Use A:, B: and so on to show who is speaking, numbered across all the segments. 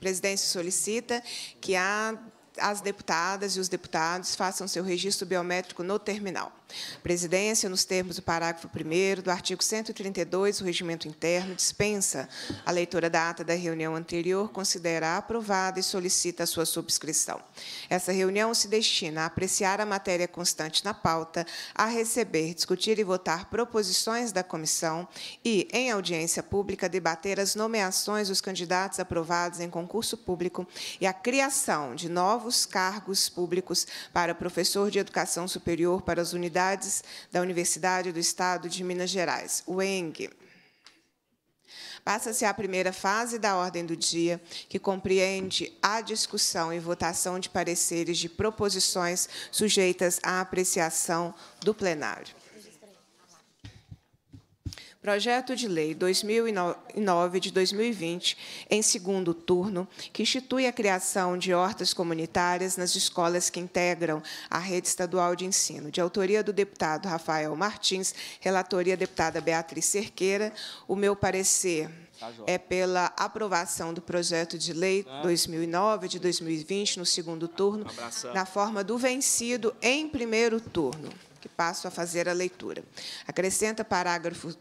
A: Presidente solicita que a, as deputadas e os deputados façam seu registro biométrico no terminal. Presidência, nos termos do parágrafo 1 do artigo 132 do Regimento Interno, dispensa a leitura da ata da reunião anterior, considera aprovada e solicita a sua subscrição. Essa reunião se destina a apreciar a matéria constante na pauta, a receber, discutir e votar proposições da comissão e, em audiência pública, debater as nomeações dos candidatos aprovados em concurso público e a criação de novos cargos públicos para professor de educação superior para as unidades Humanidades da Universidade do Estado de Minas Gerais, UENG. Passa-se à primeira fase da ordem do dia, que compreende a discussão e votação de pareceres de proposições sujeitas à apreciação do plenário. Projeto de Lei 2009 de 2020, em segundo turno, que institui a criação de hortas comunitárias nas escolas que integram a rede estadual de ensino, de autoria do deputado Rafael Martins, relatoria deputada Beatriz Cerqueira. O meu parecer tá, é pela aprovação do projeto de lei 2009 tá. de 2020 no segundo turno, na forma do vencido em primeiro turno, que passo a fazer a leitura. Acrescenta parágrafo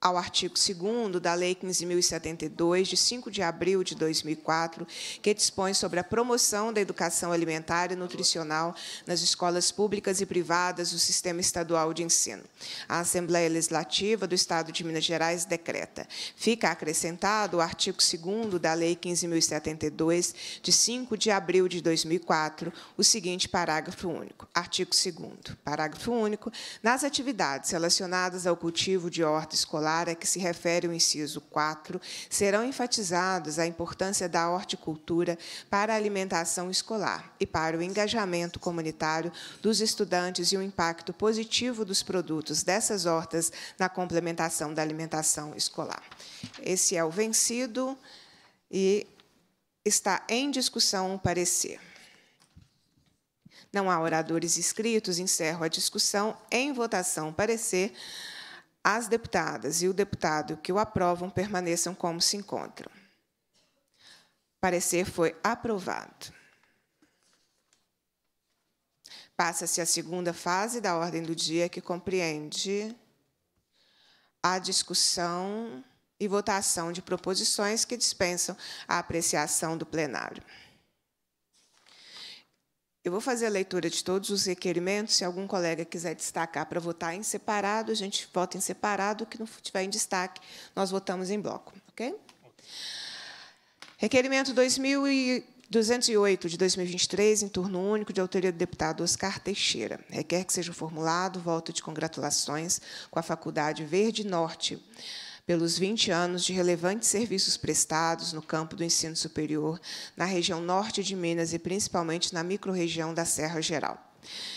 A: ao artigo 2 da Lei 15.072, de 5 de abril de 2004, que dispõe sobre a promoção da educação alimentar e nutricional nas escolas públicas e privadas do sistema estadual de ensino. A Assembleia Legislativa do Estado de Minas Gerais decreta. Fica acrescentado o artigo 2 da Lei 15.072, de 5 de abril de 2004, o seguinte parágrafo único. Artigo 2 Parágrafo único. Nas atividades relacionadas ao cultivo de horta escolar, escolar a que se refere o inciso 4, serão enfatizados a importância da horticultura para a alimentação escolar e para o engajamento comunitário dos estudantes e o impacto positivo dos produtos dessas hortas na complementação da alimentação escolar. Esse é o vencido e está em discussão o parecer. Não há oradores inscritos, encerro a discussão. Em votação, parecer as deputadas e o deputado que o aprovam permaneçam como se encontram. Parecer foi aprovado. Passa-se a segunda fase da ordem do dia, que compreende a discussão e votação de proposições que dispensam a apreciação do plenário. Eu vou fazer a leitura de todos os requerimentos. Se algum colega quiser destacar para votar em separado, a gente vota em separado. O que não tiver em destaque, nós votamos em bloco. Ok? Requerimento 2.208 de 2023, em turno único, de autoria do deputado Oscar Teixeira. Requer que seja formulado voto de congratulações com a Faculdade Verde Norte pelos 20 anos de relevantes serviços prestados no campo do ensino superior, na região norte de Minas e principalmente na microrregião da Serra Geral.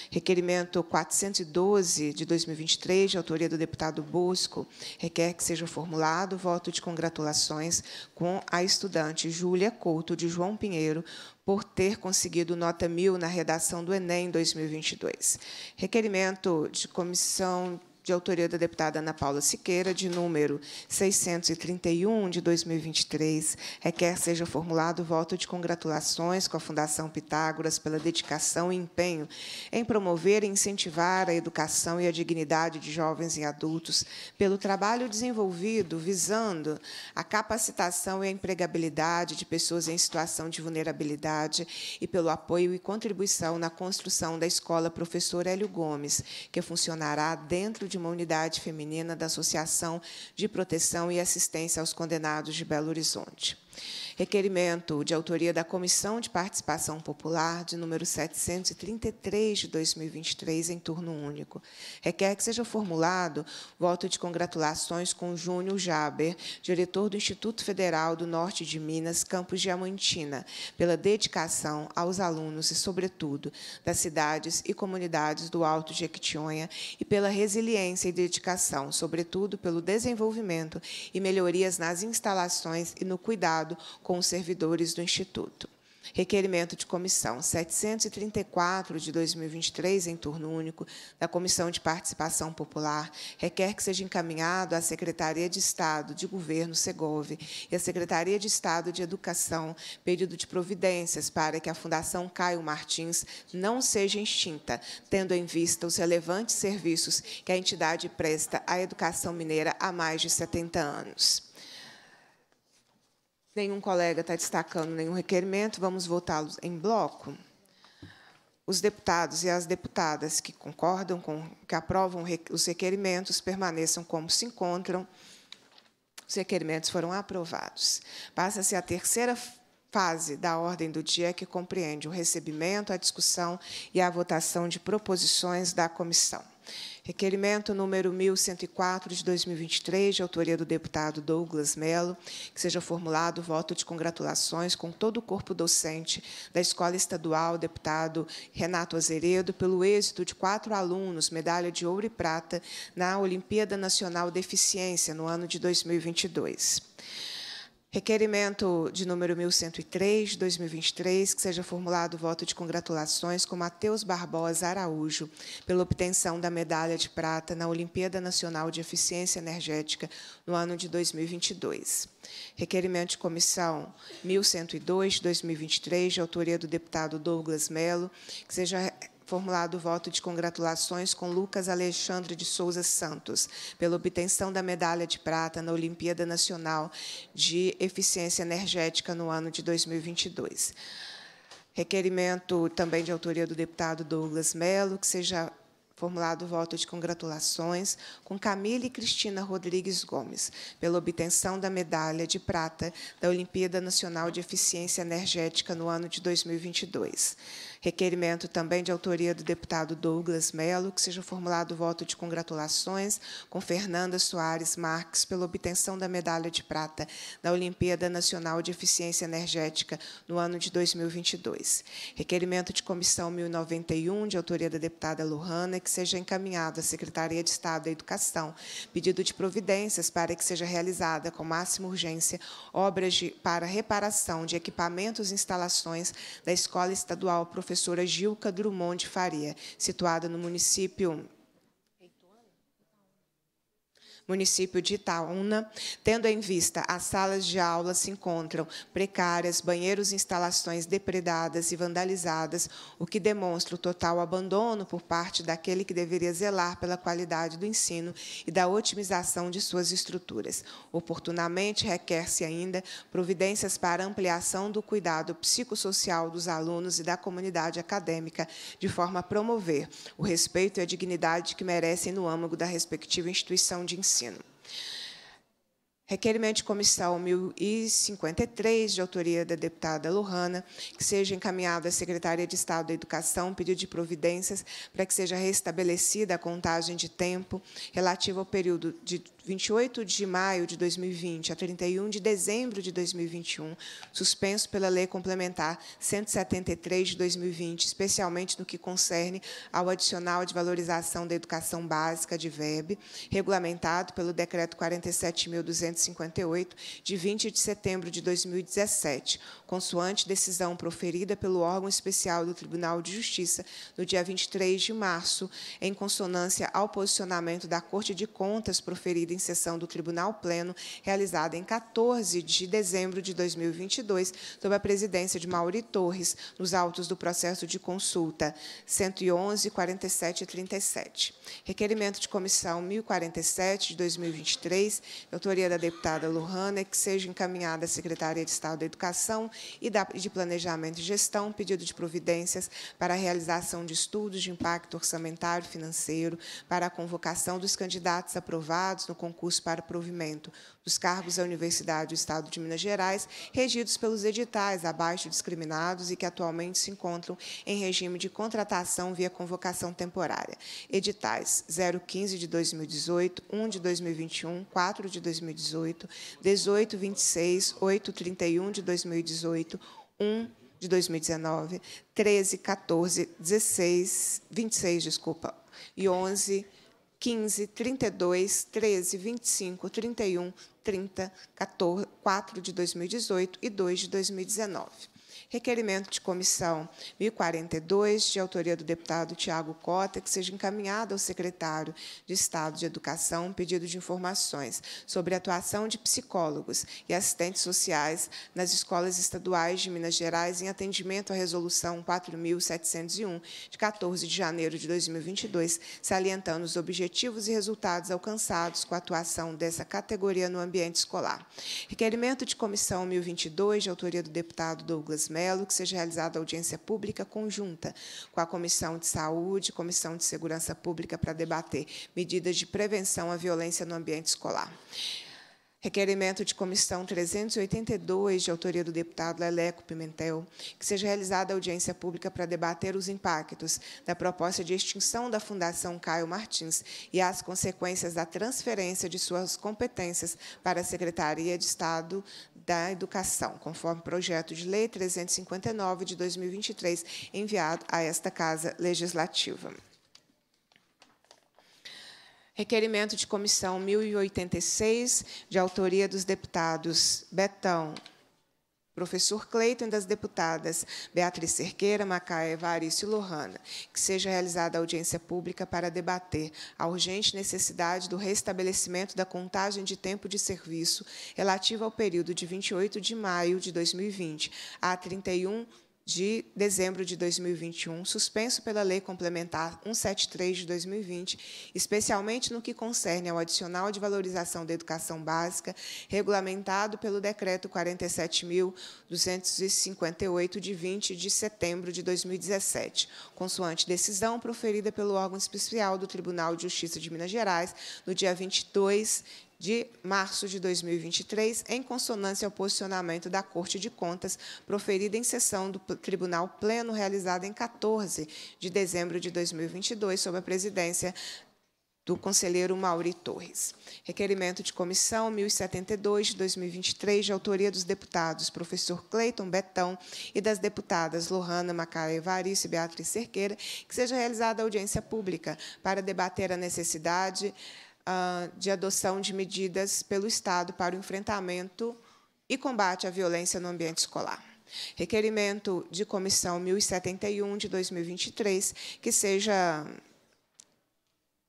A: Requerimento 412 de 2023, de autoria do deputado Bosco, requer que seja formulado voto de congratulações com a estudante Júlia Couto de João Pinheiro por ter conseguido nota mil na redação do Enem 2022. Requerimento de comissão de autoria da deputada Ana Paula Siqueira, de número 631, de 2023, requer seja formulado voto de congratulações com a Fundação Pitágoras pela dedicação e empenho em promover e incentivar a educação e a dignidade de jovens e adultos, pelo trabalho desenvolvido visando a capacitação e a empregabilidade de pessoas em situação de vulnerabilidade e pelo apoio e contribuição na construção da escola professor Hélio Gomes, que funcionará dentro de uma unidade feminina da Associação de Proteção e Assistência aos Condenados de Belo Horizonte. Requerimento de autoria da Comissão de Participação Popular, de número 733 de 2023, em turno único. Requer que seja formulado voto de congratulações com Júnior Jaber, diretor do Instituto Federal do Norte de Minas, Campus Diamantina, pela dedicação aos alunos e, sobretudo, das cidades e comunidades do Alto Jequitinhonha e pela resiliência e dedicação, sobretudo pelo desenvolvimento e melhorias nas instalações e no cuidado com com os servidores do Instituto. Requerimento de comissão 734 de 2023, em turno único, da Comissão de Participação Popular, requer que seja encaminhado à Secretaria de Estado de Governo, Segov, e à Secretaria de Estado de Educação, pedido de providências para que a Fundação Caio Martins não seja extinta, tendo em vista os relevantes serviços que a entidade presta à educação mineira há mais de 70 anos. Nenhum colega está destacando nenhum requerimento, vamos votá-los em bloco. Os deputados e as deputadas que concordam, com, que aprovam os requerimentos, permaneçam como se encontram. Os requerimentos foram aprovados. Passa-se a terceira fase da ordem do dia que compreende o recebimento, a discussão e a votação de proposições da comissão. Requerimento número 1104 de 2023, de autoria do deputado Douglas Melo, que seja formulado voto de congratulações com todo o corpo docente da Escola Estadual deputado Renato Azeredo pelo êxito de quatro alunos, medalha de ouro e prata, na Olimpíada Nacional Deficiência no ano de 2022. Requerimento de número 1103, 2023, que seja formulado o voto de congratulações com Matheus Barbosa Araújo pela obtenção da medalha de prata na Olimpíada Nacional de Eficiência Energética no ano de 2022. Requerimento de comissão 1102, 2023, de autoria do deputado Douglas Melo, que seja formulado o voto de congratulações com Lucas Alexandre de Souza Santos, pela obtenção da medalha de prata na Olimpíada Nacional de Eficiência Energética no ano de 2022. Requerimento também de autoria do deputado Douglas Melo, que seja formulado o voto de congratulações com Camila e Cristina Rodrigues Gomes, pela obtenção da medalha de prata da Olimpíada Nacional de Eficiência Energética no ano de 2022. Requerimento também de autoria do deputado Douglas Melo, que seja formulado o voto de congratulações com Fernanda Soares Marques pela obtenção da medalha de prata na Olimpíada Nacional de Eficiência Energética no ano de 2022. Requerimento de comissão 1091, de autoria da deputada Lujana, que seja encaminhado à Secretaria de Estado da Educação pedido de providências para que seja realizada com máxima urgência obras de, para reparação de equipamentos e instalações da Escola Estadual Profissional professora Gilca Drummond de Faria, situada no município município de Itaúna, tendo em vista as salas de aula se encontram precárias, banheiros e instalações depredadas e vandalizadas, o que demonstra o total abandono por parte daquele que deveria zelar pela qualidade do ensino e da otimização de suas estruturas. Oportunamente requer-se ainda providências para ampliação do cuidado psicossocial dos alunos e da comunidade acadêmica, de forma a promover o respeito e a dignidade que merecem no âmago da respectiva instituição de ensino ensino. Requerimento de comissão 1053, de autoria da deputada Lohana, que seja encaminhado à Secretaria de Estado da Educação pedido de providências para que seja restabelecida a contagem de tempo relativa ao período de 28 de maio de 2020 a 31 de dezembro de 2021, suspenso pela Lei Complementar 173 de 2020, especialmente no que concerne ao adicional de valorização da educação básica de VEB, regulamentado pelo Decreto 47.258, de 20 de setembro de 2017, consoante decisão proferida pelo órgão especial do Tribunal de Justiça no dia 23 de março, em consonância ao posicionamento da Corte de Contas proferida em sessão do Tribunal Pleno, realizada em 14 de dezembro de 2022, sob a presidência de Mauri Torres, nos autos do processo de consulta 111 47 37. Requerimento de comissão 1047 de 2023, autoria da deputada Lohana, que seja encaminhada à Secretaria de Estado da Educação e de Planejamento e Gestão, pedido de providências para a realização de estudos de impacto orçamentário financeiro para a convocação dos candidatos aprovados no concurso para provimento dos cargos da Universidade do Estado de Minas Gerais, regidos pelos editais abaixo discriminados e que atualmente se encontram em regime de contratação via convocação temporária. Editais 015 de 2018, 1 de 2021, 4 de 2018, 1826, 831 de 2018, 1 de 2019, 13, 14, 16, 26, desculpa, e 11 15, 32, 13, 25, 31, 30, 14, 4 de 2018 e 2 de 2019. Requerimento de comissão 1042, de autoria do deputado Tiago Cota, que seja encaminhado ao secretário de Estado de Educação um pedido de informações sobre a atuação de psicólogos e assistentes sociais nas escolas estaduais de Minas Gerais em atendimento à Resolução 4.701, de 14 de janeiro de 2022, salientando os objetivos e resultados alcançados com a atuação dessa categoria no ambiente escolar. Requerimento de comissão 1022, de autoria do deputado Douglas Melo, Melo que seja realizada audiência pública conjunta com a Comissão de Saúde, Comissão de Segurança Pública para debater medidas de prevenção à violência no ambiente escolar. Requerimento de comissão 382, de autoria do deputado Leleco Pimentel, que seja realizada audiência pública para debater os impactos da proposta de extinção da Fundação Caio Martins e as consequências da transferência de suas competências para a Secretaria de Estado da Educação, conforme projeto de lei 359 de 2023 enviado a esta Casa Legislativa. Requerimento de comissão 1086, de autoria dos deputados Betão, professor Cleiton e das deputadas Beatriz Cerqueira, Macaia Evaristo e Lohana, que seja realizada a audiência pública para debater a urgente necessidade do restabelecimento da contagem de tempo de serviço relativa ao período de 28 de maio de 2020 a 31 de dezembro de 2021, suspenso pela Lei Complementar 173 de 2020, especialmente no que concerne ao adicional de valorização da educação básica, regulamentado pelo Decreto 47.258, de 20 de setembro de 2017, consoante decisão proferida pelo órgão especial do Tribunal de Justiça de Minas Gerais, no dia 22 de março de 2023, em consonância ao posicionamento da Corte de Contas, proferida em sessão do Tribunal Pleno, realizada em 14 de dezembro de 2022, sob a presidência do conselheiro Mauri Torres. Requerimento de comissão 1072 de 2023, de autoria dos deputados professor Cleiton Betão e das deputadas Lohana Macaia Evaristo e Beatriz Cerqueira, que seja realizada audiência pública para debater a necessidade ah, de adoção de medidas pelo Estado para o enfrentamento e combate à violência no ambiente escolar. Requerimento de comissão 1071 de 2023, que seja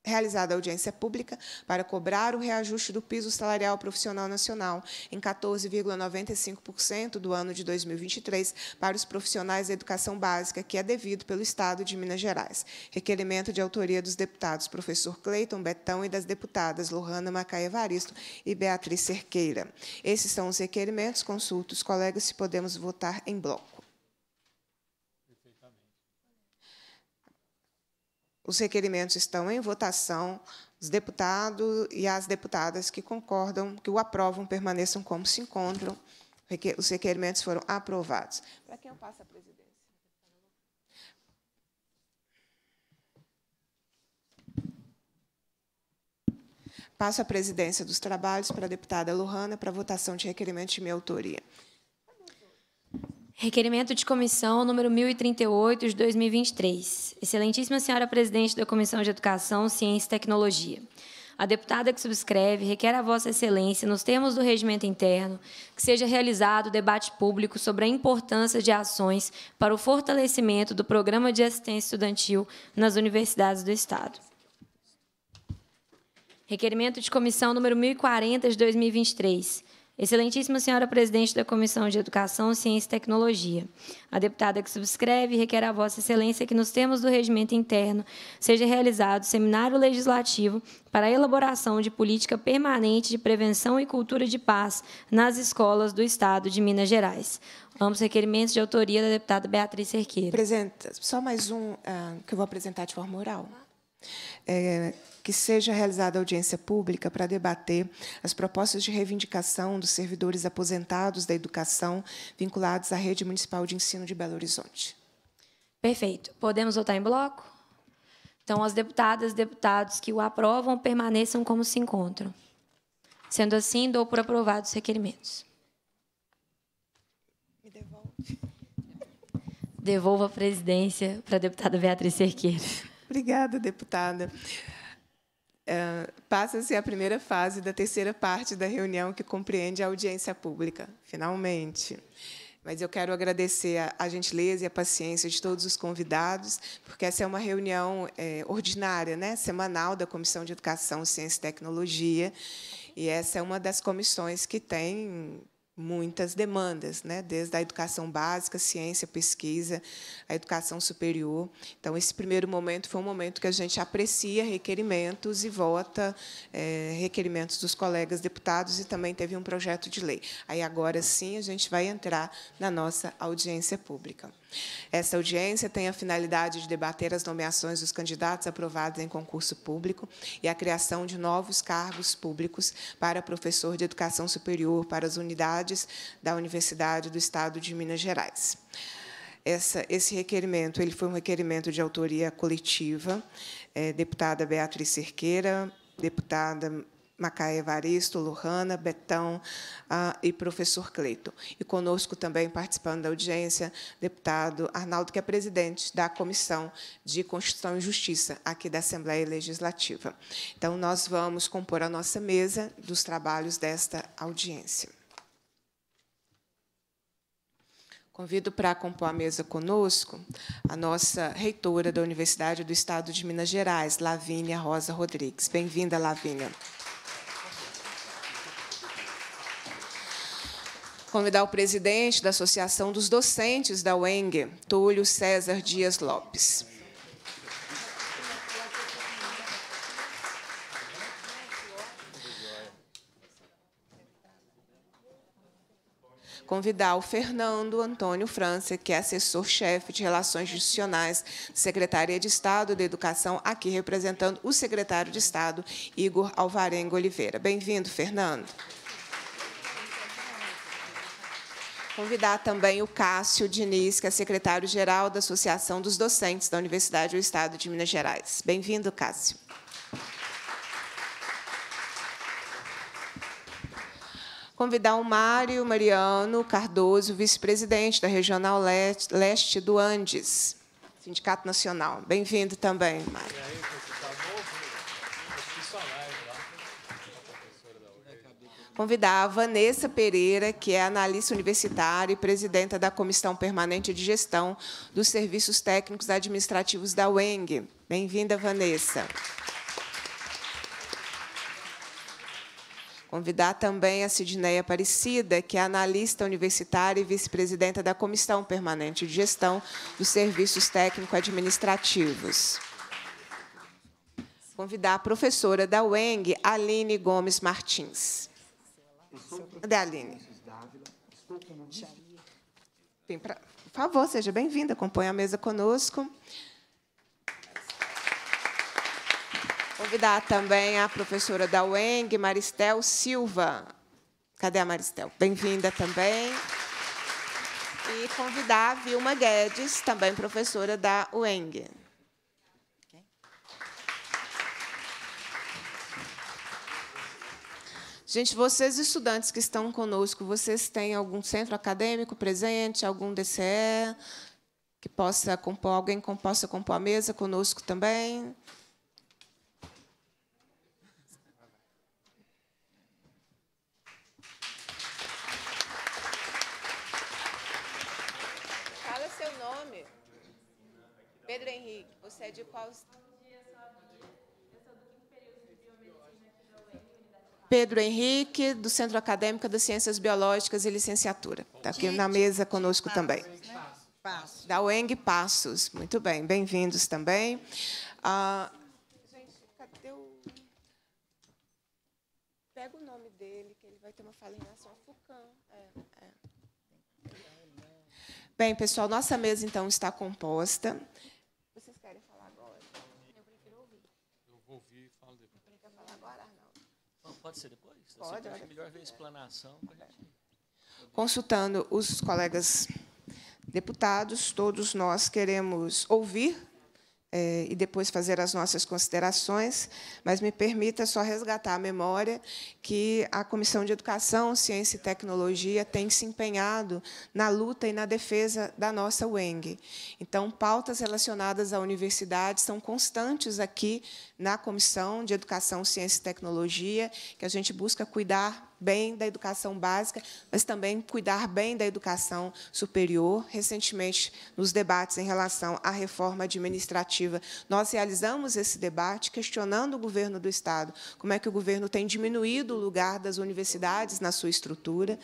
A: realizada audiência pública para cobrar o reajuste do piso salarial profissional nacional em 14,95% do ano de 2023 para os profissionais da educação básica, que é devido pelo Estado de Minas Gerais. Requerimento de autoria dos deputados professor Cleiton Betão e das deputadas Lohana Macaia Varisto e Beatriz Cerqueira. Esses são os requerimentos. Consulta os colegas se podemos votar em bloco. Os requerimentos estão em votação. Os deputados e as deputadas que concordam, que o aprovam, permaneçam como se encontram. Os requerimentos foram aprovados. Para quem eu passo a presidência? Passo a presidência dos trabalhos para a deputada Lohana para votação de requerimento de minha autoria.
B: Requerimento de comissão número 1038 de 2023. Excelentíssima senhora presidente da Comissão de Educação, Ciência e Tecnologia. A deputada que subscreve requer a Vossa Excelência, nos termos do regimento interno, que seja realizado debate público sobre a importância de ações para o fortalecimento do programa de assistência estudantil nas universidades do Estado. Requerimento de comissão número 1040 de 2023 Excelentíssima senhora presidente da Comissão de Educação, Ciência e Tecnologia, a deputada que subscreve requer a vossa excelência que nos termos do regimento interno seja realizado seminário legislativo para a elaboração de política permanente de prevenção e cultura de paz nas escolas do Estado de Minas Gerais. Ambos requerimentos de autoria da deputada Beatriz Cerqueira. Presente, só mais um uh, que eu vou apresentar de forma oral.
A: É, que seja realizada audiência pública para debater as propostas de reivindicação dos servidores aposentados da educação vinculados à rede municipal de ensino de Belo Horizonte.
B: Perfeito. Podemos votar em bloco? Então, as deputadas e deputados que o aprovam permaneçam como se encontram. Sendo assim, dou por aprovados os requerimentos. Me devolve. Devolvo a presidência para a deputada Beatriz Cerqueira.
A: Obrigada, deputada. É, passa-se a primeira fase da terceira parte da reunião, que compreende a audiência pública, finalmente. Mas eu quero agradecer a, a gentileza e a paciência de todos os convidados, porque essa é uma reunião é, ordinária, né, semanal, da Comissão de Educação, Ciência e Tecnologia, e essa é uma das comissões que tem muitas demandas, né? desde a educação básica, ciência, pesquisa, a educação superior. Então, esse primeiro momento foi um momento que a gente aprecia requerimentos e vota é, requerimentos dos colegas deputados e também teve um projeto de lei. Aí, agora sim, a gente vai entrar na nossa audiência pública. Esta audiência tem a finalidade de debater as nomeações dos candidatos aprovados em concurso público e a criação de novos cargos públicos para professor de educação superior para as unidades da Universidade do Estado de Minas Gerais. Essa, esse requerimento ele foi um requerimento de autoria coletiva, é, deputada Beatriz Cerqueira, deputada Macaia Evaristo, Lohana, Betão ah, e professor Cleito. E conosco também, participando da audiência, deputado Arnaldo, que é presidente da Comissão de Constituição e Justiça aqui da Assembleia Legislativa. Então, nós vamos compor a nossa mesa dos trabalhos desta audiência. Convido para compor a mesa conosco a nossa reitora da Universidade do Estado de Minas Gerais, Lavínia Rosa Rodrigues. Bem-vinda, Lavínia. Lavínia. convidar o presidente da Associação dos Docentes da UENG, Túlio César Dias Lopes. Convidar o Fernando Antônio França, que é assessor-chefe de Relações Institucionais da Secretaria de Estado da Educação, aqui representando o secretário de Estado, Igor Alvarenga Oliveira. Bem-vindo, Fernando. Fernando. convidar também o Cássio Diniz, que é secretário-geral da Associação dos Docentes da Universidade do Estado de Minas Gerais. Bem-vindo, Cássio. Convidar o Mário Mariano Cardoso, vice-presidente da Regional Leste do Andes, Sindicato Nacional. Bem-vindo também, Mário. convidar a Vanessa Pereira, que é analista universitária e presidenta da Comissão Permanente de Gestão dos Serviços Técnicos Administrativos da UENG. Bem-vinda, Vanessa. Convidar também a Sidneia Aparecida, que é analista universitária e vice-presidenta da Comissão Permanente de Gestão dos Serviços Técnico-Administrativos. Convidar a professora da UENG, Aline Gomes Martins. Cadê a Aline? pra... Por favor, seja bem-vinda, acompanhe a mesa conosco. Convidar também a professora da UENG, Maristel Silva. Cadê a Maristel? Bem-vinda também. E convidar a Vilma Guedes, também professora da UENG. Gente, vocês estudantes que estão conosco, vocês têm algum centro acadêmico presente, algum DCE que possa compor, alguém que possa compor a mesa conosco também? Fala seu nome. Pedro Henrique, você é de qual Pedro Henrique, do Centro Acadêmico das Ciências Biológicas e Licenciatura. Está aqui na mesa conosco também. Né? Da UENG Passos. Muito bem, bem-vindos também. Ah, gente, cadê o... Pega o nome dele, que ele vai ter uma fala em relação ao Fucan. É, é. Bem, pessoal, nossa mesa, então, está composta
C: Pode ser depois? Pode, pode. melhor ver a explanação.
A: Consultando os colegas deputados, todos nós queremos ouvir é, e depois fazer as nossas considerações, mas me permita só resgatar a memória que a Comissão de Educação, Ciência e Tecnologia tem se empenhado na luta e na defesa da nossa UENG. Então, pautas relacionadas à universidade são constantes aqui na Comissão de Educação, Ciência e Tecnologia, que a gente busca cuidar bem da educação básica, mas também cuidar bem da educação superior. Recentemente, nos debates em relação à reforma administrativa, nós realizamos esse debate questionando o governo do Estado, como é que o governo tem diminuído o lugar das universidades na sua estrutura.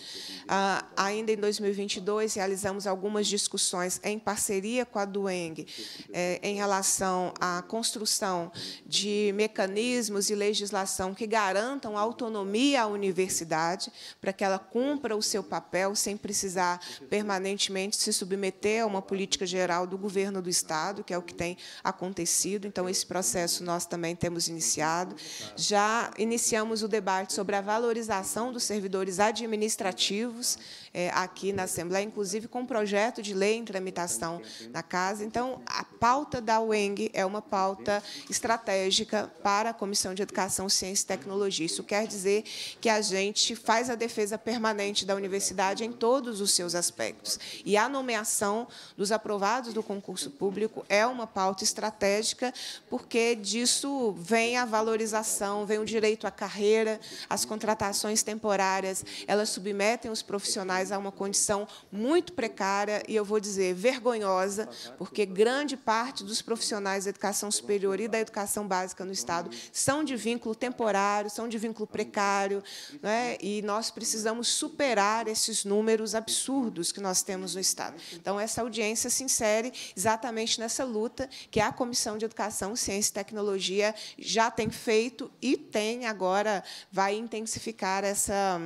A: Ah, ainda em 2022, realizamos algumas discussões em parceria com a Dueng eh, em relação à construção de mecanismos e legislação que garantam autonomia à universidade cidade, para que ela cumpra o seu papel sem precisar permanentemente se submeter a uma política geral do governo do Estado, que é o que tem acontecido. Então, esse processo nós também temos iniciado. Já iniciamos o debate sobre a valorização dos servidores administrativos é, aqui na Assembleia, inclusive com um projeto de lei em tramitação na casa. Então, a pauta da UENG é uma pauta estratégica para a Comissão de Educação, Ciência e Tecnologia. Isso quer dizer que a gente faz a defesa permanente da universidade em todos os seus aspectos. E a nomeação dos aprovados do concurso público é uma pauta estratégica, porque disso vem a valorização, vem o direito à carreira, as contratações temporárias, elas submetem os profissionais sociais a uma condição muito precária e, eu vou dizer, vergonhosa, porque grande parte dos profissionais da educação superior e da educação básica no Estado são de vínculo temporário, são de vínculo precário, né? e nós precisamos superar esses números absurdos que nós temos no Estado. Então, essa audiência se insere exatamente nessa luta que a Comissão de Educação, Ciência e Tecnologia já tem feito e tem agora, vai intensificar essa,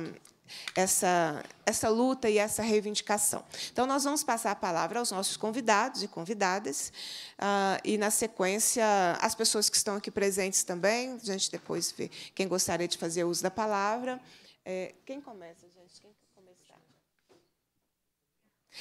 A: essa, essa luta e essa reivindicação. Então, nós vamos passar a palavra aos nossos convidados e convidadas, ah, e, na sequência, as pessoas que estão aqui presentes também. A gente depois vê quem gostaria de fazer uso da palavra. É, quem começa, gente?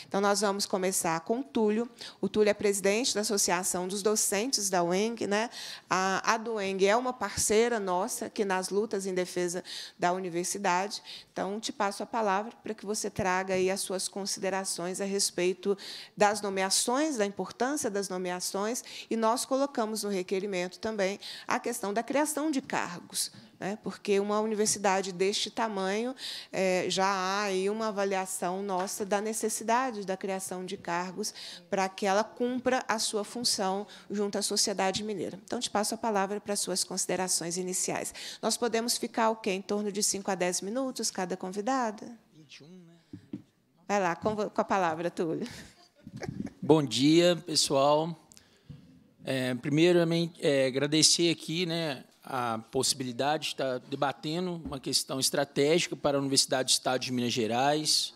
A: Então, nós vamos começar com o Túlio. O Túlio é presidente da Associação dos Docentes da UENG. Né? A, a do UENG é uma parceira nossa que nas lutas em defesa da universidade. Então, te passo a palavra para que você traga aí as suas considerações a respeito das nomeações, da importância das nomeações, e nós colocamos no requerimento também a questão da criação de cargos né? porque uma universidade deste tamanho é, já há aí uma avaliação nossa da necessidade da criação de cargos para que ela cumpra a sua função junto à sociedade mineira. Então, te passo a palavra para suas considerações iniciais. Nós podemos ficar o quê? Em torno de 5 a 10 minutos cada convidada? 21, né? Vai lá, com, com a palavra, Túlio.
D: Bom dia, pessoal. É, primeiramente, é, agradecer aqui né, a possibilidade de estar debatendo uma questão estratégica para a Universidade do Estado de Minas Gerais,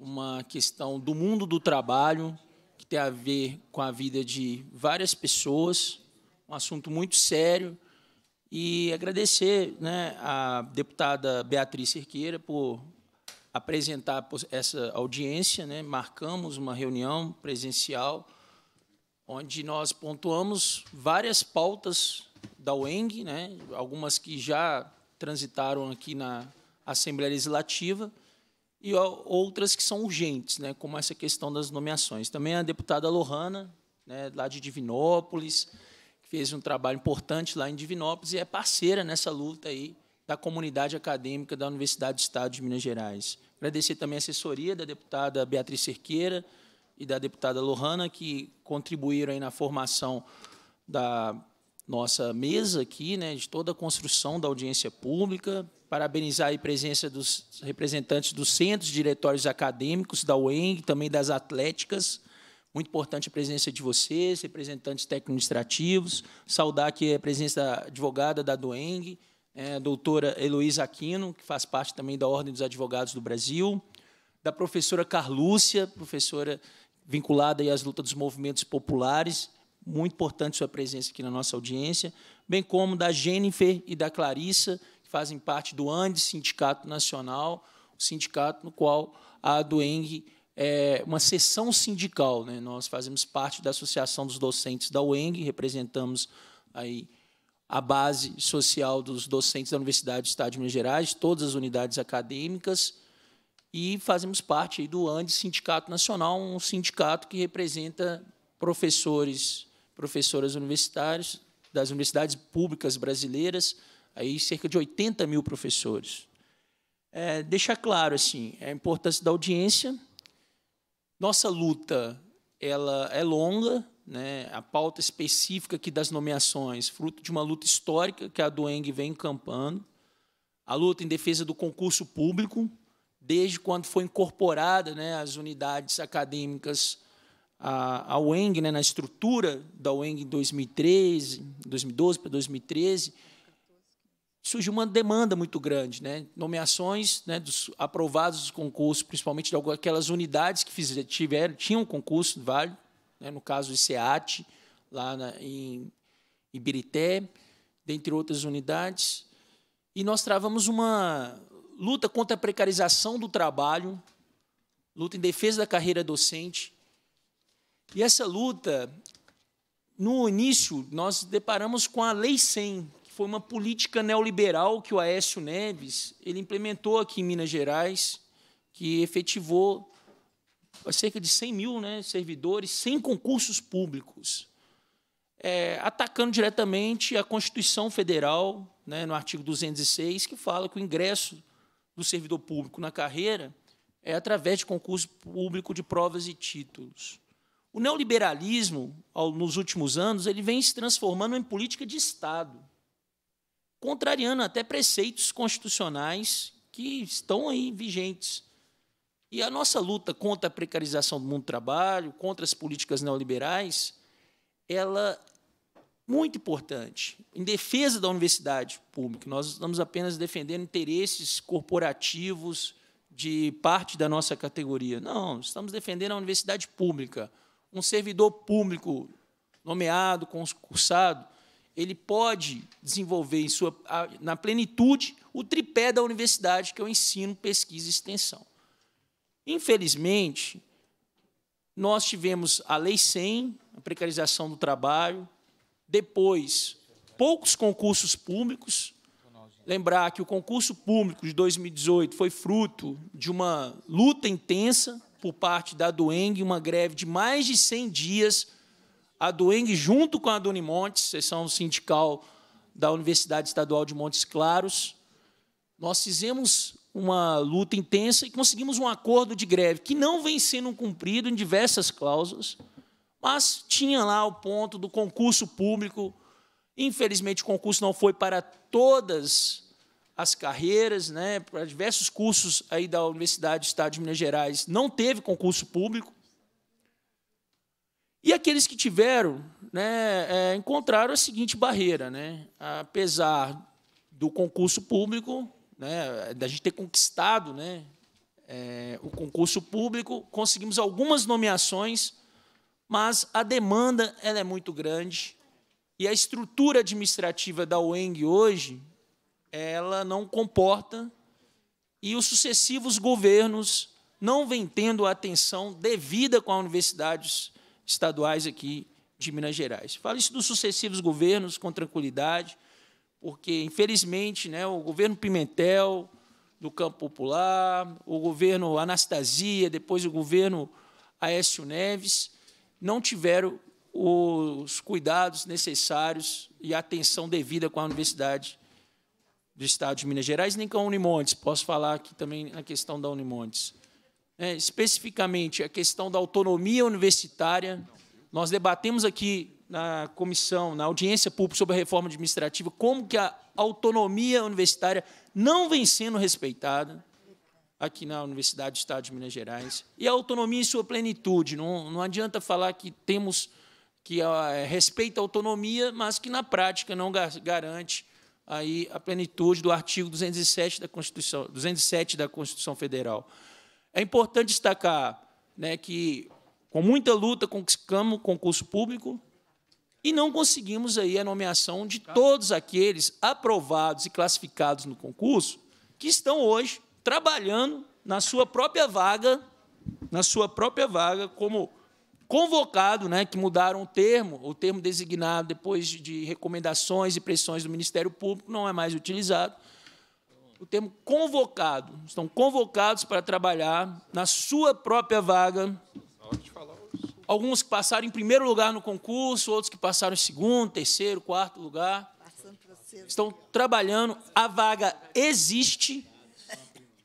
D: uma questão do mundo do trabalho, que tem a ver com a vida de várias pessoas, um assunto muito sério. E agradecer né, à deputada Beatriz Cerqueira por apresentar essa audiência. Né, marcamos uma reunião presencial onde nós pontuamos várias pautas da UENG, né, algumas que já transitaram aqui na Assembleia Legislativa e outras que são urgentes, né, como essa questão das nomeações. Também a deputada Lohana, né, lá de Divinópolis, que fez um trabalho importante lá em Divinópolis e é parceira nessa luta aí da comunidade acadêmica da Universidade do Estado de Minas Gerais. Agradecer também a assessoria da deputada Beatriz Cerqueira e da deputada Lohana, que contribuíram aí na formação da nossa mesa aqui, né, de toda a construção da audiência pública, parabenizar a presença dos representantes dos centros diretórios acadêmicos da UENG, também das atléticas, muito importante a presença de vocês, representantes técnico-administrativos, saudar aqui a presença da advogada da UENG, é, né, a doutora Heloísa Aquino, que faz parte também da Ordem dos Advogados do Brasil, da professora Carlúcia, professora vinculada às lutas dos movimentos populares, muito importante sua presença aqui na nossa audiência, bem como da Jennifer e da Clarissa, que fazem parte do Andes Sindicato Nacional, um sindicato no qual a Dueng é uma sessão sindical. Né? Nós fazemos parte da Associação dos Docentes da UENG, representamos aí a base social dos docentes da Universidade do Estado de Minas Gerais, todas as unidades acadêmicas, e fazemos parte do Andes Sindicato Nacional, um sindicato que representa professores professoras universitárias, das universidades públicas brasileiras, aí cerca de 80 mil professores. É, deixar claro assim a importância da audiência. Nossa luta ela é longa, né? A pauta específica aqui das nomeações, fruto de uma luta histórica que a Doeng vem encampando, a luta em defesa do concurso público, desde quando foi incorporada, né, as unidades acadêmicas a, a UENG, né, na estrutura da UENG em 2013, 2012 para 2013, surgiu uma demanda muito grande, né? nomeações né, dos aprovados dos concursos, principalmente de aquelas unidades que fizeram, tiveram, tinham concurso válido, né, no caso do ICEAT, lá na, em Ibirité, dentre outras unidades. E nós travamos uma luta contra a precarização do trabalho, luta em defesa da carreira docente, e essa luta, no início, nós deparamos com a Lei 100, que foi uma política neoliberal que o Aécio Neves ele implementou aqui em Minas Gerais, que efetivou cerca de 100 mil né, servidores sem concursos públicos, é, atacando diretamente a Constituição Federal, né, no artigo 206, que fala que o ingresso do servidor público na carreira é através de concurso público de provas e títulos. O neoliberalismo, nos últimos anos, ele vem se transformando em política de Estado, contrariando até preceitos constitucionais que estão aí vigentes. E a nossa luta contra a precarização do mundo do trabalho, contra as políticas neoliberais, ela muito importante, em defesa da universidade pública. Nós estamos apenas defendendo interesses corporativos de parte da nossa categoria. Não, estamos defendendo a universidade pública, um servidor público nomeado, concursado, ele pode desenvolver em sua, na plenitude o tripé da universidade, que é o ensino, pesquisa e extensão. Infelizmente, nós tivemos a Lei 100, a precarização do trabalho, depois, poucos concursos públicos. Lembrar que o concurso público de 2018 foi fruto de uma luta intensa por parte da Dueng uma greve de mais de 100 dias. A Doeng junto com a Donimontes, sessão sindical da Universidade Estadual de Montes Claros, nós fizemos uma luta intensa e conseguimos um acordo de greve que não vem sendo cumprido em diversas cláusulas, mas tinha lá o ponto do concurso público. Infelizmente, o concurso não foi para todas as carreiras, né, para diversos cursos aí da Universidade do Estado de Minas Gerais, não teve concurso público. E aqueles que tiveram, né, é, encontraram a seguinte barreira, né, apesar do concurso público, né, da gente ter conquistado, né, é, o concurso público, conseguimos algumas nomeações, mas a demanda ela é muito grande e a estrutura administrativa da UENG hoje ela não comporta e os sucessivos governos não vêm tendo a atenção devida com as universidades estaduais aqui de Minas Gerais. Falo isso dos sucessivos governos com tranquilidade, porque, infelizmente, né, o governo Pimentel, do Campo Popular, o governo Anastasia, depois o governo Aécio Neves, não tiveram os cuidados necessários e a atenção devida com a universidade do Estado de Minas Gerais, nem com a Unimontes. Posso falar aqui também na questão da Unimontes. É, especificamente, a questão da autonomia universitária. Nós debatemos aqui na comissão, na audiência pública sobre a reforma administrativa, como que a autonomia universitária não vem sendo respeitada aqui na Universidade do Estado de Minas Gerais. E a autonomia em sua plenitude. Não, não adianta falar que temos que é, respeita a autonomia, mas que na prática não garante aí a plenitude do artigo 207 da Constituição, 207 da Constituição Federal. É importante destacar né, que, com muita luta, conquistamos o concurso público e não conseguimos aí a nomeação de todos aqueles aprovados e classificados no concurso que estão hoje trabalhando na sua própria vaga, na sua própria vaga como convocado, né, que mudaram o termo, o termo designado depois de recomendações e pressões do Ministério Público não é mais utilizado. O termo convocado, estão convocados para trabalhar na sua própria vaga. Alguns que passaram em primeiro lugar no concurso, outros que passaram em segundo, terceiro, quarto lugar. Estão trabalhando, a vaga existe.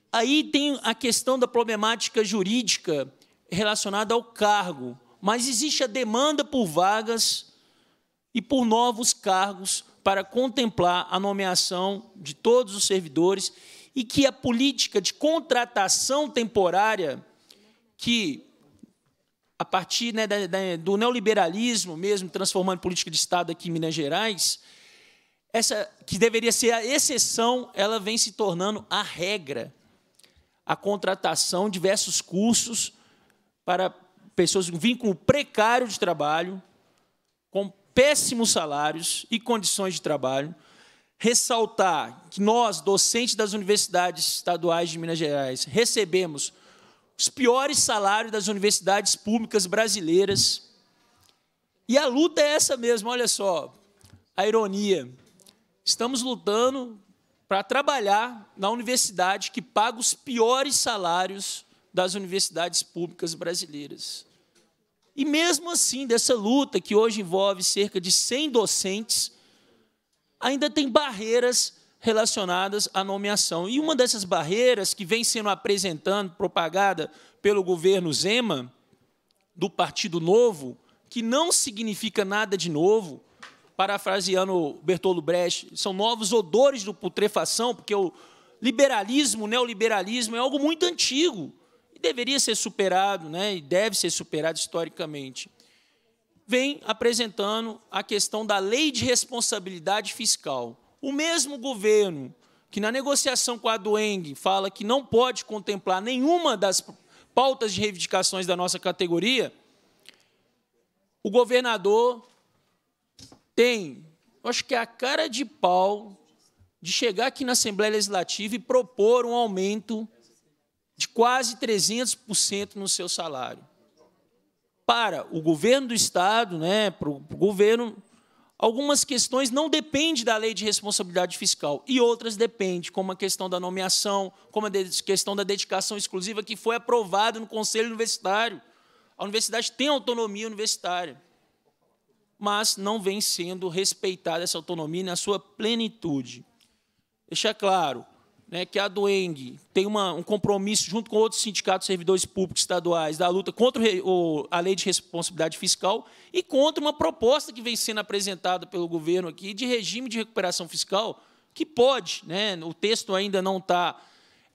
D: Aí tem a questão da problemática jurídica relacionada ao cargo mas existe a demanda por vagas e por novos cargos para contemplar a nomeação de todos os servidores e que a política de contratação temporária que a partir né, da, da, do neoliberalismo mesmo, transformando política de Estado aqui em Minas Gerais, essa que deveria ser a exceção, ela vem se tornando a regra. A contratação, diversos cursos para pessoas vêm com o precário de trabalho, com péssimos salários e condições de trabalho. Ressaltar que nós, docentes das universidades estaduais de Minas Gerais, recebemos os piores salários das universidades públicas brasileiras. E a luta é essa mesmo, olha só, a ironia. Estamos lutando para trabalhar na universidade que paga os piores salários das universidades públicas brasileiras. E mesmo assim, dessa luta que hoje envolve cerca de 100 docentes, ainda tem barreiras relacionadas à nomeação. E uma dessas barreiras que vem sendo apresentando, propagada pelo governo Zema, do Partido Novo, que não significa nada de novo, parafraseando Bertolo Brecht, são novos odores do putrefação, porque o liberalismo, o neoliberalismo, é algo muito antigo e deveria ser superado, né, e deve ser superado historicamente, vem apresentando a questão da lei de responsabilidade fiscal. O mesmo governo que, na negociação com a Doeng, fala que não pode contemplar nenhuma das pautas de reivindicações da nossa categoria, o governador tem, acho que é a cara de pau de chegar aqui na Assembleia Legislativa e propor um aumento de quase 300% no seu salário. Para o governo do Estado, né, para o governo, algumas questões não dependem da lei de responsabilidade fiscal e outras dependem, como a questão da nomeação, como a questão da dedicação exclusiva, que foi aprovada no Conselho Universitário. A universidade tem autonomia universitária, mas não vem sendo respeitada essa autonomia na sua plenitude. Deixar claro, né, que a Doeng tem uma, um compromisso junto com outros sindicatos de servidores públicos estaduais da luta contra o, a lei de responsabilidade fiscal e contra uma proposta que vem sendo apresentada pelo governo aqui de regime de recuperação fiscal, que pode, né, o texto ainda não está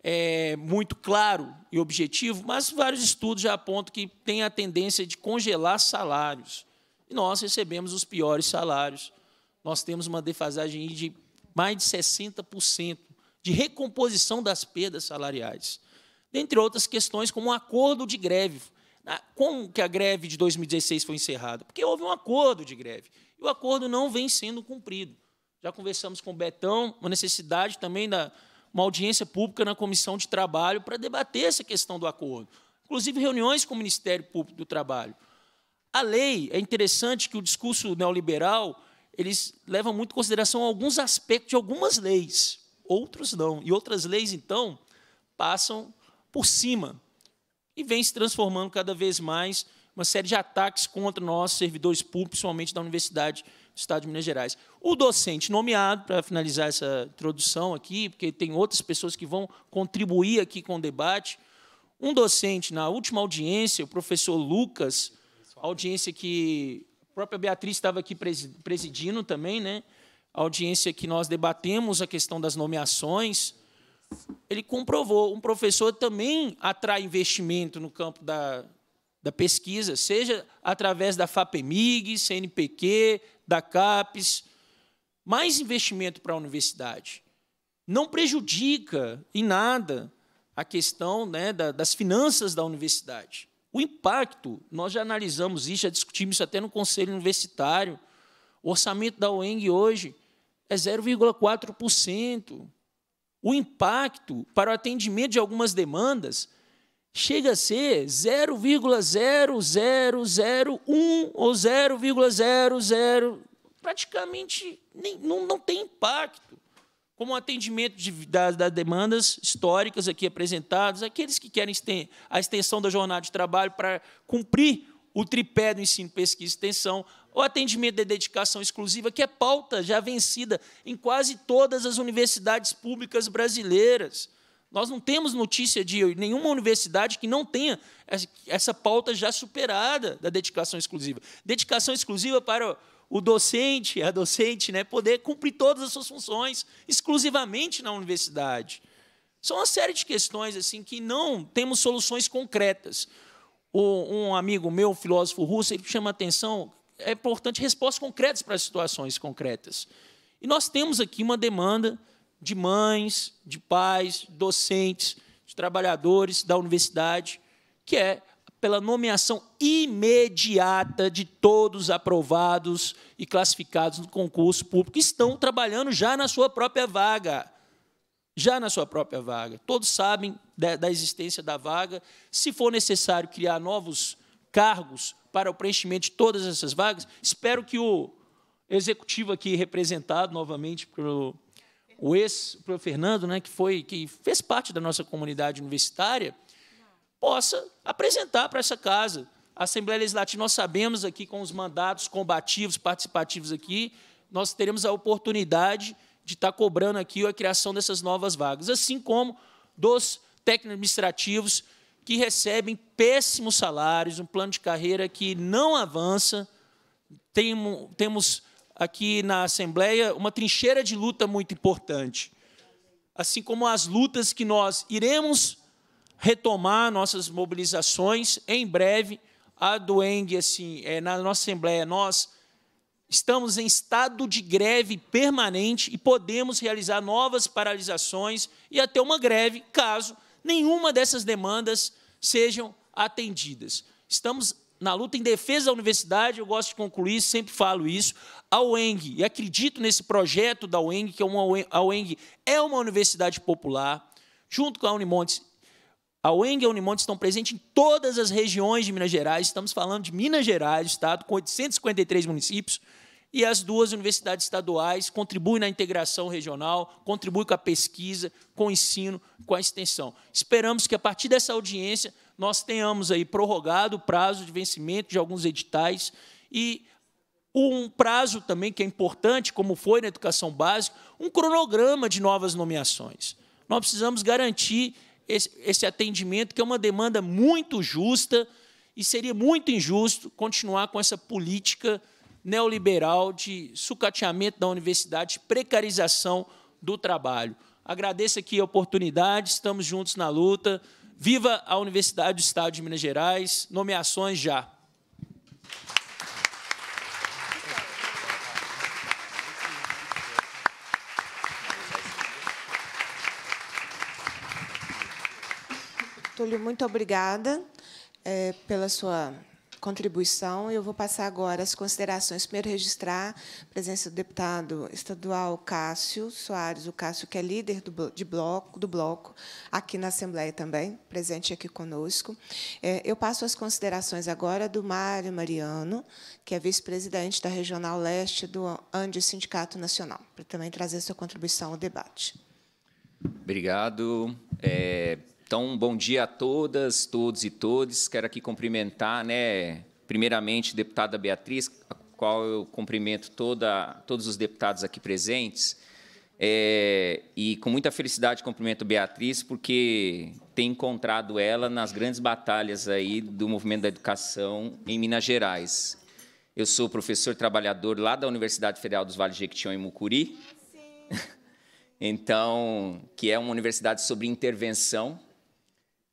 D: é, muito claro e objetivo, mas vários estudos já apontam que tem a tendência de congelar salários. E nós recebemos os piores salários. Nós temos uma defasagem de mais de 60% de recomposição das perdas salariais. Dentre outras questões, como um acordo de greve. Ah, como que a greve de 2016 foi encerrada? Porque houve um acordo de greve. E o acordo não vem sendo cumprido. Já conversamos com o Betão, uma necessidade também da uma audiência pública na Comissão de Trabalho para debater essa questão do acordo. Inclusive reuniões com o Ministério Público do Trabalho. A lei, é interessante que o discurso neoliberal, eles levam muito em consideração alguns aspectos de algumas leis outros não. E outras leis, então, passam por cima e vem se transformando cada vez mais uma série de ataques contra nossos servidores públicos, somente da Universidade do Estado de Minas Gerais. O docente nomeado, para finalizar essa introdução aqui, porque tem outras pessoas que vão contribuir aqui com o debate, um docente, na última audiência, o professor Lucas, audiência que a própria Beatriz estava aqui presidindo também, né? audiência que nós debatemos a questão das nomeações, ele comprovou, um professor também atrai investimento no campo da, da pesquisa, seja através da FAPEMIG, CNPq, da CAPES, mais investimento para a universidade. Não prejudica em nada a questão né, da, das finanças da universidade. O impacto, nós já analisamos isso, já discutimos isso até no Conselho Universitário. O orçamento da UENG hoje é 0,4%. O impacto para o atendimento de algumas demandas chega a ser 0,0001 ou 0,00, praticamente nem, não, não tem impacto. Como o atendimento de, das, das demandas históricas aqui apresentadas, aqueles que querem a extensão da jornada de trabalho para cumprir o tripé do ensino, pesquisa e extensão, o atendimento de dedicação exclusiva, que é pauta já vencida em quase todas as universidades públicas brasileiras. Nós não temos notícia de nenhuma universidade que não tenha essa pauta já superada da dedicação exclusiva. Dedicação exclusiva para o docente, a docente, né, poder cumprir todas as suas funções exclusivamente na universidade. São uma série de questões assim que não temos soluções concretas. Um amigo meu, filósofo russo, ele chama a atenção é importante respostas concretas para as situações concretas. E nós temos aqui uma demanda de mães, de pais, docentes, de trabalhadores da universidade, que é pela nomeação imediata de todos aprovados e classificados no concurso público, que estão trabalhando já na sua própria vaga. Já na sua própria vaga. Todos sabem da, da existência da vaga. Se for necessário criar novos cargos, para o preenchimento de todas essas vagas. Espero que o executivo aqui representado novamente pelo o ex pelo Fernando, né, que foi que fez parte da nossa comunidade universitária, possa apresentar para essa casa. A Assembleia Legislativa, nós sabemos aqui com os mandatos combativos, participativos aqui, nós teremos a oportunidade de estar cobrando aqui a criação dessas novas vagas, assim como dos técnicos administrativos que recebem péssimos salários, um plano de carreira que não avança. Temos aqui na Assembleia uma trincheira de luta muito importante, assim como as lutas que nós iremos retomar nossas mobilizações em breve. A Eng, assim, é, na nossa Assembleia, nós estamos em estado de greve permanente e podemos realizar novas paralisações e até uma greve, caso nenhuma dessas demandas sejam atendidas. Estamos na luta em defesa da universidade, eu gosto de concluir, sempre falo isso. A UENG, e acredito nesse projeto da UENG, que é uma, a UENG é uma universidade popular, junto com a Unimontes. A UENG e a Unimontes estão presentes em todas as regiões de Minas Gerais, estamos falando de Minas Gerais, Estado, com 853 municípios, e as duas universidades estaduais contribuem na integração regional, contribuem com a pesquisa, com o ensino, com a extensão. Esperamos que, a partir dessa audiência, nós tenhamos aí prorrogado o prazo de vencimento de alguns editais e um prazo também que é importante, como foi na educação básica, um cronograma de novas nomeações. Nós precisamos garantir esse, esse, atendimento, que é uma demanda muito justa, e seria muito injusto continuar com essa política neoliberal de sucateamento da universidade, precarização do trabalho. Agradeço aqui a oportunidade, estamos juntos na luta. Viva a Universidade do Estado de Minas Gerais, nomeações já.
A: Túlio, muito obrigada é, pela sua contribuição. Eu vou passar agora as considerações. Primeiro, registrar a presença do deputado estadual Cássio Soares, o Cássio que é líder do, de bloco, do bloco, aqui na Assembleia também, presente aqui conosco. É, eu passo as considerações agora do Mário Mariano, que é vice-presidente da Regional Leste do Andi Sindicato Nacional, para também trazer sua contribuição ao debate.
E: Obrigado. É, então, bom dia a todas, todos e todos. Quero aqui cumprimentar, né, primeiramente, deputada Beatriz, a qual eu cumprimento toda, todos os deputados aqui presentes. É, e com muita felicidade cumprimento Beatriz, porque tem encontrado ela nas grandes batalhas aí do movimento da educação em Minas Gerais. Eu sou professor trabalhador lá da Universidade Federal dos Vales de Jequitinhonha e Mucuri. Sim. Então, que é uma universidade sobre intervenção,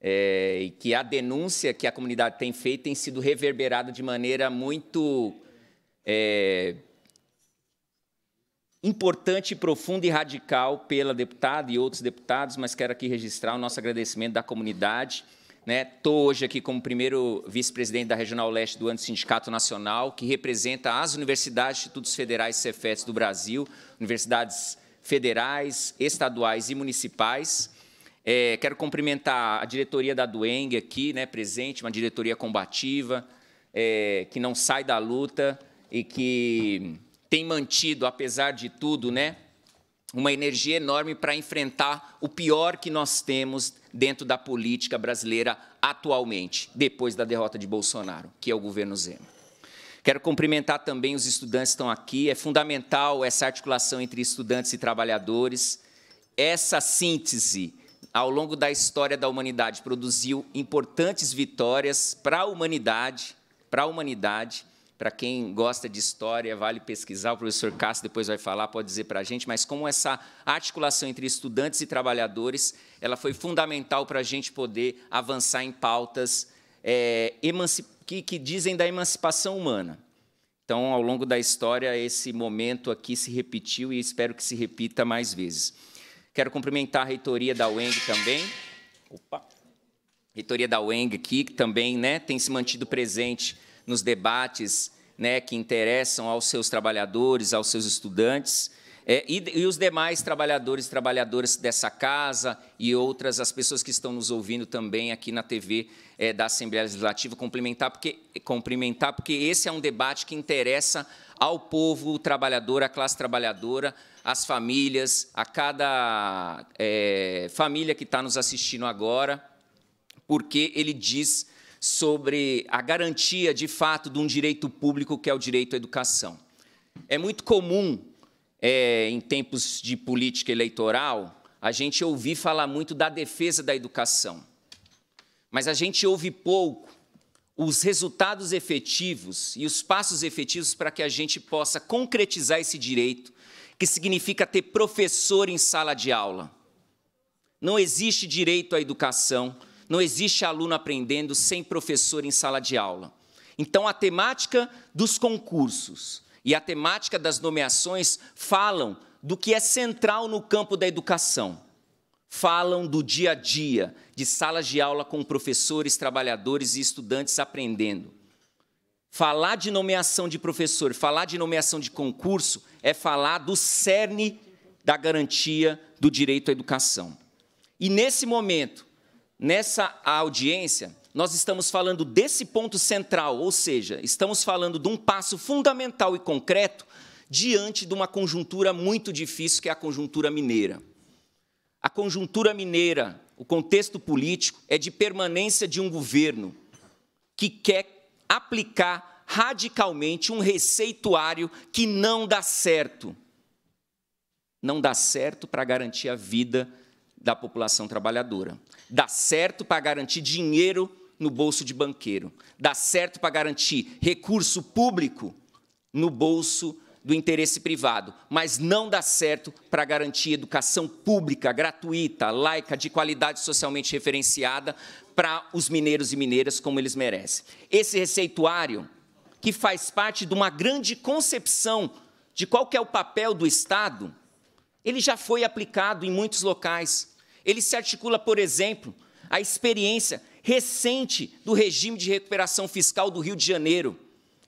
E: é, e que a denúncia que a comunidade tem feito tem sido reverberada de maneira muito é, importante, profunda e radical pela deputada e outros deputados, mas quero aqui registrar o nosso agradecimento da comunidade. Estou né? hoje aqui como primeiro vice-presidente da Regional Leste do ano Sindicato Nacional, que representa as universidades, institutos federais e Cefetes do Brasil, universidades federais, estaduais e municipais. É, quero cumprimentar a diretoria da Dueng aqui, né, presente, uma diretoria combativa, é, que não sai da luta e que tem mantido, apesar de tudo, né, uma energia enorme para enfrentar o pior que nós temos dentro da política brasileira atualmente, depois da derrota de Bolsonaro, que é o governo Zema. Quero cumprimentar também os estudantes que estão aqui. É fundamental essa articulação entre estudantes e trabalhadores. Essa síntese ao longo da história da humanidade, produziu importantes vitórias para a humanidade, para a humanidade. Para quem gosta de história, vale pesquisar. O professor Cássio depois vai falar, pode dizer para a gente. Mas como essa articulação entre estudantes e trabalhadores, ela foi fundamental para a gente poder avançar em pautas é, que, que dizem da emancipação humana. Então, ao longo da história, esse momento aqui se repetiu e espero que se repita mais vezes. Quero cumprimentar a reitoria da UENG também. Opa! Reitoria da UENG aqui, que também né, tem se mantido presente nos debates né, que interessam aos seus trabalhadores, aos seus estudantes. É, e, e, os demais trabalhadores e trabalhadoras dessa casa e outras, as pessoas que estão nos ouvindo também aqui na TV é, da Assembleia Legislativa, cumprimentar porque, cumprimentar, porque esse é um debate que interessa ao povo trabalhador, à classe trabalhadora, as famílias, a cada é, família que está nos assistindo agora, porque ele diz sobre a garantia de fato de um direito público que é o direito à educação. É muito comum, é, em tempos de política eleitoral, a gente ouvir falar muito da defesa da educação, mas a gente ouve pouco os resultados efetivos e os passos efetivos para que a gente possa concretizar esse direito que significa ter professor em sala de aula. Não existe direito à educação, não existe aluno aprendendo sem professor em sala de aula. Então, a temática dos concursos e a temática das nomeações falam do que é central no campo da educação. Falam do dia a dia, de salas de aula com professores, trabalhadores e estudantes aprendendo. Falar de nomeação de professor, falar de nomeação de concurso, é falar do cerne da garantia do direito à educação. E nesse momento, nessa audiência, nós estamos falando desse ponto central, ou seja, estamos falando de um passo fundamental e concreto diante de uma conjuntura muito difícil, que é a conjuntura mineira. A conjuntura mineira, o contexto político, é de permanência de um governo que quer aplicar radicalmente um receituário que não dá certo. Não dá certo para garantir a vida da população trabalhadora. Dá certo para garantir dinheiro no bolso de banqueiro. Dá certo para garantir recurso público no bolso do interesse privado, mas não dá certo para garantir educação pública, gratuita, laica, de qualidade socialmente referenciada para os mineiros e mineiras como eles merecem. Esse receituário, que faz parte de uma grande concepção de qual é o papel do Estado, ele já foi aplicado em muitos locais. Ele se articula, por exemplo, a experiência recente do regime de recuperação fiscal do Rio de Janeiro,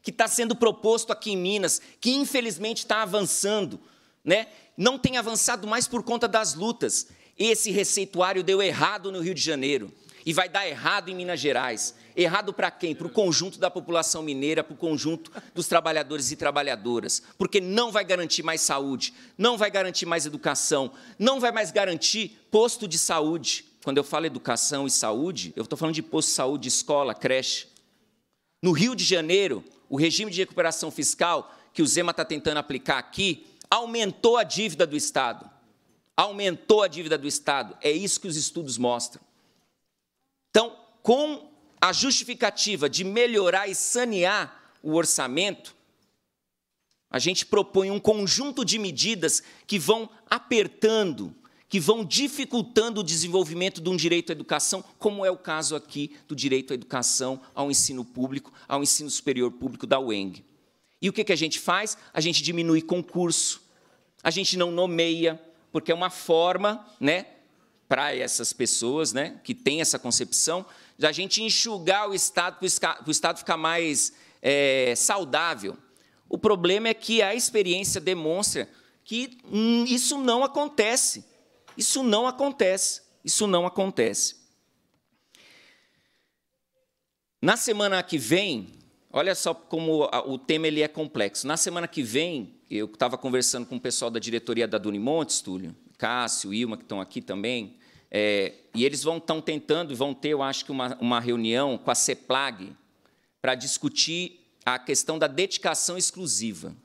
E: que está sendo proposto aqui em Minas, que infelizmente está avançando, né? Não tem avançado mais por conta das lutas. Esse receituário deu errado no Rio de Janeiro. E vai dar errado em Minas Gerais. Errado para quem? Para o conjunto da população mineira, para o conjunto dos trabalhadores e trabalhadoras. Porque não vai garantir mais saúde, não vai garantir mais educação, não vai mais garantir posto de saúde. Quando eu falo educação e saúde, eu estou falando de posto de saúde, escola, creche. No Rio de Janeiro, o regime de recuperação fiscal que o Zema está tentando aplicar aqui aumentou a dívida do Estado. Aumentou a dívida do Estado. É isso que os estudos mostram. Então, com a justificativa de melhorar e sanear o orçamento, a gente propõe um conjunto de medidas que vão apertando, que vão dificultando o desenvolvimento de um direito à educação, como é o caso aqui do direito à educação, ao ensino público, ao ensino superior público da UENG. E o que, que a gente faz? A gente diminui concurso, a gente não nomeia, porque é uma forma né, para essas pessoas né, que têm essa concepção, da gente enxugar o Estado para o Estado ficar mais é, saudável. O problema é que a experiência demonstra que hum, isso não acontece. Isso não acontece. Isso não acontece. Na semana que vem, olha só como o tema ele é complexo. Na semana que vem, eu estava conversando com o pessoal da diretoria da Dunimontes, Túlio, Cássio, Ilma, que estão aqui também, é, e eles vão estão tentando, vão ter, eu acho que uma, uma reunião com a CEPLAG para discutir a questão da dedicação exclusiva.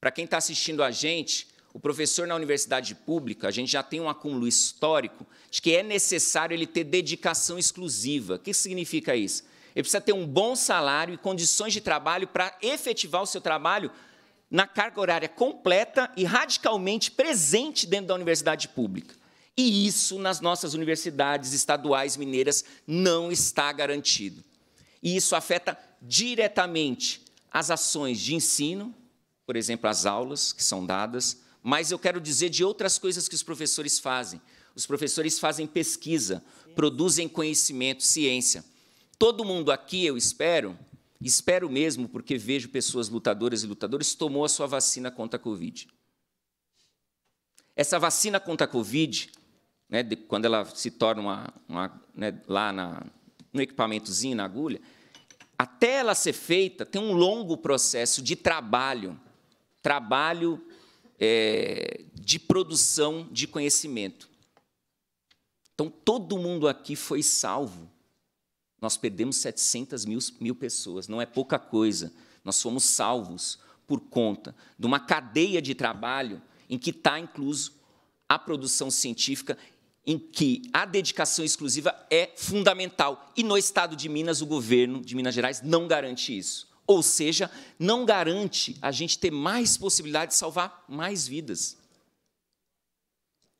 E: Para quem está assistindo a gente, o professor na universidade pública, a gente já tem um acúmulo histórico de que é necessário ele ter dedicação exclusiva. O que significa isso? Ele precisa ter um bom salário e condições de trabalho para efetivar o seu trabalho na carga horária completa e radicalmente presente dentro da universidade pública. E isso nas nossas universidades estaduais mineiras não está garantido. E isso afeta diretamente as ações de ensino, por exemplo, as aulas que são dadas, mas eu quero dizer de outras coisas que os professores fazem. Os professores fazem pesquisa, produzem conhecimento, ciência. Todo mundo aqui, eu espero, espero mesmo, porque vejo pessoas lutadoras e lutadores, tomou a sua vacina contra a Covid. Essa vacina contra a Covid né, de, quando ela se torna uma, uma né, lá na, no equipamentozinho, na agulha, até ela ser feita, tem um longo processo de trabalho, trabalho é, de produção de conhecimento. Então, todo mundo aqui foi salvo. Nós perdemos 700 mil, mil pessoas, não é pouca coisa. Nós fomos salvos por conta de uma cadeia de trabalho em que está incluso a produção científica em que a dedicação exclusiva é fundamental. E no estado de Minas, o governo de Minas Gerais não garante isso. Ou seja, não garante a gente ter mais possibilidade de salvar mais vidas.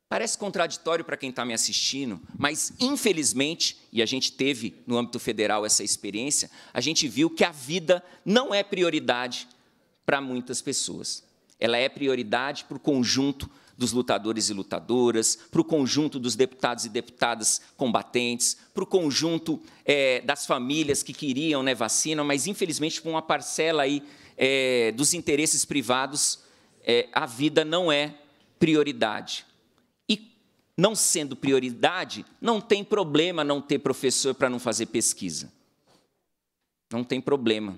E: Parece contraditório para quem está me assistindo, mas infelizmente, e a gente teve no âmbito federal essa experiência, a gente viu que a vida não é prioridade para muitas pessoas. Ela é prioridade para o conjunto dos lutadores e lutadoras, para o conjunto dos deputados e deputadas combatentes, para o conjunto é, das famílias que queriam né, vacina, mas infelizmente para uma parcela aí é, dos interesses privados, é, a vida não é prioridade. E não sendo prioridade, não tem problema não ter professor para não fazer pesquisa. Não tem problema.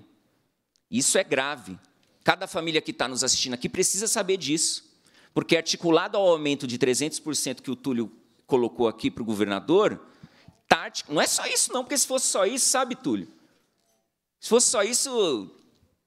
E: Isso é grave. Cada família que está nos assistindo aqui precisa saber disso. Porque articulado ao aumento de 300% que o Túlio colocou aqui para o governador, tá, não é só isso, não, porque se fosse só isso, sabe, Túlio? Se fosse só isso,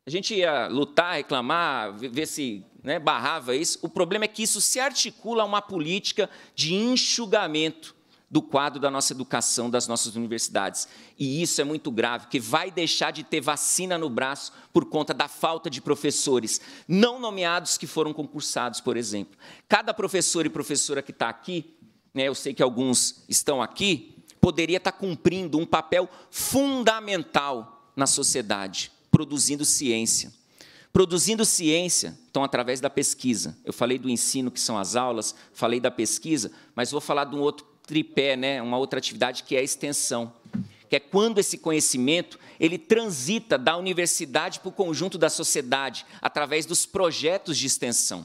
E: a gente ia lutar, reclamar, ver se né, barrava isso. O problema é que isso se articula a uma política de enxugamento do quadro da nossa educação, das nossas universidades. E isso é muito grave, porque vai deixar de ter vacina no braço por conta da falta de professores não nomeados que foram concursados, por exemplo. Cada professor e professora que está aqui, né, eu sei que alguns estão aqui, poderia estar tá cumprindo um papel fundamental na sociedade, produzindo ciência. Produzindo ciência, então, através da pesquisa. Eu falei do ensino, que são as aulas, falei da pesquisa, mas vou falar de um outro tripé, né, uma outra atividade que é a extensão, que é quando esse conhecimento ele transita da universidade para o conjunto da sociedade através dos projetos de extensão.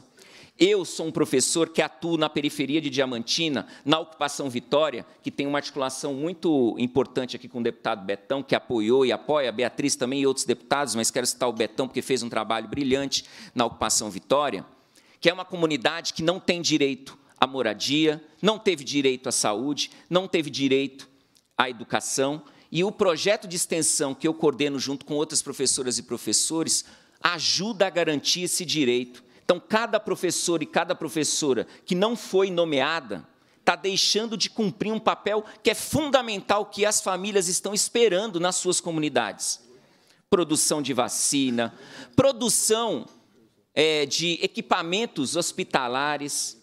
E: Eu sou um professor que atuo na periferia de Diamantina, na Ocupação Vitória, que tem uma articulação muito importante aqui com o deputado Betão, que apoiou e apoia, a Beatriz também e outros deputados, mas quero citar o Betão, porque fez um trabalho brilhante na Ocupação Vitória, que é uma comunidade que não tem direito à moradia, não teve direito à saúde, não teve direito à educação. E o projeto de extensão que eu coordeno junto com outras professoras e professores ajuda a garantir esse direito. Então, cada professor e cada professora que não foi nomeada está deixando de cumprir um papel que é fundamental que as famílias estão esperando nas suas comunidades. Produção de vacina, produção é, de equipamentos hospitalares,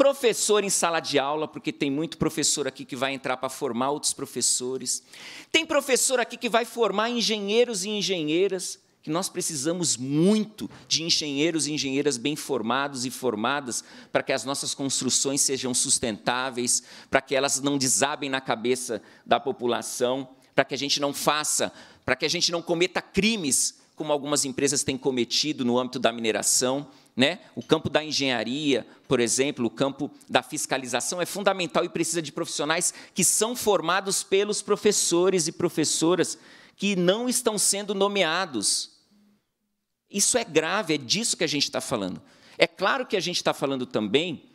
E: professor em sala de aula, porque tem muito professor aqui que vai entrar para formar outros professores. Tem professor aqui que vai formar engenheiros e engenheiras, que nós precisamos muito de engenheiros e engenheiras bem formados e formadas para que as nossas construções sejam sustentáveis, para que elas não desabem na cabeça da população, para que a gente não faça, para que a gente não cometa crimes como algumas empresas têm cometido no âmbito da mineração. Né? O campo da engenharia, por exemplo, o campo da fiscalização é fundamental e precisa de profissionais que são formados pelos professores e professoras que não estão sendo nomeados. Isso é grave, é disso que a gente está falando. É claro que a gente está falando também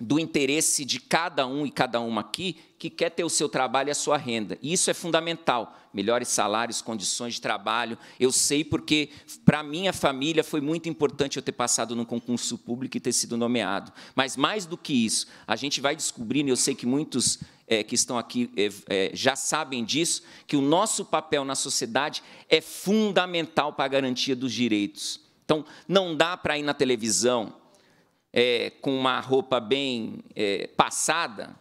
E: do interesse de cada um e cada uma aqui que quer ter o seu trabalho e a sua renda. E isso é fundamental. Melhores salários, condições de trabalho. Eu sei porque, para minha família, foi muito importante eu ter passado no concurso público e ter sido nomeado. Mas, mais do que isso, a gente vai descobrindo, e eu sei que muitos é, que estão aqui é, já sabem disso, que o nosso papel na sociedade é fundamental para a garantia dos direitos. Então, não dá para ir na televisão, é, com uma roupa bem é, passada,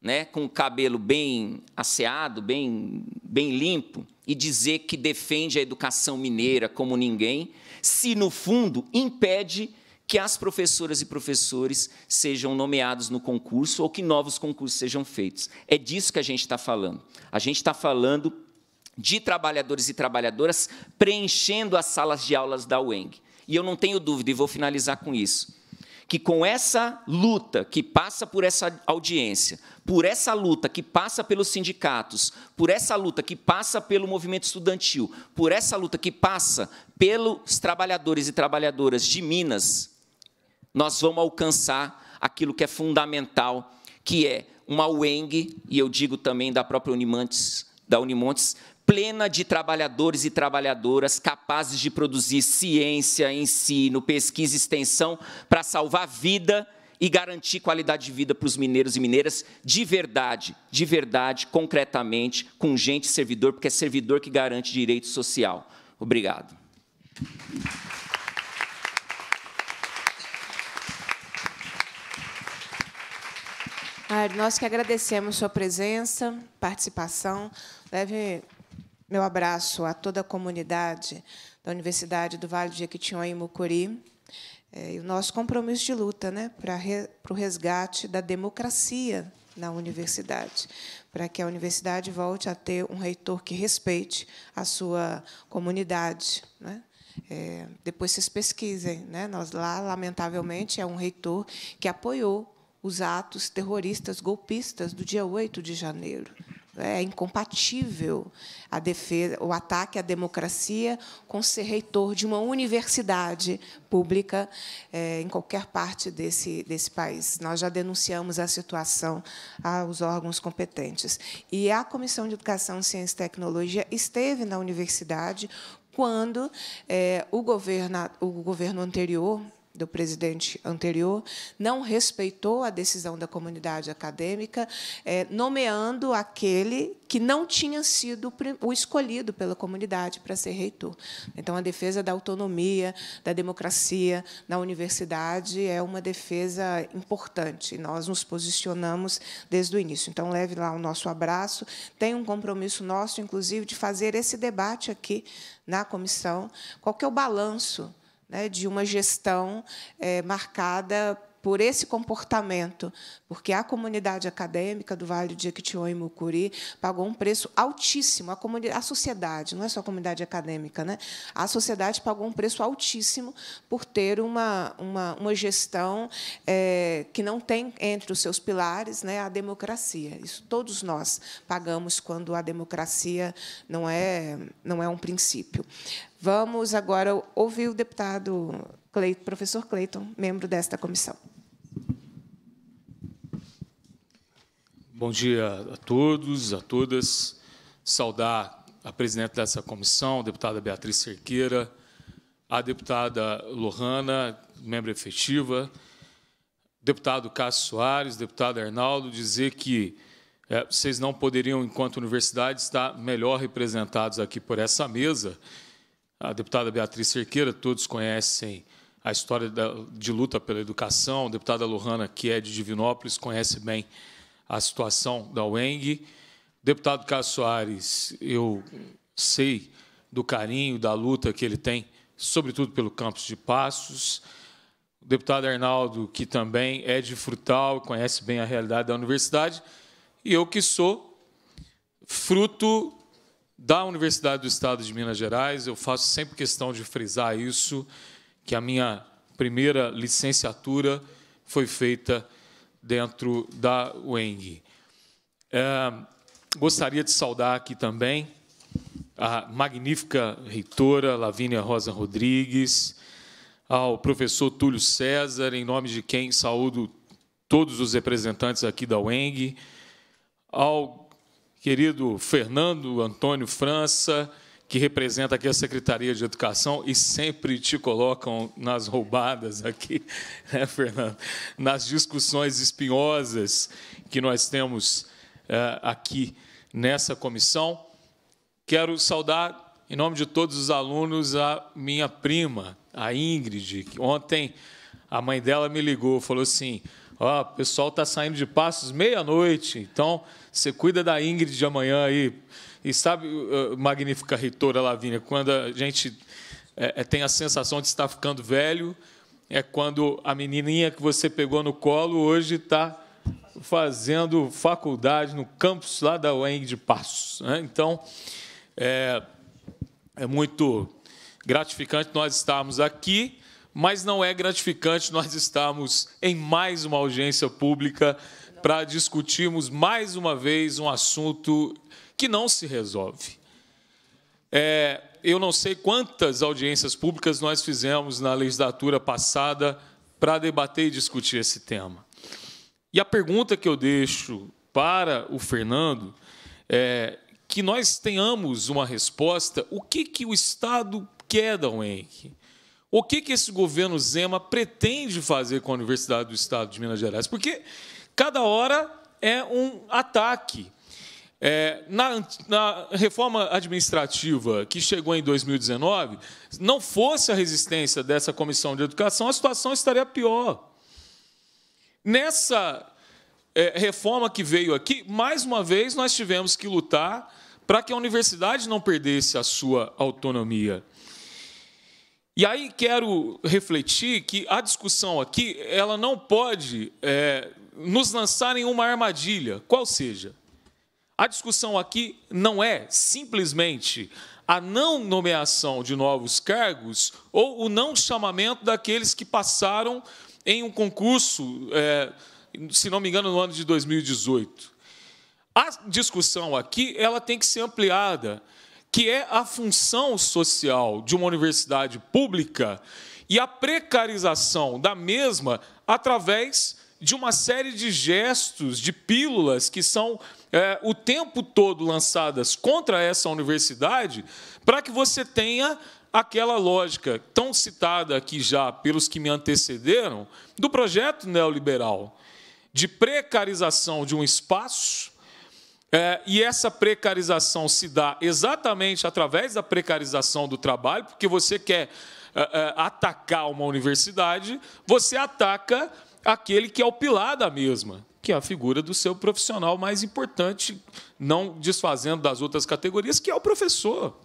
E: né, com o cabelo bem asseado, bem, bem limpo, e dizer que defende a educação mineira como ninguém, se no fundo impede que as professoras e professores sejam nomeados no concurso ou que novos concursos sejam feitos. É disso que a gente está falando. A gente está falando de trabalhadores e trabalhadoras preenchendo as salas de aulas da UENG. E eu não tenho dúvida, e vou finalizar com isso, que com essa luta que passa por essa audiência, por essa luta que passa pelos sindicatos, por essa luta que passa pelo movimento estudantil, por essa luta que passa pelos trabalhadores e trabalhadoras de Minas, nós vamos alcançar aquilo que é fundamental, que é uma UENG, e eu digo também da própria Unimantes, da Unimontes, plena de trabalhadores e trabalhadoras capazes de produzir ciência, ensino, pesquisa e extensão para salvar vida e garantir qualidade de vida para os mineiros e mineiras de verdade, de verdade, concretamente, com gente servidor, porque é servidor que garante direito social. Obrigado.
A: Nós que agradecemos sua presença, participação. Deve meu abraço a toda a comunidade da Universidade do Vale de Jequitinhonha e Mucuri. É, e o nosso compromisso de luta né, para, re, o resgate da democracia na universidade, para que a universidade volte a ter um reitor que respeite a sua comunidade. Né? É, depois vocês pesquisem. Né? Nós lá, lamentavelmente, é um reitor que apoiou os atos terroristas golpistas do dia 8 de janeiro. É incompatível a defesa, o ataque à democracia com ser reitor de uma universidade pública é, em qualquer parte desse, desse país. Nós já denunciamos a situação aos órgãos competentes. E a Comissão de Educação, Ciência e Tecnologia esteve na universidade quando é, o, governo, o governo anterior, do presidente anterior, não respeitou a decisão da comunidade acadêmica, é, nomeando aquele que não tinha sido o escolhido pela comunidade para ser reitor. Então, a defesa da autonomia, da democracia na universidade é uma defesa importante. Nós nos posicionamos desde o início. Então, leve lá o nosso abraço. Tem um compromisso nosso, inclusive, de fazer esse debate aqui na comissão. Qual que é o balanço? né, de uma gestão é, marcada por esse comportamento, porque a comunidade acadêmica do Vale de Jequitinhonha e Mucuri pagou um preço altíssimo, a, a sociedade, não é só a comunidade acadêmica, né? a sociedade pagou um preço altíssimo por ter uma, uma, uma gestão é, que não tem entre os seus pilares né, a democracia. Isso todos nós pagamos quando a democracia não é, não é um princípio. Vamos agora ouvir o deputado Cleiton, professor Cleiton, membro desta comissão.
F: Bom dia a todos, a todas. Saudar a presidente dessa comissão, a deputada Beatriz Cerqueira, a deputada Lohana, membro efetiva, deputado Cássio Soares, deputado Arnaldo, dizer que é, vocês não poderiam, enquanto universidade, estar melhor representados aqui por essa mesa a deputada Beatriz Cerqueira, todos conhecem a história de luta pela educação, a deputada Lohana, que é de Divinópolis, conhece bem a situação da UENG. Deputado Carlos Soares, eu sei do carinho, da luta que ele tem, sobretudo pelo campus de Passos. O deputado Arnaldo, que também é de Frutal, conhece bem a realidade da universidade. E eu que sou fruto da Universidade do Estado de Minas Gerais. Eu faço sempre questão de frisar isso, que a minha primeira licenciatura foi feita dentro da UENG. É, gostaria de saudar aqui também a magnífica reitora Lavínia Rosa Rodrigues, ao professor Túlio César, em nome de quem saúdo todos os representantes aqui da UENG, ao querido Fernando Antônio França, que representa aqui a Secretaria de Educação e sempre te colocam nas roubadas aqui, né, Fernando? Nas discussões espinhosas que nós temos é, aqui nessa comissão. Quero saudar, em nome de todos os alunos, a minha prima, a Ingrid, que ontem a mãe dela me ligou, falou assim: Ó, o pessoal está saindo de passos meia-noite, então você cuida da Ingrid de amanhã aí. E sabe, magnífica reitora Lavínia, quando a gente é, é, tem a sensação de estar ficando velho, é quando a menininha que você pegou no colo hoje está fazendo faculdade no campus lá da UENG de Passos. Né? Então, é, é muito gratificante nós estarmos aqui mas não é gratificante nós estarmos em mais uma audiência pública para discutirmos mais uma vez um assunto que não se resolve. É, eu não sei quantas audiências públicas nós fizemos na legislatura passada para debater e discutir esse tema. E a pergunta que eu deixo para o Fernando é que nós tenhamos uma resposta: o que, que o Estado quer da UENC? o que, que esse governo Zema pretende fazer com a Universidade do Estado de Minas Gerais? Porque cada hora é um ataque. É, na, na, reforma administrativa que chegou em 2019, não fosse a resistência dessa comissão de educação, a situação estaria pior. Nessa é, reforma que veio aqui, mais uma vez nós tivemos que lutar para que a universidade não perdesse a sua autonomia. E aí quero refletir que a discussão aqui ela não pode é, nos lançar em uma armadilha, qual seja. A discussão aqui não é simplesmente a não nomeação de novos cargos ou o não chamamento daqueles que passaram em um concurso, é, se não me engano, no ano de 2018. A discussão aqui ela tem que ser ampliada que é a função social de uma universidade pública e a precarização da mesma através de uma série de gestos, de pílulas que são é, o tempo todo lançadas contra essa universidade, para que você tenha aquela lógica tão citada aqui já pelos que me antecederam do projeto neoliberal de precarização de um espaço é, e essa precarização se dá exatamente através da precarização do trabalho, porque você quer é, é, atacar uma universidade, você ataca aquele que é o pilar da mesma, que é a figura do seu profissional mais importante, não desfazendo das outras categorias, que é o professor,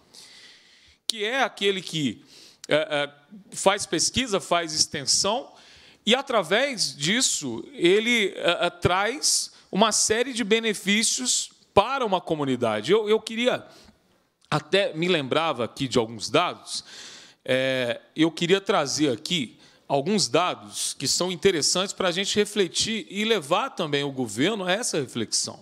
F: que é aquele que é, é faz pesquisa, faz extensão, e através disso ele é, traz uma série de benefícios para uma comunidade. Eu, eu queria, até me lembrava aqui de alguns dados, é, eu queria trazer aqui alguns dados que são interessantes para a gente refletir e levar também o governo a essa reflexão.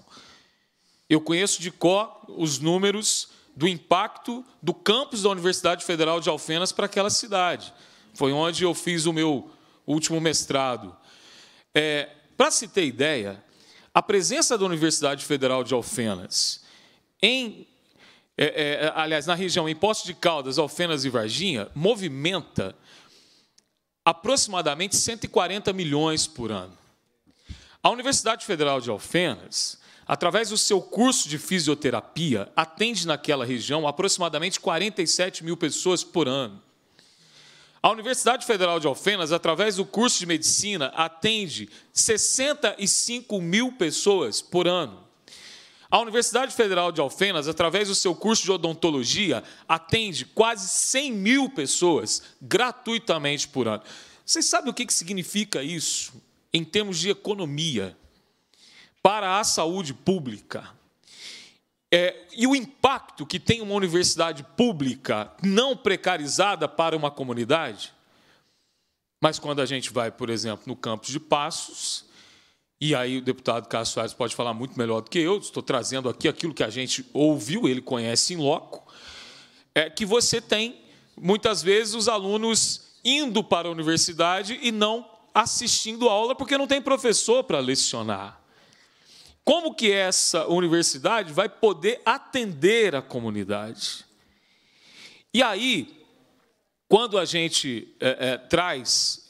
F: Eu conheço de cor os números do impacto do campus da Universidade Federal de Alfenas para aquela cidade. Foi onde eu fiz o meu último mestrado. É, para se ter ideia, a presença da Universidade Federal de Alfenas em é, é, é, aliás, na região em Poços de Caldas, Alfenas e Varginha, movimenta aproximadamente 140 milhões por ano. A Universidade Federal de Alfenas, através do seu curso de fisioterapia, atende naquela região aproximadamente 47 mil pessoas por ano. A Universidade Federal de Alfenas, através do curso de medicina, atende 65 mil pessoas por ano. A Universidade Federal de Alfenas, através do seu curso de odontologia, atende quase 100 mil pessoas gratuitamente por ano. Vocês sabem o que significa isso em termos de economia para a saúde pública? É, e o impacto que tem uma universidade pública não precarizada para uma comunidade. Mas quando a gente vai, por exemplo, no campus de Passos, e aí o deputado Cássio Soares pode falar muito melhor do que eu, estou trazendo aqui aquilo que a gente ouviu, ele conhece em loco, é que você tem, muitas vezes, os alunos indo para a universidade e não assistindo a aula porque não tem professor para lecionar. Como que essa universidade vai poder atender a comunidade? E aí, quando a gente é, é, traz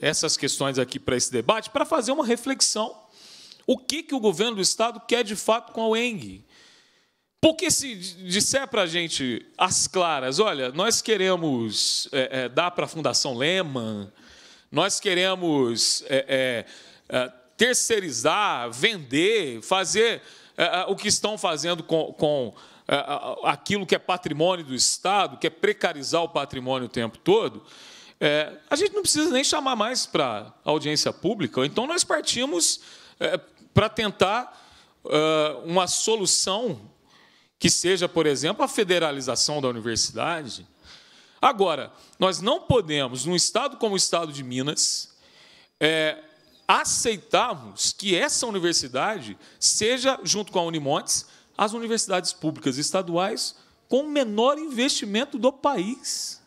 F: essas questões aqui para esse debate, para fazer uma reflexão, o que, que o governo do Estado quer de fato com a UENG? Porque se disser para a gente as claras, olha, nós queremos é, é, dar para a Fundação Lehman, nós queremos é, é, é terceirizar, vender, fazer eh, eh, o que estão fazendo com, com eh, aquilo que é patrimônio do Estado, que é precarizar o patrimônio o tempo todo, a gente não precisa nem chamar mais para audiência pública. Então, nós partimos para tentar uma solução que seja, por exemplo, a federalização da universidade. Agora, nós não podemos, num Estado como o Estado de Minas, aceitarmos que essa universidade seja, junto com a Unimontes, as universidades públicas estaduais com o menor investimento do país.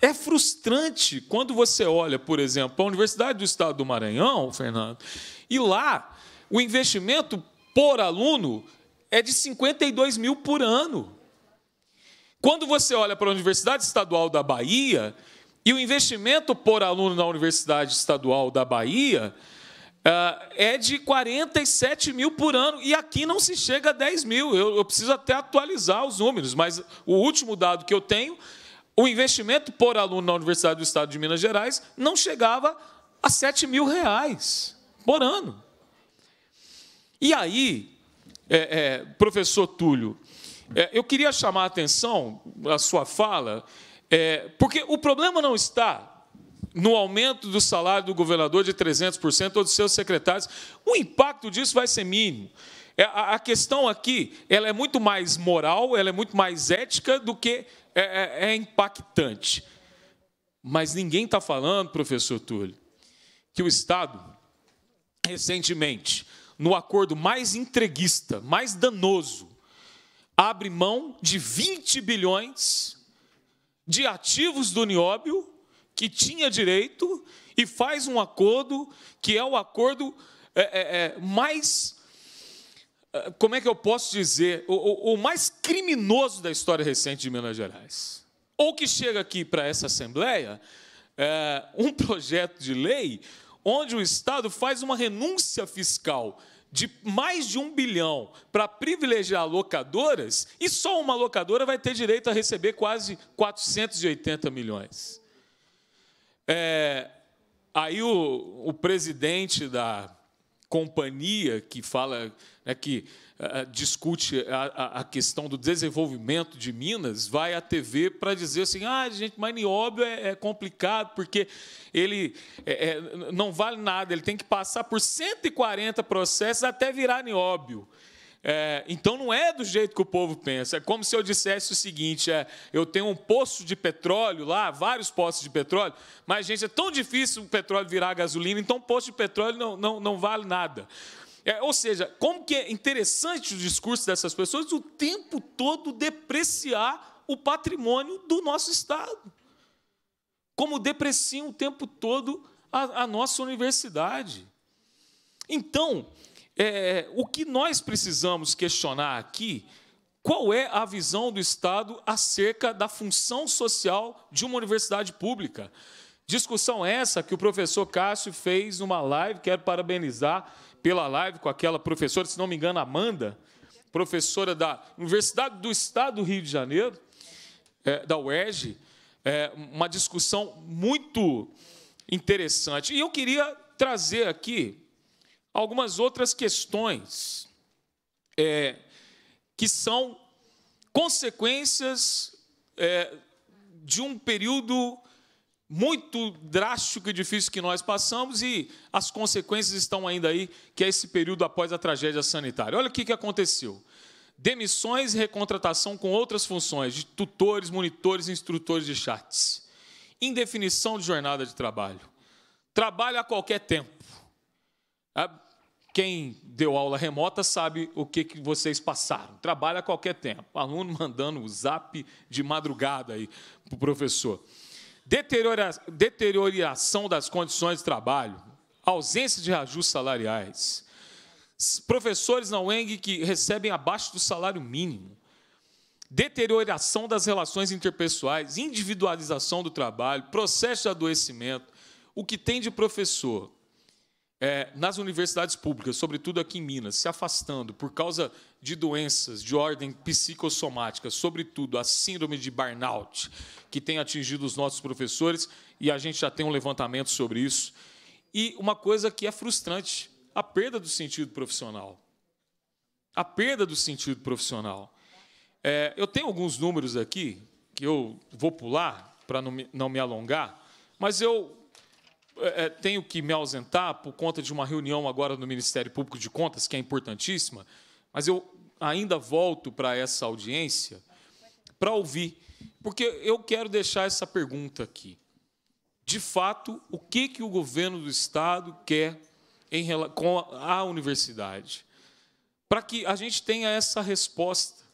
F: É frustrante quando você olha, por exemplo, a Universidade do Estado do Maranhão, Fernando, e lá o investimento por aluno é de 52 mil por ano. Quando você olha para a Universidade Estadual da Bahia, e o investimento por aluno na Universidade Estadual da Bahia eh, é de 47 mil por ano. E aqui não se chega a 10 mil. Eu, preciso até atualizar os números, mas o último dado que eu tenho, o investimento por aluno na Universidade do Estado de Minas Gerais não chegava a 7 mil reais por ano. E aí, é, é, professor Túlio, é, eu queria chamar a atenção, a sua fala, é, porque o problema não está no aumento do salário do governador de 300% ou dos seus secretários. O impacto disso vai ser mínimo. É, a questão aqui ela é muito mais moral, ela é muito mais ética do que é, é, é impactante. Mas ninguém está falando, professor Túlio, que o Estado, recentemente, no acordo mais entreguista, mais danoso, abre mão de 20 bilhões de ativos do nióbio, que tinha direito, e faz um acordo que é o acordo é, é, é mais. É, como é que eu posso dizer? O, o, o mais criminoso da história recente de Minas Gerais. Ou que chega aqui para essa Assembleia é, um projeto de lei onde o Estado faz uma renúncia fiscal de mais de um bilhão para privilegiar locadoras e só uma locadora vai ter direito a receber quase 480 milhões. É, aí o, o presidente da companhia que fala, né, que uh, discute a, a, questão do desenvolvimento de Minas, vai à TV para dizer assim, ah, gente, mas nióbio é, é complicado porque ele é, é, não vale nada, ele tem que passar por 140 processos até virar nióbio. É, então não é do jeito que o povo pensa. É como se eu dissesse o seguinte: é, eu tenho um poço de petróleo lá, vários poços de petróleo, mas, gente, é tão difícil o petróleo virar gasolina, então poço de petróleo não, não, não vale nada. É, ou seja, como que é interessante o discurso dessas pessoas o tempo todo depreciar o patrimônio do nosso Estado. Como depreciam o tempo todo a, a nossa universidade. Então, é, o que nós precisamos questionar aqui, qual é a visão do Estado acerca da função social de uma universidade pública? Discussão essa que o professor Cássio fez numa live, quero parabenizar pela live com aquela professora, se não me engano, Amanda, professora da Universidade do Estado do Rio de Janeiro, é, da UERJ, é, uma discussão muito interessante. E eu queria trazer aqui algumas outras questões é, que são consequências é, de um período muito drástico e difícil que nós passamos e as consequências estão ainda aí, que é esse período após a tragédia sanitária. Olha o que aconteceu. Demissões e recontratação com outras funções, de tutores, monitores, e instrutores de chats. Indefinição de jornada de trabalho. Trabalho a qualquer tempo. Quem deu aula remota sabe o que, que vocês passaram. Trabalha a qualquer tempo. Aluno mandando o zap de madrugada aí para o professor. Deteriora, deterioração das condições de trabalho, ausência de ajustes salariais, professores na UENG que recebem abaixo do salário mínimo, deterioração das relações interpessoais, individualização do trabalho, processo de adoecimento, o que tem de professor é, nas universidades públicas, sobretudo aqui em Minas, se afastando por causa de doenças de ordem psicossomática, sobretudo a síndrome de burnout, que tem atingido os nossos professores, e a gente já tem um levantamento sobre isso. E uma coisa que é frustrante, a perda do sentido profissional. A perda do sentido profissional. É, eu tenho alguns números aqui que eu vou pular para não me alongar, mas eu é, é, tenho que me ausentar por conta de uma reunião agora no Ministério Público de Contas, que é importantíssima, mas eu ainda volto para essa audiência para ouvir, porque eu quero deixar essa pergunta aqui. De fato, o que, que o governo do Estado quer em, com a, a universidade? Para que a gente tenha essa resposta,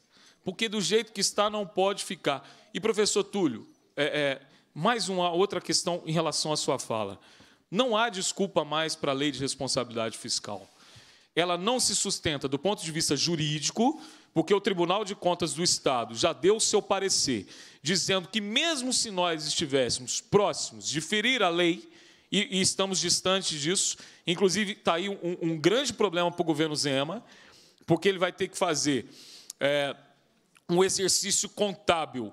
F: porque do jeito que está não pode ficar. E, professor Túlio, é, é mais uma outra questão em relação à sua fala. Não há desculpa mais para a lei de responsabilidade fiscal. Ela não se sustenta do ponto de vista jurídico, porque o Tribunal de Contas do Estado já deu o seu parecer, dizendo que, mesmo se nós estivéssemos próximos de ferir a lei, e, e estamos distantes disso, inclusive está aí um, um grande problema para o governo Zema, porque ele vai ter que fazer é, um exercício contábil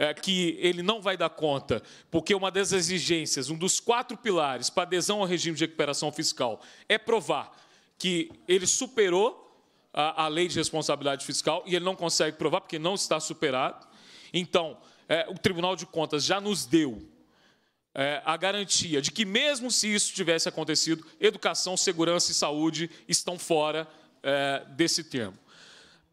F: é, que ele não vai dar conta, porque uma das exigências, um dos quatro pilares para adesão ao regime de recuperação fiscal é provar que ele superou a, a lei de responsabilidade fiscal e ele não consegue provar porque não está superado. Então, é, o Tribunal de Contas já nos deu é, a garantia de que, mesmo se isso tivesse acontecido, educação, segurança e saúde estão fora é, desse termo.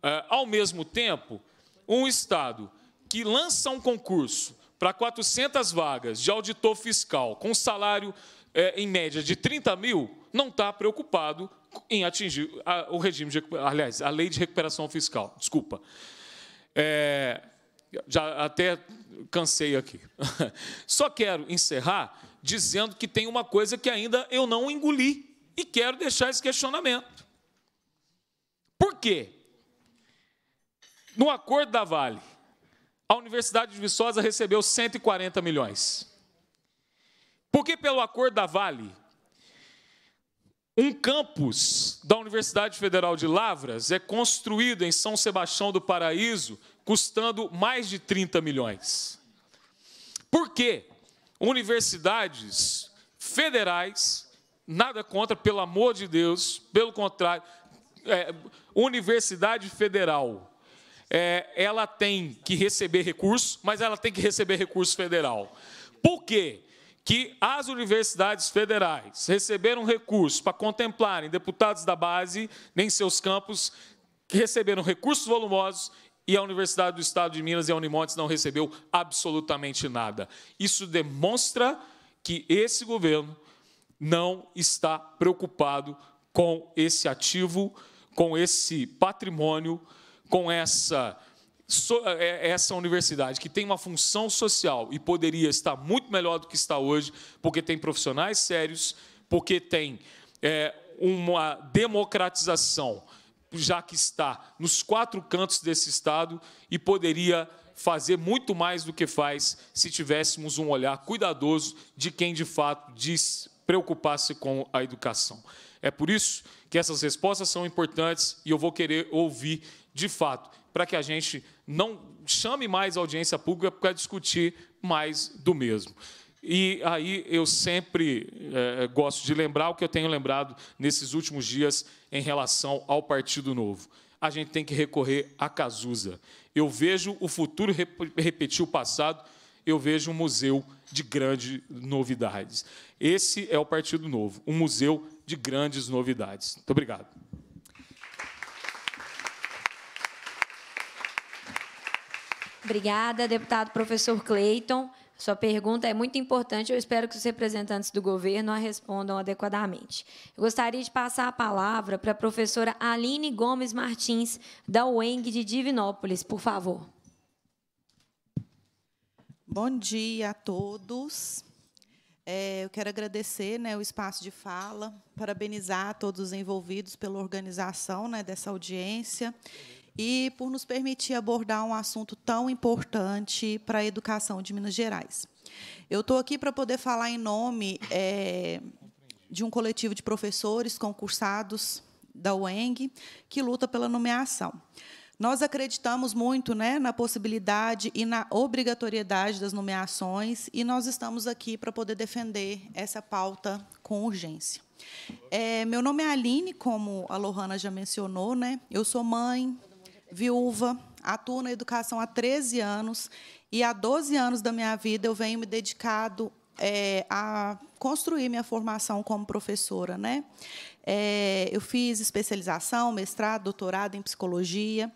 F: É, ao mesmo tempo, um Estado que lança um concurso para 400 vagas de auditor fiscal com salário é, em média de 30 mil, não está preocupado em atingir a, o regime de, aliás, a lei de recuperação fiscal. Desculpa. É, já até cansei aqui. Só quero encerrar dizendo que tem uma coisa que ainda eu não engoli e quero deixar esse questionamento. Por quê? No acordo da Vale, a Universidade de Viçosa recebeu 140 milhões. Porque pelo acordo da Vale, um campus da Universidade Federal de Lavras é construído em São Sebastião do Paraíso, custando mais de 30 milhões. Por quê? Universidades federais, nada contra, pelo amor de Deus, pelo contrário, é, universidade federal é, ela tem que receber recurso, mas ela tem que receber recurso federal. Por quê? Que as universidades federais receberam recurso para contemplarem deputados da base, nem seus campos, que receberam recursos volumosos e a Universidade do Estado de Minas e a Unimontes não recebeu absolutamente nada. Isso demonstra que esse governo não está preocupado com esse ativo, com esse patrimônio com essa é, essa universidade que tem uma função social e poderia estar muito melhor do que está hoje, porque tem profissionais sérios, porque tem é, uma democratização, já que está nos quatro cantos desse Estado e poderia fazer muito mais do que faz se tivéssemos um olhar cuidadoso de quem de fato diz preocupar-se com a educação. É por isso que essas respostas são importantes e eu vou querer ouvir de fato, para que a gente não chame mais a audiência pública para discutir mais do mesmo. E aí eu sempre é, gosto de lembrar o que eu tenho lembrado nesses últimos dias em relação ao Partido Novo. A gente tem que recorrer à Cazuza. Eu vejo o futuro rep repetir o passado, eu vejo um museu de grandes novidades. Esse é o Partido Novo, um museu de grandes novidades. Muito obrigado.
B: Obrigada, deputado professor Cleiton. Sua pergunta é muito importante. Eu espero que os representantes do governo a respondam adequadamente. Eu gostaria de passar a palavra para a professora Aline Gomes Martins, da UENG de Divinópolis, por favor.
G: Bom dia a todos. É, eu quero agradecer né, o espaço de fala, parabenizar a todos os envolvidos pela organização né, dessa audiência e por nos permitir abordar um assunto tão importante para a educação de Minas Gerais. Eu estou aqui para poder falar em nome é, de um coletivo de professores concursados da UENG que luta pela nomeação. Nós acreditamos muito né, na possibilidade e na obrigatoriedade das nomeações, e nós estamos aqui para poder defender essa pauta com urgência. É, meu nome é Aline, como a Lohana já mencionou, né? Eu sou mãe, viúva, atuo na educação há 13 anos e há 12 anos da minha vida eu venho me dedicado é, a construir minha formação como professora, né? É, eu fiz especialização, mestrado, doutorado em psicologia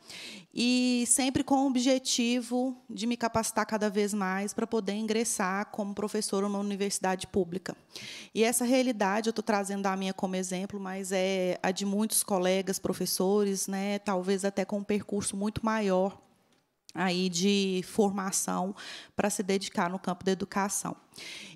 G: e sempre com o objetivo de me capacitar cada vez mais para poder ingressar como professor numa universidade pública. E essa realidade eu estou trazendo a minha como exemplo, mas é a de muitos colegas professores, né, talvez até com um percurso muito maior aí de formação para se dedicar no campo da educação.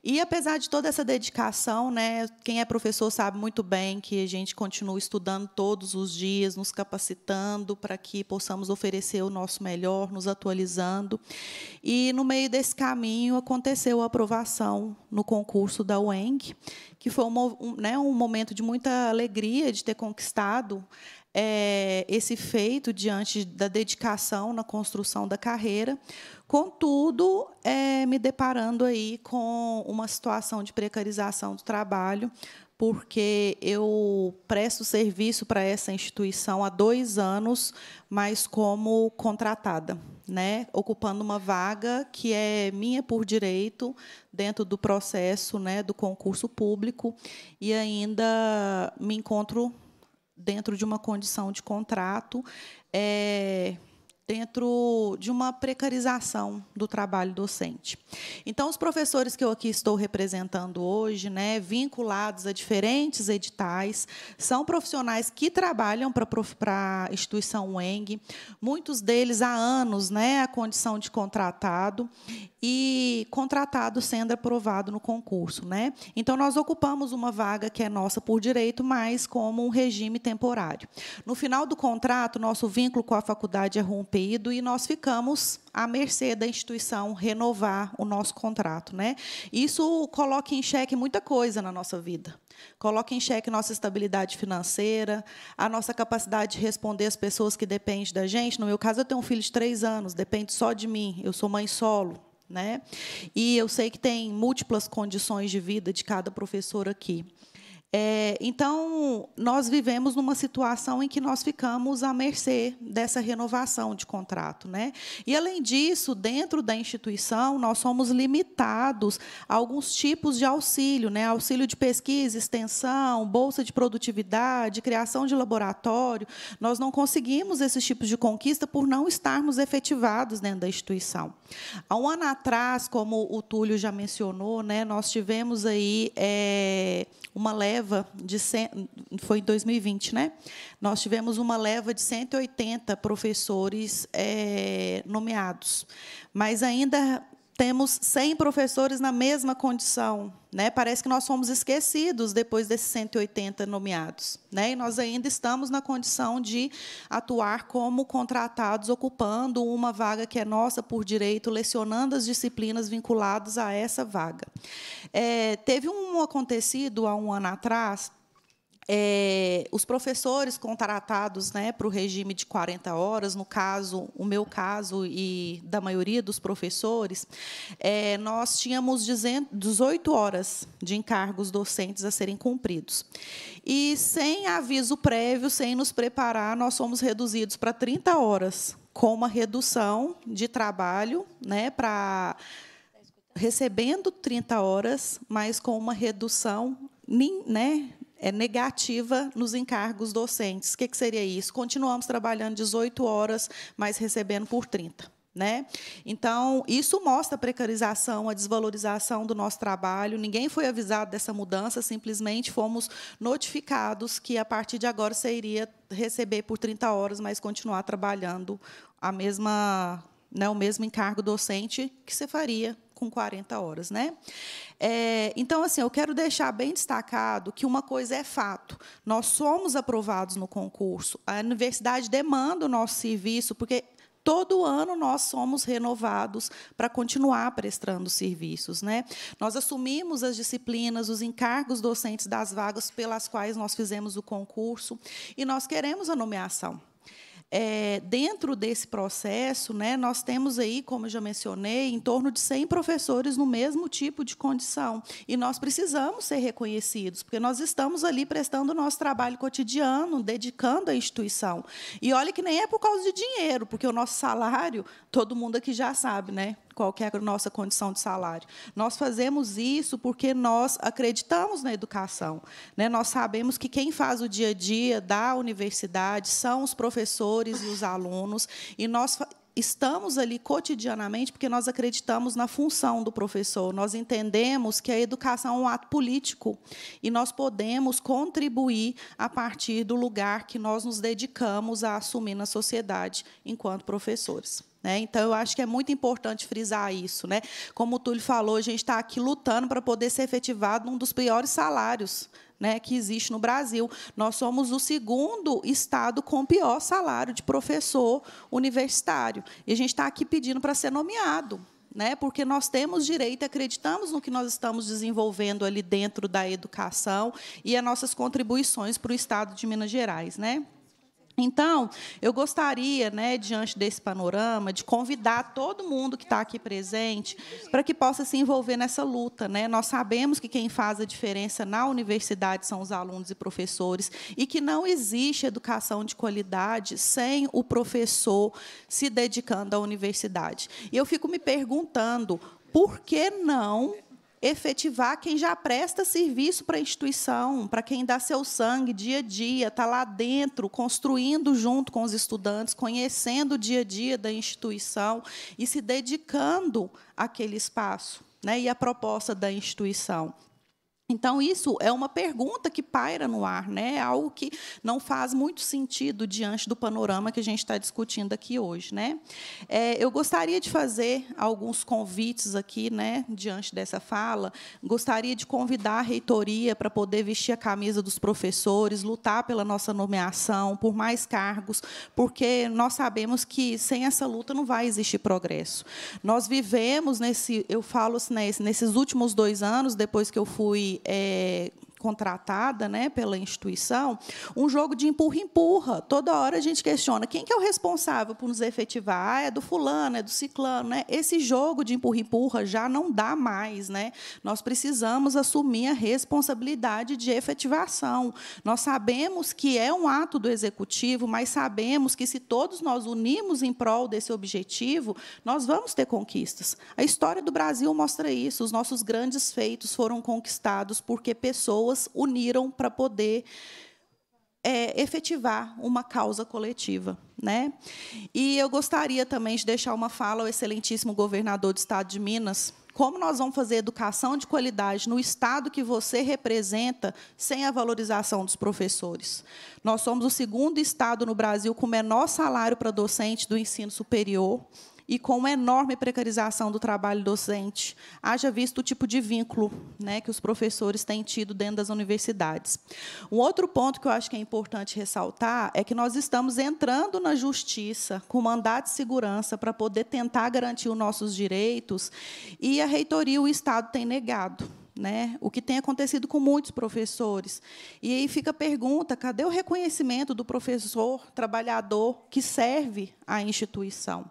G: E apesar de toda essa dedicação, né, quem é professor sabe muito bem que a gente continua estudando todos os dias, nos capacitando para que possamos oferecer o nosso melhor, nos atualizando. E no meio desse caminho aconteceu a aprovação no concurso da UENG, que foi um, um, né, um momento de muita alegria de ter conquistado é, esse feito diante da dedicação na construção da carreira, contudo, é, me deparando aí com uma situação de precarização do trabalho, porque eu presto serviço para essa instituição há dois anos, mas como contratada, né, ocupando uma vaga que é minha por direito dentro do processo né, do concurso público, e ainda me encontro dentro de uma condição de contrato é, dentro de uma precarização do trabalho docente. Então, os professores que eu aqui estou representando hoje, né, vinculados a diferentes editais, são profissionais que trabalham para a instituição Weng, muitos deles há anos, né, a condição de contratado e contratado sendo aprovado no concurso, né? Então nós ocupamos uma vaga que é nossa por direito, mas como um regime temporário. No final do contrato, nosso vínculo com a faculdade é rompido interrompido e nós ficamos à mercê da instituição renovar o nosso contrato. Né? Isso coloca em xeque muita coisa na nossa vida. Coloca em xeque nossa estabilidade financeira, a nossa capacidade de responder às pessoas que dependem da gente. No meu caso, eu tenho um filho de três anos, depende só de mim. Eu sou mãe solo, né? E eu sei que tem múltiplas condições de vida de cada professor aqui. É, então, nós vivemos numa situação em que nós ficamos à mercê dessa renovação de contrato. Né? E, além disso, dentro da instituição, nós somos limitados a alguns tipos de auxílio, né? auxílio de pesquisa, extensão, bolsa de produtividade, criação de laboratório. Nós não conseguimos esses tipos de conquista por não estarmos efetivados dentro da instituição. Há um ano atrás, como o Túlio já mencionou, né, nós tivemos aí é, uma leva leva de foi em 2020, né? Nós tivemos uma leva de 180 professores é, nomeados, mas ainda temos 100 professores na mesma condição. Né? Parece que nós fomos esquecidos depois desses 180 nomeados. Né? E nós ainda estamos na condição de atuar como contratados, ocupando uma vaga que é nossa por direito, lecionando as disciplinas vinculadas a essa vaga. É, teve um acontecido há um ano atrás, é, os professores contratados né, para o regime de 40 horas, no caso, o meu caso e da maioria dos professores, é, nós tínhamos 18 horas de encargos docentes a serem cumpridos. E sem aviso prévio, sem nos preparar, nós somos reduzidos para 30 horas, com uma redução de trabalho né, para. Recebendo 30 horas, mas com uma redução né, é negativa nos encargos docentes. O que, que seria isso? Continuamos trabalhando 18 horas, mas recebendo por 30. Né? Então, isso mostra a precarização, a desvalorização do nosso trabalho. Ninguém foi avisado dessa mudança, simplesmente fomos notificados que a partir de agora você iria receber por 30 horas, mas continuar trabalhando a mesma, né, o mesmo encargo docente que você faria com 40 horas. Né? É, então, assim, eu quero deixar bem destacado que uma coisa é fato: nós somos aprovados no concurso, a universidade demanda o nosso serviço, porque todo ano nós somos renovados para continuar prestando serviços. Né? Nós assumimos as disciplinas, os encargos docentes das vagas pelas quais nós fizemos o concurso e nós queremos a nomeação. É, dentro desse processo, né, nós temos aí, como eu já mencionei, em torno de 100 professores no mesmo tipo de condição. E nós precisamos ser reconhecidos, porque nós estamos ali prestando o nosso trabalho cotidiano, dedicando à instituição. E olha que nem é por causa de dinheiro, porque o nosso salário, todo mundo aqui já sabe, né? qual que é a nossa condição de salário. Nós fazemos isso porque nós acreditamos na educação. Né? Nós sabemos que quem faz o dia a dia da universidade são os professores e os alunos, e nós estamos ali cotidianamente porque nós acreditamos na função do professor, nós entendemos que a educação é um ato político e nós podemos contribuir a partir do lugar que nós nos dedicamos a assumir na sociedade enquanto professores. Né? Então, eu acho que é muito importante frisar isso. Né? Como o Túlio falou, a gente está aqui lutando para poder ser efetivado um dos piores salários né, que existe no Brasil. Nós somos o segundo estado com pior salário de professor universitário. E a gente está aqui pedindo para ser nomeado. Né, porque nós temos direito, acreditamos no que nós estamos desenvolvendo ali dentro da educação e as nossas contribuições para o Estado de Minas Gerais. Né? Então, eu gostaria, né, diante desse panorama, de convidar todo mundo que está aqui presente para que possa se envolver nessa luta. Né? Nós sabemos que quem faz a diferença na universidade são os alunos e professores e que não existe educação de qualidade sem o professor se dedicando à universidade. E eu fico me perguntando por que não efetivar quem já presta serviço para a instituição, para quem dá seu sangue dia a dia, está lá dentro, construindo junto com os estudantes, conhecendo o dia a dia da instituição e se dedicando àquele espaço né, e à proposta da instituição. Então, isso é uma pergunta que paira no ar, né? É algo que não faz muito sentido diante do panorama que a gente está discutindo aqui hoje. Né? É, eu gostaria de fazer alguns convites aqui, né, diante dessa fala. Gostaria de convidar a reitoria para poder vestir a camisa dos professores, lutar pela nossa nomeação, por mais cargos, porque nós sabemos que sem essa luta não vai existir progresso. Nós vivemos, nesse, eu falo assim, né, nesses últimos dois anos, depois que eu fui é, contratada né, pela instituição, um jogo de empurra-empurra. Toda hora a gente questiona quem que é o responsável por nos efetivar. Ah, é do fulano, é do ciclano. Né? Esse jogo de empurra-empurra já não dá mais. Né? Nós precisamos assumir a responsabilidade de efetivação. Nós sabemos que é um ato do executivo, mas sabemos que se todos nós unirmos em prol desse objetivo, nós vamos ter conquistas. A história do Brasil mostra isso. Os nossos grandes feitos foram conquistados porque pessoas pessoas uniram para poder é, efetivar uma causa coletiva. Né? E eu gostaria também de deixar uma fala ao excelentíssimo governador do Estado de Minas. Como nós vamos fazer educação de qualidade no Estado que você representa sem a valorização dos professores? Nós somos o segundo Estado no Brasil com menor salário para docente do ensino superior e com uma enorme precarização do trabalho docente, haja visto o tipo de vínculo né, que os professores têm tido dentro das universidades. Um outro ponto que eu acho que é importante ressaltar é que nós estamos entrando na justiça com mandato de segurança para poder tentar garantir os nossos direitos e a reitoria o Estado tem negado. Né? O que tem acontecido com muitos professores. E aí fica a pergunta: cadê o reconhecimento do professor trabalhador que serve à instituição?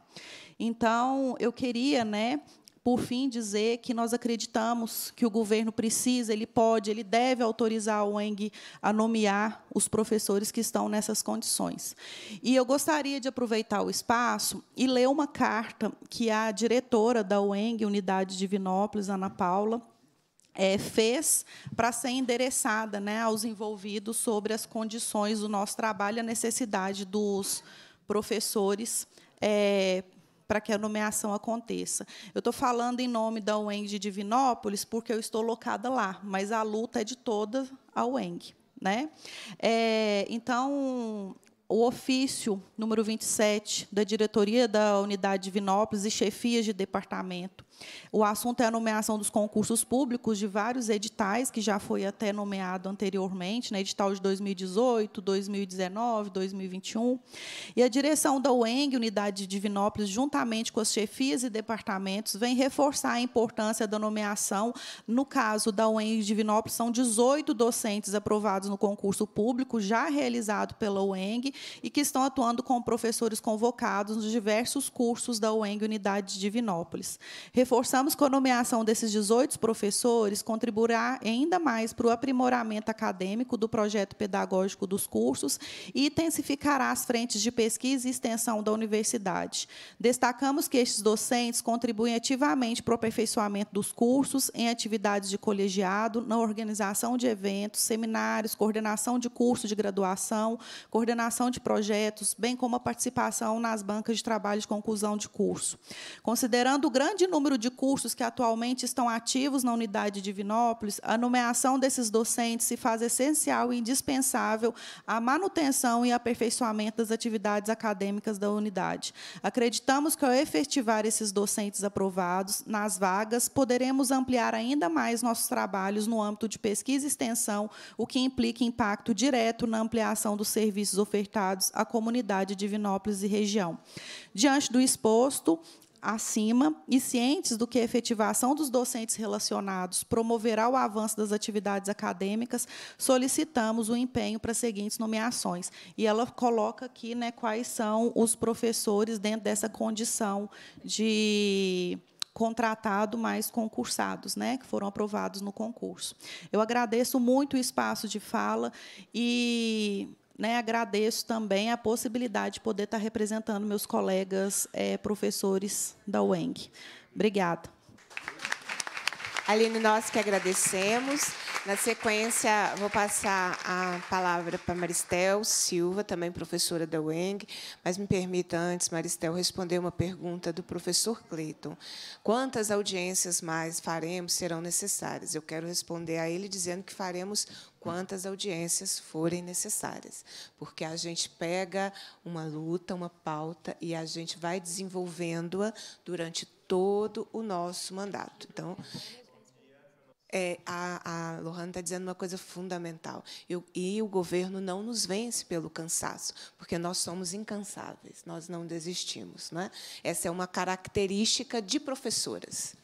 G: Então, eu queria, né, por fim, dizer que nós acreditamos que o governo precisa, ele pode, ele deve autorizar a UENG a nomear os professores que estão nessas condições. E eu gostaria de aproveitar o espaço e ler uma carta que a diretora da UENG, Unidade de Vinópolis, Ana Paula, é, fez para ser endereçada né, aos envolvidos sobre as condições do nosso trabalho, a necessidade dos professores é, para que a nomeação aconteça. Eu estou falando em nome da UENG de Divinópolis, porque eu estou locada lá, mas a luta é de toda a UENG. Né? É, então, o ofício número 27 da diretoria da unidade de Divinópolis e chefias de departamento o assunto é a nomeação dos concursos públicos de vários editais, que já foi até nomeado anteriormente, né, edital de 2018, 2019, 2021. E a direção da UENG, Unidade de Divinópolis, juntamente com as chefias e departamentos, vem reforçar a importância da nomeação. No caso da UENG de Divinópolis, são 18 docentes aprovados no concurso público, já realizado pela UENG, e que estão atuando com professores convocados nos diversos cursos da UENG Unidade de Divinópolis reforçamos que a nomeação desses 18 professores contribuirá ainda mais para o aprimoramento acadêmico do projeto pedagógico dos cursos e intensificará as frentes de pesquisa e extensão da universidade. Destacamos que estes docentes contribuem ativamente para o aperfeiçoamento dos cursos em atividades de colegiado, na organização de eventos, seminários, coordenação de curso de graduação, coordenação de projetos, bem como a participação nas bancas de trabalho de conclusão de curso. Considerando o grande número número de cursos que atualmente estão ativos na unidade de Vinópolis, a nomeação desses docentes se faz essencial e indispensável à manutenção e aperfeiçoamento das atividades acadêmicas da unidade. Acreditamos que, ao efetivar esses docentes aprovados nas vagas, poderemos ampliar ainda mais nossos trabalhos no âmbito de pesquisa e extensão, o que implica impacto direto na ampliação dos serviços ofertados à comunidade de Vinópolis e região. Diante do exposto, acima e cientes do que é a efetivação dos docentes relacionados promoverá o avanço das atividades acadêmicas, solicitamos o empenho para as seguintes nomeações. E ela coloca aqui né, quais são os professores dentro dessa condição de contratado, mais concursados, né, que foram aprovados no concurso. Eu agradeço muito o espaço de fala e né, agradeço também a possibilidade de poder estar representando meus colegas é, professores da UENG. Obrigada. Aline, nós que
A: agradecemos. Na sequência, vou passar a palavra para Maristel Silva, também professora da UENG, mas me permita antes, Maristel, responder uma pergunta do professor Cleiton. Quantas audiências mais faremos serão necessárias? Eu quero responder a ele dizendo que faremos quantas audiências forem necessárias, porque a gente pega uma luta, uma pauta e a gente vai desenvolvendo-a durante todo o nosso mandato. Então, é, a, a Lohan está dizendo uma coisa fundamental. Eu, e o governo não nos vence pelo cansaço, porque nós somos incansáveis, nós não desistimos. Né? Essa é uma característica de professoras.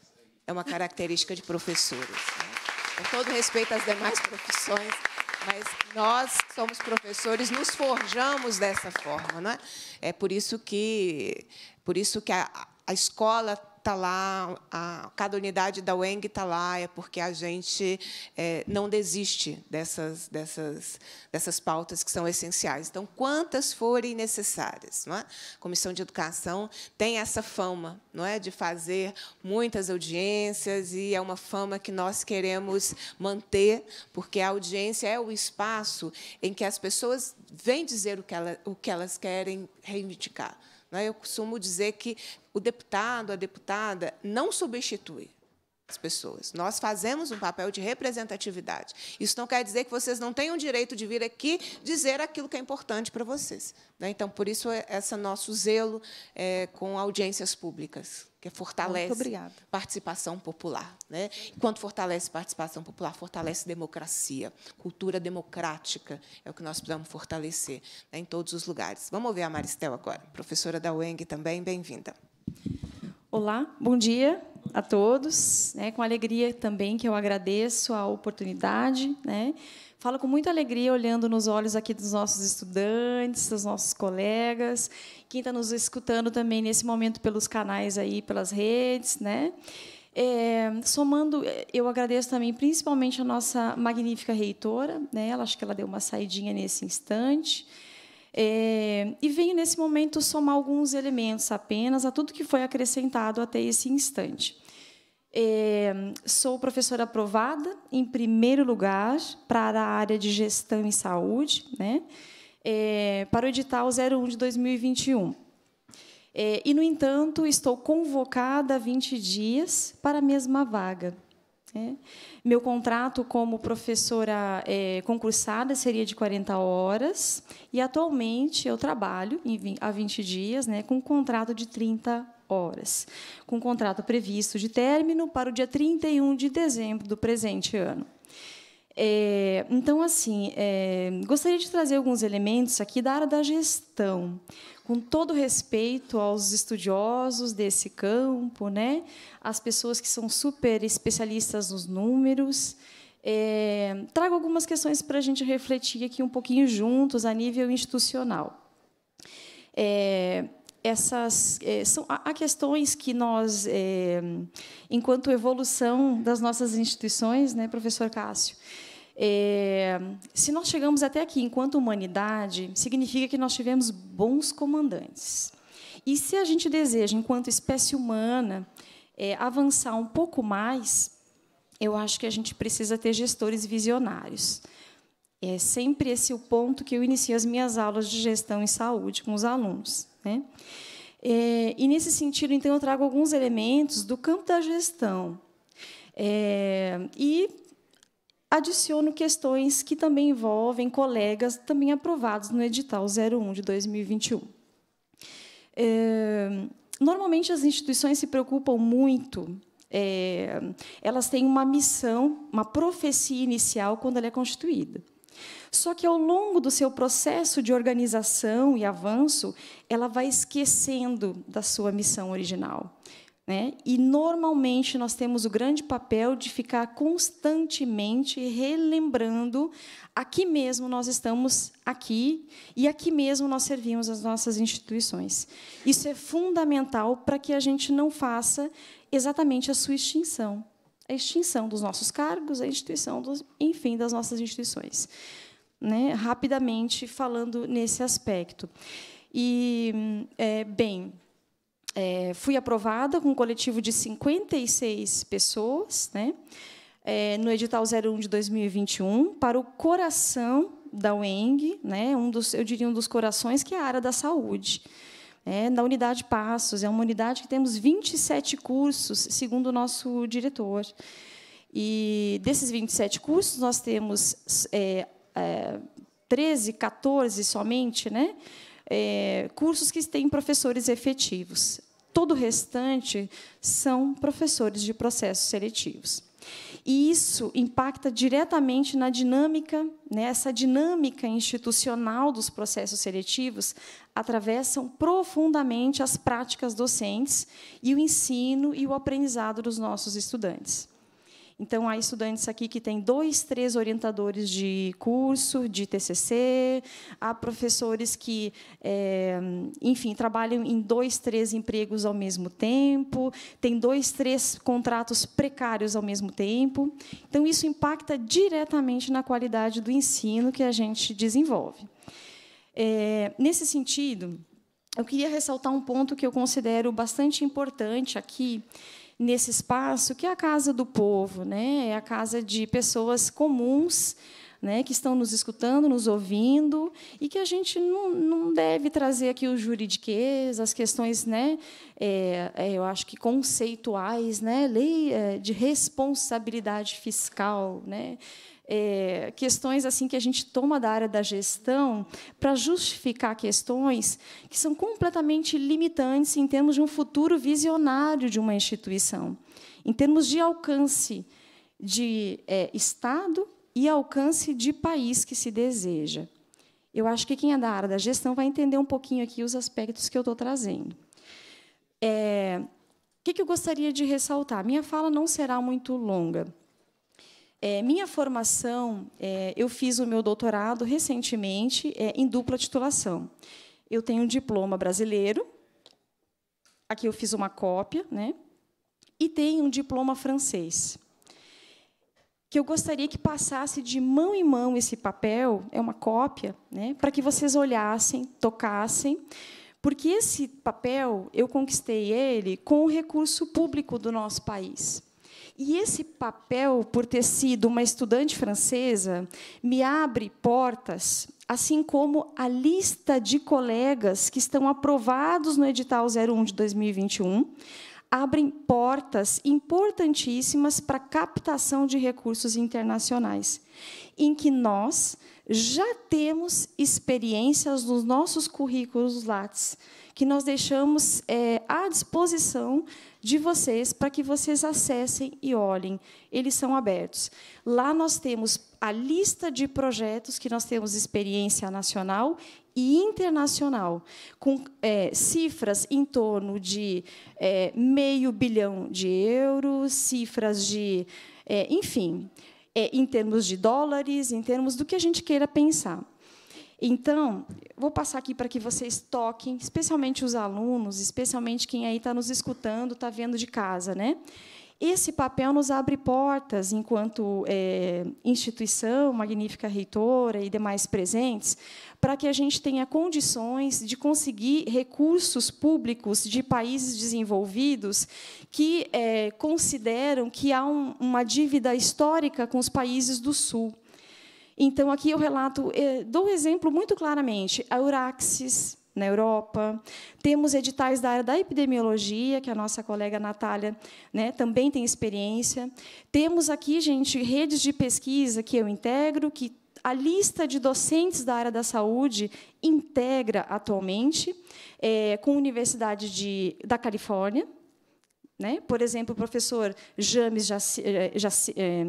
A: É uma característica de professoras. Né? Com todo respeito às demais profissões, mas nós somos professores, nos forjamos dessa forma. Né? É por isso que, por isso que a, a escola está lá, a, cada unidade da UENG está lá, é porque a gente é, não desiste dessas, dessas, dessas pautas que são essenciais. Então, quantas forem necessárias. Não é? A Comissão de Educação tem essa fama não é, de fazer muitas audiências, e é uma fama que nós queremos manter, porque a audiência é o espaço em que as pessoas vêm dizer o que, ela, o que elas querem reivindicar né? Eu costumo dizer que o deputado, a deputada, não substitui as pessoas. Nós fazemos um papel de representatividade. Isso não quer dizer que vocês não tenham o direito de vir aqui dizer aquilo que é importante para vocês. Né? Então, por isso, é esse nosso zelo é, com audiências públicas, que fortalece participação popular. Enquanto né? fortalece participação popular, fortalece democracia, cultura democrática, é o que nós precisamos fortalecer né, em todos os lugares. Vamos ouvir a Maristel agora, professora da UENG também, bem-vinda.
H: Olá, bom dia a todos. Né? com alegria também que eu agradeço a oportunidade. Né, falo com muita alegria olhando nos olhos aqui dos nossos estudantes, dos nossos colegas, quem está nos escutando também nesse momento pelos canais aí, pelas redes, né? É, somando, eu agradeço também principalmente a nossa magnífica reitora, né? Ela acho que ela deu uma saidinha nesse instante. É, e venho, nesse momento, somar alguns elementos apenas a tudo que foi acrescentado até esse instante. É, sou professora aprovada, em primeiro lugar, para a área de gestão em saúde, né? É, para o edital 01 de 2021. É, e, no entanto, estou convocada há 20 dias para a mesma vaga. É. Meu contrato como professora é, concursada seria de 40 horas e atualmente eu trabalho em, há 20 dias né, com um contrato de 30 horas, com um contrato previsto de término para o dia 31 de dezembro do presente ano. É, então, assim, é, gostaria de trazer alguns elementos aqui da área da gestão com todo respeito aos estudiosos desse campo, né? As pessoas que são super especialistas nos números. É, trago algumas questões para a gente refletir aqui um pouquinho juntos a nível institucional. É, essas é, são há questões que nós, é, enquanto evolução das nossas instituições, né, professor Cássio, é, se nós chegamos até aqui enquanto humanidade, significa que nós tivemos bons comandantes. E se a gente deseja, enquanto espécie humana, é, avançar um pouco mais, eu acho que a gente precisa ter gestores visionários. É sempre esse o ponto que eu inicio as minhas aulas de gestão em saúde com os alunos. Né? É, e, nesse sentido, então, eu trago alguns elementos do campo da gestão. É, e adiciono questões que também envolvem colegas também aprovados no edital 01 de 2021. É, normalmente, as instituições se preocupam muito é, elas têm uma missão, uma profecia inicial quando ela é constituída. Só que ao longo do seu processo de organização e avanço, ela vai esquecendo da sua missão original. Né? E, normalmente, nós temos o grande papel de ficar constantemente relembrando aqui mesmo nós estamos aqui e aqui mesmo nós servimos as nossas instituições. Isso é fundamental para que a gente não faça exatamente a sua extinção. A extinção dos nossos cargos, a instituição, dos, enfim, das nossas instituições. Né? Rapidamente falando nesse aspecto. E, hum, é, bem, é, fui aprovada com um coletivo de 56 pessoas, né? É, no edital 01 de 2021 para o coração da UENG, né, um dos, eu diria um dos corações, que é a área da saúde. É, na unidade Passos, é uma unidade que temos 27 cursos, segundo o nosso diretor. E desses 27 cursos, nós temos é, é, 13, 14 somente, né, é, cursos que têm professores efetivos. Todo o restante são professores de processos seletivos. E isso impacta diretamente na dinâmica, né? essa dinâmica institucional dos processos seletivos atravessam profundamente as práticas docentes e o ensino e o aprendizado dos nossos estudantes. Então, há estudantes aqui que têm dois, três orientadores de curso, de TCC, há professores que, é, enfim, trabalham em dois, três empregos ao mesmo tempo, têm dois, três contratos precários ao mesmo tempo. Então, isso impacta diretamente na qualidade do ensino que a gente desenvolve. É, nesse sentido, eu queria ressaltar um ponto que eu considero bastante importante aqui, nesse espaço, que é a casa do povo, né? é a casa de pessoas comuns, né, que estão nos escutando, nos ouvindo, e que a gente não, não deve trazer aqui o juridiquês, as questões, né, é, é eu acho que conceituais, né, lei é, de responsabilidade fiscal, né, é, questões assim que a gente toma da área da gestão para justificar questões que são completamente limitantes em termos de um futuro visionário de uma instituição, em termos de alcance de é, Estado e alcance de país que se deseja. Eu acho que quem é da área da gestão vai entender um pouquinho aqui os aspectos que eu estou trazendo. É, o que eu gostaria de ressaltar? Minha fala não será muito longa. É, minha formação, é, eu fiz o meu doutorado recentemente é, em dupla titulação. Eu tenho um diploma brasileiro, aqui eu fiz uma cópia, né? e tenho um diploma francês. Que eu gostaria que passasse de mão em mão esse papel, é uma cópia, né? para que vocês olhassem, tocassem, porque esse papel eu conquistei ele com o recurso público do nosso país. E esse papel, por ter sido uma estudante francesa, me abre portas, assim como a lista de colegas que estão aprovados no edital 01 de 2021, abrem portas importantíssimas para captação de recursos internacionais, em que nós já temos experiências nos nossos currículos LATS, que nós deixamos é, à disposição de vocês para que vocês acessem e olhem. Eles são abertos. Lá nós temos a lista de projetos que nós temos experiência nacional e internacional, com é, cifras em torno de é, meio bilhão de euros, cifras de. É, enfim, é, em termos de dólares, em termos do que a gente queira pensar. Então, vou passar aqui para que vocês toquem, especialmente os alunos, especialmente quem aí está nos escutando, está vendo de casa, né? Esse papel nos abre portas, enquanto é, instituição, magnífica reitora e demais presentes, para que a gente tenha condições de conseguir recursos públicos de países desenvolvidos que é, consideram que há um, uma dívida histórica com os países do Sul. Então, aqui eu relato, eh, dou um exemplo muito claramente, a Euraxis, na Europa. Temos editais da área da epidemiologia, que a nossa colega Natália né, também tem experiência. Temos aqui, gente, redes de pesquisa que eu integro, que a lista de docentes da área da saúde integra atualmente, é, com a Universidade de, da Califórnia. Né? Por exemplo, o professor James Jacinto. Jaci, é,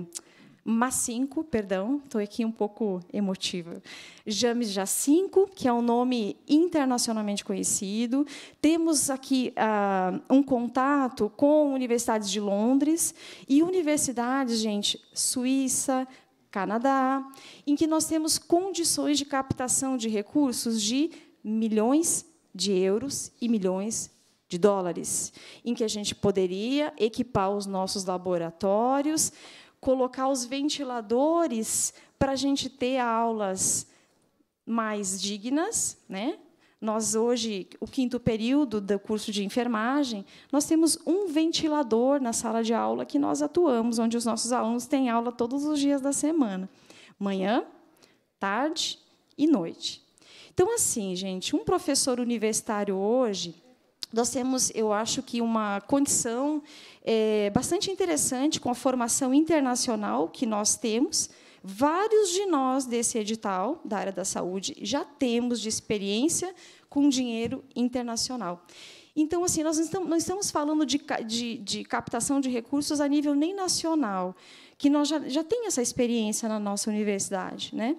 H: mas cinco, perdão, estou aqui um pouco emotiva. James Jacinco, que é um nome internacionalmente conhecido. Temos aqui uh, um contato com universidades de Londres e universidades, gente, Suíça, Canadá, em que nós temos condições de captação de recursos de milhões de euros e milhões de dólares, em que a gente poderia equipar os nossos laboratórios colocar os ventiladores para a gente ter aulas mais dignas, né? Nós hoje, o quinto período do curso de enfermagem, nós temos um ventilador na sala de aula que nós atuamos, onde os nossos alunos têm aula todos os dias da semana, manhã, tarde e noite. Então, assim, gente, um professor universitário hoje, nós temos, eu acho que uma condição é, bastante interessante com a formação internacional que nós temos. Vários de nós desse edital, da área da saúde, já temos de experiência com dinheiro internacional. Então, assim, nós não estamos falando de, de, de, captação de recursos a nível nem nacional, que nós já, já tem essa experiência na nossa universidade. Né?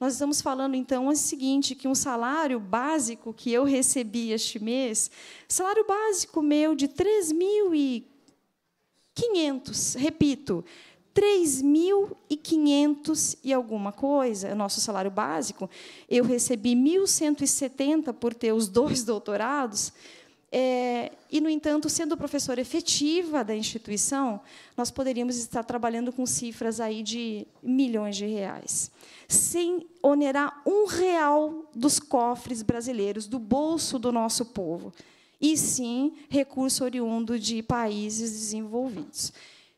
H: Nós estamos falando, então, é o seguinte, que um salário básico que eu recebi este mês, salário básico meu de R$ 500, repito, 3.500 e alguma coisa, é o nosso salário básico. Eu recebi 1.170 por ter os dois doutorados. É, e, no entanto, sendo professora efetiva da instituição, nós poderíamos estar trabalhando com cifras aí de milhões de reais, sem onerar um real dos cofres brasileiros, do bolso do nosso povo e sim recurso oriundo de países desenvolvidos.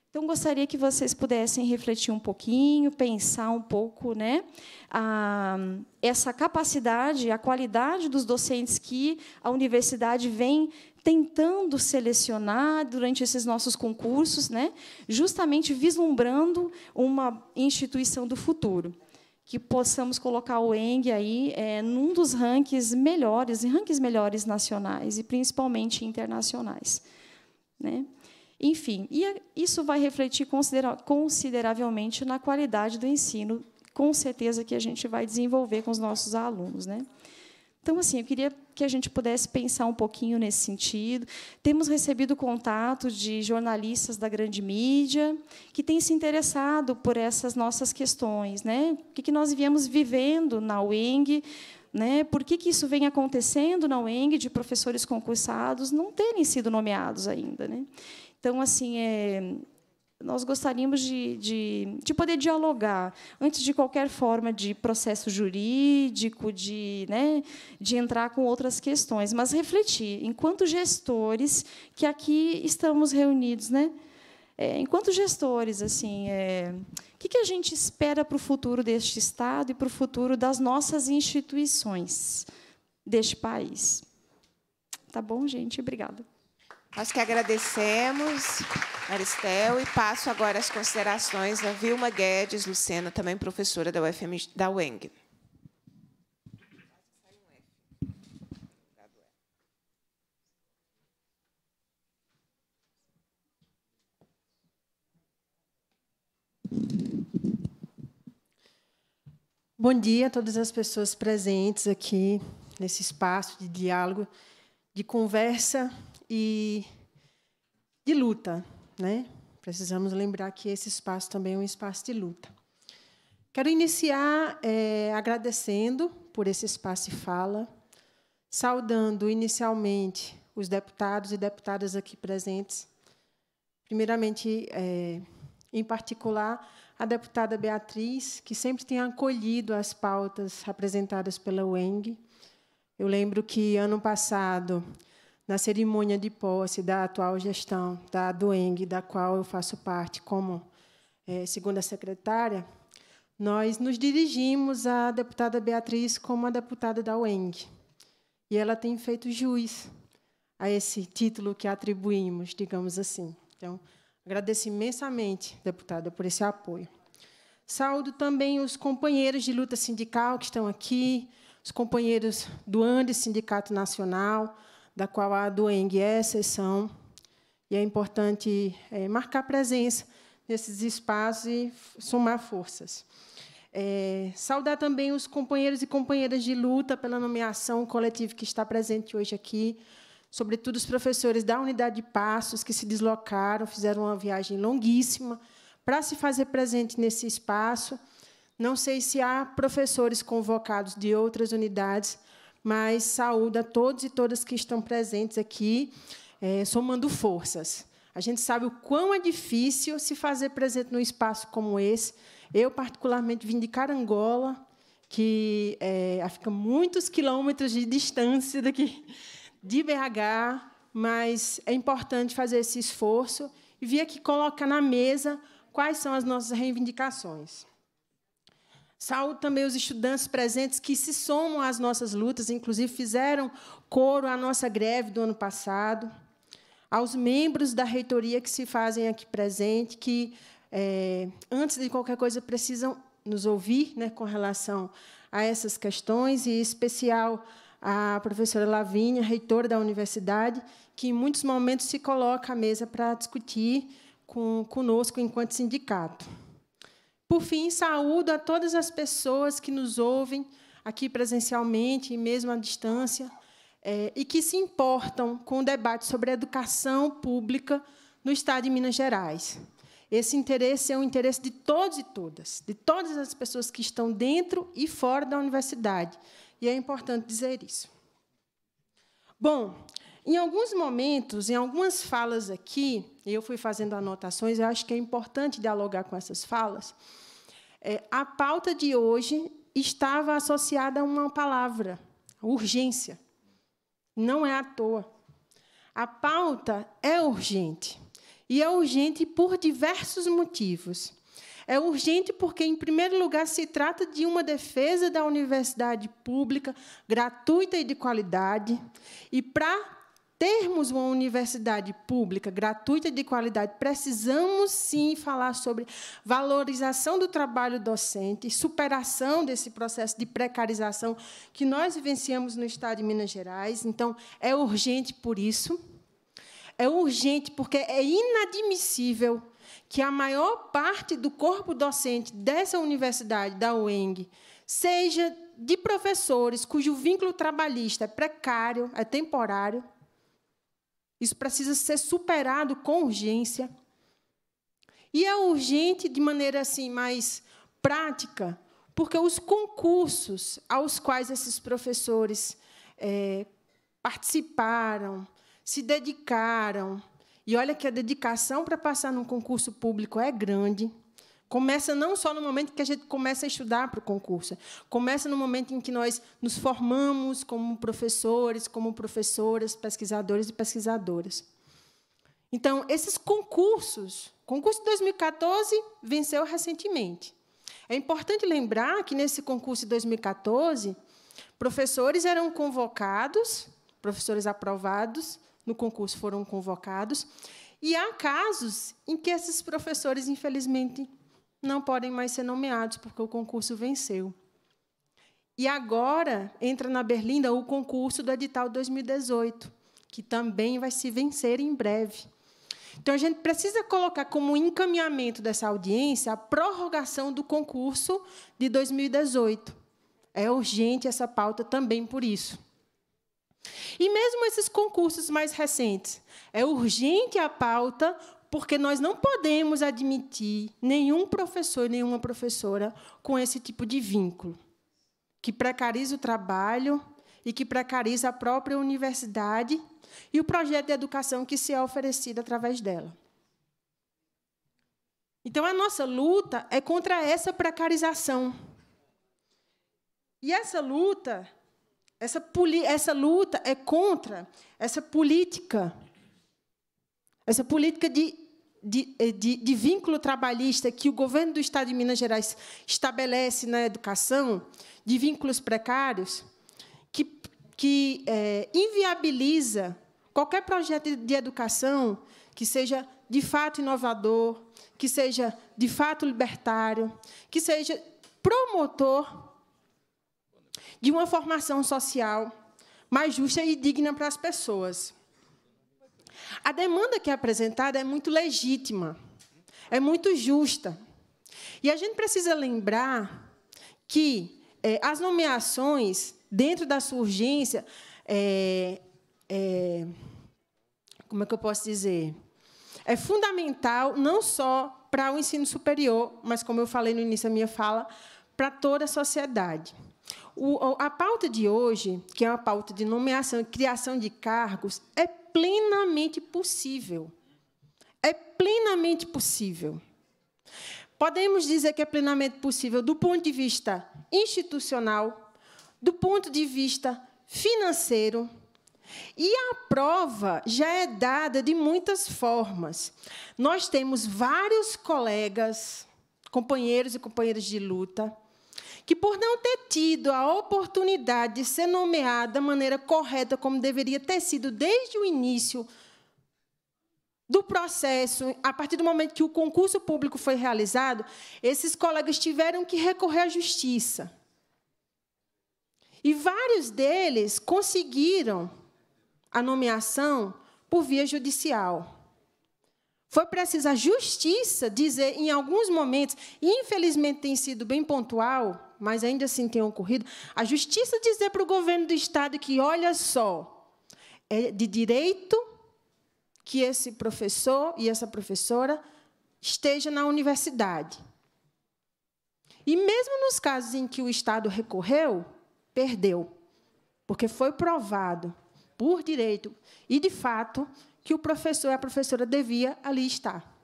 H: Então, gostaria que vocês pudessem refletir um pouquinho, pensar um pouco né, a, essa capacidade, a qualidade dos docentes que a universidade vem tentando selecionar durante esses nossos concursos, né, justamente vislumbrando uma instituição do futuro que possamos colocar o Eng aí é, num dos rankings melhores, rankings melhores nacionais e principalmente internacionais, né? Enfim, e isso vai refletir considera consideravelmente na qualidade do ensino, com certeza que a gente vai desenvolver com os nossos alunos, né? Então, assim, eu queria que a gente pudesse pensar um pouquinho nesse sentido. Temos recebido contato de jornalistas da grande mídia que têm se interessado por essas nossas questões. Né? O que nós viemos vivendo na UENG, né? Por que, que isso vem acontecendo na UENG de professores concursados não terem sido nomeados ainda? Né? Então, assim, é, nós gostaríamos de, de, de, poder dialogar antes de qualquer forma de processo jurídico, de, né, de entrar com outras questões, mas refletir, enquanto gestores que aqui estamos reunidos, né? É, enquanto gestores, assim, é, o que, que a gente espera para o futuro deste Estado e para o futuro das nossas instituições deste país? Tá bom, gente? Obrigada. Nós que
A: agradecemos, Aristel e passo agora as considerações da Vilma Guedes Lucena, também professora da UFM da UENG.
I: Bom dia a todas as pessoas presentes aqui nesse espaço de diálogo, de conversa e de luta. Né? Precisamos lembrar que esse espaço também é um espaço de luta. Quero iniciar é, agradecendo por esse espaço de fala, saudando inicialmente os deputados e deputadas aqui presentes. Primeiramente, é, em particular, a deputada Beatriz, que sempre tem acolhido as pautas apresentadas pela UENG. Eu lembro que, ano passado, na cerimônia de posse da atual gestão da Doeng, da qual eu faço parte como é, segunda secretária, nós nos dirigimos à deputada Beatriz como a deputada da UENG. E ela tem feito juiz a esse título que atribuímos, digamos assim. Então, agradeço imensamente, deputada, por esse apoio. Saúdo também os companheiros de luta sindical que estão aqui, os companheiros do ANDES Sindicato Nacional, da qual a Dueng é exceção. E é importante é, marcar presença nesses espaços e somar forças. É, saudar também os companheiros e companheiras de luta pela nomeação coletiva que está presente hoje aqui, sobretudo os professores da unidade de Passos, que se deslocaram, fizeram uma viagem longuíssima para se fazer presente nesse espaço. Não sei se há professores convocados de outras unidades, mas saúdo a todos e todas que estão presentes aqui, é, somando forças. A gente sabe o quão é difícil se fazer presente num espaço como esse. Eu, particularmente, vim de Carangola, que é, fica muitos quilômetros de distância daqui de BH, mas é importante fazer esse esforço e vir aqui colocar na mesa quais são as nossas reivindicações. Saúdo também os estudantes presentes que se somam às nossas lutas, inclusive fizeram coro à nossa greve do ano passado, aos membros da reitoria que se fazem aqui presente, que, é, antes de qualquer coisa, precisam nos ouvir né, com relação a essas questões, e em especial a professora Lavínia, reitora da universidade, que em muitos momentos se coloca à mesa para discutir com, conosco enquanto sindicato. Por fim, saúdo a todas as pessoas que nos ouvem aqui presencialmente e mesmo à distância, é, e que se importam com o debate sobre a educação pública no Estado de Minas Gerais. Esse interesse é um interesse de todos e todas, de todas as pessoas que estão dentro e fora da universidade. E é importante dizer isso. Bom, em alguns momentos, em algumas falas aqui, eu fui fazendo anotações, eu acho que é importante dialogar com essas falas. É, a pauta de hoje estava associada a uma palavra, urgência. Não é à toa. A pauta é urgente. E é urgente por diversos motivos. É urgente porque, em primeiro lugar, se trata de uma defesa da universidade pública, gratuita e de qualidade. E, para termos uma universidade pública, gratuita de qualidade, precisamos sim falar sobre valorização do trabalho docente, superação desse processo de precarização que nós vivenciamos no Estado de Minas Gerais. Então, é urgente por isso. É urgente porque é inadmissível que a maior parte do corpo docente dessa universidade, da UENG, seja de professores cujo vínculo trabalhista é precário, é temporário, isso precisa ser superado com urgência. E é urgente de maneira assim mais prática, porque os concursos aos quais esses professores é, participaram, se dedicaram, e olha que a dedicação para passar num concurso público é grande. Começa não só no momento que a gente começa a estudar para o concurso, começa no momento em que nós nos formamos como professores, como professoras, pesquisadores e pesquisadoras. Então, esses concursos, concurso de 2014 venceu recentemente. É importante lembrar que nesse concurso de 2014, professores eram convocados, professores aprovados no concurso foram convocados, e há casos em que esses professores, infelizmente, não podem mais ser nomeados, porque o concurso venceu. E agora entra na Berlinda o concurso do edital 2018, que também vai se vencer em breve. Então, a gente precisa colocar como encaminhamento dessa audiência a prorrogação do concurso de 2018. É urgente essa pauta também por isso. E mesmo esses concursos mais recentes, é urgente a pauta porque nós não podemos admitir nenhum professor, nenhuma professora com esse tipo de vínculo, que precariza o trabalho e que precariza a própria universidade e o projeto de educação que se é oferecido através dela. Então, a nossa luta é contra essa precarização. E essa luta, essa, essa luta é contra essa política essa política de, de, eh, de, de vínculo trabalhista que o governo do Estado de Minas Gerais estabelece na educação, de vínculos precários, que, que é, inviabiliza qualquer projeto de educação que seja de fato inovador, que seja de fato libertário, que seja promotor de uma formação social mais justa e digna para as pessoas. A demanda que é apresentada é muito legítima, é muito justa. E a gente precisa lembrar que é, as nomeações, dentro da sua urgência, é, é, como é que eu posso dizer? É fundamental não só para o ensino superior, mas, como eu falei no início da minha fala, para toda a sociedade. O, a pauta de hoje, que é uma pauta de nomeação e criação de cargos, é plenamente possível. É plenamente possível. Podemos dizer que é plenamente possível do ponto de vista institucional, do ponto de vista financeiro. E a prova já é dada de muitas formas. Nós temos vários colegas, companheiros e companheiras de luta, que, por não ter tido a oportunidade de ser nomeada da maneira correta, como deveria ter sido desde o início do processo, a partir do momento que o concurso público foi realizado, esses colegas tiveram que recorrer à justiça. E vários deles conseguiram a nomeação por via judicial. Foi preciso a justiça dizer, em alguns momentos, infelizmente tem sido bem pontual, mas ainda assim tem ocorrido, a justiça dizer para o governo do Estado que, olha só, é de direito que esse professor e essa professora esteja na universidade. E mesmo nos casos em que o Estado recorreu, perdeu, porque foi provado por direito e de fato que o professor e a professora devia ali estar.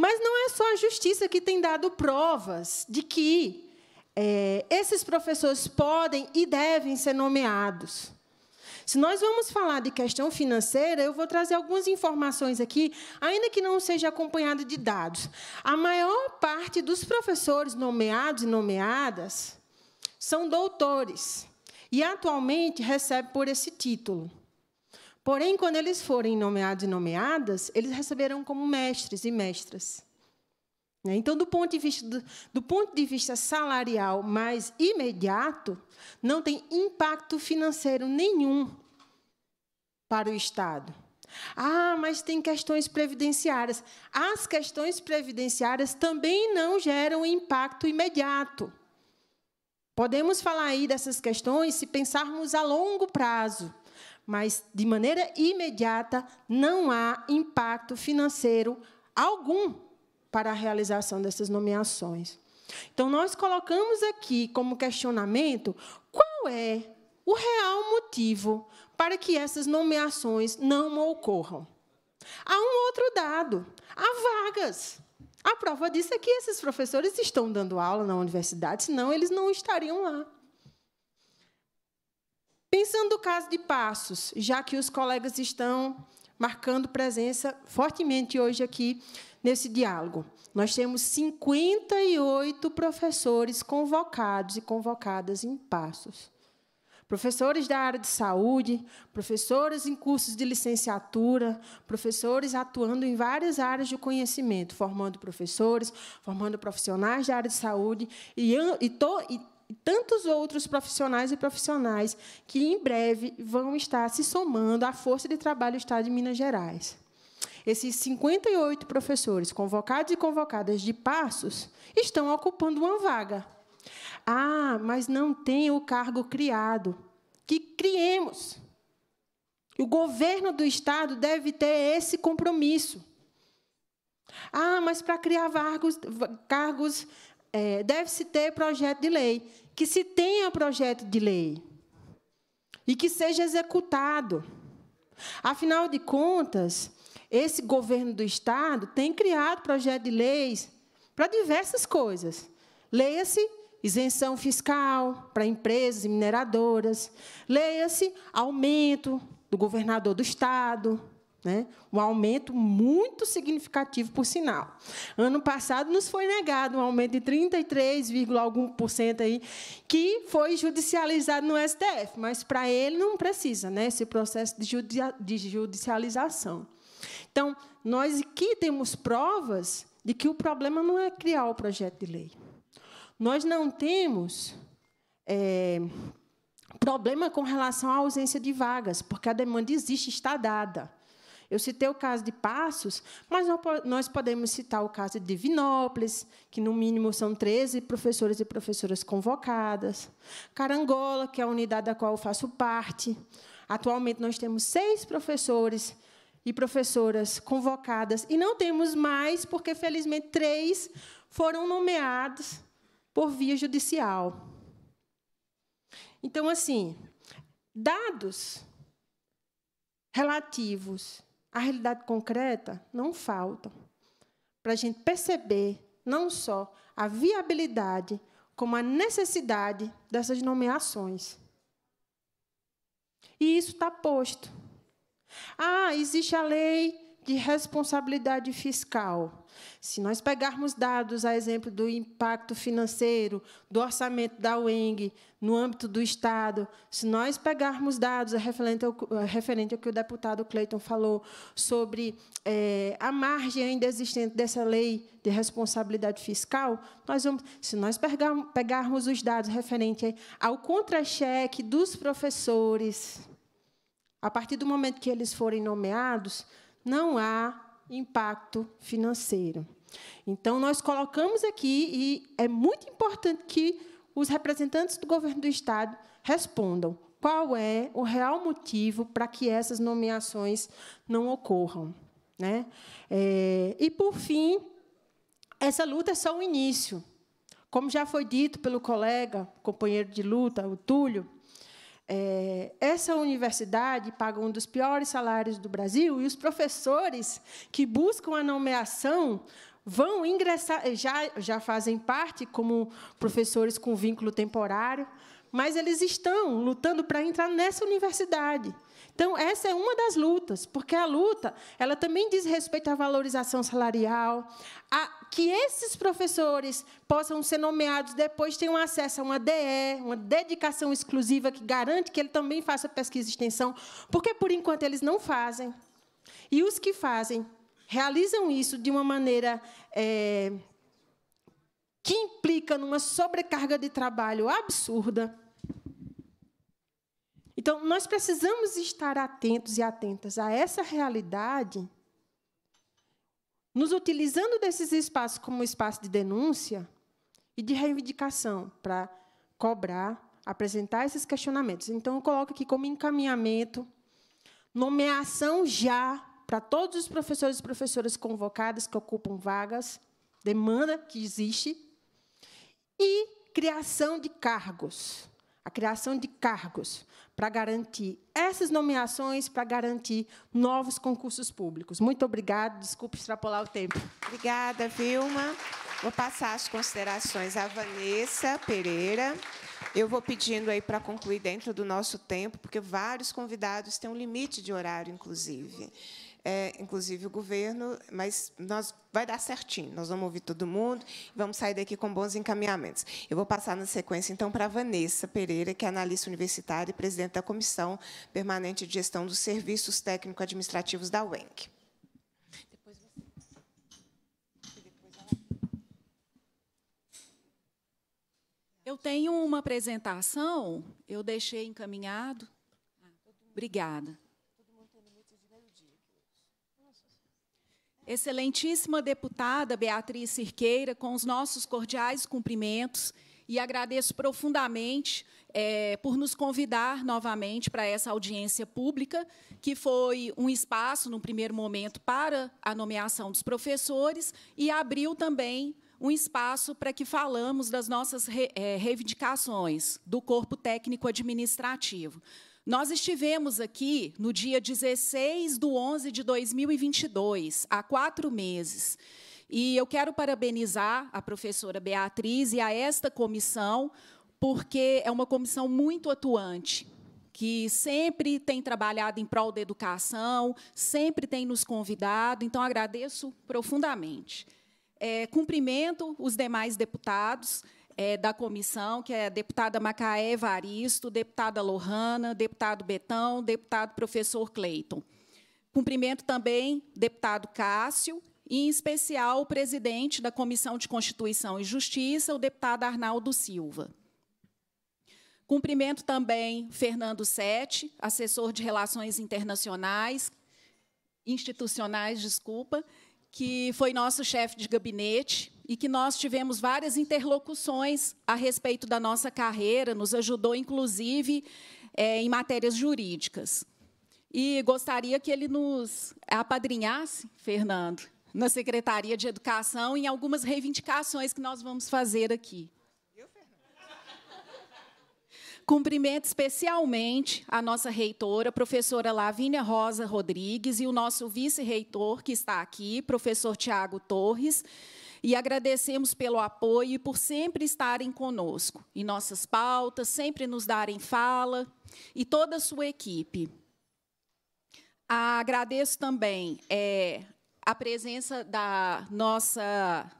I: Mas não é só a justiça que tem dado provas de que é, esses professores podem e devem ser nomeados. Se nós vamos falar de questão financeira, eu vou trazer algumas informações aqui, ainda que não seja acompanhado de dados. A maior parte dos professores nomeados e nomeadas são doutores e atualmente recebe por esse título. Porém, quando eles forem nomeados e nomeadas, eles receberão como mestres e mestras. Né? Então, do ponto, de vista, do, ponto de vista salarial mais imediato, não tem impacto financeiro nenhum para o Estado. Ah, mas tem questões previdenciárias. As questões previdenciárias também não geram impacto imediato. Podemos falar aí dessas questões se pensarmos a longo prazo mas de maneira imediata não há impacto financeiro algum para a realização dessas nomeações. Então, nós colocamos aqui como questionamento qual é o real motivo para que essas nomeações não ocorram. Há um outro dado: há vagas. A prova disso é que esses professores estão dando aula na universidade, senão eles não estariam lá. Pensando no caso de Passos, já que os colegas estão marcando presença fortemente hoje aqui nesse diálogo. Nós temos 58 professores convocados e convocadas em Passos. Professores da área de saúde, professores em cursos de licenciatura, professores atuando em várias áreas de conhecimento, formando professores, formando profissionais da área de saúde e, e, to, e tantos outros profissionais e profissionais que em breve vão estar se somando à força de trabalho do Estado de Minas Gerais. Esses 58 professores convocados e convocadas de Passos estão ocupando uma vaga. Ah, mas não tem o cargo criado. Que criemos. O governo do Estado deve ter esse compromisso. Ah, mas para criar cargos, é, deve-se ter projeto de lei que se tenha projeto de lei e que seja executado. Afinal de contas, esse governo do Estado tem criado projeto de leis para diversas coisas. Leia-se isenção fiscal para empresas e mineradoras, leia-se aumento do governador do Estado, né? Um aumento muito significativo, por sinal. Ano passado nos foi negado um aumento de 33, algum por cento aí, que foi judicializado no STF, mas para ele não precisa, né? Esse processo de, judia, de judicialização. Então, nós aqui temos provas de que o problema não é criar o projeto de lei. Nós não temos é, problema com relação à ausência de vagas, porque a demanda existe, está dada. Eu citei o caso de Passos, mas nós podemos citar o caso de Divinópolis, que no mínimo são 13 professores e professoras convocadas, Carangola, que é a unidade da qual eu faço parte. Atualmente nós temos seis professores e professoras convocadas e não temos mais, porque felizmente três foram nomeados por via judicial. Então, assim, dados relativos a realidade concreta não faltam. Para a gente perceber não só a viabilidade, como a necessidade dessas nomeações. E isso está posto. Ah, existe a lei de responsabilidade fiscal. Se nós pegarmos dados, a exemplo do impacto financeiro, do orçamento da UENG, no âmbito do Estado, se nós pegarmos dados é referente ao, é referente ao que o deputado Cleiton falou sobre é, a margem ainda existente dessa lei de responsabilidade fiscal, nós vamos, se nós pegarmos, pegarmos os dados referente ao contra-cheque dos professores, a partir do momento que eles forem nomeados, não há impacto financeiro. Então, nós colocamos aqui, e é muito importante que os representantes do governo do Estado respondam qual é o real motivo para que essas nomeações não ocorram. Né? É, e, por fim, essa luta é só o início. Como já foi dito pelo colega, companheiro de luta, o Túlio, é, essa universidade paga um dos piores salários do Brasil e os professores que buscam a nomeação vão ingressar, já, já fazem parte como professores com vínculo temporário, mas eles estão lutando para entrar nessa universidade. Então, essa é uma das lutas, porque a luta, ela também diz respeito à valorização salarial, a que esses professores possam ser nomeados depois tenham acesso a uma DE, uma dedicação exclusiva que garante que ele também faça pesquisa e extensão, porque por enquanto eles não fazem. E os que fazem realizam isso de uma maneira é, que implica numa sobrecarga de trabalho absurda então, nós precisamos estar atentos e atentas a essa realidade, nos utilizando desses espaços como espaço de denúncia e de reivindicação para cobrar, apresentar esses questionamentos. Então, eu coloco aqui como encaminhamento, nomeação já para todos os professores e professoras convocadas que ocupam vagas, demanda que existe, e criação de cargos. A criação de cargos para garantir essas nomeações, para garantir novos concursos públicos. Muito obrigada. Desculpe extrapolar o tempo. Obrigada, Vilma. Vou passar
A: as considerações à Vanessa Pereira. Eu vou pedindo aí para concluir dentro do nosso tempo, porque vários convidados têm um limite de horário, inclusive é, inclusive o governo, mas nós vai dar certinho, nós vamos ouvir todo mundo e vamos sair daqui com bons encaminhamentos. Eu vou passar na sequência, então, para a Vanessa Pereira, que é analista universitária e presidente da Comissão Permanente de Gestão dos Serviços Técnico-Administrativos da
J: UENC. Eu tenho uma apresentação, eu deixei encaminhado. Ah, obrigada. excelentíssima deputada Beatriz Cirqueira, com os nossos cordiais cumprimentos e agradeço profundamente é, por nos convidar novamente para essa audiência pública, que foi um espaço, no primeiro momento, para a nomeação dos professores e abriu também um espaço para que falamos das nossas re, é, reivindicações do corpo técnico administrativo. Nós estivemos aqui no dia 16 de 11 de 2022, há quatro meses. E eu quero parabenizar a professora Beatriz e a esta comissão, porque é uma comissão muito atuante, que sempre tem trabalhado em prol da educação, sempre tem nos convidado, então agradeço profundamente. É, cumprimento os demais deputados é, da comissão, que é a deputada Macaé Evaristo, deputada Lohana, deputado Betão, deputado professor Cleiton. Cumprimento também deputado Cássio e, em especial, o presidente da Comissão de Constituição e Justiça, o deputado Arnaldo Silva. Cumprimento também Fernando Sete, assessor de Relações Internacionais, institucionais, desculpa, que foi nosso chefe de gabinete e que nós tivemos várias interlocuções a respeito da nossa carreira, nos ajudou, inclusive, é, em matérias jurídicas. E gostaria que ele nos apadrinhasse, Fernando, na Secretaria de Educação em algumas reivindicações que nós vamos fazer aqui. Eu, Cumprimento especialmente a nossa reitora, professora Lavínia Rosa Rodrigues, e o nosso vice-reitor, que está aqui, professor Tiago Torres, e agradecemos pelo apoio e por sempre estarem conosco em nossas pautas, sempre nos darem fala e toda a sua equipe. Ah, agradeço também é, a presença da nossa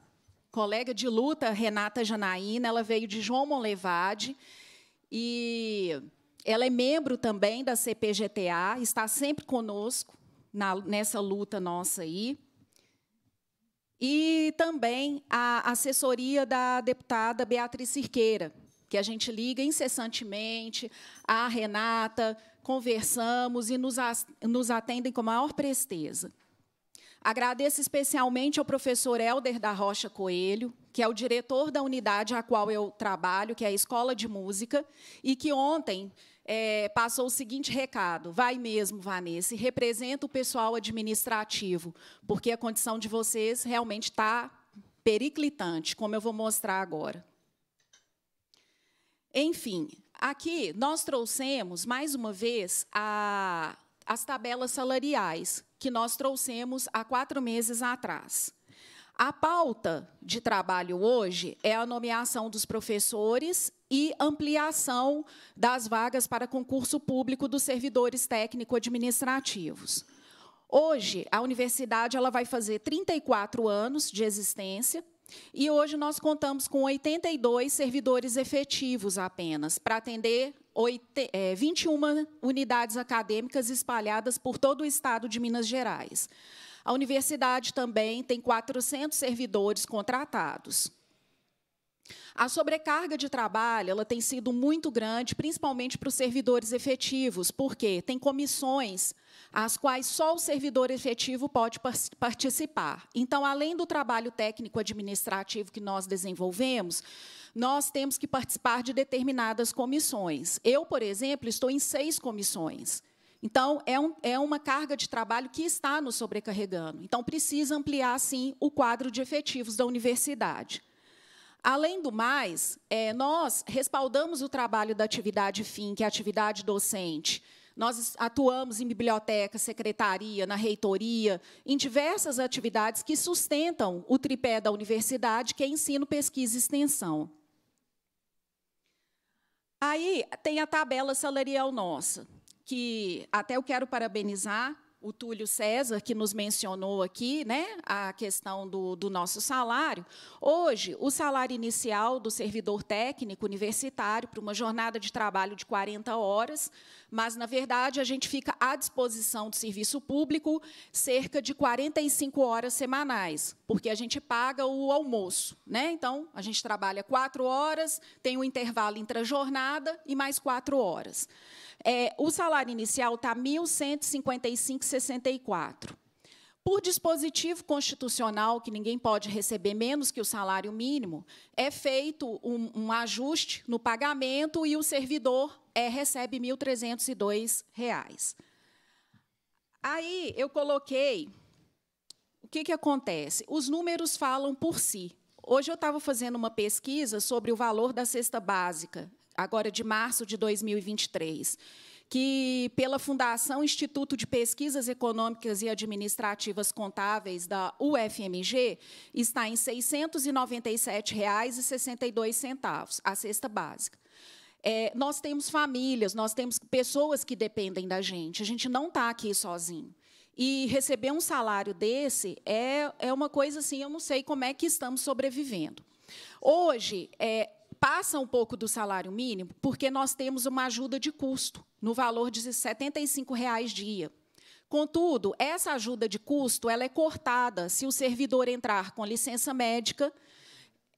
J: colega de luta, Renata Janaína, ela veio de João Monlevade e ela é membro também da CPGTA, está sempre conosco na, nessa luta nossa aí e também a assessoria da deputada Beatriz Cirqueira, que a gente liga incessantemente, a Renata, conversamos e nos atendem com a maior presteza. Agradeço especialmente ao professor Helder da Rocha Coelho, que é o diretor da unidade a qual eu trabalho, que é a Escola de Música, e que ontem é, passou o seguinte recado: vai mesmo, Vanessa, e representa o pessoal administrativo, porque a condição de vocês realmente está periclitante, como eu vou mostrar agora. Enfim, aqui nós trouxemos, mais uma vez, a, as tabelas salariais, que nós trouxemos há quatro meses atrás. A pauta de trabalho hoje é a nomeação dos professores e ampliação das vagas para concurso público dos servidores técnico-administrativos. Hoje, a universidade ela vai fazer 34 anos de existência, e hoje nós contamos com 82 servidores efetivos apenas, para atender 21 é, unidades acadêmicas espalhadas por todo o estado de Minas Gerais. A universidade também tem 400 servidores contratados. A sobrecarga de trabalho ela tem sido muito grande, principalmente para os servidores efetivos, porque tem comissões às quais só o servidor efetivo pode participar. Então, além do trabalho técnico administrativo que nós desenvolvemos, nós temos que participar de determinadas comissões. Eu, por exemplo, estou em seis comissões. Então, é, um, é, uma carga de trabalho que está nos sobrecarregando. Então, precisa ampliar, sim, o quadro de efetivos da universidade. Além do mais, é, nós respaldamos o trabalho da atividade FIM, que é a atividade docente. Nós atuamos em biblioteca, secretaria, na reitoria, em diversas atividades que sustentam o tripé da universidade, que é ensino, pesquisa e extensão. Aí tem a tabela salarial nossa, que até eu quero parabenizar o Túlio César, que nos mencionou aqui né, a questão do, do, nosso salário, hoje, o salário inicial do servidor técnico universitário para uma jornada de trabalho de 40 horas mas, na verdade, a gente fica à disposição do serviço público cerca de 45 horas semanais, porque a gente paga o almoço. Né? Então, a gente trabalha quatro horas, tem um intervalo a jornada e mais quatro horas. É, o salário inicial está R$ 1.155,64. Por dispositivo constitucional, que ninguém pode receber menos que o salário mínimo, é feito um, um ajuste no pagamento e o servidor é, recebe R$ 1.302. Aí eu coloquei. O que, que acontece? Os números falam por si. Hoje eu estava fazendo uma pesquisa sobre o valor da cesta básica, agora de março de 2023 que, pela Fundação Instituto de Pesquisas Econômicas e Administrativas Contábeis da UFMG, está em R$ 697,62, a cesta básica. É, nós temos famílias, nós temos pessoas que dependem da gente, a gente não está aqui sozinho. E receber um salário desse é, é uma coisa assim, eu não sei como é que estamos sobrevivendo. Hoje, é, passa um pouco do salário mínimo, porque nós temos uma ajuda de custo, no valor de R$ 75,00 dia. Contudo, essa ajuda de custo ela é cortada se o servidor entrar com licença médica,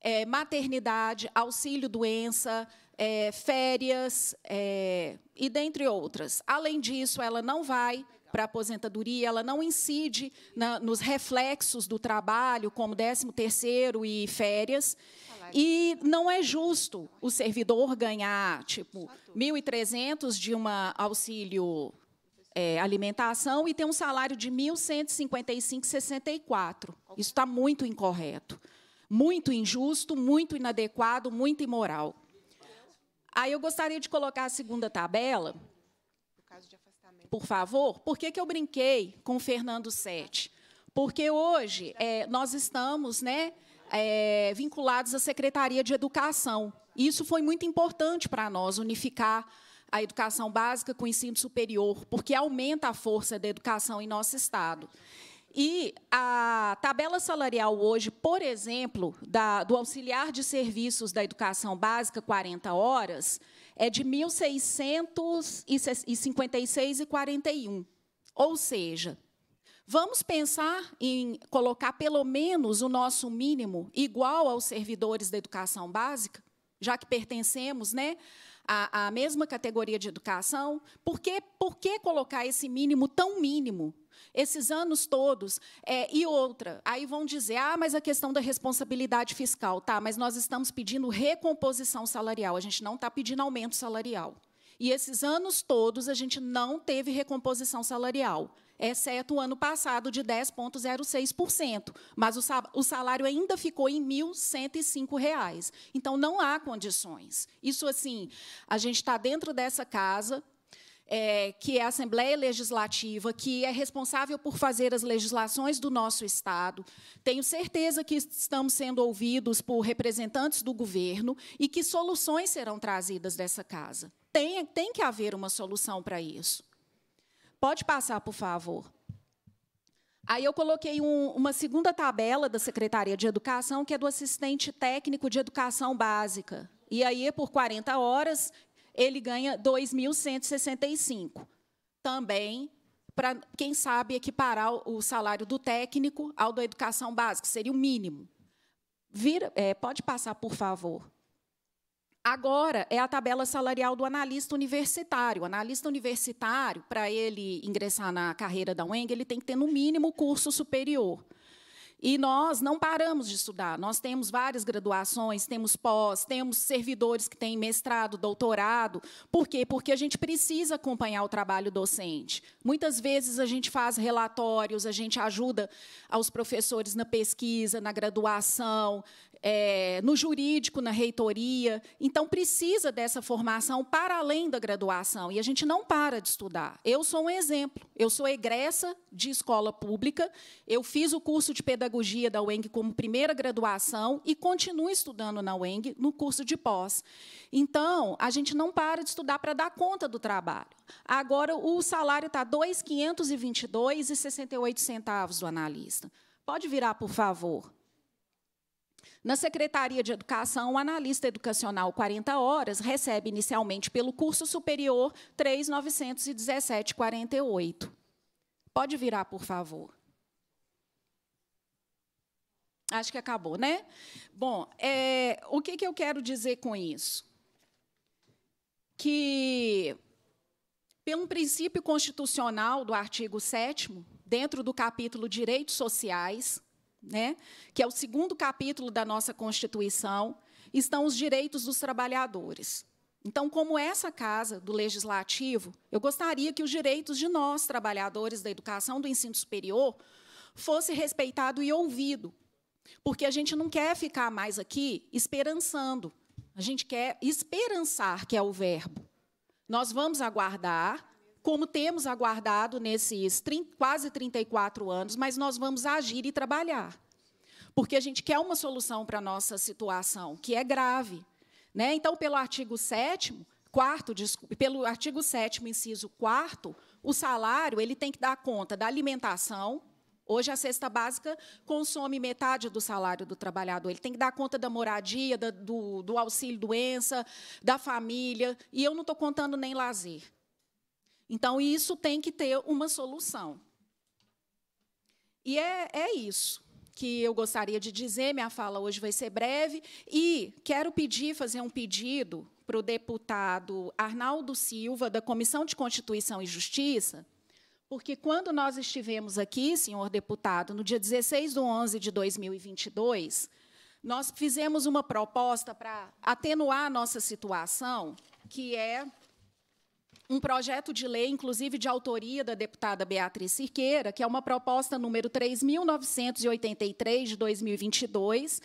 J: é, maternidade, auxílio-doença, é, férias é, e dentre outras. Além disso, ela não vai para a aposentadoria, ela não incide na, nos reflexos do trabalho, como 13º e férias, e não é justo o servidor ganhar, tipo, 1.300 de um auxílio é, alimentação e ter um salário de 1.155,64. Isso está muito incorreto, muito injusto, muito inadequado, muito imoral. Aí eu gostaria de colocar a segunda tabela, por favor. Por que, que eu brinquei com o Fernando Sete? Porque hoje é, nós estamos, né? é, vinculados à Secretaria de Educação. Isso foi muito importante para nós, unificar a educação básica com o ensino superior, porque aumenta a força da educação em nosso Estado. E a tabela salarial hoje, por exemplo, da, do auxiliar de serviços da educação básica, 40 horas, é de R$ 1.656,41. Ou seja, Vamos pensar em colocar pelo menos o nosso mínimo igual aos servidores da educação básica, já que pertencemos né, à, à mesma categoria de educação. Por que, por que colocar esse mínimo tão mínimo? Esses anos todos. É, e outra, aí vão dizer, ah, mas a questão da responsabilidade fiscal. Tá, mas nós estamos pedindo recomposição salarial, a gente não está pedindo aumento salarial. E esses anos todos a gente não teve recomposição salarial exceto o ano passado de 10,06%, mas o salário ainda ficou em R$ 1.105. Então, não há condições. Isso, assim, a gente está dentro dessa casa, é, que é a Assembleia Legislativa, que é responsável por fazer as legislações do nosso Estado. Tenho certeza que estamos sendo ouvidos por representantes do governo e que soluções serão trazidas dessa casa. Tem, tem que haver uma solução para isso. Pode passar, por favor. Aí eu coloquei um, uma segunda tabela da Secretaria de Educação, que é do assistente técnico de educação básica. E aí, por 40 horas, ele ganha 2.165. Também para, quem sabe, equiparar o salário do técnico ao da educação básica, seria o mínimo. Vira, é, pode passar, por favor. Agora é a tabela salarial do analista universitário. O analista universitário, para ele ingressar na carreira da UENG, ele tem que ter no mínimo curso superior. E nós não paramos de estudar. Nós temos várias graduações, temos pós, temos servidores que têm mestrado, doutorado. Por quê? Porque a gente precisa acompanhar o trabalho docente. Muitas vezes a gente faz relatórios, a gente ajuda aos professores na pesquisa, na graduação, é, no jurídico, na reitoria. Então, precisa dessa formação para além da graduação. E a gente não para de estudar. Eu sou um exemplo. Eu sou egressa de escola pública. Eu fiz o curso de pedagogia da UENG como primeira graduação e continuo estudando na UENG no curso de pós. Então, a gente não para de estudar para dar conta do trabalho. Agora, o salário está R$ 2.522,68 do analista. Pode virar, por favor. Na Secretaria de Educação, o analista educacional 40 horas recebe inicialmente pelo curso superior 3.917,48. Pode virar, por favor. Acho que acabou, né? Bom, é, o que, que eu quero dizer com isso? Que, pelo princípio constitucional do artigo 7 dentro do capítulo Direitos Sociais, né, que é o segundo capítulo da nossa Constituição, estão os direitos dos trabalhadores. Então, como essa casa do legislativo, eu gostaria que os direitos de nós, trabalhadores da educação do ensino superior, fosse respeitado e ouvido. Porque a gente não quer ficar mais aqui esperançando. A gente quer esperançar, que é o verbo. Nós vamos aguardar como temos aguardado nesses 30, quase 34 anos, mas nós vamos agir e trabalhar. Porque a gente quer uma solução para a nossa situação, que é grave. Né? Então, pelo artigo 7 quarto, pelo artigo 7 inciso 4 o salário ele tem que dar conta da alimentação. Hoje a cesta básica consome metade do salário do trabalhador. Ele tem que dar conta da moradia, da, do, do auxílio doença, da família. E eu não estou contando nem lazer. Então, isso tem que ter uma solução. E é, é isso que eu gostaria de dizer. Minha fala hoje vai ser breve. E quero pedir, fazer um pedido para o deputado Arnaldo Silva, da Comissão de Constituição e Justiça, porque quando nós estivemos aqui, senhor deputado, no dia 16 de 11 de 2022, nós fizemos uma proposta para atenuar a nossa situação, que é um projeto de lei, inclusive de autoria da deputada Beatriz Cirqueira, que é uma proposta número 3.983 de 2022,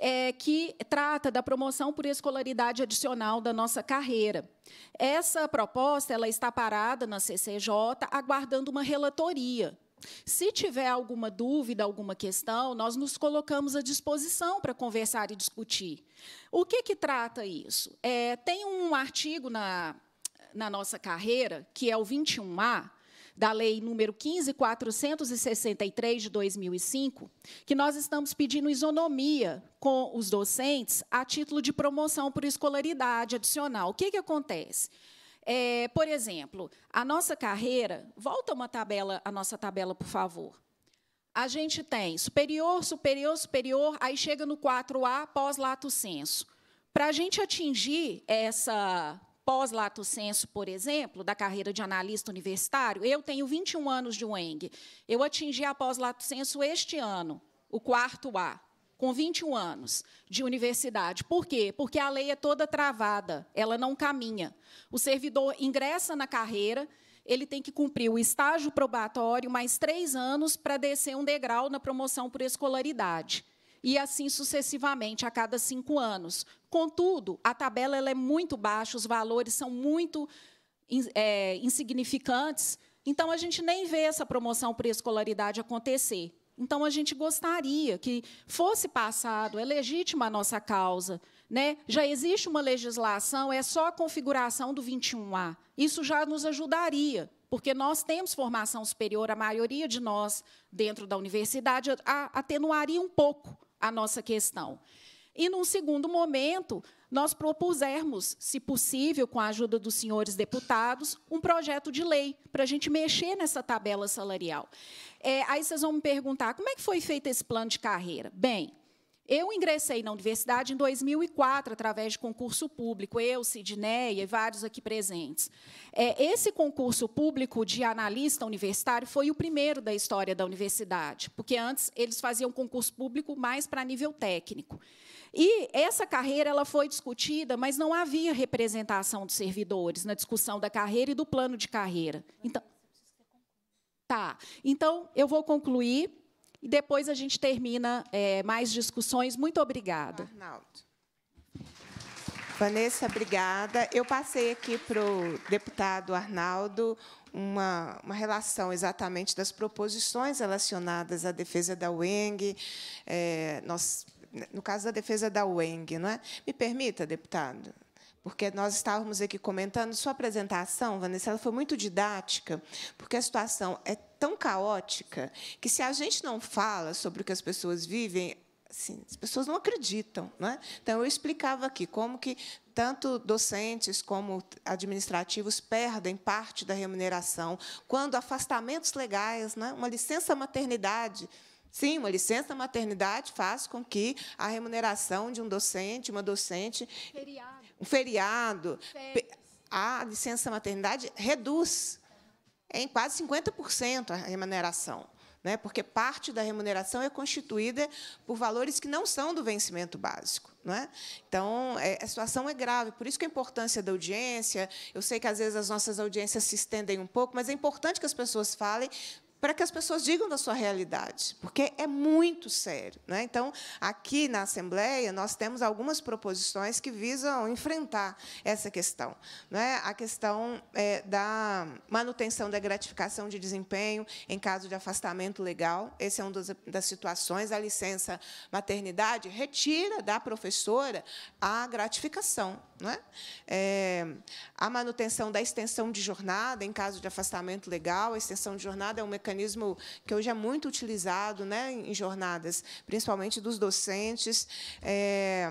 J: é, que trata da promoção por escolaridade adicional da nossa carreira. Essa proposta ela está parada na CCJ, aguardando uma relatoria se tiver alguma dúvida, alguma questão, nós nos colocamos à disposição para conversar e discutir. O que, que trata isso? É, tem um artigo na na nossa carreira, que é o 21A, da Lei número 15463 de 2005, que nós estamos pedindo isonomia com os docentes a título de promoção por escolaridade adicional. O que, que acontece? É, por exemplo, a nossa carreira, volta uma tabela, a nossa tabela, por favor. A gente tem superior, superior, superior, aí chega no 4A, pós-lato senso. Para a gente atingir essa pós-lato senso, por exemplo, da carreira de analista universitário, eu tenho 21 anos de UENG. Eu atingi a pós-lato senso este ano, o quarto A, com 21 anos de universidade. Por quê? Porque a lei é toda travada, ela não caminha. O servidor ingressa na carreira, ele tem que cumprir o estágio probatório mais três anos para descer um degrau na promoção por escolaridade e assim sucessivamente a cada cinco anos. Contudo, a tabela é muito baixa, os valores são muito é, insignificantes, então a gente nem vê essa promoção pré-escolaridade acontecer. Então a gente gostaria que fosse passado, é legítima a nossa causa, né? Já existe uma legislação, é só a configuração do 21A. Isso já nos ajudaria, porque nós temos formação superior, a maioria de nós dentro da universidade a, atenuaria um pouco a nossa questão. E, num segundo momento, nós propusermos, se possível, com a ajuda dos senhores deputados, um projeto de lei para a gente mexer nessa tabela salarial. É, aí vocês vão me perguntar como é que foi feito esse plano de carreira. Bem, eu ingressei na universidade em 2004, através de concurso público, eu, Sidneia e vários aqui presentes. É, esse concurso público de analista universitário foi o primeiro da história da universidade, porque antes eles faziam concurso público mais para nível técnico. E essa carreira ela foi discutida, mas não havia representação de servidores na discussão da carreira e do plano de carreira. Então, tá. Então, eu vou concluir e depois a gente termina é, mais discussões. Muito obrigada. Arnaldo.
A: Vanessa, obrigada. Eu passei aqui para o deputado Arnaldo uma, uma, relação exatamente das proposições relacionadas à defesa da UENG. É, eh, nós, no caso da defesa da UENG, não é? Me permita, deputado? porque nós estávamos aqui comentando, sua apresentação, Vanessa, ela foi muito didática, porque a situação é tão caótica que se a gente não fala sobre o que as pessoas vivem, assim, as pessoas não acreditam, não é? Então eu explicava aqui como que tanto docentes como administrativos perdem parte da remuneração quando afastamentos legais, né? uma licença maternidade, Sim, uma licença maternidade faz com que a remuneração de um docente, uma docente. Feriado um feriado. A licença maternidade reduz em quase 50% a remuneração, né? porque parte da remuneração é constituída por valores que não são do vencimento básico. Né? Então, é, a situação é grave, por isso que a importância da audiência, eu sei que às vezes as nossas audiências se estendem um pouco, mas é importante que as pessoas falem para que as pessoas digam da sua realidade, porque é muito sério. Né? Então, aqui na Assembleia, nós temos algumas proposições que visam enfrentar essa questão. Né? A questão é, da manutenção da gratificação de desempenho em caso de afastamento legal, essa é uma das situações. A licença maternidade retira da professora a gratificação. Né? É, a manutenção da extensão de jornada, em caso de afastamento legal, a extensão de jornada é um mecanismo que hoje é muito utilizado né, em jornadas, principalmente dos docentes. É,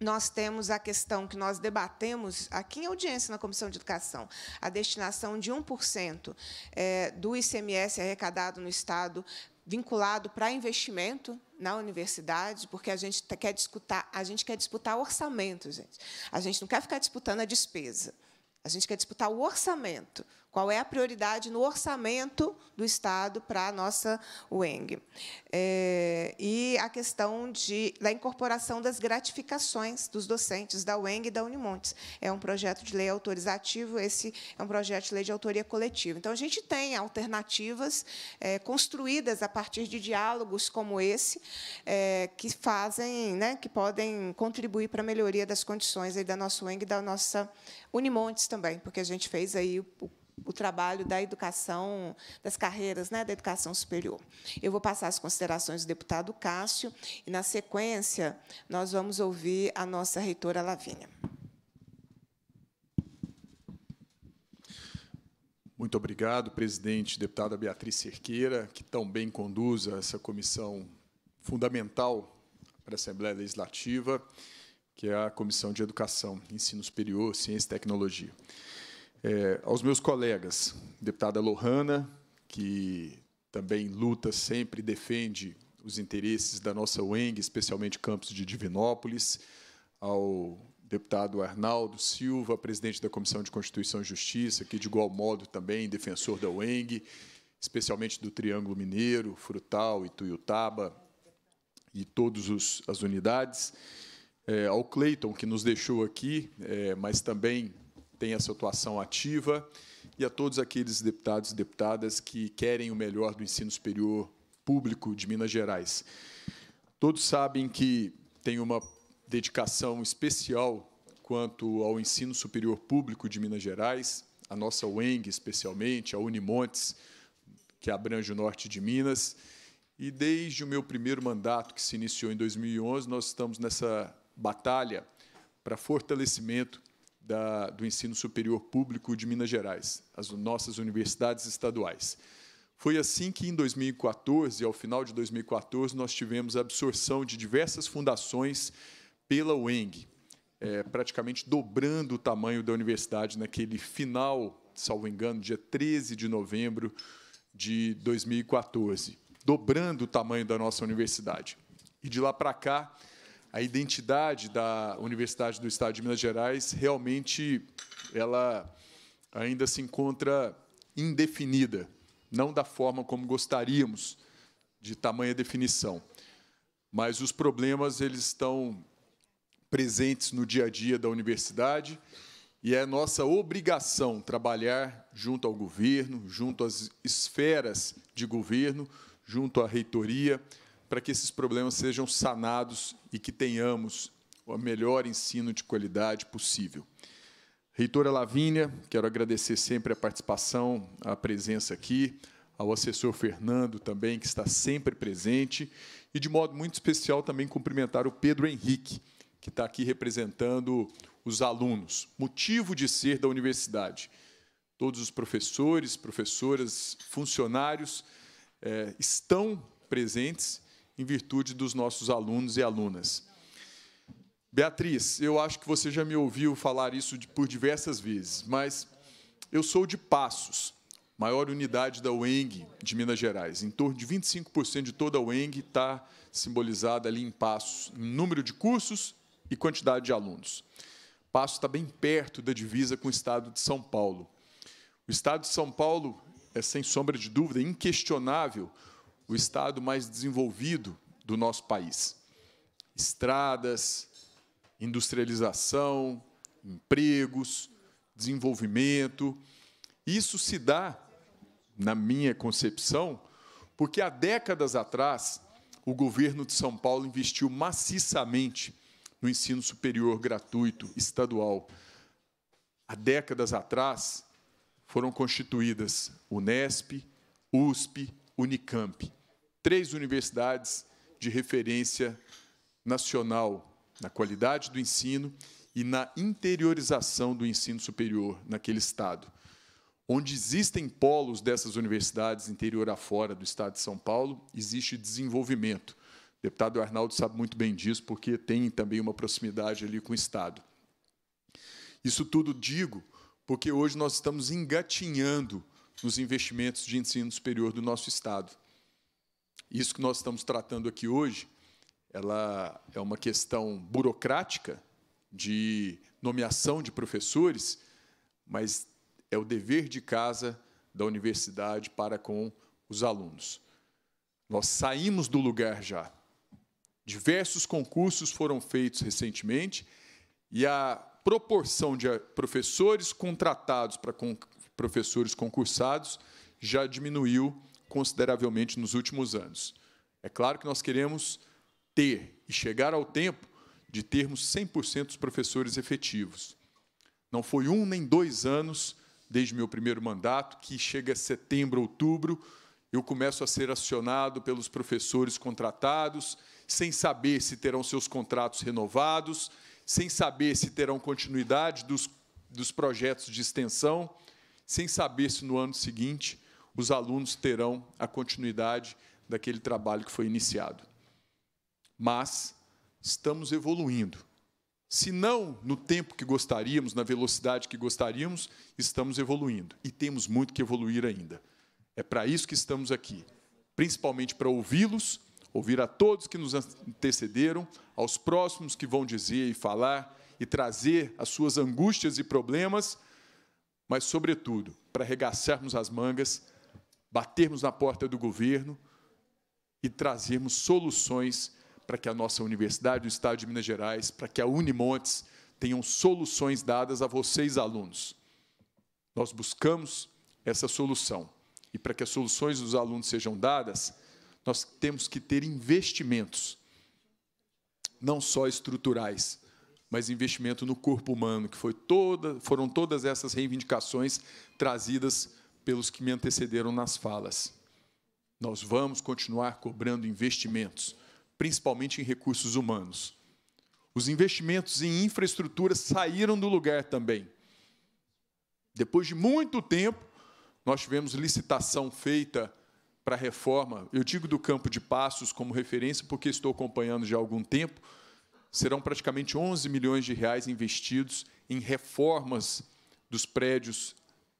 A: nós temos a questão que nós debatemos aqui em audiência na Comissão de Educação, a destinação de 1% é, do ICMS arrecadado no Estado vinculado para investimento na universidade, porque a gente tá, quer disputar, a gente quer disputar orçamento, gente. A gente não quer ficar disputando a despesa. A gente quer disputar o orçamento, qual é a prioridade no orçamento do Estado para a nossa UENG. É, e a questão de, da incorporação das gratificações dos docentes da UENG e da Unimontes. É um projeto de lei autorizativo, esse é um projeto de lei de autoria coletiva. Então, a gente tem alternativas é, construídas a partir de diálogos como esse, é, que fazem, né, que podem contribuir para a melhoria das condições aí da nossa UENG e da nossa Unimontes também, porque a gente fez aí o o trabalho da educação, das carreiras né, da educação superior. Eu vou passar as considerações do deputado Cássio e, na sequência, nós vamos ouvir a nossa reitora Lavínia.
K: Muito obrigado, presidente, deputada Beatriz Cerqueira, que tão bem conduza essa comissão fundamental para a Assembleia Legislativa, que é a Comissão de Educação, Ensino Superior, Ciência e Tecnologia. É, aos meus colegas, deputada Lohana, que também luta sempre, defende os interesses da nossa UENG, especialmente Campos de Divinópolis, ao deputado Arnaldo Silva, presidente da Comissão de Constituição e Justiça, que de igual modo também defensor da UENG, especialmente do Triângulo Mineiro, Frutal, Ituiutaba e todas as unidades. É, ao Cleiton, que nos deixou aqui, é, mas também tem essa atuação ativa, e a todos aqueles deputados e deputadas que querem o melhor do ensino superior público de Minas Gerais. Todos sabem que tem uma dedicação especial quanto ao ensino superior público de Minas Gerais, a nossa UENG especialmente, a Unimontes, que abrange o norte de Minas. E desde o meu primeiro mandato, que se iniciou em 2011, nós estamos nessa batalha para fortalecimento da, do ensino superior público de Minas Gerais, as nossas universidades estaduais. Foi assim que, em 2014, ao final de 2014, nós tivemos a absorção de diversas fundações pela UENG, é, praticamente dobrando o tamanho da universidade naquele final, salvo engano, dia 13 de novembro de 2014, dobrando o tamanho da nossa universidade. E de lá para cá, a identidade da Universidade do Estado de Minas Gerais realmente ela ainda se encontra indefinida, não da forma como gostaríamos de tamanha definição. Mas os problemas eles estão presentes no dia a dia da universidade e é nossa obrigação trabalhar junto ao governo, junto às esferas de governo, junto à reitoria, para que esses problemas sejam sanados e que tenhamos o melhor ensino de qualidade possível. Reitora Lavínia, quero agradecer sempre a participação, a presença aqui, ao assessor Fernando também, que está sempre presente, e de modo muito especial também cumprimentar o Pedro Henrique, que está aqui representando os alunos, motivo de ser da universidade. Todos os professores, professoras, funcionários eh, estão presentes em virtude dos nossos alunos e alunas. Beatriz, eu acho que você já me ouviu falar isso por diversas vezes, mas eu sou de Passos, maior unidade da UENG de Minas Gerais. Em torno de 25% de toda a UENG está simbolizada ali em Passos, em número de cursos e quantidade de alunos. Passos está bem perto da divisa com o estado de São Paulo. O estado de São Paulo é, sem sombra de dúvida, inquestionável o estado mais desenvolvido do nosso país. Estradas, industrialização, empregos, desenvolvimento. Isso se dá, na minha concepção, porque há décadas atrás o governo de São Paulo investiu maciçamente no ensino superior gratuito estadual. Há décadas atrás foram constituídas Unesp, USP, Unicamp três universidades de referência nacional na qualidade do ensino e na interiorização do ensino superior naquele estado. Onde existem polos dessas universidades interior a fora do estado de São Paulo, existe desenvolvimento. O deputado Arnaldo sabe muito bem disso, porque tem também uma proximidade ali com o estado. Isso tudo digo porque hoje nós estamos engatinhando nos investimentos de ensino superior do nosso estado. Isso que nós estamos tratando aqui hoje, ela é uma questão burocrática de nomeação de professores, mas é o dever de casa da universidade para com os alunos. Nós saímos do lugar já. Diversos concursos foram feitos recentemente e a proporção de professores contratados para professores concursados já diminuiu consideravelmente nos últimos anos. É claro que nós queremos ter e chegar ao tempo de termos 100% dos professores efetivos. Não foi um nem dois anos desde meu primeiro mandato que chega setembro, outubro, eu começo a ser acionado pelos professores contratados, sem saber se terão seus contratos renovados, sem saber se terão continuidade dos, dos projetos de extensão, sem saber se no ano seguinte os alunos terão a continuidade daquele trabalho que foi iniciado. Mas estamos evoluindo. Se não no tempo que gostaríamos, na velocidade que gostaríamos, estamos evoluindo. E temos muito que evoluir ainda. É para isso que estamos aqui principalmente para ouvi-los, ouvir a todos que nos antecederam, aos próximos que vão dizer e falar e trazer as suas angústias e problemas, mas, sobretudo, para arregaçarmos as mangas batermos na porta do governo e trazermos soluções para que a nossa universidade, o Estado de Minas Gerais, para que a Unimontes tenham soluções dadas a vocês, alunos. Nós buscamos essa solução. E para que as soluções dos alunos sejam dadas, nós temos que ter investimentos, não só estruturais, mas investimento no corpo humano, que foi toda, foram todas essas reivindicações trazidas pelos que me antecederam nas falas. Nós vamos continuar cobrando investimentos, principalmente em recursos humanos. Os investimentos em infraestrutura saíram do lugar também. Depois de muito tempo, nós tivemos licitação feita para a reforma. Eu digo do Campo de Passos como referência, porque estou acompanhando já há algum tempo. Serão praticamente 11 milhões de reais investidos em reformas dos prédios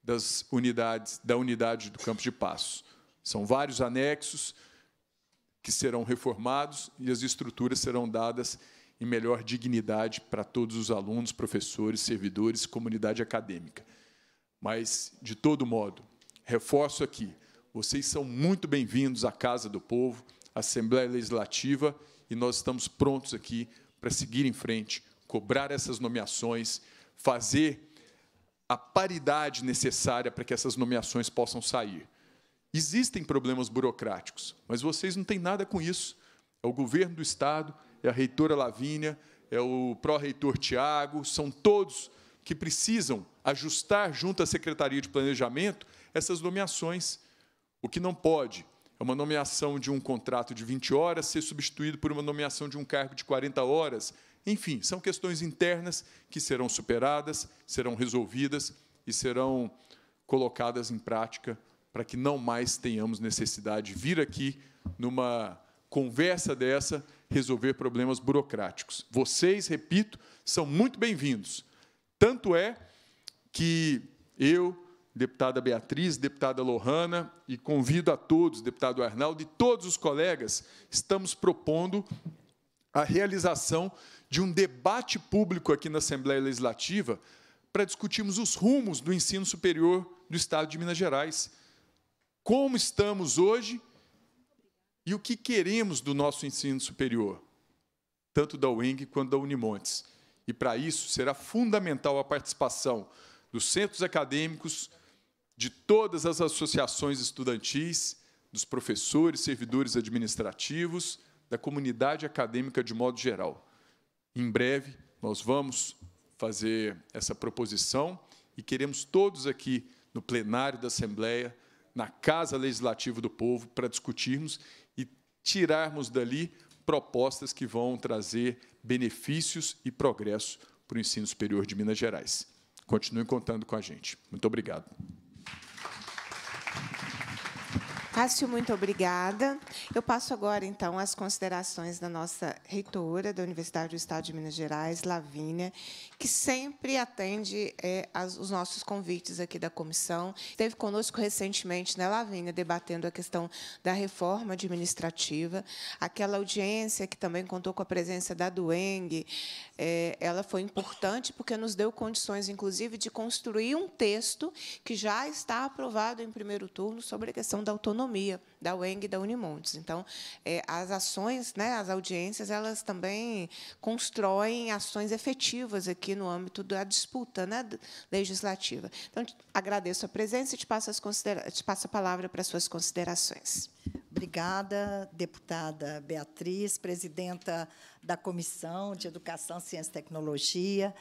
K: das unidades da unidade do Campo de Passos. São vários anexos que serão reformados e as estruturas serão dadas em melhor dignidade para todos os alunos, professores, servidores, comunidade acadêmica. Mas, de todo modo, reforço aqui, vocês são muito bem-vindos à Casa do Povo, à Assembleia Legislativa, e nós estamos prontos aqui para seguir em frente, cobrar essas nomeações, fazer a paridade necessária para que essas nomeações possam sair. Existem problemas burocráticos, mas vocês não têm nada com isso. É o governo do Estado, é a reitora Lavínia, é o pró-reitor Tiago, são todos que precisam ajustar junto à Secretaria de Planejamento essas nomeações. O que não pode é uma nomeação de um contrato de 20 horas ser substituído por uma nomeação de um cargo de 40 horas, enfim, são questões internas que serão superadas, serão resolvidas e serão colocadas em prática para que não mais tenhamos necessidade de vir aqui numa conversa dessa resolver problemas burocráticos. Vocês, repito, são muito bem-vindos. Tanto é que eu, deputada Beatriz, deputada Lohana, e convido a todos, deputado Arnaldo e todos os colegas, estamos propondo a realização de um debate público aqui na Assembleia Legislativa para discutirmos os rumos do ensino superior do Estado de Minas Gerais. Como estamos hoje e o que queremos do nosso ensino superior, tanto da UENG quanto da Unimontes. E, para isso, será fundamental a participação dos centros acadêmicos, de todas as associações estudantis, dos professores, servidores administrativos, da comunidade acadêmica de modo geral. Em breve, nós vamos fazer essa proposição e queremos todos aqui no plenário da Assembleia, na Casa Legislativa do Povo, para discutirmos e tirarmos dali propostas que vão trazer benefícios e progresso para o ensino superior de Minas Gerais. Continuem contando com a gente. Muito obrigado.
A: Cássio, muito obrigada. Eu passo agora, então, às considerações da nossa reitora da Universidade do Estado de Minas Gerais, Lavínia, que sempre atende é, as, os nossos convites aqui da comissão. Esteve conosco recentemente, né, Lavínia, debatendo a questão da reforma administrativa, aquela audiência que também contou com a presença da Dueng, é, ela foi importante porque nos deu condições, inclusive, de construir um texto que já está aprovado em primeiro turno sobre a questão da autonomia da UENG e da Unimontes. Então, é, as ações, né, as audiências, elas também constroem ações efetivas aqui no âmbito da disputa né, legislativa. Então, agradeço a
L: presença e te passo, te passo a palavra para as suas considerações. Obrigada, deputada Beatriz, presidenta da Comissão de Educação, Ciência e Tecnologia.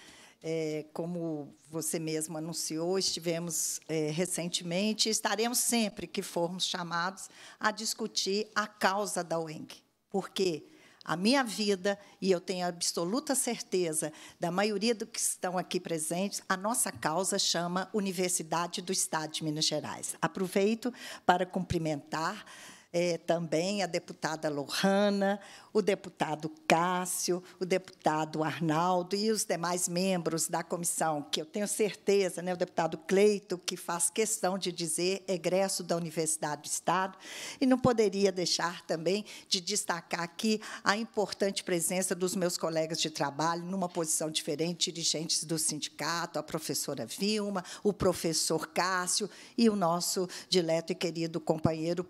L: É, como você mesmo anunciou, estivemos é, recentemente e estaremos sempre que formos chamados a discutir a causa da UENG. Porque a minha vida, e eu tenho absoluta certeza da maioria dos que estão aqui presentes, a nossa causa chama Universidade do Estado de Minas Gerais. Aproveito para cumprimentar é, também a deputada Lohana, o deputado Cássio, o deputado Arnaldo e os demais membros da comissão, que eu tenho certeza, né, o deputado Cleito, que faz questão de dizer egresso da Universidade do Estado, e não poderia deixar também de destacar aqui a importante presença dos meus colegas de trabalho, numa posição diferente, dirigentes do sindicato, a professora Vilma, o professor Cássio e o nosso dileto e querido companheiro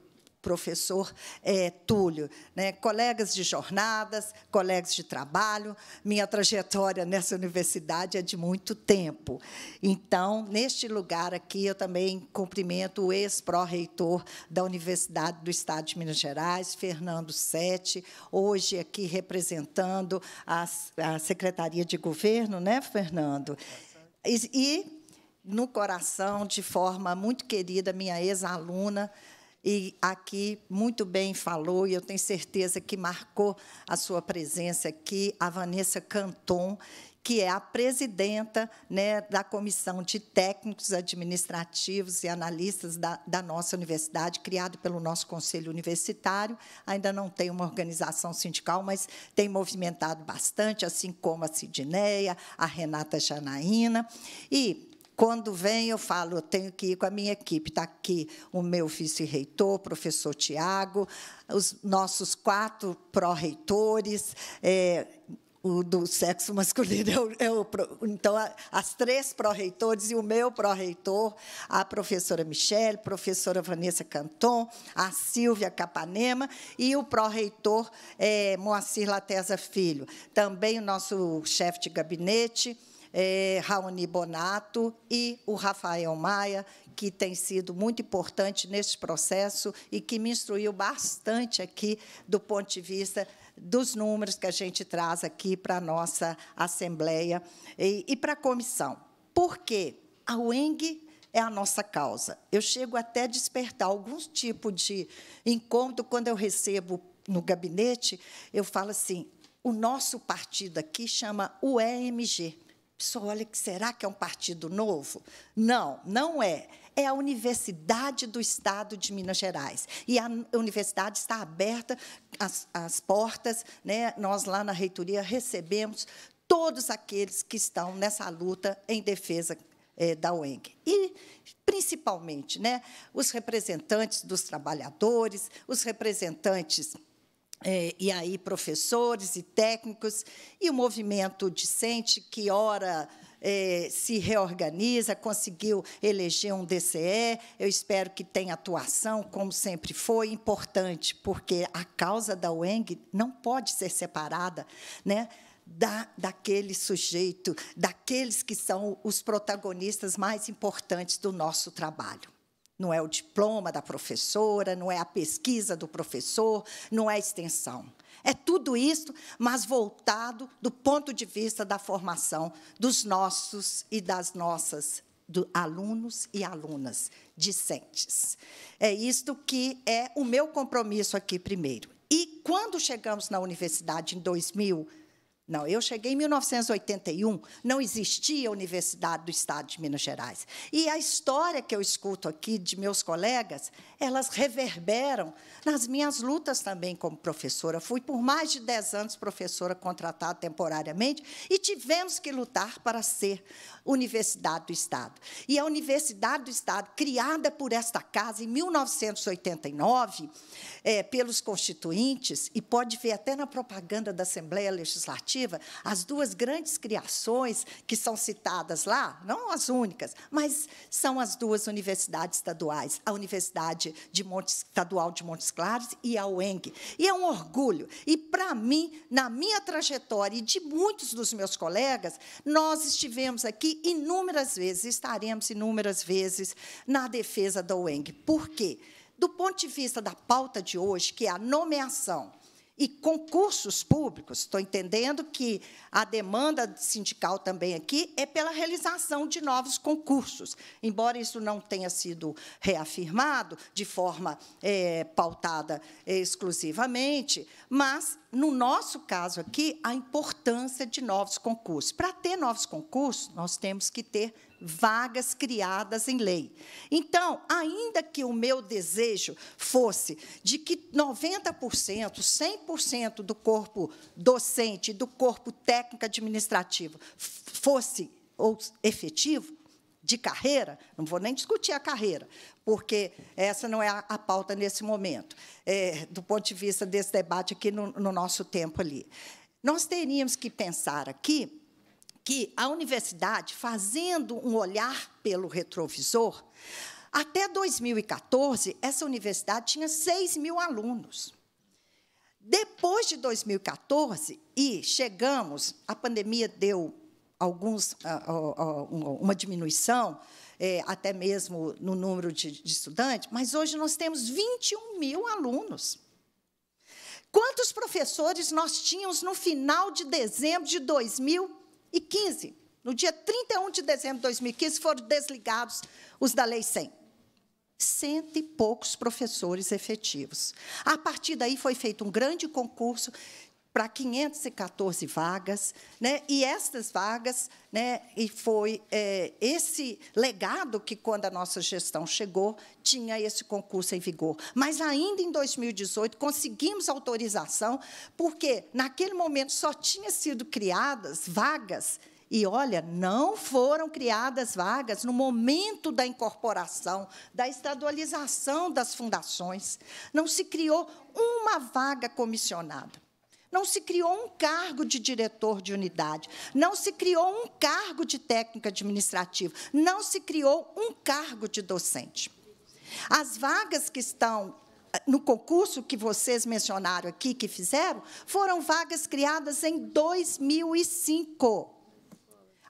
L: professor é, Túlio. Né? Colegas de jornadas, colegas de trabalho, minha trajetória nessa universidade é de muito tempo. Então, neste lugar aqui, eu também cumprimento o ex-pró-reitor da Universidade do Estado de Minas Gerais, Fernando Sete, hoje aqui representando a, a Secretaria de Governo, né, Fernando? e, e no coração, de forma muito querida, minha ex-aluna, e aqui muito bem falou, e eu tenho certeza que marcou a sua presença aqui, a Vanessa Canton, que é a presidenta né, da Comissão de Técnicos Administrativos e Analistas da, da nossa universidade, criada pelo nosso Conselho Universitário. Ainda não tem uma organização sindical, mas tem movimentado bastante, assim como a Sidneia, a Renata Janaína. E quando vem, eu falo, eu tenho que ir com a minha equipe. Está aqui o meu vice-reitor, professor Tiago, os nossos quatro pró-reitores. É, o do sexo masculino, eu, eu, é é então, as três pró-reitores e o meu pró-reitor, a professora Michele, professora Vanessa Canton, a Silvia Capanema e o pró-reitor é, Moacir Lateza Filho. Também o nosso chefe de gabinete, é, Raoni Bonato e o Rafael Maia, que tem sido muito importante nesse processo e que me instruiu bastante aqui do ponto de vista dos números que a gente traz aqui para a nossa Assembleia e, e para a comissão. Por quê? A UENG é a nossa causa. Eu chego até a despertar algum tipo de encontro quando eu recebo no gabinete, eu falo assim: o nosso partido aqui chama UEMG pessoal olha que será que é um partido novo? Não, não é. É a Universidade do Estado de Minas Gerais. E a universidade está aberta as, as portas. Né? Nós, lá na reitoria, recebemos todos aqueles que estão nessa luta em defesa é, da UENG. E, principalmente, né, os representantes dos trabalhadores, os representantes é, e aí professores e técnicos, e o movimento discente, que ora é, se reorganiza, conseguiu eleger um DCE, eu espero que tenha atuação, como sempre foi, importante, porque a causa da UENG não pode ser separada, né? Da, daquele sujeito, daqueles que são os protagonistas mais importantes do nosso trabalho. Não é o diploma da professora, não é a pesquisa do professor, não é a extensão. É tudo isso, mas voltado do ponto de vista da formação dos nossos e das nossas do, alunos e alunas discentes. É isto que é o meu compromisso aqui primeiro. E quando chegamos na universidade em 2000, não, eu cheguei em 1981, não existia a Universidade do Estado de Minas Gerais. E a história que eu escuto aqui de meus colegas, elas reverberam nas minhas lutas também como professora. Fui por mais de 10 anos professora contratada temporariamente e tivemos que lutar para ser Universidade do Estado. E a Universidade do Estado, criada por esta casa em 1989, é, eh, pelos constituintes, e pode ver até na propaganda da Assembleia Legislativa, as duas grandes criações que são citadas lá, não as únicas, mas são as duas universidades estaduais, a Universidade de Montes, Estadual de Montes Claros e a UENG. E é um orgulho. E, para mim, na minha trajetória e de muitos dos meus colegas, nós estivemos aqui inúmeras vezes, estaremos inúmeras vezes na defesa da UENG. Por quê? Do ponto de vista da pauta de hoje, que é a nomeação e concursos públicos. Estou entendendo que a demanda sindical também aqui é pela realização de novos concursos. Embora isso não tenha sido reafirmado de forma é, pautada exclusivamente, mas, no nosso caso aqui, a importância de novos concursos. Para ter novos concursos, nós temos que ter vagas criadas em lei. Então, ainda que o meu desejo fosse de que 90%, 100% do corpo docente, do corpo técnico administrativo fosse ou efetivo de carreira, não vou nem discutir a carreira, porque essa não é a, a pauta nesse momento, é, do ponto de vista desse debate aqui no, no nosso tempo ali. Nós teríamos que pensar aqui que a universidade, fazendo um olhar pelo retrovisor, até 2014, essa universidade tinha 6 mil alunos. Depois de 2014, e chegamos, a pandemia deu alguns, ah, uma diminuição, eh, até mesmo no número de estudantes, mas hoje nós temos 21 mil alunos. Quantos professores nós tínhamos no final de dezembro de 2014? e 15, no dia 31 de dezembro de 2015, foram desligados os da Lei 100. Cento e poucos professores efetivos. A partir daí foi feito um grande concurso para 514 vagas, né? E estas vagas, né? E foi é, esse legado que quando a nossa gestão chegou tinha esse concurso em vigor. Mas ainda em 2018 conseguimos autorização, porque naquele momento só tinha sido criadas vagas e olha, não foram criadas vagas no momento da incorporação, da estadualização das fundações. Não se criou uma vaga comissionada. Não se criou um cargo de diretor de unidade, não se criou um cargo de técnico administrativo, não se criou um cargo de docente. As vagas que estão eh, no concurso que vocês mencionaram aqui, que fizeram, foram vagas criadas em 2005.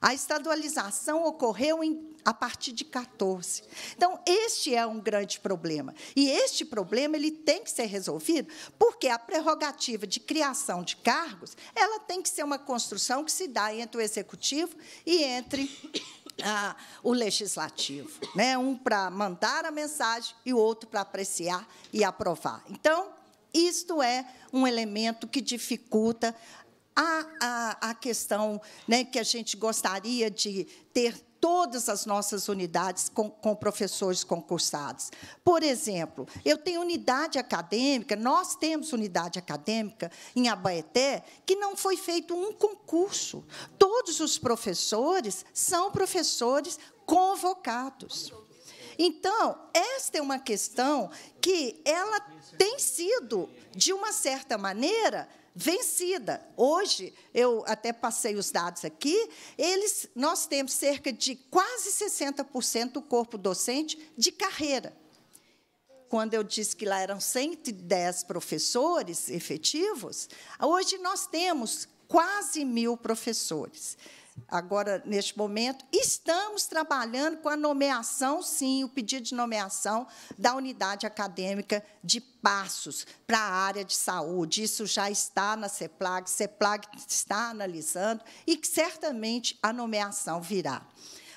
L: A estadualização ocorreu em, a partir de 14. Então, este é um grande problema. E este problema ele tem que ser resolvido, porque a prerrogativa de criação de cargos ela tem que ser uma construção que se dá entre o executivo e entre o legislativo. Né? Um para mandar a mensagem e o outro para apreciar e aprovar. Então, isto é um elemento que dificulta a, a, a questão né, que a gente gostaria de ter todas as nossas unidades com, com, professores concursados. Por exemplo, eu tenho unidade acadêmica, nós temos unidade acadêmica em Abaeté, que não foi feito um concurso. Todos os professores são professores convocados. Então, esta é uma questão que ela tem sido, de uma certa maneira, vencida. Hoje, eu até passei os dados aqui, eles, nós temos cerca de quase 60% do corpo docente de carreira. Quando eu disse que lá eram 110 professores efetivos, hoje nós temos quase mil professores agora neste momento. Estamos trabalhando com a nomeação, sim, o pedido de nomeação da unidade acadêmica de Passos para a área de saúde. Isso já está na CEPLAG, CEPLAG está analisando e que certamente a nomeação virá.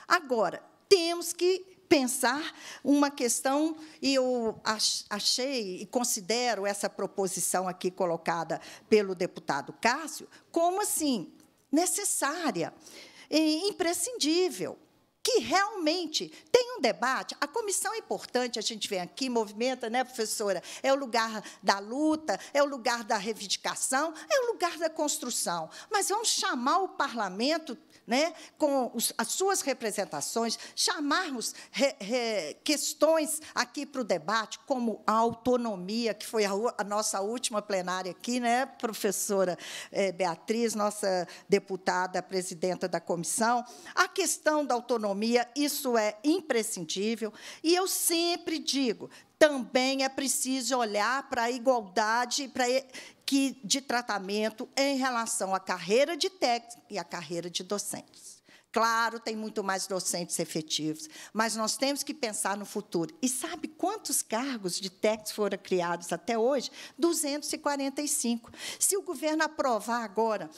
L: Agora, temos que pensar uma questão, e eu achei e considero essa proposição aqui colocada pelo deputado Cássio, como assim? necessária, imprescindível, que realmente tem um debate. A comissão é importante, a gente vem aqui, movimenta, né, professora? É o lugar da luta, é o lugar da reivindicação, é o lugar da construção. Mas vamos chamar o parlamento né, com os, as suas representações, chamarmos re, re, questões aqui para o debate, como a autonomia, que foi a, a, nossa última plenária aqui, né, professora eh, Beatriz, nossa deputada presidenta da comissão. A questão da autonomia, isso é imprescindível. E eu sempre digo, também é preciso olhar para a igualdade, para que, de tratamento em relação à carreira de técnico e à carreira de docentes. Claro, tem muito mais docentes efetivos, mas nós temos que pensar no futuro. E sabe quantos cargos de técnicos foram criados até hoje? 245. Se o governo aprovar agora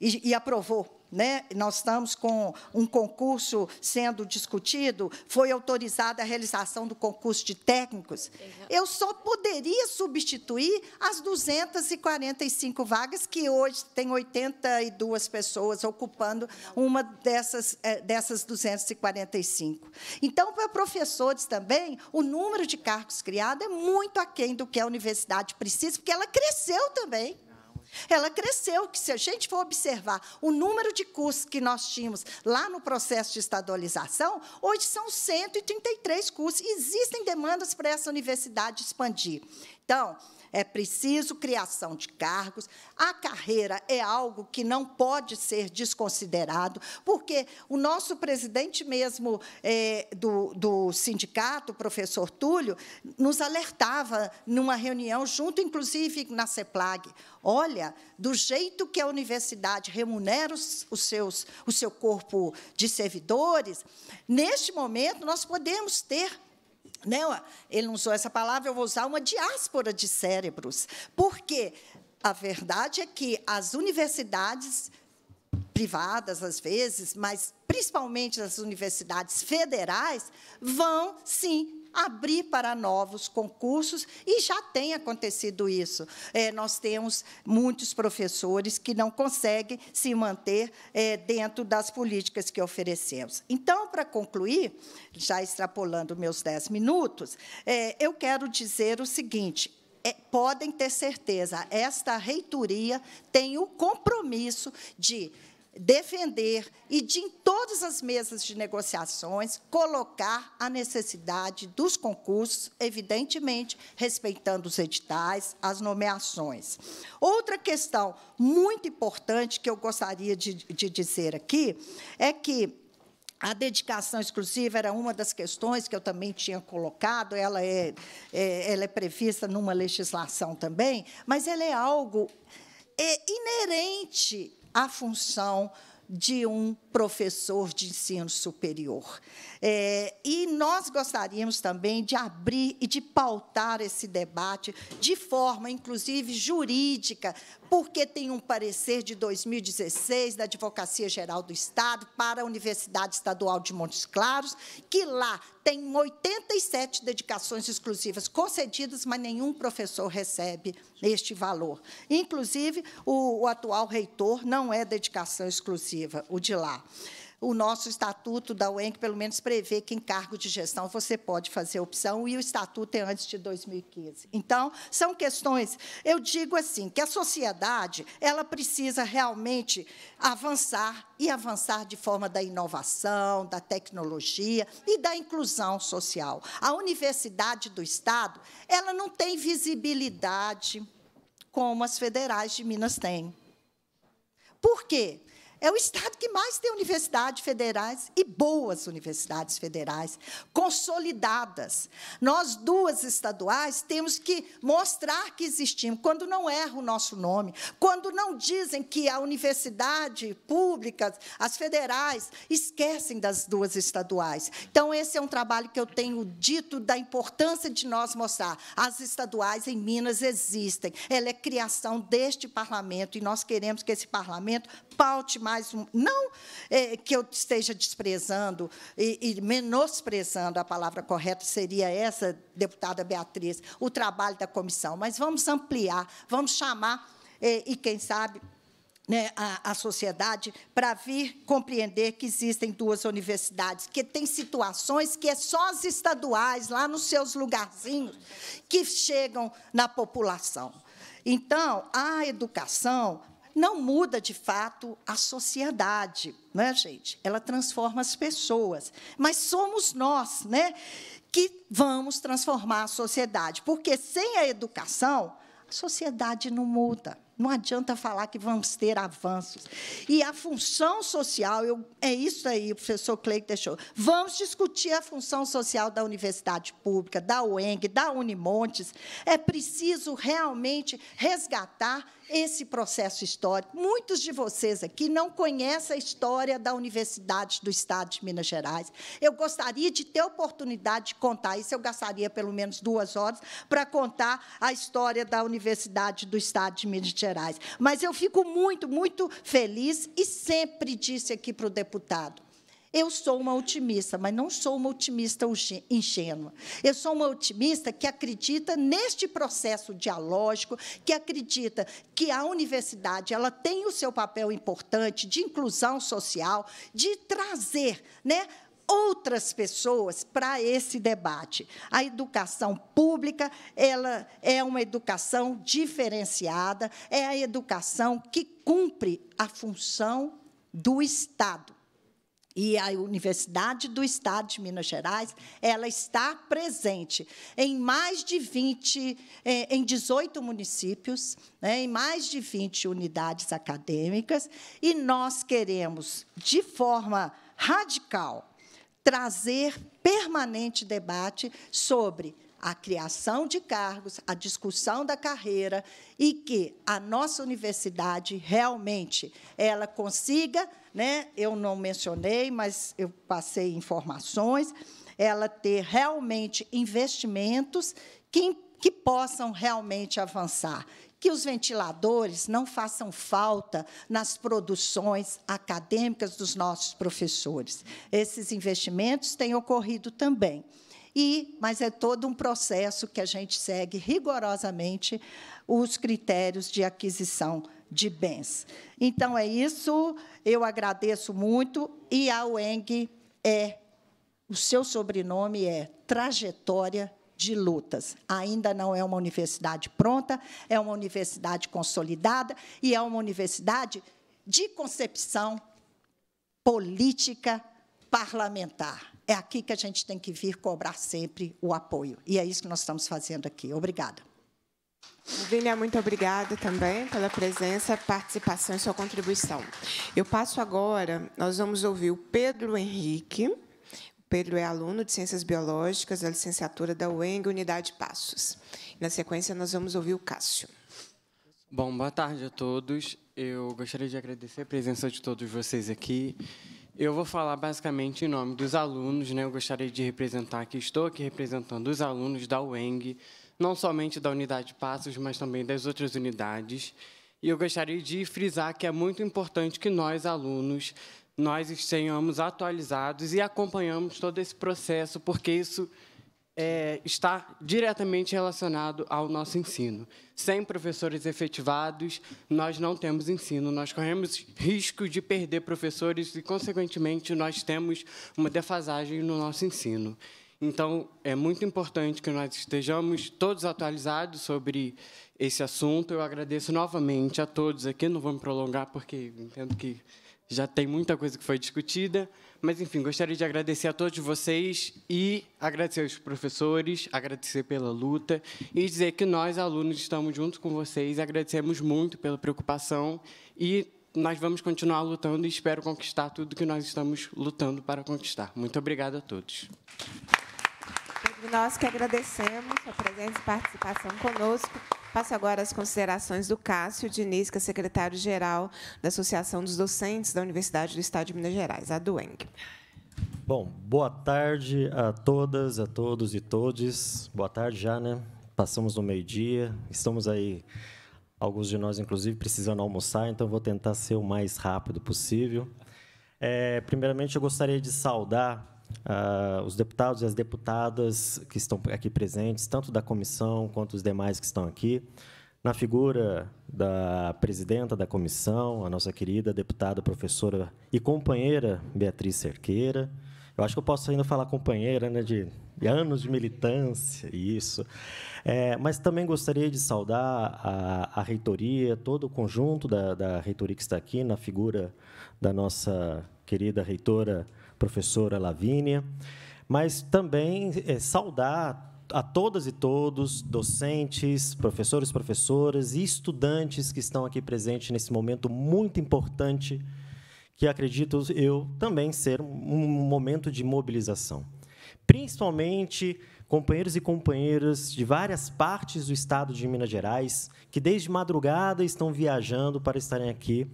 L: e, e aprovou. Né? Nós estamos com um concurso sendo discutido, foi autorizada a realização do concurso de técnicos. Eu só poderia substituir as 245 vagas que hoje tem 82 pessoas ocupando uma dessas eh, dessas 245. Então, para professores também, o número de cargos criados é muito aquém do que a universidade precisa, porque ela cresceu também. Ela cresceu, que se a gente for observar o número de cursos que nós tínhamos lá no processo de estadualização, hoje são 133 cursos. Existem demandas para essa universidade expandir. Então, é preciso criação de cargos. A carreira é algo que não pode ser desconsiderado, porque o nosso presidente mesmo é, do, do sindicato, o professor Túlio, nos alertava numa reunião, junto, inclusive, na CEPLAG. Olha, do jeito que a universidade remunera os, os seus, o seu corpo de servidores, neste momento nós podemos ter não, né? ele não usou essa palavra, eu vou usar uma diáspora de cérebros. Porque a verdade é que as universidades privadas, às vezes, mas principalmente as universidades federais, vão sim abrir para novos concursos, e já tem acontecido isso. É, nós temos muitos professores que não conseguem se manter é, dentro das políticas que oferecemos. Então, para concluir, já extrapolando meus dez minutos, é, eu quero dizer o seguinte: é, podem ter certeza, esta reitoria tem o compromisso de defender e de em todas as mesas de negociações colocar a necessidade dos concursos, evidentemente respeitando os editais, as nomeações. Outra questão muito importante que eu gostaria de, de dizer aqui é que a dedicação exclusiva era uma das questões que eu também tinha colocado, ela é, é ela é prevista numa legislação também, mas ela é algo é, inerente a função de um professor de ensino superior. É, e nós gostaríamos também de abrir e de pautar esse debate de forma, inclusive, jurídica, porque tem um parecer de 2016 da Advocacia Geral do Estado para a Universidade Estadual de Montes Claros, que lá tem 87 dedicações exclusivas concedidas, mas nenhum professor recebe este valor. Inclusive, o, o atual reitor não é dedicação exclusiva, o de lá o nosso estatuto da UENC, pelo menos, prevê que em cargo de gestão você pode fazer opção, e o estatuto é antes de 2015. Então, são questões, eu digo assim, que a sociedade ela precisa realmente avançar, e avançar de forma da inovação, da tecnologia e da inclusão social. A Universidade do Estado ela não tem visibilidade como as federais de Minas têm. Por quê? É o estado que mais tem universidades federais e boas universidades federais, consolidadas. Nós, duas estaduais, temos que mostrar que existimos. Quando não erra o nosso nome, quando não dizem que a universidade pública, as federais, esquecem das duas estaduais. Então, esse é um trabalho que eu tenho dito da importância de nós mostrar. As estaduais em Minas existem. Ela é criação deste parlamento e nós queremos que esse parlamento paute mais. Um, não é, que eu esteja desprezando e, e menosprezando, a palavra correta seria essa, deputada Beatriz, o trabalho da comissão, mas vamos ampliar, vamos chamar, é, e quem sabe né, a, a, sociedade para vir compreender que existem duas universidades, que tem situações que é só as estaduais, lá nos seus lugarzinhos, que chegam na população. Então, a educação não muda de fato a sociedade, né, gente? Ela transforma as pessoas, mas somos nós, né, que vamos transformar a sociedade, porque sem a educação a sociedade não muda. Não adianta falar que vamos ter avanços. E a função social, eu, é isso aí, o professor Cleide deixou. Vamos discutir a função social da universidade pública, da UENG, da Unimontes. É preciso realmente resgatar esse processo histórico. Muitos de vocês aqui não conhecem a história da Universidade do Estado de Minas Gerais. Eu gostaria de ter oportunidade de contar isso, eu gastaria pelo menos duas horas para contar a história da Universidade do Estado de Minas Gerais. Mas eu fico muito, muito feliz e sempre disse aqui para o deputado, eu sou uma otimista, mas não sou uma otimista ingênua. Eu sou uma otimista que acredita neste processo dialógico, que acredita que a universidade ela tem o seu papel importante de inclusão social, de trazer, né, outras pessoas para esse debate. A educação pública, ela é uma educação diferenciada, é a educação que cumpre a função do Estado e a Universidade do Estado de Minas Gerais, ela está presente em mais de 20, é, em 18 municípios, né, em mais de 20 unidades acadêmicas, e nós queremos, de forma radical, trazer permanente debate sobre a criação de cargos, a discussão da carreira e que a nossa universidade realmente ela consiga né? Eu não mencionei, mas eu passei informações. Ela ter realmente investimentos que, que possam realmente avançar, que os ventiladores não façam falta nas produções acadêmicas dos nossos professores. Esses investimentos têm ocorrido também. E, mas é todo um processo que a gente segue rigorosamente os critérios de aquisição de bens. Então é isso, eu agradeço muito. E a UENG é, o seu sobrenome é Trajetória de Lutas. Ainda não é uma universidade pronta, é uma universidade consolidada e é uma universidade de concepção política parlamentar. É aqui que a gente tem que vir cobrar sempre o apoio. E é isso que nós estamos fazendo aqui. Obrigada. Vilha, muito obrigada
A: também pela presença, participação e sua contribuição. Eu passo agora, nós vamos ouvir o Pedro Henrique. O Pedro é aluno de Ciências Biológicas da licenciatura da UENG, Unidade Passos. Na sequência, nós vamos ouvir o Cássio. Bom,
M: boa tarde a todos. Eu gostaria de agradecer a presença de todos vocês aqui. Eu vou falar basicamente em nome dos alunos, né? Eu gostaria de representar que estou aqui representando os alunos da UENG, não somente da unidade Passos, mas também das outras unidades. E eu gostaria de frisar que é muito importante que nós, alunos, nós estejamos atualizados e acompanhamos todo esse processo, porque isso é, está diretamente relacionado ao nosso ensino. Sem professores efetivados, nós não temos ensino, nós corremos risco de perder professores e, consequentemente, nós temos uma defasagem no nosso ensino. Então, é muito importante que nós estejamos todos atualizados sobre esse assunto. Eu agradeço novamente a todos aqui, não vou me prolongar, porque entendo que já tem muita coisa que foi discutida. Mas, enfim, gostaria de agradecer a todos vocês e agradecer aos professores, agradecer pela luta e dizer que nós, alunos, estamos juntos com vocês, agradecemos muito pela preocupação e nós vamos continuar lutando e espero conquistar tudo que nós estamos lutando para conquistar. Muito obrigado a todos.
A: Nós que agradecemos a presença e participação conosco. Passo agora as considerações do Cássio Diniz, que é secretário-geral da Associação dos Docentes da Universidade do Estado de Minas Gerais, a DUENG.
N: Bom, boa tarde a todas, a todos e todes. Boa tarde já, né? Passamos no meio-dia, estamos aí, alguns de nós, inclusive, precisando almoçar, então vou tentar ser o mais rápido possível. É, primeiramente, eu gostaria de saudar uh, os deputados e as deputadas que estão aqui presentes, tanto da comissão quanto os demais que estão aqui, na figura da presidenta da comissão, a nossa querida deputada, professora e companheira Beatriz Cerqueira. Eu acho que eu posso ainda falar companheira, né, de, anos de militância, isso. É, mas também gostaria de saudar a, a reitoria, todo o conjunto da, da reitoria que está aqui, na figura da nossa querida reitora professora Lavínia, mas também é, saudar a todas e todos, docentes, professores, professoras e estudantes que estão aqui presentes nesse momento muito importante, que acredito eu também ser um momento de mobilização. Principalmente companheiros e companheiras de várias partes do estado de Minas Gerais, que desde madrugada estão viajando para estarem aqui,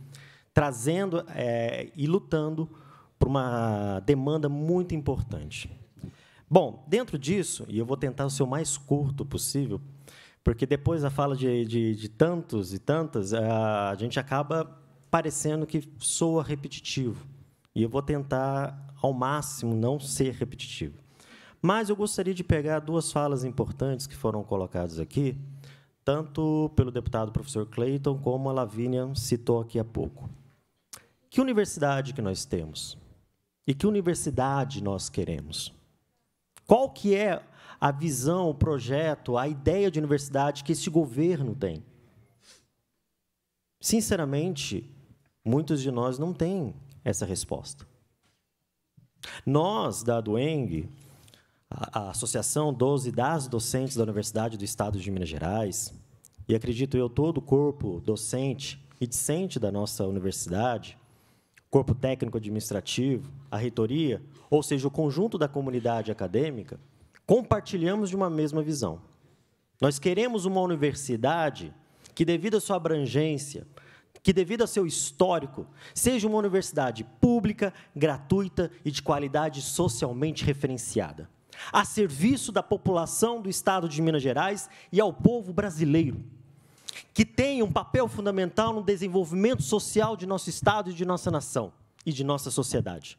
N: trazendo é, e lutando para uma demanda muito importante. Bom, dentro disso, e eu vou tentar ser o mais curto possível, porque depois da fala de, de, de, tantos e tantas, a gente acaba parecendo que soa repetitivo. E eu vou tentar, ao máximo, não ser repetitivo. Mas eu gostaria de pegar duas falas importantes que foram colocadas aqui, tanto pelo deputado professor Clayton, como a Lavínia citou aqui há pouco. Que universidade que nós temos? E que universidade nós queremos? Qual que é a visão, o projeto, a ideia de universidade que este governo tem? Sinceramente, muitos de nós não têm essa resposta. Nós, da Dueng, a Associação 12 das Docentes da Universidade do Estado de Minas Gerais, e acredito eu todo o corpo docente e discente da nossa universidade, corpo técnico administrativo, a reitoria, ou seja, o conjunto da comunidade acadêmica, compartilhamos de uma mesma visão. Nós queremos uma universidade que, devido à sua abrangência, que, devido ao seu histórico, seja uma universidade pública, gratuita e de qualidade socialmente referenciada, a serviço da população do Estado de Minas Gerais e ao povo brasileiro que tem um papel fundamental no desenvolvimento social de nosso Estado e de nossa nação e de nossa sociedade.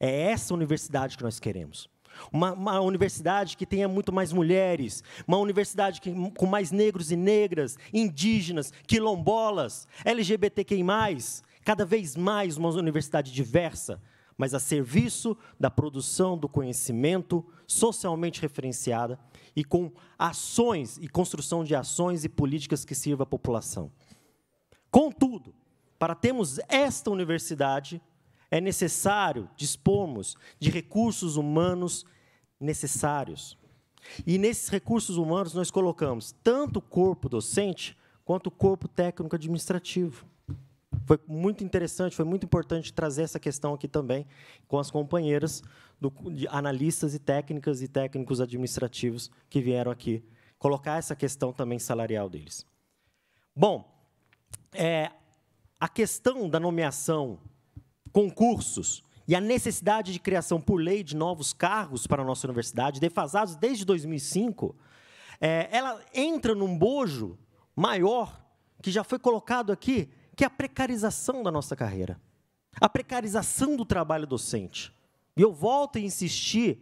N: É essa universidade que nós queremos. Uma, uma, universidade que tenha muito mais mulheres, uma universidade que, com mais negros e negras, indígenas, quilombolas, LGBTQI, cada vez mais uma universidade diversa, mas a serviço da produção do conhecimento socialmente referenciada e com ações e construção de ações e políticas que sirva à população. Contudo, para termos esta universidade, é necessário dispormos de recursos humanos necessários. E nesses recursos humanos nós colocamos tanto o corpo docente quanto o corpo técnico administrativo foi muito interessante, foi muito importante trazer essa questão aqui também com as companheiras do, de analistas e técnicas e técnicos administrativos que vieram aqui colocar essa questão também salarial deles. Bom, é, a questão da nomeação, concursos e a necessidade de criação por lei de novos cargos para a nossa universidade, defasados desde 2005, é, ela entra num bojo maior que já foi colocado aqui que é a precarização da nossa carreira, a precarização do trabalho docente. E eu volto a insistir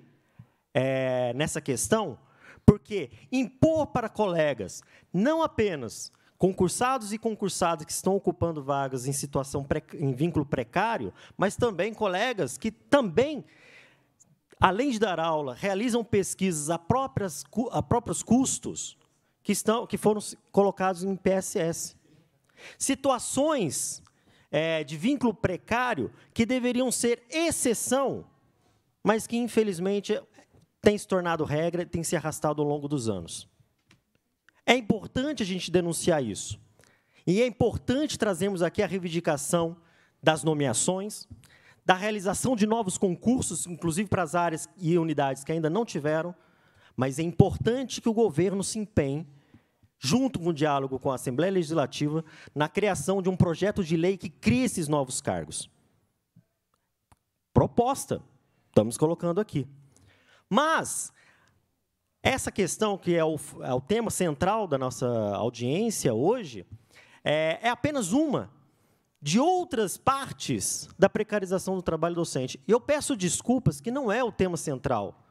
N: é, nessa questão, porque impor para colegas, não apenas concursados e concursadas que estão ocupando vagas em situação em vínculo precário, mas também colegas que também além de dar aula, realizam pesquisas a, próprias, a próprios custos que, estão, que foram colocados em PSS. Situações é, de vínculo precário que deveriam ser exceção, mas que, infelizmente, tem se tornado regra, e tem se arrastado ao longo dos anos. É importante a gente denunciar isso. E é importante trazermos aqui a reivindicação das nomeações, da realização de novos concursos, inclusive para as áreas e unidades que ainda não tiveram, mas é importante que o governo se empenhe junto com o diálogo com a Assembleia Legislativa, na criação de um projeto de lei que crie esses novos cargos. Proposta, estamos colocando aqui. Mas essa questão, que é o, é o tema central da nossa audiência hoje, é, é apenas uma de outras partes da precarização do trabalho docente. E eu peço desculpas, que não é o tema central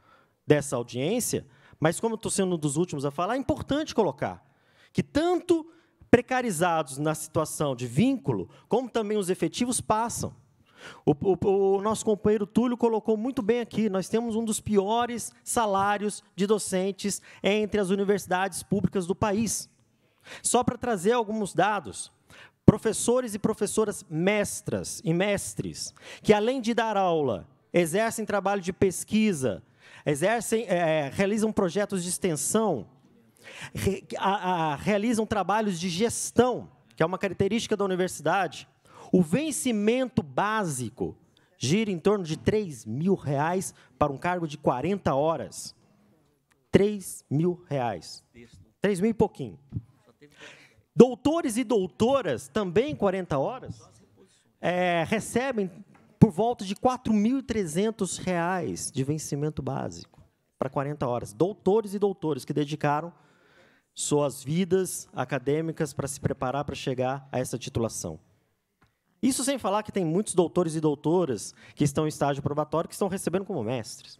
N: dessa audiência, mas como estou sendo um dos últimos a falar, é importante colocar que tanto precarizados na situação de vínculo, como também os efetivos passam. O, o, o, nosso companheiro Túlio colocou muito bem aqui: nós temos um dos piores salários de docentes entre as universidades públicas do país. Só para trazer alguns dados. Professores e professoras mestras e mestres, que além de dar aula, exercem trabalho de pesquisa, exercem, é, realizam projetos de extensão, re, a, a, realizam trabalhos de gestão, que é uma característica da universidade. O vencimento básico gira em torno de 3 mil reais para um cargo de 40 horas. 3 mil reais. 3 mil e pouquinho. Doutores e doutoras, também 40 horas, é, recebem por volta de 4.300 reais de vencimento básico para 40 horas. Doutores e doutores que dedicaram suas vidas acadêmicas para se preparar para chegar a essa titulação. Isso sem falar que tem muitos doutores e doutoras que estão em estágio probatório que estão recebendo como mestres.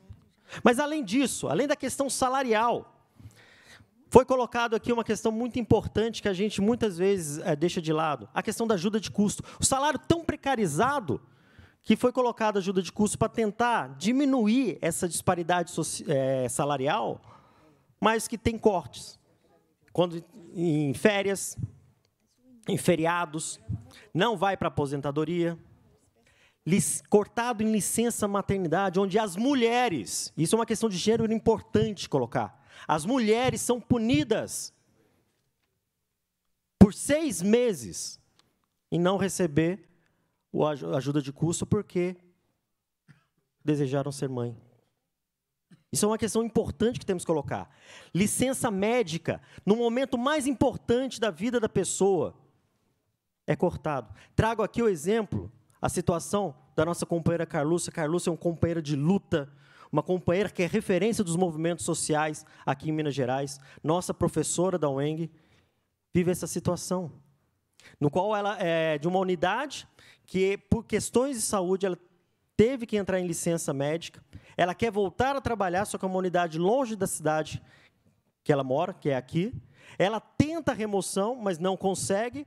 N: Mas além disso, além da questão salarial, foi colocado aqui uma questão muito importante que a gente muitas vezes é, deixa de lado, a questão da ajuda de custo. O salário tão precarizado que foi colocado ajuda de custo para tentar diminuir essa disparidade é, salarial, mas que tem cortes quando em férias, em feriados, não vai para aposentadoria, cortado em licença maternidade, onde as mulheres, isso é uma questão de gênero importante colocar, as mulheres são punidas por seis meses em não receber a ajuda de custo porque desejaram ser mãe. Isso é uma questão importante que temos que colocar. Licença médica, no momento mais importante da vida da pessoa, é cortado. Trago aqui o exemplo, a situação da nossa companheira Carluça. Carluça é uma companheira de luta, uma companheira que é referência dos movimentos sociais aqui em Minas Gerais, nossa professora da UENG, vive essa situação, no qual ela é de uma unidade que, por questões de saúde, ela teve que entrar em licença médica, ela quer voltar a trabalhar, só que é uma unidade longe da cidade que ela mora, que é aqui. Ela tenta a remoção, mas não consegue,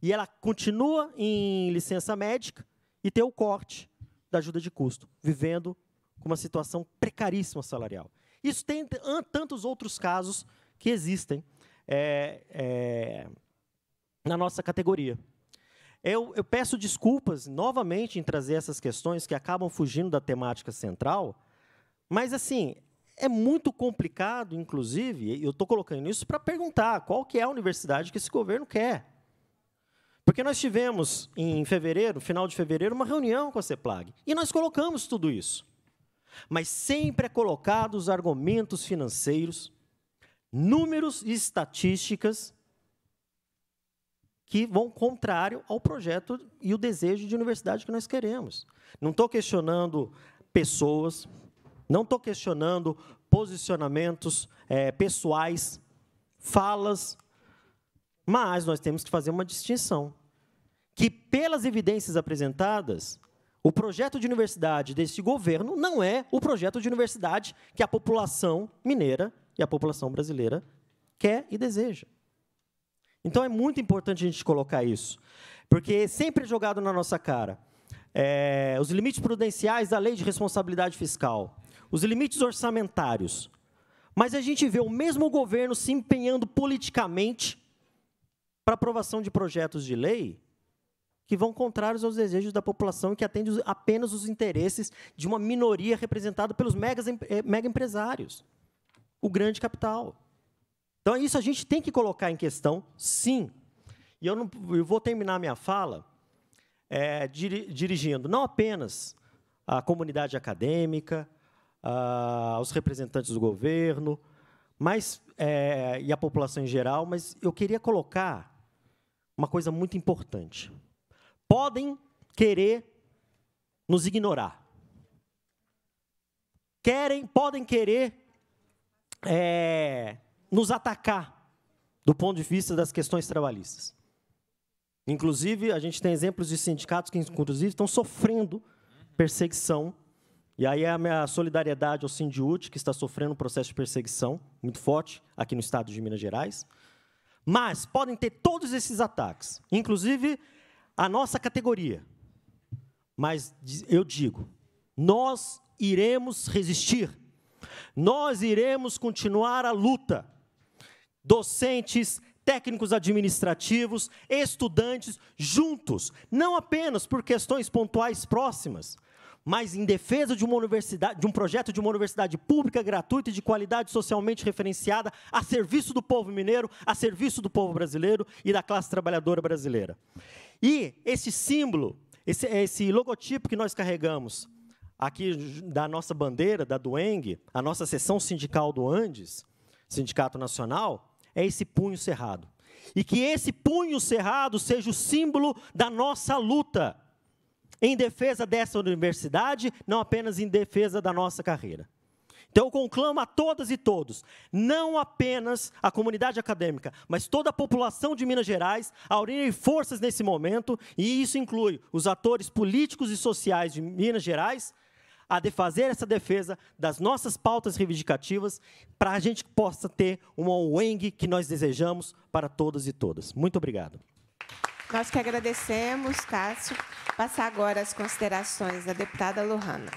N: e ela continua em licença médica e tem o corte da ajuda de custo, vivendo com uma situação precaríssima salarial. Isso tem tantos outros casos que existem é, é, na nossa categoria. Eu, eu peço desculpas novamente em trazer essas questões que acabam fugindo da temática central, mas assim é muito complicado, inclusive, eu estou colocando isso para perguntar qual que é a universidade que esse governo quer. Porque nós tivemos, em fevereiro, final de fevereiro, uma reunião com a CEPLAG, e nós colocamos tudo isso. Mas sempre é colocado os argumentos financeiros, números e estatísticas que vão contrário ao projeto e o desejo de universidade que nós queremos. Não estou questionando pessoas, não estou questionando posicionamentos é, pessoais, falas, mas nós temos que fazer uma distinção. Que, pelas evidências apresentadas, o projeto de universidade deste governo não é o projeto de universidade que a população mineira e a população brasileira quer e deseja. Então é muito importante a gente colocar isso, porque sempre é jogado na nossa cara. É, os limites prudenciais da lei de responsabilidade fiscal, os limites orçamentários. Mas a gente vê o mesmo governo se empenhando politicamente para aprovação de projetos de lei que vão contrários aos desejos da população e que atendem apenas os interesses de uma minoria representada pelos mega, mega empresários, o grande capital. Então, isso a gente tem que colocar em questão, sim. E eu, não, eu vou terminar minha fala é, dir, dirigindo não apenas à comunidade acadêmica, aos representantes do governo, mas é, e à população em geral, mas eu queria colocar uma coisa muito importante. Podem querer nos ignorar. Querem, podem querer é, nos atacar do ponto de vista das questões trabalhistas. Inclusive, a gente tem exemplos de sindicatos que, inclusive, estão sofrendo perseguição. E aí é a minha solidariedade ao sindiúte que está sofrendo um processo de perseguição muito forte aqui no estado de Minas Gerais. Mas podem ter todos esses ataques, inclusive a nossa categoria. Mas eu digo, nós iremos resistir. Nós iremos continuar a luta docentes, técnicos administrativos, estudantes, juntos, não apenas por questões pontuais próximas, mas em defesa de uma universidade, de um projeto de uma universidade pública, gratuita e de qualidade socialmente referenciada, a serviço do povo mineiro, a serviço do povo brasileiro e da classe trabalhadora brasileira. E esse símbolo, esse, esse logotipo que nós carregamos aqui da nossa bandeira, da Dueng, a nossa seção sindical do Andes, Sindicato Nacional, é esse punho cerrado. E que esse punho cerrado seja o símbolo da nossa luta em defesa dessa universidade, não apenas em defesa da nossa carreira. Então eu conclamo a todas e todos, não apenas a comunidade acadêmica, mas toda a população de Minas Gerais a unirem forças nesse momento, e isso inclui os atores políticos e sociais de Minas Gerais, a de fazer essa defesa das nossas pautas reivindicativas para a gente possa ter uma OENG que nós desejamos para todas e todas. Muito obrigado.
A: Nós que agradecemos, Cássio. Passar agora as considerações da deputada Lohana.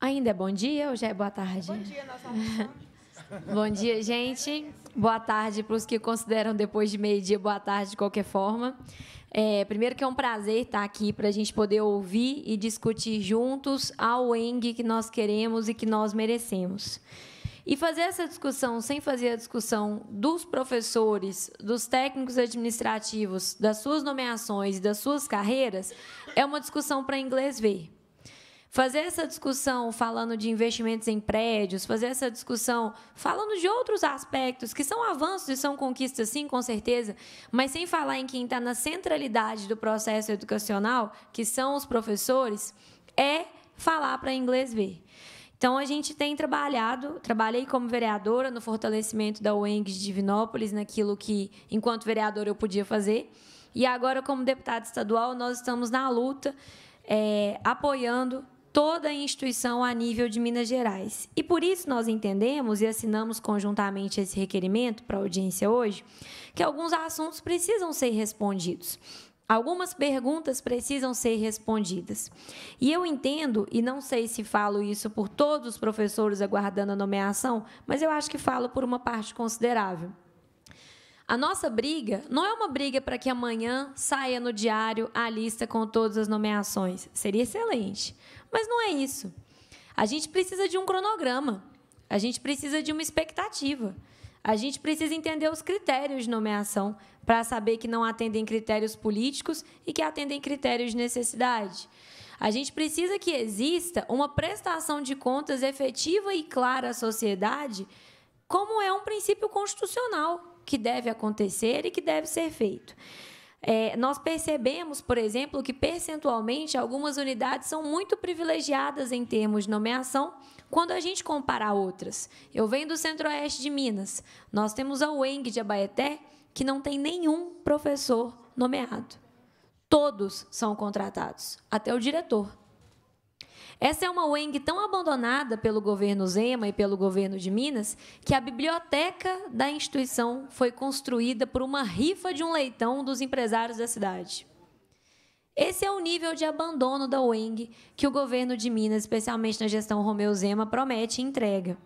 B: Ainda é bom dia ou já é boa tarde? Bom dia, nós Bom dia, gente. Boa tarde para os que consideram depois de meio-dia, boa tarde de qualquer forma. É, primeiro que é um prazer estar aqui para a gente poder ouvir e discutir juntos a UENG que nós queremos e que nós merecemos. E fazer essa discussão sem fazer a discussão dos professores, dos técnicos administrativos, das suas nomeações e das suas carreiras, é uma discussão para inglês ver. Fazer essa discussão falando de investimentos em prédios, fazer essa discussão falando de outros aspectos que são avanços e são conquistas, sim, com certeza, mas sem falar em quem está na centralidade do processo educacional, que são os professores, é falar para inglês ver. Então, a gente tem trabalhado, trabalhei como vereadora no fortalecimento da UENG de Divinópolis, naquilo que, enquanto vereadora, eu podia fazer. E agora, como deputada estadual, nós estamos na luta, é, apoiando toda a instituição a nível de Minas Gerais. E por isso nós entendemos e assinamos conjuntamente esse requerimento para a audiência hoje, que alguns assuntos precisam ser respondidos. Algumas perguntas precisam ser respondidas. E eu entendo, e não sei se falo isso por todos os professores aguardando a nomeação, mas eu acho que falo por uma parte considerável. A nossa briga não é uma briga para que amanhã saia no diário a lista com todas as nomeações. Seria excelente. Mas não é isso. A gente precisa de um cronograma, a gente precisa de uma expectativa, a gente precisa entender os critérios de nomeação para saber que não atendem critérios políticos e que atendem critérios de necessidade. A gente precisa que exista uma prestação de contas efetiva e clara à sociedade, como é um princípio constitucional que deve acontecer e que deve ser feito. É, nós percebemos, por exemplo, que percentualmente algumas unidades são muito privilegiadas em termos de nomeação quando a gente comparar outras. Eu venho do centro-oeste de Minas. Nós temos a UENG de Abaeté, que não tem nenhum professor nomeado. Todos são contratados, até o diretor. Essa é uma UENG tão abandonada pelo governo Zema e pelo governo de Minas que a biblioteca da instituição foi construída por uma rifa de um leitão dos empresários da cidade. Esse é o nível de abandono da UENG que o governo de Minas, especialmente na gestão Romeu Zema, promete e entrega.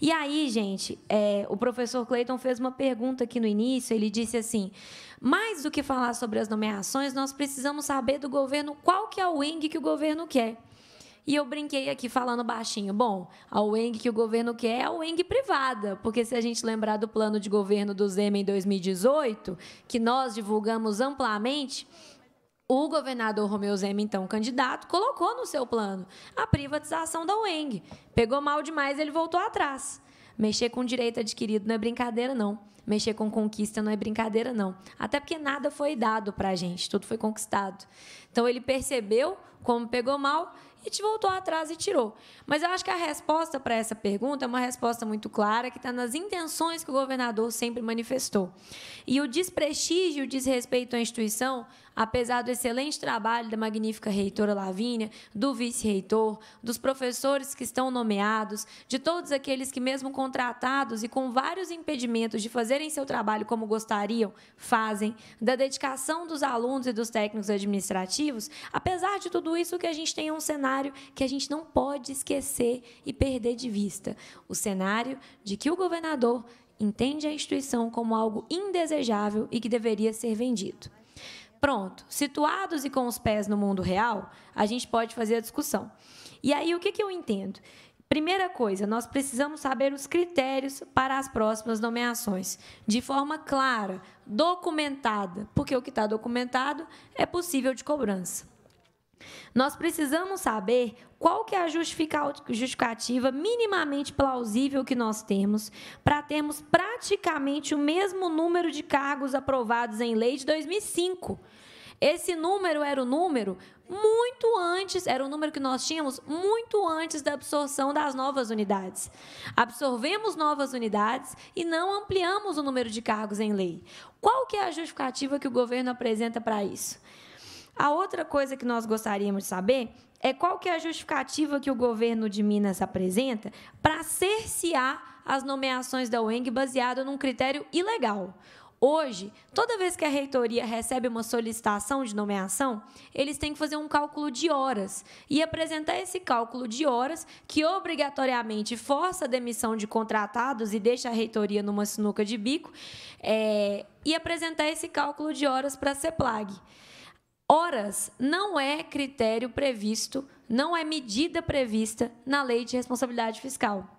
B: E aí, gente, é, o professor Clayton fez uma pergunta aqui no início. Ele disse assim: mais do que falar sobre as nomeações, nós precisamos saber do governo qual que é a UENG que o governo quer. E eu brinquei aqui falando baixinho. Bom, a UENG que o governo quer é a UENG privada, porque se a gente lembrar do plano de governo do Zema em 2018, que nós divulgamos amplamente, o governador Romeu Zema, então candidato, colocou no seu plano a privatização da UENG. Pegou mal demais, ele voltou atrás. Mexer com direito adquirido não é brincadeira, não. Mexer com conquista não é brincadeira, não. Até porque nada foi dado para a gente, tudo foi conquistado. Então, ele percebeu como pegou mal e te voltou atrás e tirou. Mas eu acho que a resposta para essa pergunta é uma resposta muito clara, que está nas intenções que o governador sempre manifestou. E o desprestígio, o desrespeito à instituição, Apesar do excelente trabalho da magnífica reitora Lavínia, do vice-reitor, dos professores que estão nomeados, de todos aqueles que, mesmo contratados e com vários impedimentos de fazerem seu trabalho como gostariam, fazem, da dedicação dos alunos e dos técnicos administrativos, apesar de tudo isso, que a gente tem é um cenário que a gente não pode esquecer e perder de vista: o cenário de que o governador entende a instituição como algo indesejável e que deveria ser vendido. Pronto. Situados e com os pés no mundo real, a gente pode fazer a discussão. E aí, o que, que eu entendo? Primeira coisa, nós precisamos saber os critérios para as próximas nomeações, de forma clara, documentada, porque o que está documentado é possível de cobrança. Nós precisamos saber qual que é a justificativa minimamente plausível que nós temos para termos praticamente o mesmo número de cargos aprovados em lei de 2005. Esse número era o número muito antes, era o número que nós tínhamos muito antes da absorção das novas unidades. Absorvemos novas unidades e não ampliamos o número de cargos em lei. Qual que é a justificativa que o governo apresenta para isso? A outra coisa que nós gostaríamos de saber é qual que é a justificativa que o governo de Minas apresenta para cercear as nomeações da UENG baseado num critério ilegal. Hoje, toda vez que a reitoria recebe uma solicitação de nomeação, eles têm que fazer um cálculo de horas e apresentar esse cálculo de horas, que obrigatoriamente força a demissão de contratados e deixa a reitoria numa sinuca de bico, é, e apresentar esse cálculo de horas para a CEPLAG. Horas não é critério previsto, não é medida prevista na lei de responsabilidade fiscal.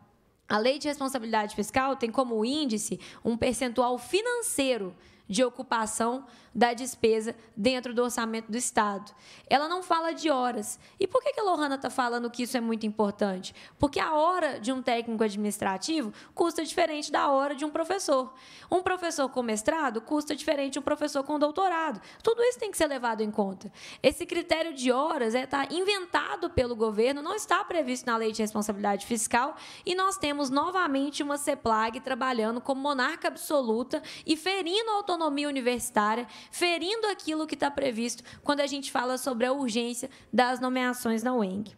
B: A lei de responsabilidade fiscal tem como índice um percentual financeiro de ocupação da despesa dentro do orçamento do Estado. Ela não fala de horas. E por que, que a Lohana está falando que isso é muito importante? Porque a hora de um técnico administrativo custa diferente da hora de um professor. Um professor com mestrado custa diferente de um professor com doutorado. Tudo isso tem que ser levado em conta. Esse critério de horas está é, tá inventado pelo governo, não está previsto na lei de responsabilidade fiscal e nós temos novamente uma CEPLAG trabalhando como monarca absoluta e ferindo a autonomia universitária ferindo aquilo que está previsto quando a gente fala sobre a urgência das nomeações na UENG.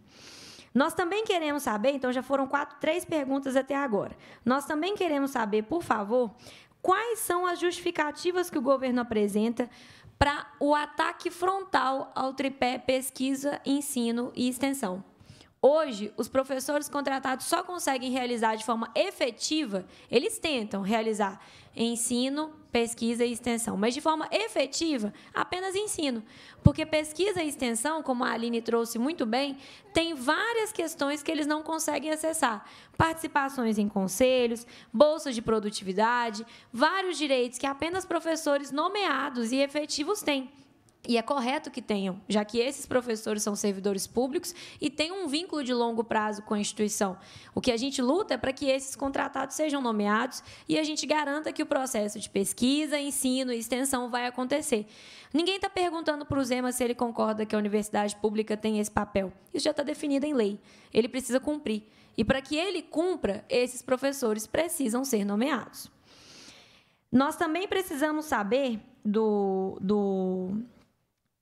B: Nós também queremos saber, então já foram quatro, três perguntas até agora. Nós também queremos saber, por favor, quais são as justificativas que o governo apresenta para o ataque frontal ao tripé pesquisa, ensino e extensão. Hoje, os professores contratados só conseguem realizar de forma efetiva, eles tentam realizar ensino, pesquisa e extensão, mas de forma efetiva, apenas ensino. Porque pesquisa e extensão, como a Aline trouxe muito bem, tem várias questões que eles não conseguem acessar. Participações em conselhos, bolsas de produtividade, vários direitos que apenas professores nomeados e efetivos têm. E é correto que tenham, já que esses professores são servidores públicos e têm um vínculo de longo prazo com a instituição. O que a gente luta é para que esses contratados sejam nomeados e a gente garanta que o processo de pesquisa, ensino e extensão vai acontecer. Ninguém está perguntando para o Zema se ele concorda que a universidade pública tem esse papel. Isso já está definido em lei. Ele precisa cumprir. E para que ele cumpra, esses professores precisam ser nomeados. Nós também precisamos saber do. do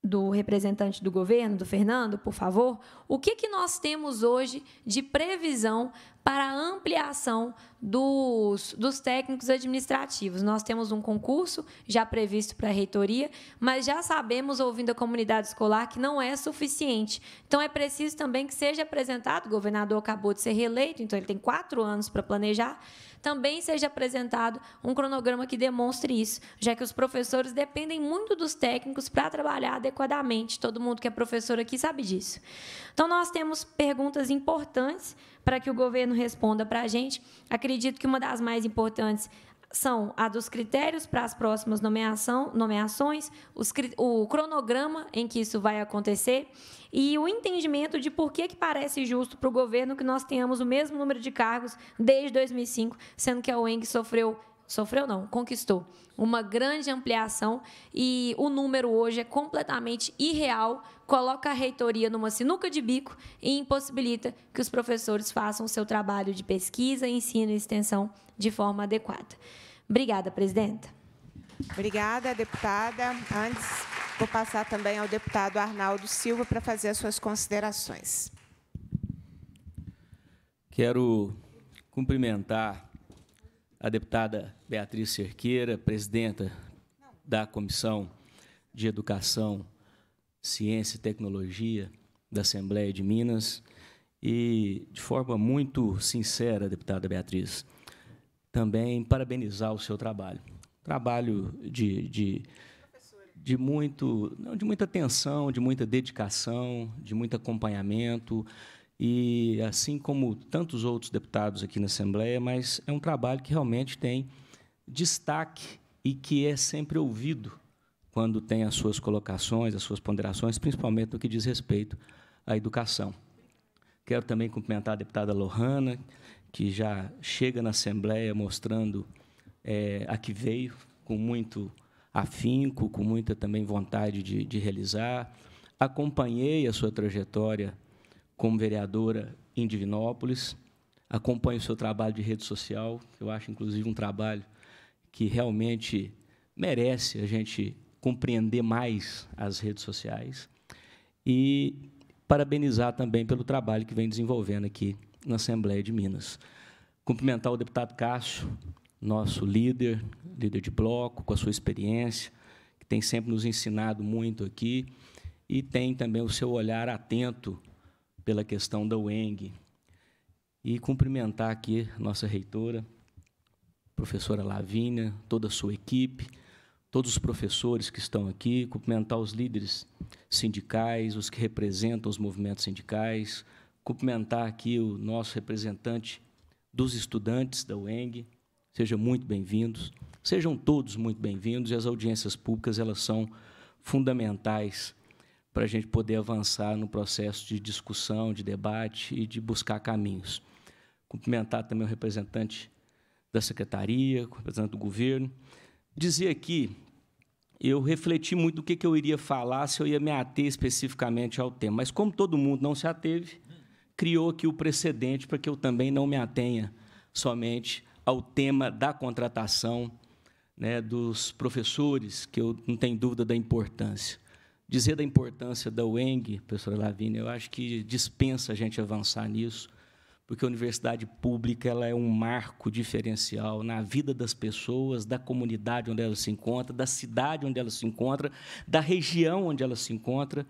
B: do representante do governo, do Fernando, por favor, o que, que nós temos hoje de previsão para a ampliação dos, dos técnicos administrativos. Nós temos um concurso já previsto para a reitoria, mas já sabemos, ouvindo a comunidade escolar, que não é suficiente. Então, é preciso também que seja apresentado, o governador acabou de ser reeleito, então ele tem quatro anos para planejar, também seja apresentado um cronograma que demonstre isso, já que os professores dependem muito dos técnicos para trabalhar adequadamente. Todo mundo que é professor aqui sabe disso. Então, nós temos perguntas importantes para que o governo responda para a gente. Acredito que uma das mais importantes são a dos critérios para as próximas nomeação, nomeações, os, o cronograma em que isso vai acontecer e o entendimento de por que, que parece justo para o governo que nós tenhamos o mesmo número de cargos desde 2005, sendo que a UENG sofreu sofreu não, conquistou uma grande ampliação e o número hoje é completamente irreal coloca a reitoria numa sinuca de bico e impossibilita que os professores façam o seu trabalho de pesquisa, ensino e extensão de forma adequada. Obrigada, presidenta.
A: Obrigada, deputada. Antes, vou passar também ao deputado Arnaldo Silva para fazer as suas considerações.
C: Quero cumprimentar a deputada Beatriz Cerqueira, presidenta da Comissão de Educação Ciência e Tecnologia da Assembleia de Minas. E, de forma muito sincera, deputada Beatriz, também parabenizar o seu trabalho. Trabalho de, de, de, muito, não, de muita atenção, de muita dedicação, de muito acompanhamento. E, assim como tantos outros deputados aqui na Assembleia, mas é um trabalho que realmente tem destaque e que é sempre ouvido quando tem as suas colocações, as suas ponderações, principalmente no que diz respeito à educação. Quero também cumprimentar a deputada Lohana, que já chega na Assembleia mostrando é, a que veio, com muito afinco, com muita também vontade de, de realizar. Acompanhei a sua trajetória como vereadora em Divinópolis, acompanho o seu trabalho de rede social, que eu acho, inclusive, um trabalho que realmente merece a gente compreender mais as redes sociais e parabenizar também pelo trabalho que vem desenvolvendo aqui na Assembleia de Minas. Cumprimentar o deputado Cássio, nosso líder, líder de bloco, com a sua experiência, que tem sempre nos ensinado muito aqui, e tem também o seu olhar atento pela questão da UENG. E cumprimentar aqui nossa reitora, professora Lavínia, toda a sua equipe, todos os professores que estão aqui, cumprimentar os líderes sindicais, os que representam os movimentos sindicais, cumprimentar aqui o nosso representante dos estudantes da UENG. Sejam muito bem-vindos. Sejam todos muito bem-vindos e as audiências públicas elas são fundamentais para a gente poder avançar no processo de discussão, de debate e de buscar caminhos. Cumprimentar também o representante da secretaria, o representante do governo. Dizer aqui eu refleti muito do que, que eu iria falar, se eu ia me ater especificamente ao tema. Mas, como todo mundo não se ateve, criou aqui o precedente para que eu também não me atenha somente ao tema da contratação né, dos professores, que eu não tenho dúvida da importância. Dizer da importância da UENG, professora Lavínia, eu acho que dispensa a gente avançar nisso porque a universidade pública ela é um marco diferencial na vida das pessoas, da comunidade onde ela se encontra, da cidade onde ela se encontra, da região onde ela se encontra.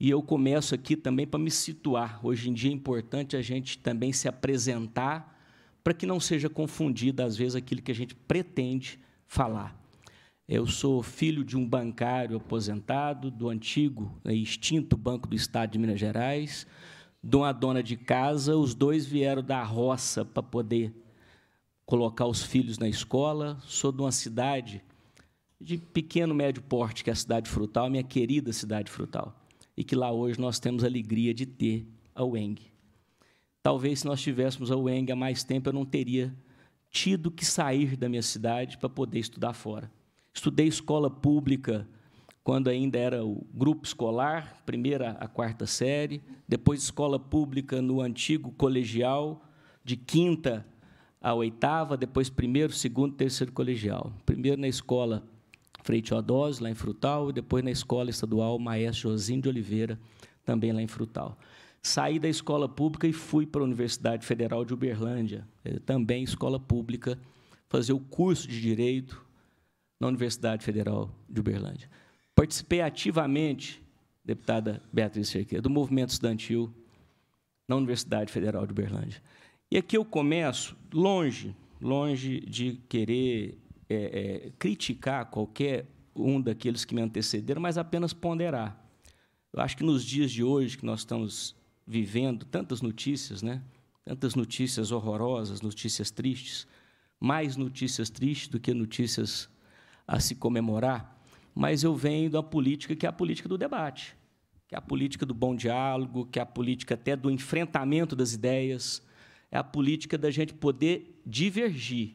C: E eu começo aqui também para me situar. Hoje em dia é importante a gente também se apresentar para que não seja confundido, às vezes, aquilo que a gente pretende falar. Eu sou filho de um bancário aposentado do antigo, extinto Banco do Estado de Minas Gerais de uma dona de casa, os dois vieram da roça para poder colocar os filhos na escola. Sou de uma cidade de pequeno, médio porte, que é a cidade frutal, a minha querida cidade frutal, e que lá hoje nós temos a alegria de ter a UENG. Talvez se nós tivéssemos a UENG há mais tempo, eu não teria tido que sair da minha cidade para poder estudar fora. Estudei escola pública quando ainda era o grupo escolar, primeira a quarta série, depois escola pública no antigo colegial, de quinta a oitava, depois primeiro, segundo, terceiro colegial. Primeiro na escola Frei Teodósio, lá em Frutal, e depois na escola estadual Maestro Josim de Oliveira, também lá em Frutal. Saí da escola pública e fui para a Universidade Federal de Uberlândia, eh, também escola pública, fazer o curso de Direito na Universidade Federal de Uberlândia. Participei ativamente, deputada Beatriz Cerqueira, do movimento estudantil na Universidade Federal de Berlândia. E aqui eu começo longe, longe de querer é, é, criticar qualquer um daqueles que me antecederam, mas apenas ponderar. Eu acho que nos dias de hoje que nós estamos vivendo tantas notícias, né? Tantas notícias horrorosas, notícias tristes, mais notícias tristes do que notícias a se comemorar mas eu venho da política que é a política do debate, que é a política do bom diálogo, que é a política até do enfrentamento das ideias, é a política da gente poder divergir,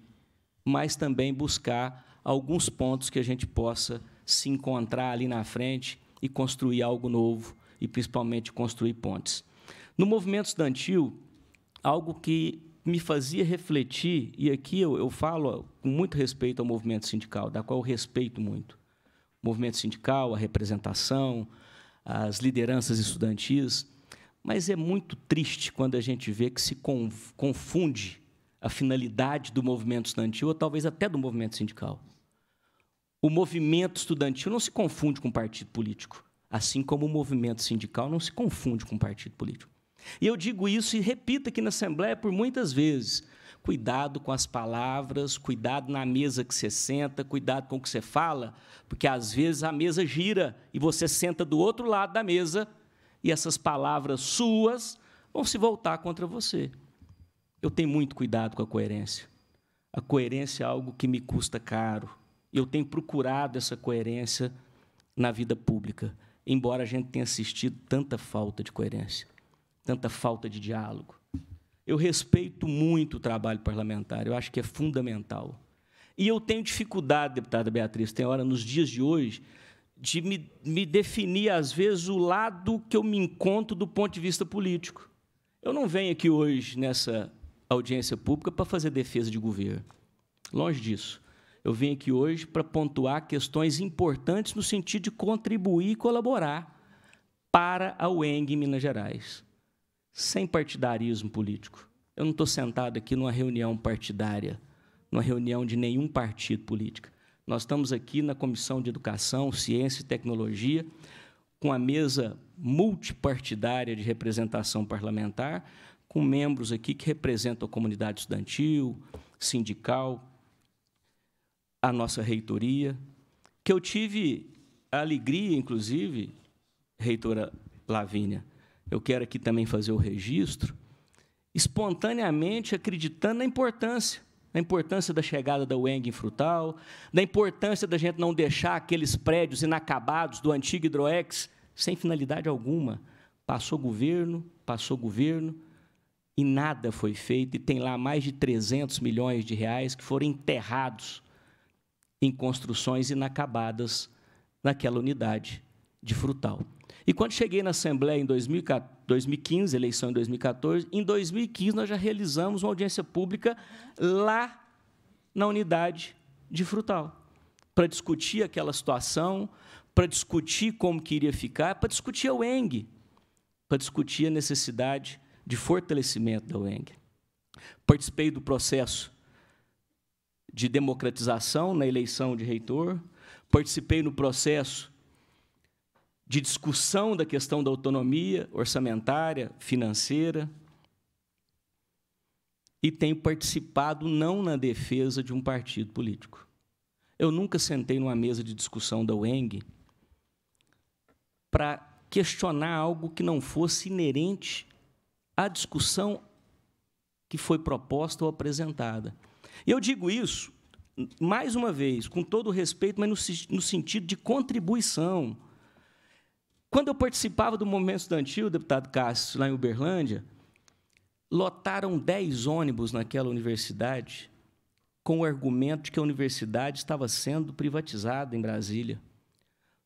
C: mas também buscar alguns pontos que a gente possa se encontrar ali na frente e construir algo novo e principalmente construir pontes. No movimento estudantil, algo que me fazia refletir, e aqui eu, eu falo com muito respeito ao movimento sindical, da qual eu respeito muito, movimento sindical, a representação, as lideranças estudantis. Mas é muito triste quando a gente vê que se confunde a finalidade do movimento estudantil, ou talvez até do movimento sindical. O movimento estudantil não se confunde com partido político, assim como o movimento sindical não se confunde com partido político. E eu digo isso e repito aqui na Assembleia por muitas vezes cuidado com as palavras, cuidado na mesa que você senta, cuidado com o que você fala, porque às vezes a mesa gira e você senta do outro lado da mesa e essas palavras suas vão se voltar contra você. Eu tenho muito cuidado com a coerência. A coerência é algo que me custa caro. Eu tenho procurado essa coerência na vida pública, embora a gente tenha assistido tanta falta de coerência, tanta falta de diálogo. Eu respeito muito o trabalho parlamentar, eu acho que é fundamental. E eu tenho dificuldade, deputada Beatriz, tem hora nos dias de hoje, de me, me, definir, às vezes, o lado que eu me encontro do ponto de vista político. Eu não venho aqui hoje, nessa audiência pública, para fazer defesa de governo. Longe disso. Eu venho aqui hoje para pontuar questões importantes no sentido de contribuir e colaborar para a UENG em Minas Gerais sem partidarismo político. Eu não estou sentado aqui numa reunião partidária, numa reunião de nenhum partido político. Nós estamos aqui na Comissão de Educação, Ciência e Tecnologia, com a mesa multipartidária de representação parlamentar, com membros aqui que representam a comunidade estudantil, sindical, a nossa reitoria, que eu tive a alegria, inclusive, reitora Lavínia, eu quero aqui também fazer o registro, espontaneamente acreditando na importância, na importância da chegada da UENG em Frutal, na importância da gente não deixar aqueles prédios inacabados do antigo Hidroex sem finalidade alguma. Passou governo, passou governo, e nada foi feito, e tem lá mais de 300 milhões de reais que foram enterrados em construções inacabadas naquela unidade de Frutal. E quando cheguei na Assembleia em 2015, eleição em 2014, em 2015 nós já realizamos uma audiência pública lá na unidade de Frutal, para discutir aquela situação, para discutir como que iria ficar, para discutir a UENG, para discutir a necessidade de fortalecimento da UENG. Participei do processo de democratização na eleição de reitor, participei no processo de discussão da questão da autonomia orçamentária, financeira, e tenho participado não na defesa de um partido político. Eu nunca sentei numa mesa de discussão da UENG para questionar algo que não fosse inerente à discussão que foi proposta ou apresentada. E eu digo isso, mais uma vez, com todo respeito, mas no, no sentido de contribuição quando eu participava do movimento estudantil, deputado Cássio, lá em Uberlândia, lotaram 10 ônibus naquela universidade com o argumento de que a universidade estava sendo privatizada em Brasília.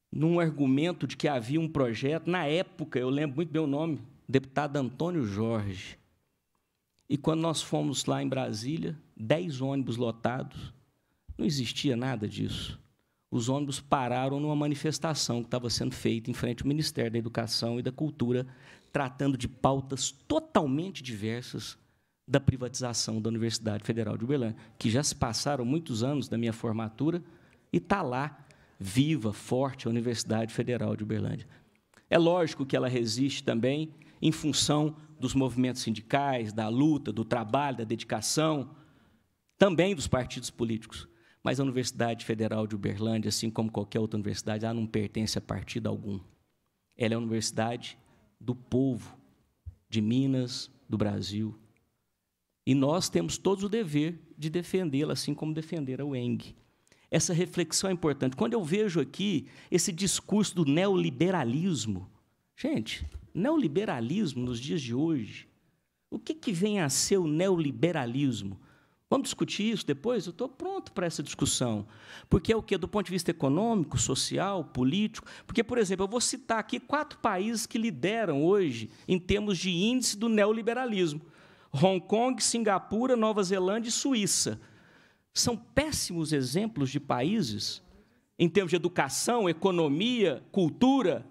C: Num argumento de que havia um projeto, na época, eu lembro muito bem o nome, deputado Antônio Jorge. E quando nós fomos lá em Brasília, 10 ônibus lotados, não existia nada disso os ônibus pararam numa manifestação que estava sendo feita em frente ao Ministério da Educação e da Cultura, tratando de pautas totalmente diversas da privatização da Universidade Federal de Uberlândia, que já se passaram muitos anos da minha formatura e está lá, viva, forte, a Universidade Federal de Uberlândia. É lógico que ela resiste também em função dos movimentos sindicais, da luta, do trabalho, da dedicação, também dos partidos políticos. Mas a Universidade Federal de Uberlândia, assim como qualquer outra universidade, ela não pertence a partido algum. Ela é a universidade do povo de Minas, do Brasil. E nós temos todos o dever de defendê-la, assim como defender a UENG. Essa reflexão é importante. Quando eu vejo aqui esse discurso do neoliberalismo, gente, neoliberalismo nos dias de hoje, o que, que vem a ser o neoliberalismo? Vamos discutir isso depois? Eu estou pronto para essa discussão. Porque é o que Do ponto de vista econômico, social, político. Porque, por exemplo, eu vou citar aqui quatro países que lideram hoje em termos de índice do neoliberalismo: Hong Kong, Singapura, Nova Zelândia e Suíça. São péssimos exemplos de países em termos de educação, economia, cultura.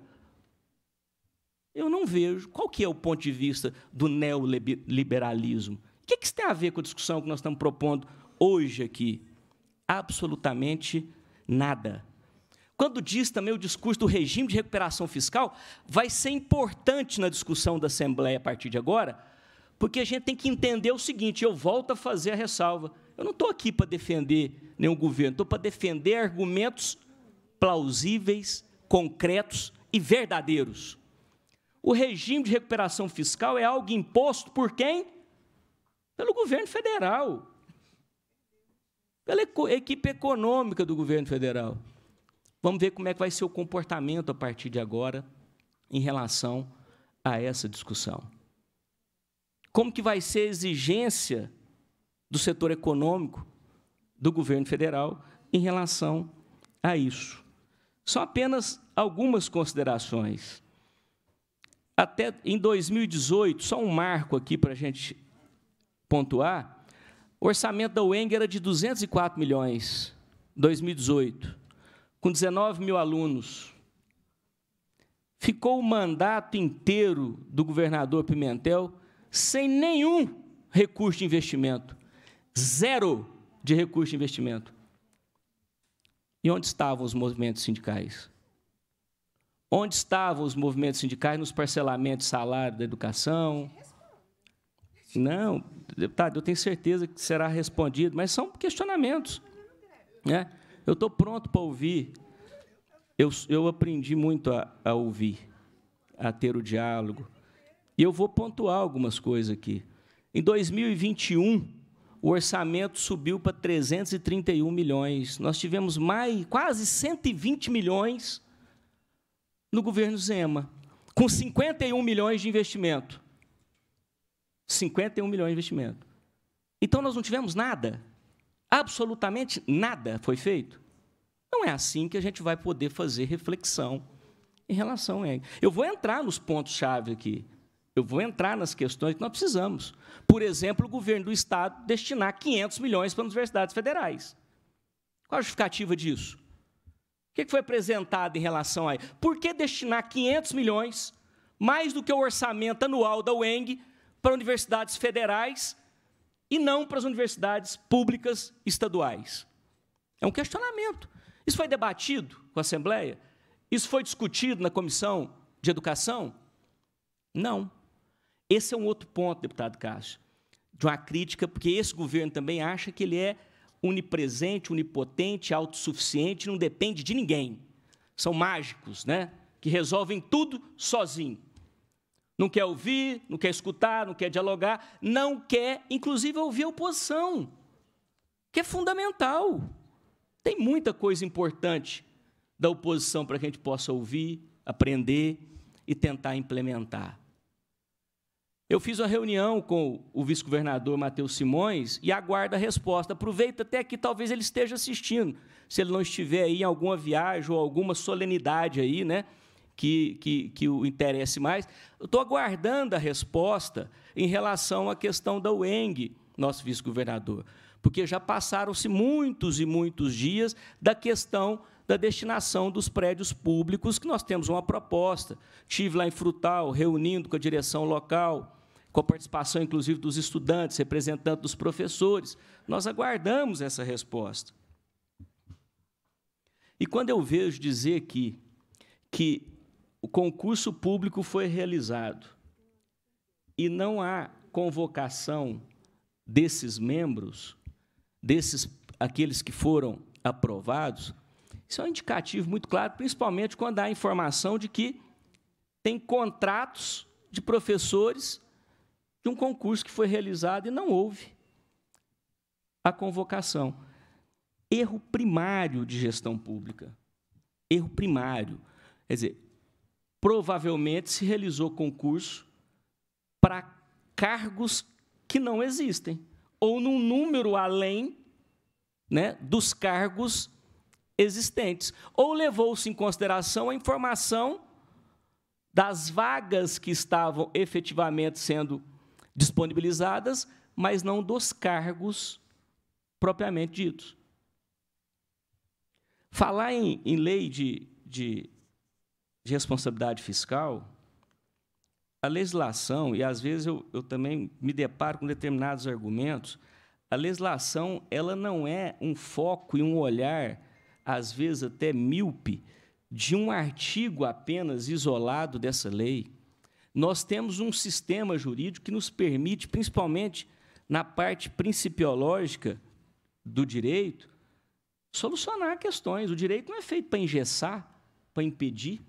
C: Eu não vejo qual que é o ponto de vista do neoliberalismo. O que, que isso tem a ver com a discussão que nós estamos propondo hoje aqui? Absolutamente nada. Quando diz também o discurso do regime de recuperação fiscal, vai ser importante na discussão da Assembleia a partir de agora, porque a gente tem que entender o seguinte: eu volto a fazer a ressalva. Eu não estou aqui para defender nenhum governo, estou para defender argumentos plausíveis, concretos e verdadeiros. O regime de recuperação fiscal é algo imposto por quem? Pelo governo federal. Pela equipe econômica do governo federal. Vamos ver como é que vai ser o comportamento a partir de agora em relação a essa discussão. Como que vai ser a exigência do setor econômico do governo federal em relação a isso? São apenas algumas considerações. Até em 2018, só um marco aqui para a gente pontuar, o orçamento da UENG era de 204 milhões em 2018, com 19 mil alunos. Ficou o mandato inteiro do governador Pimentel sem nenhum recurso de investimento. Zero de recurso de investimento. E onde estavam os movimentos sindicais? Onde estavam os movimentos sindicais nos parcelamentos de salário da educação? Não, deputado, eu tenho certeza que será respondido, mas são questionamentos. Né? Eu estou pronto para ouvir. Eu, eu aprendi muito a, a ouvir, a ter o diálogo. E eu vou pontuar algumas coisas aqui. Em 2021, o orçamento subiu para 331 milhões. Nós tivemos mais, quase 120 milhões no governo Zema, com 51 milhões de investimento. 51 milhões de investimento. Então nós não tivemos nada. Absolutamente nada foi feito. Não é assim que a gente vai poder fazer reflexão em relação a ele. Eu vou entrar nos pontos-chave aqui. Eu vou entrar nas questões que nós precisamos. Por exemplo, o governo do Estado destinar 500 milhões para universidades federais. Qual a justificativa disso? O que foi apresentado em relação a isso? Por que destinar 500 milhões, mais do que o orçamento anual da UENG, para universidades federais e não para as universidades públicas estaduais? É um questionamento. Isso foi debatido com a Assembleia? Isso foi discutido na Comissão de Educação? Não. Esse é um outro ponto, deputado Cássio, de uma crítica, porque esse governo também acha que ele é onipresente, onipotente, autossuficiente, não depende de ninguém. São mágicos, né? Que resolvem tudo sozinho. Não quer ouvir, não quer escutar, não quer dialogar, não quer, inclusive, ouvir a oposição, que é fundamental. Tem muita coisa importante da oposição para que a gente possa ouvir, aprender e tentar implementar. Eu fiz uma reunião com o vice-governador Matheus Simões e aguardo a resposta. Aproveita até que talvez ele esteja assistindo, se ele não estiver aí em alguma viagem ou alguma solenidade aí, né? que, que, que o interesse mais. estou aguardando a resposta em relação à questão da UENG, nosso vice-governador, porque já passaram-se muitos e muitos dias da questão da destinação dos prédios públicos, que nós temos uma proposta. Estive lá em Frutal, reunindo com a direção local, com a participação, inclusive, dos estudantes, representantes dos professores. Nós aguardamos essa resposta. E quando eu vejo dizer que que o concurso público foi realizado e não há convocação desses membros, desses aqueles que foram aprovados, isso é um indicativo muito claro, principalmente quando há informação de que tem contratos de professores de um concurso que foi realizado e não houve a convocação. Erro primário de gestão pública. Erro primário. Quer dizer, provavelmente se realizou concurso para cargos que não existem, ou num número além né, dos cargos existentes. Ou levou-se em consideração a informação das vagas que estavam efetivamente sendo disponibilizadas, mas não dos cargos propriamente ditos. Falar em, em lei de, de de responsabilidade fiscal, a legislação, e às vezes eu, eu também me deparo com determinados argumentos, a legislação ela não é um foco e um olhar, às vezes até míope, de um artigo apenas isolado dessa lei. Nós temos um sistema jurídico que nos permite, principalmente na parte principiológica do direito, solucionar questões. O direito não é feito para engessar, para impedir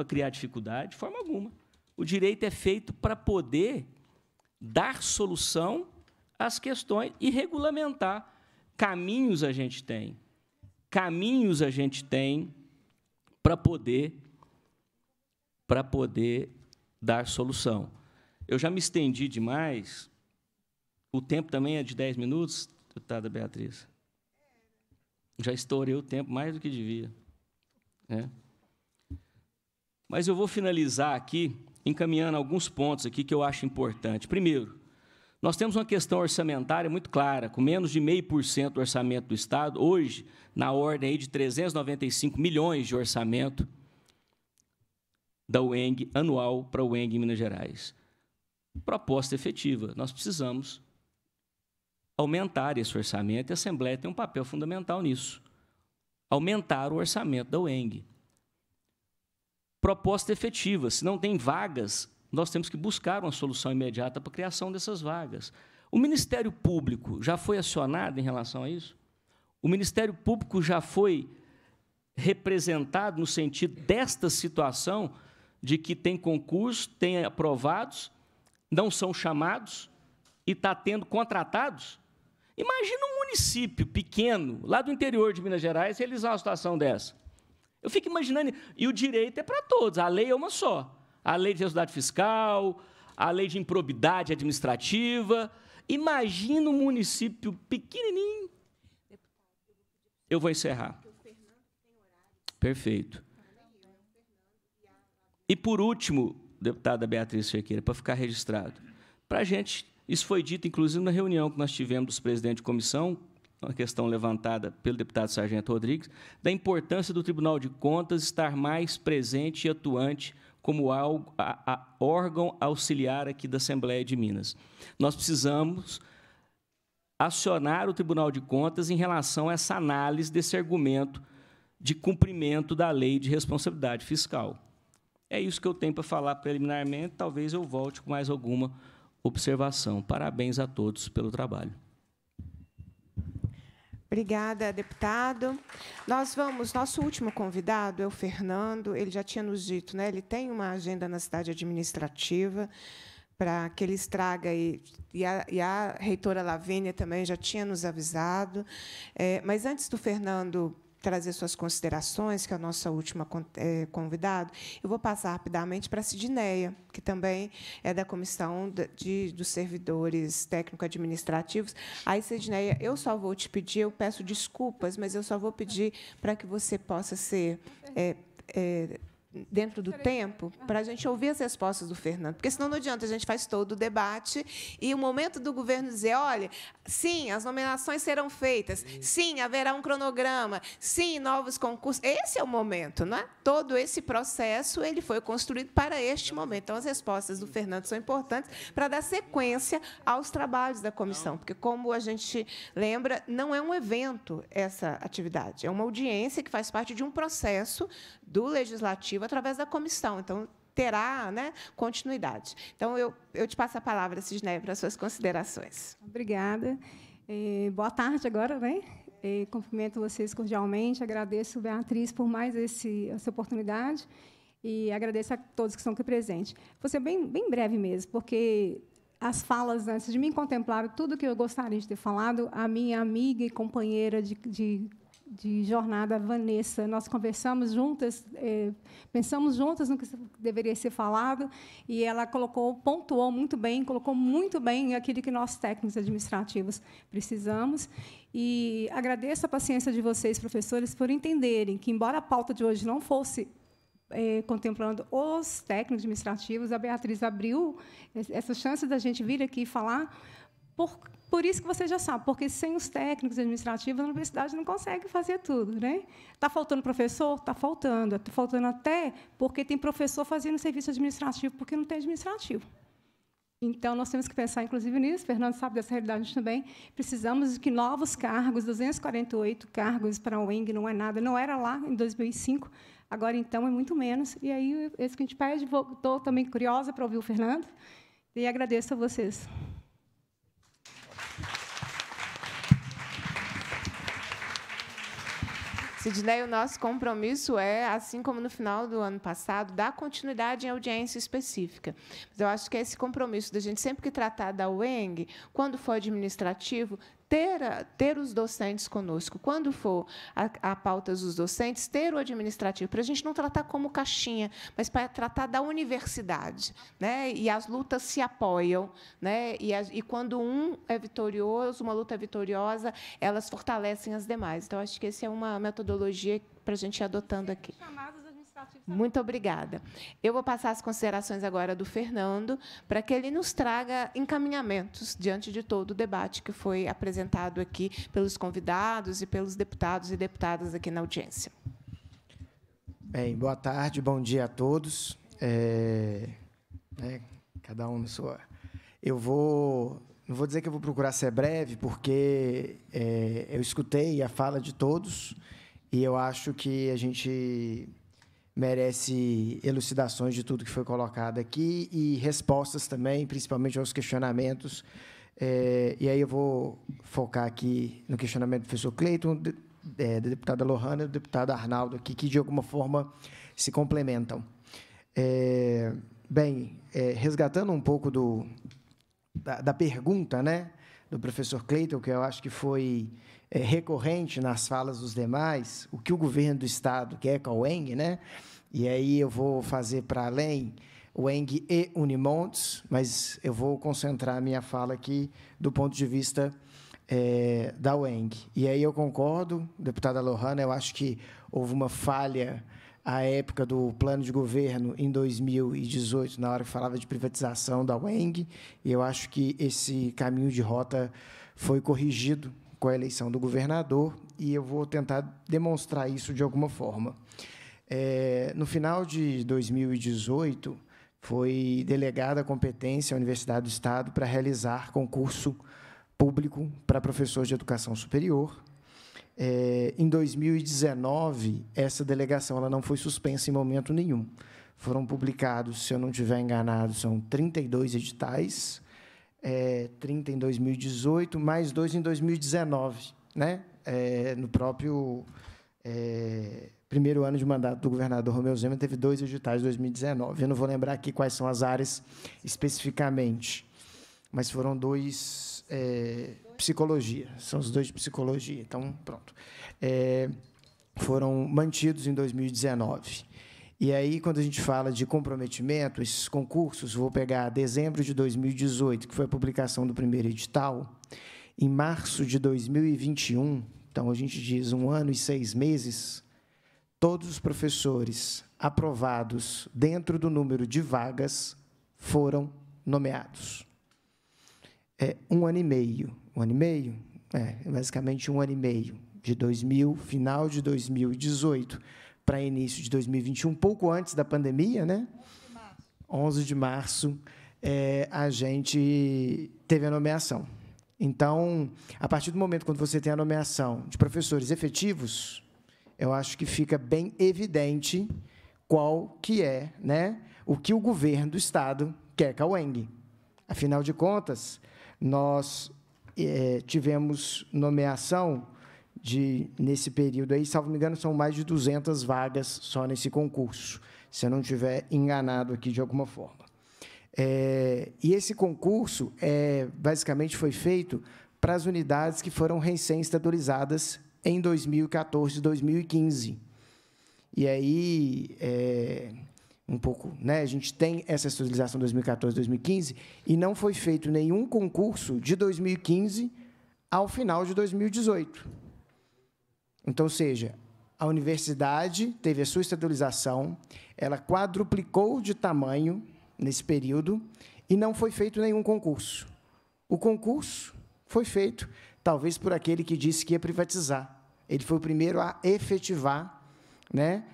C: para criar dificuldade, de forma alguma. O direito é feito para poder dar solução às questões e regulamentar. Caminhos a gente tem. Caminhos a gente tem para poder para poder dar solução. Eu já me estendi demais. O tempo também é de 10 minutos, deputada Beatriz. Já estourei o tempo mais do que devia. Né? Mas eu vou finalizar aqui encaminhando alguns pontos aqui que eu acho importante. Primeiro, nós temos uma questão orçamentária muito clara, com menos de 0,5% do orçamento do Estado, hoje, na ordem de 395 milhões de orçamento da UENG, anual para a UENG em Minas Gerais. Proposta efetiva, nós precisamos aumentar esse orçamento e a Assembleia tem um papel fundamental nisso. Aumentar o orçamento da UENG proposta efetiva. Se não tem vagas, nós temos que buscar uma solução imediata para a criação dessas vagas. O Ministério Público já foi acionado em relação a isso? O Ministério Público já foi representado no sentido desta situação de que tem concurso, tem aprovados, não são chamados e está tendo contratados? Imagina um município pequeno, lá do interior de Minas Gerais, realizar uma situação dessa. Eu fico imaginando, e o direito é para todos, a lei é uma só. A lei de resultado fiscal, a lei de improbidade administrativa. Imagina um município pequenininho. Eu vou encerrar. Perfeito. E por último, deputada Beatriz Ferqueira, para ficar registrado, para a gente, isso foi dito inclusive na reunião que nós tivemos dos presidentes de comissão uma questão levantada pelo deputado Sargento Rodrigues, da importância do Tribunal de Contas estar mais presente e atuante como algo, a, a órgão auxiliar aqui da Assembleia de Minas. Nós precisamos acionar o Tribunal de Contas em relação a essa análise desse argumento de cumprimento da lei de responsabilidade fiscal. É isso que eu tenho para falar preliminarmente, talvez eu volte com mais alguma observação. Parabéns a todos pelo trabalho.
A: Obrigada, deputado. Nós vamos, nosso último convidado é o Fernando, ele já tinha nos dito, né? Ele tem uma agenda na cidade administrativa para que ele estraga e, e, a, e a reitora Lavínia também já tinha nos avisado. É, mas antes do Fernando trazer suas considerações, que é o nosso último é, convidado, eu vou passar rapidamente para a Sidneia, que também é da Comissão de, de dos Servidores Técnico-Administrativos. Aí, Sidneia, eu só vou te pedir, eu peço desculpas, mas eu só vou pedir para que você possa ser... É, é, dentro do tempo para a gente ouvir as respostas do Fernando, porque senão não adianta a gente faz todo o debate e o momento do governo dizer, olha, sim, as nomeações serão feitas, sim, haverá um cronograma, sim, novos concursos. Esse é o momento, não é? Todo esse processo ele foi construído para este momento. Então as respostas do Fernando são importantes para dar sequência aos trabalhos da comissão, porque como a gente lembra, não é um evento essa atividade, é uma audiência que faz parte de um processo do legislativo Legislativo através da comissão. Então, terá né, continuidade. Então, eu, eu te passo a palavra, Cisneia, para as suas considerações.
O: Obrigada. É, boa tarde agora, né? É, cumprimento vocês cordialmente, agradeço, Beatriz, por mais esse, essa oportunidade e agradeço a todos que estão aqui presentes. Vou ser bem, bem breve mesmo, porque as falas antes de mim contemplaram tudo que eu gostaria de ter falado. A minha amiga e companheira de, de de jornada, Vanessa. Nós conversamos juntas, é, pensamos juntas no que deveria ser falado, e ela colocou, pontuou muito bem, colocou muito bem aquilo que nós técnicos administrativos precisamos. E agradeço a paciência de vocês, professores, por entenderem que, embora a pauta de hoje não fosse é, contemplando os técnicos administrativos, a Beatriz abriu essa chance da gente vir aqui falar por, por isso que você já sabe, porque sem os técnicos administrativos, a universidade não consegue fazer tudo. Está né? está faltando professor? Está faltando. Está faltando até porque tem professor fazendo serviço administrativo, porque não tem administrativo. Então, nós temos que pensar, inclusive, nisso. Fernando sabe dessa realidade também. Precisamos de que novos cargos, 248 cargos para a UENG, não é nada. Não era lá em 2005, agora, então, é muito menos. E aí, esse que a gente pede, estou também curiosa para ouvir o Fernando. E agradeço a vocês. Sidney, o nosso compromisso é,
A: assim como no final do ano passado, dar continuidade em audiência específica. Mas eu acho que é esse compromisso da gente sempre que tratar da UENG, quando for administrativo, ter, ter os docentes conosco. Quando for a, a pautas dos docentes, ter o administrativo, para a gente não tratar como caixinha, mas para tratar da universidade. Né? E as lutas se apoiam. Né? E, e quando um é vitorioso, uma luta é vitoriosa, elas fortalecem as demais. Então, acho que essa é uma metodologia para a gente ir adotando aqui. Muito obrigada. Eu vou passar as considerações agora do Fernando, para que ele nos traga encaminhamentos diante de todo o debate que foi apresentado aqui pelos convidados e pelos deputados e deputadas aqui na audiência.
P: Bem, boa tarde, bom dia a todos. É, né, cada um na sua. Eu vou. Não vou dizer que eu vou procurar ser breve, porque é, eu escutei a fala de todos e eu acho que a gente merece elucidações de tudo que foi colocado aqui e respostas também, principalmente aos questionamentos. É, e aí eu vou focar aqui no questionamento do professor Cleiton, de, é, da deputada Lohana e do deputado Arnaldo aqui, que de alguma forma se complementam. É, bem, é, resgatando um pouco do, da, da pergunta né, do professor Cleiton, que eu acho que foi é, recorrente nas falas dos demais, o que o governo do Estado quer com a UENG, né? e aí eu vou fazer para além UENG e Unimontes, mas eu vou concentrar minha fala aqui do ponto de vista é, da UENG. E aí eu concordo, deputada Lohana, eu acho que houve uma falha à época do plano de governo em 2018, na hora que falava de privatização da UENG, e eu acho que esse caminho de rota foi corrigido com a eleição do governador e eu vou tentar demonstrar isso de alguma forma. É, no final de 2018, foi delegada a competência à Universidade do Estado para realizar concurso público para professores de educação superior. É, em 2019, essa delegação ela não foi suspensa em momento nenhum. Foram publicados, se eu não estiver enganado, são 32 editais, é, 30 em 2018, mais dois em 2019, né? É, no próprio é, primeiro ano de mandato do governador Romeu Zema, teve dois editais em 2019. Eu não vou lembrar aqui quais são as áreas especificamente, mas foram dois é, psicologia, são os dois de psicologia, então pronto. É, foram mantidos em 2019. E aí, quando a gente fala de comprometimento, esses concursos, vou pegar dezembro de 2018, que foi a publicação do primeiro edital, em março de 2021, então a gente diz um ano e seis meses, todos os professores aprovados dentro do número de vagas foram nomeados. É um ano e meio, um ano e meio, é, basicamente um ano e meio, de 2000, final de 2018 para início de 2021, pouco antes da pandemia, né? 11 de março, é, a gente teve a nomeação. Então, a partir do momento quando você tem a nomeação de professores efetivos, eu acho que fica bem evidente qual que é, né, o que o governo do estado quer com a UENG. Afinal de contas, nós é, tivemos nomeação de, nesse período aí, salvo me engano, são mais de 200 vagas só nesse concurso, se eu não estiver enganado aqui de alguma forma. É, e esse concurso é, basicamente foi feito para as unidades que foram recém estadualizadas em 2014 e 2015. E aí, é, um pouco, né? A gente tem essa estabilização 2014, 2015 e não foi feito nenhum concurso de 2015 ao final de 2018. Então, ou seja, a universidade teve a sua estadualização, ela quadruplicou de tamanho nesse período e não foi feito nenhum concurso. O concurso foi feito, talvez por aquele que disse que ia privatizar. Ele foi o primeiro a efetivar né,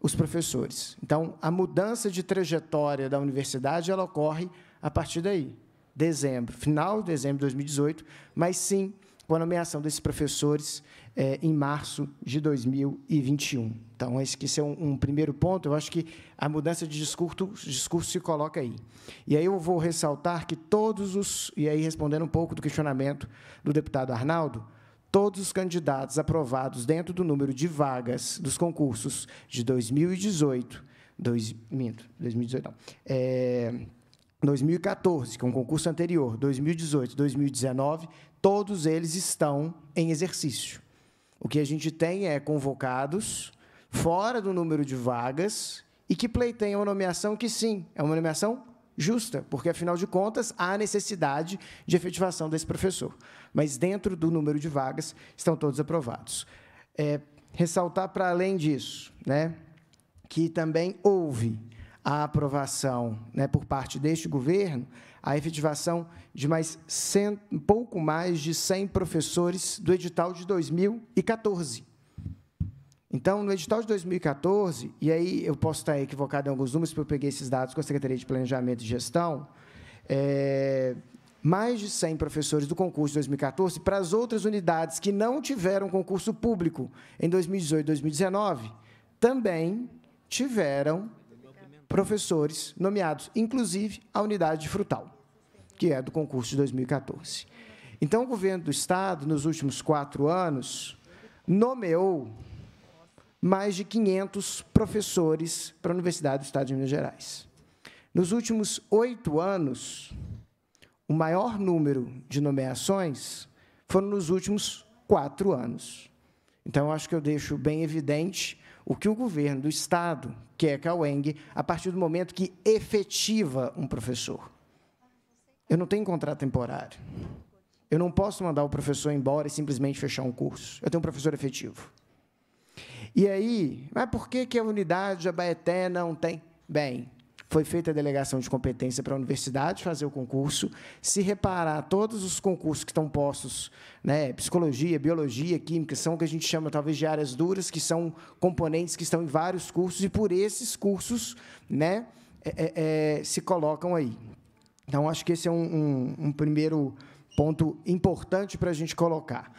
P: os professores. Então, a mudança de trajetória da universidade ela ocorre a partir daí, dezembro, final de dezembro de 2018, mas sim com a nomeação desses professores é, em março de 2021. Então, esse é um, um, primeiro ponto. Eu acho que a mudança de discurso, discurso se coloca aí. E aí eu vou ressaltar que todos os. E aí, respondendo um pouco do questionamento do deputado Arnaldo, todos os candidatos aprovados dentro do número de vagas dos concursos de 2018. Dois, minto, 2018 não. É, 2014, que é um concurso anterior, 2018, 2019, todos eles estão em exercício. O que a gente tem é convocados fora do número de vagas e que pleiteiam uma nomeação que, sim, é uma nomeação justa, porque, afinal de contas, há necessidade de efetivação desse professor. Mas, dentro do número de vagas, estão todos aprovados. É, ressaltar, para além disso, né, que também houve a aprovação né, por parte deste governo a efetivação de mais 100, pouco mais de 100 professores do edital de 2014. Então, no edital de 2014, e aí eu posso estar equivocado em alguns números, porque eu peguei esses dados com a Secretaria de Planejamento e Gestão, é, mais de 100 professores do concurso de 2014 para as outras unidades que não tiveram concurso público em 2018 e 2019 também tiveram professores nomeados, inclusive a unidade de frutal, que é do concurso de 2014. Então, o governo do Estado, nos últimos quatro anos, nomeou mais de 500 professores para a Universidade do Estado de Minas Gerais. Nos últimos oito anos, o maior número de nomeações foram nos últimos quatro anos. Então, acho que eu deixo bem evidente o que o governo do Estado quer que a UENG, a partir do momento que efetiva um professor. Eu não tenho contrato temporário. Eu não posso mandar o professor embora e simplesmente fechar um curso. Eu tenho um professor efetivo. E aí, mas por que, que a unidade Abaeté não tem? Bem, foi feita a delegação de competência para a universidade fazer o concurso. Se reparar, todos os concursos que estão postos, né, psicologia, biologia, química, são o que a gente chama talvez de áreas duras, que são componentes que estão em vários cursos, e por esses cursos né, é, é, é se colocam aí. Então, acho que esse é um, um, um primeiro ponto importante para a gente colocar.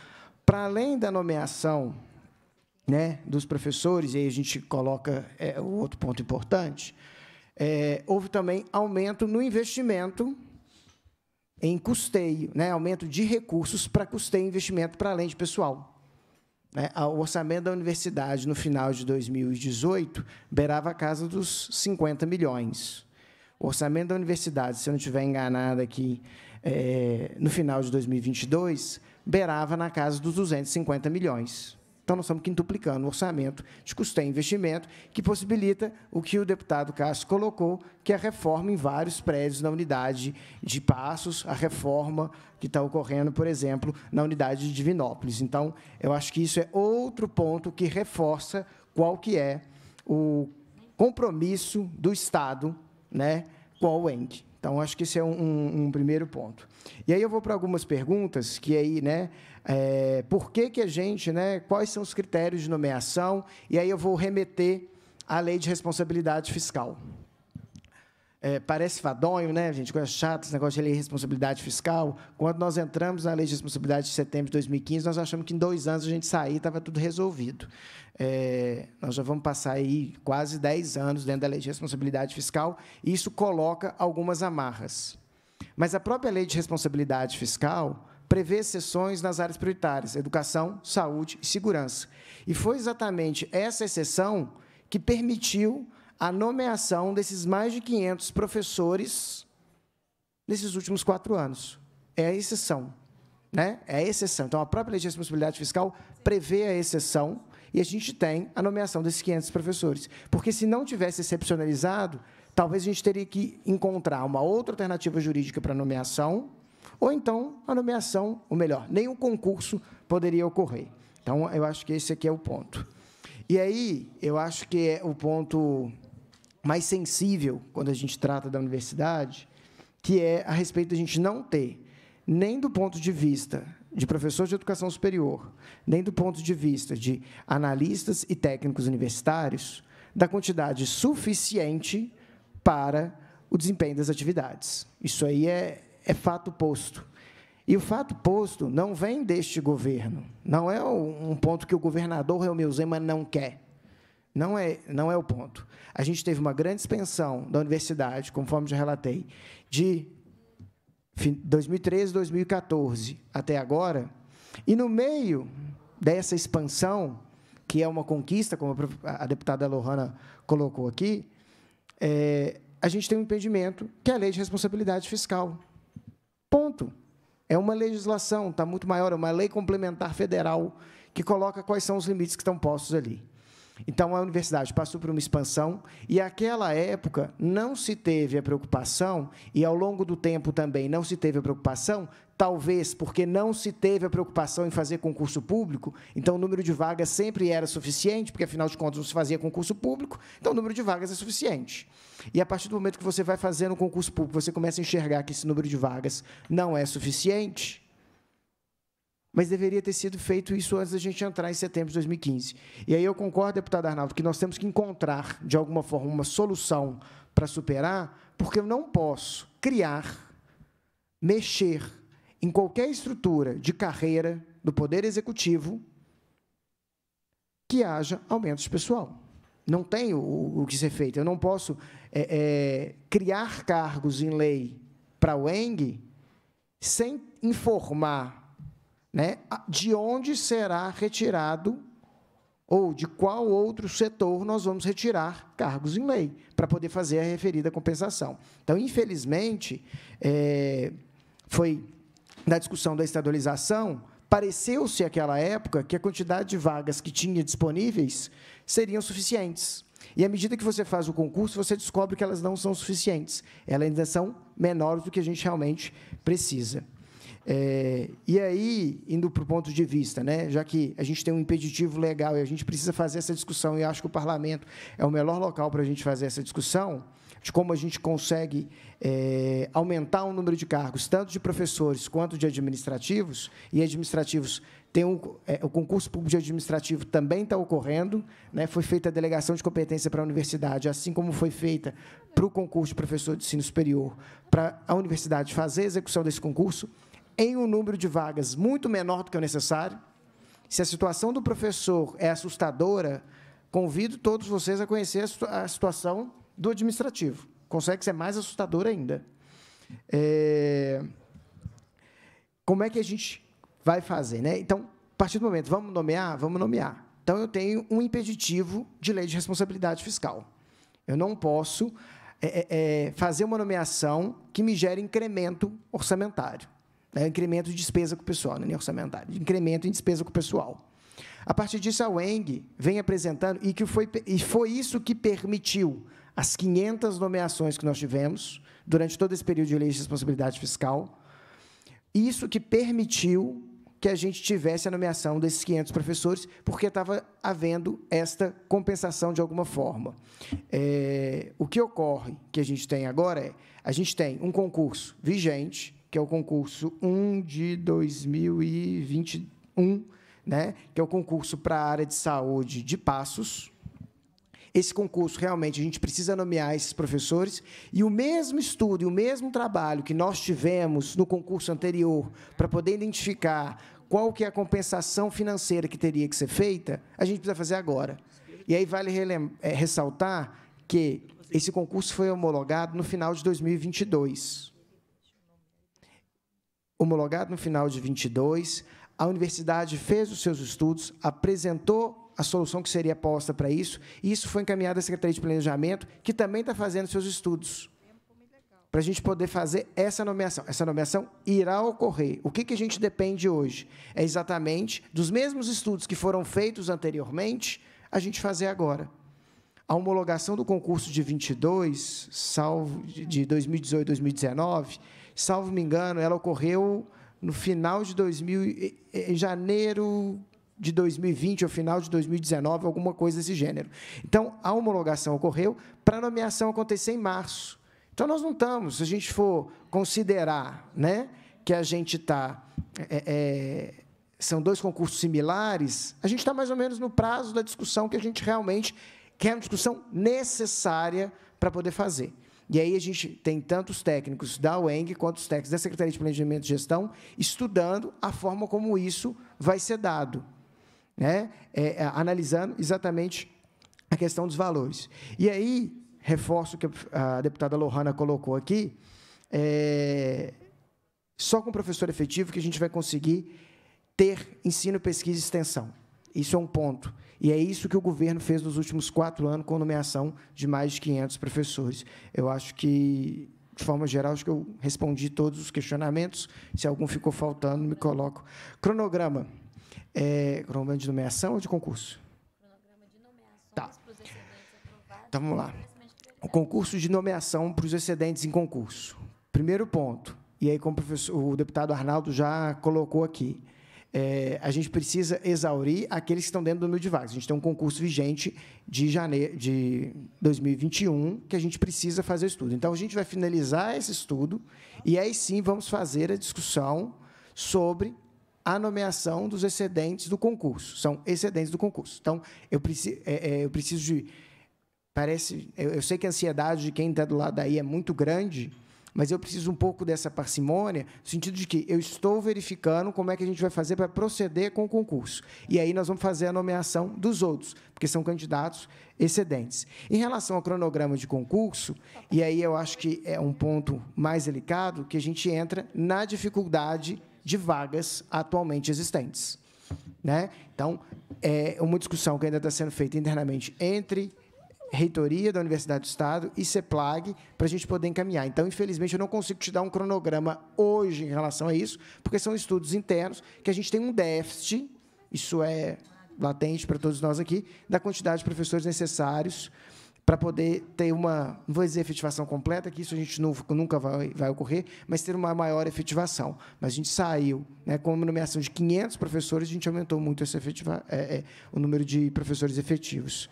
P: Para além da nomeação né, dos professores, e aí a gente coloca é, o outro ponto importante, é, houve também aumento no investimento em custeio, né, aumento de recursos para custeio e investimento para além de pessoal. Né, o orçamento da universidade, no final de 2018, beirava a casa dos 50 milhões. O orçamento da universidade, se eu não estiver enganado aqui, é, no final de 2022, beirava na casa dos 250 milhões. Então, nós estamos quintuplicando o orçamento de custeio e investimento, que possibilita o que o deputado Castro colocou, que é a reforma em vários prédios na unidade de Passos, a reforma que está ocorrendo, por exemplo, na unidade de Divinópolis. Então, eu acho que isso é outro ponto que reforça qual que é o compromisso do Estado né, com o ENG. Então, acho que esse é um, um, um primeiro ponto. E aí eu vou para algumas perguntas que aí, né, é, por que, que a gente, né, quais são os critérios de nomeação? E aí eu vou remeter à lei de responsabilidade fiscal. É, parece fadonho, né, gente? Coisa chata esse negócio de lei de responsabilidade fiscal. Quando nós entramos na lei de responsabilidade de setembro de 2015, nós achamos que em dois anos a gente sair estava tudo resolvido. É, nós já vamos passar aí quase 10 anos dentro da lei de responsabilidade fiscal, e isso coloca algumas amarras. Mas a própria lei de responsabilidade fiscal, prevê exceções nas áreas prioritárias, educação, saúde e segurança. E foi exatamente essa exceção que permitiu a nomeação desses mais de 500 professores nesses últimos quatro anos. É a exceção. Né? É a exceção. Então, a própria lei de responsabilidade fiscal prevê a exceção e a gente tem a nomeação desses 500 professores. Porque, se não tivesse excepcionalizado, talvez a gente teria que encontrar uma outra alternativa jurídica para nomeação, ou então a nomeação, ou melhor, nenhum concurso poderia ocorrer. Então, eu acho que esse aqui é o ponto. E aí, eu acho que é o ponto mais sensível quando a gente trata da universidade, que é a respeito da gente não ter, nem do ponto de vista de professores de educação superior, nem do ponto de vista de analistas e técnicos universitários, da quantidade suficiente para o desempenho das atividades. Isso aí é, é fato posto. E o fato posto não vem deste governo. Não é um ponto que o governador Romeu Zema não quer. Não é, não é o ponto. A gente teve uma grande expansão da universidade, conforme já relatei, de 2013, 2014 até agora. E no meio dessa expansão, que é uma conquista, como a deputada Lohana colocou aqui, é, a gente tem um impedimento, que é a lei de responsabilidade fiscal Ponto. É uma legislação, está muito maior, é uma lei complementar federal que coloca quais são os limites que estão postos ali. Então a universidade passou por uma expansão e aquela época não se teve a preocupação e ao longo do tempo também não se teve a preocupação, talvez porque não se teve a preocupação em fazer concurso público, então o número de vagas sempre era suficiente, porque afinal de contas não se fazia concurso público, então o número de vagas é suficiente. E a partir do momento que você vai fazendo um concurso público, você começa a enxergar que esse número de vagas não é suficiente mas deveria ter sido feito isso antes da gente entrar em setembro de 2015. E aí eu concordo, deputado Arnaldo, que nós temos que encontrar, de alguma forma, uma solução para superar, porque eu não posso criar, mexer em qualquer estrutura de carreira do Poder Executivo que haja aumentos pessoal. Não tem o, o que ser feito. Eu não posso é, é, criar cargos em lei para o ENG sem informar né, de onde será retirado ou de qual outro setor nós vamos retirar cargos em lei para poder fazer a referida compensação. Então, infelizmente, é, foi na discussão da estadualização, pareceu-se naquela época que a quantidade de vagas que tinha disponíveis seriam suficientes. E à medida que você faz o concurso, você descobre que elas não são suficientes. Elas ainda são menores do que a gente realmente precisa. É, e aí, indo para o ponto de vista, né, já que a gente tem um impeditivo legal e a gente precisa fazer essa discussão, e acho que o parlamento é o melhor local para a gente fazer essa discussão, de como a gente consegue é, aumentar o número de cargos, tanto de professores quanto de administrativos, e administrativos tem um, é, o concurso público de administrativo também está ocorrendo, né, foi feita a delegação de competência para a universidade, assim como foi feita para o concurso de professor de ensino superior, para a universidade fazer a execução desse concurso, em um número de vagas muito menor do que o necessário. Se a situação do professor é assustadora, convido todos vocês a conhecer a situação do administrativo. Consegue ser mais assustadora ainda. É... Como é que a gente vai fazer? Né? Então, a partir do momento, vamos nomear? Vamos nomear. Então, eu tenho um impeditivo de lei de responsabilidade fiscal. Eu não posso é, é, é fazer uma nomeação que me gere incremento orçamentário né, incremento de despesa com o pessoal, não é nem orçamentário, incremento em despesa com o pessoal. A partir disso, a UENG vem apresentando, e, que foi, e foi isso que permitiu as 500 nomeações que nós tivemos durante todo esse período de lei de responsabilidade fiscal, isso que permitiu que a gente tivesse a nomeação desses 500 professores, porque estava havendo esta compensação de alguma forma. É, o que ocorre que a gente tem agora é, a gente tem um concurso vigente, que é o concurso 1 de 2021, né, que é o concurso para a área de saúde de Passos. Esse concurso, realmente, a gente precisa nomear esses professores. E o mesmo estudo e o mesmo trabalho que nós tivemos no concurso anterior para poder identificar qual que é a compensação financeira que teria que ser feita, a gente precisa fazer agora. E aí vale é, ressaltar que esse concurso foi homologado no final de 2022 homologado no final de 22, a universidade fez os seus estudos, apresentou a solução que seria posta para isso, e isso foi encaminhado à Secretaria de Planejamento, que também está fazendo seus estudos, para a gente poder fazer essa nomeação. Essa nomeação irá ocorrer. O que, que a gente depende hoje? É exatamente dos mesmos estudos que foram feitos anteriormente, a gente fazer agora. A homologação do concurso de 22, salvo de 2018 2019, salvo me engano, ela ocorreu no final de 2000, em janeiro de 2020 ou final de 2019, alguma coisa desse gênero. Então, a homologação ocorreu para a nomeação acontecer em março. Então, nós não estamos, se a gente for considerar né, que a gente está. É, é, são dois concursos similares, a gente está mais ou menos no prazo da discussão que a gente realmente quer é uma discussão necessária para poder fazer. E aí a gente tem tantos técnicos da UENG quanto os técnicos da Secretaria de Planejamento e Gestão estudando a forma como isso vai ser dado, né? É, é analisando exatamente a questão dos valores. E aí, reforço o que a deputada Lohana colocou aqui, é, só com professor efetivo que a gente vai conseguir ter ensino, pesquisa e extensão. Isso é um ponto. E é isso que o governo fez nos últimos quatro anos com a nomeação de mais de 500 professores. Eu acho que, de forma geral, acho que eu respondi todos os questionamentos. Se algum ficou faltando, me coloco. Cronograma. É, cronograma de nomeação ou de concurso? Cronograma de nomeação tá. Então, vamos lá. O concurso de nomeação para os excedentes em concurso. Primeiro ponto, e aí, como o, o deputado Arnaldo já colocou aqui, é, a gente precisa exaurir aqueles que estão dentro do número de vagas. A gente tem um concurso vigente de janeiro de 2021 que a gente precisa fazer o estudo. Então, a gente vai finalizar esse estudo e aí sim vamos fazer a discussão sobre a nomeação dos excedentes do concurso. São excedentes do concurso. Então, eu, preci, é, é, eu preciso de. Parece. Eu, eu sei que a ansiedade de quem está do lado aí é muito grande, mas eu preciso um pouco dessa parcimônia, no sentido de que eu estou verificando como é que a gente vai fazer para proceder com o concurso. E aí nós vamos fazer a nomeação dos outros, porque são candidatos excedentes. Em relação ao cronograma de concurso, e aí eu acho que é um ponto mais delicado, que a gente entra na dificuldade de vagas atualmente existentes. Né? Então, é uma discussão que ainda está sendo feita internamente entre Reitoria da Universidade do Estado e CEPLAG, para a gente poder encaminhar. Então, infelizmente, eu não consigo te dar um cronograma hoje em relação a isso, porque são estudos internos que a gente tem um déficit, isso é latente para todos nós aqui, da quantidade de professores necessários para poder ter uma, não vou dizer efetivação completa, que isso a gente não, nunca vai, vai ocorrer, mas ter uma maior efetivação. Mas a gente saiu, né, com uma nomeação de 500 professores, a gente aumentou muito essa efetiva, é, é, o número de professores efetivos.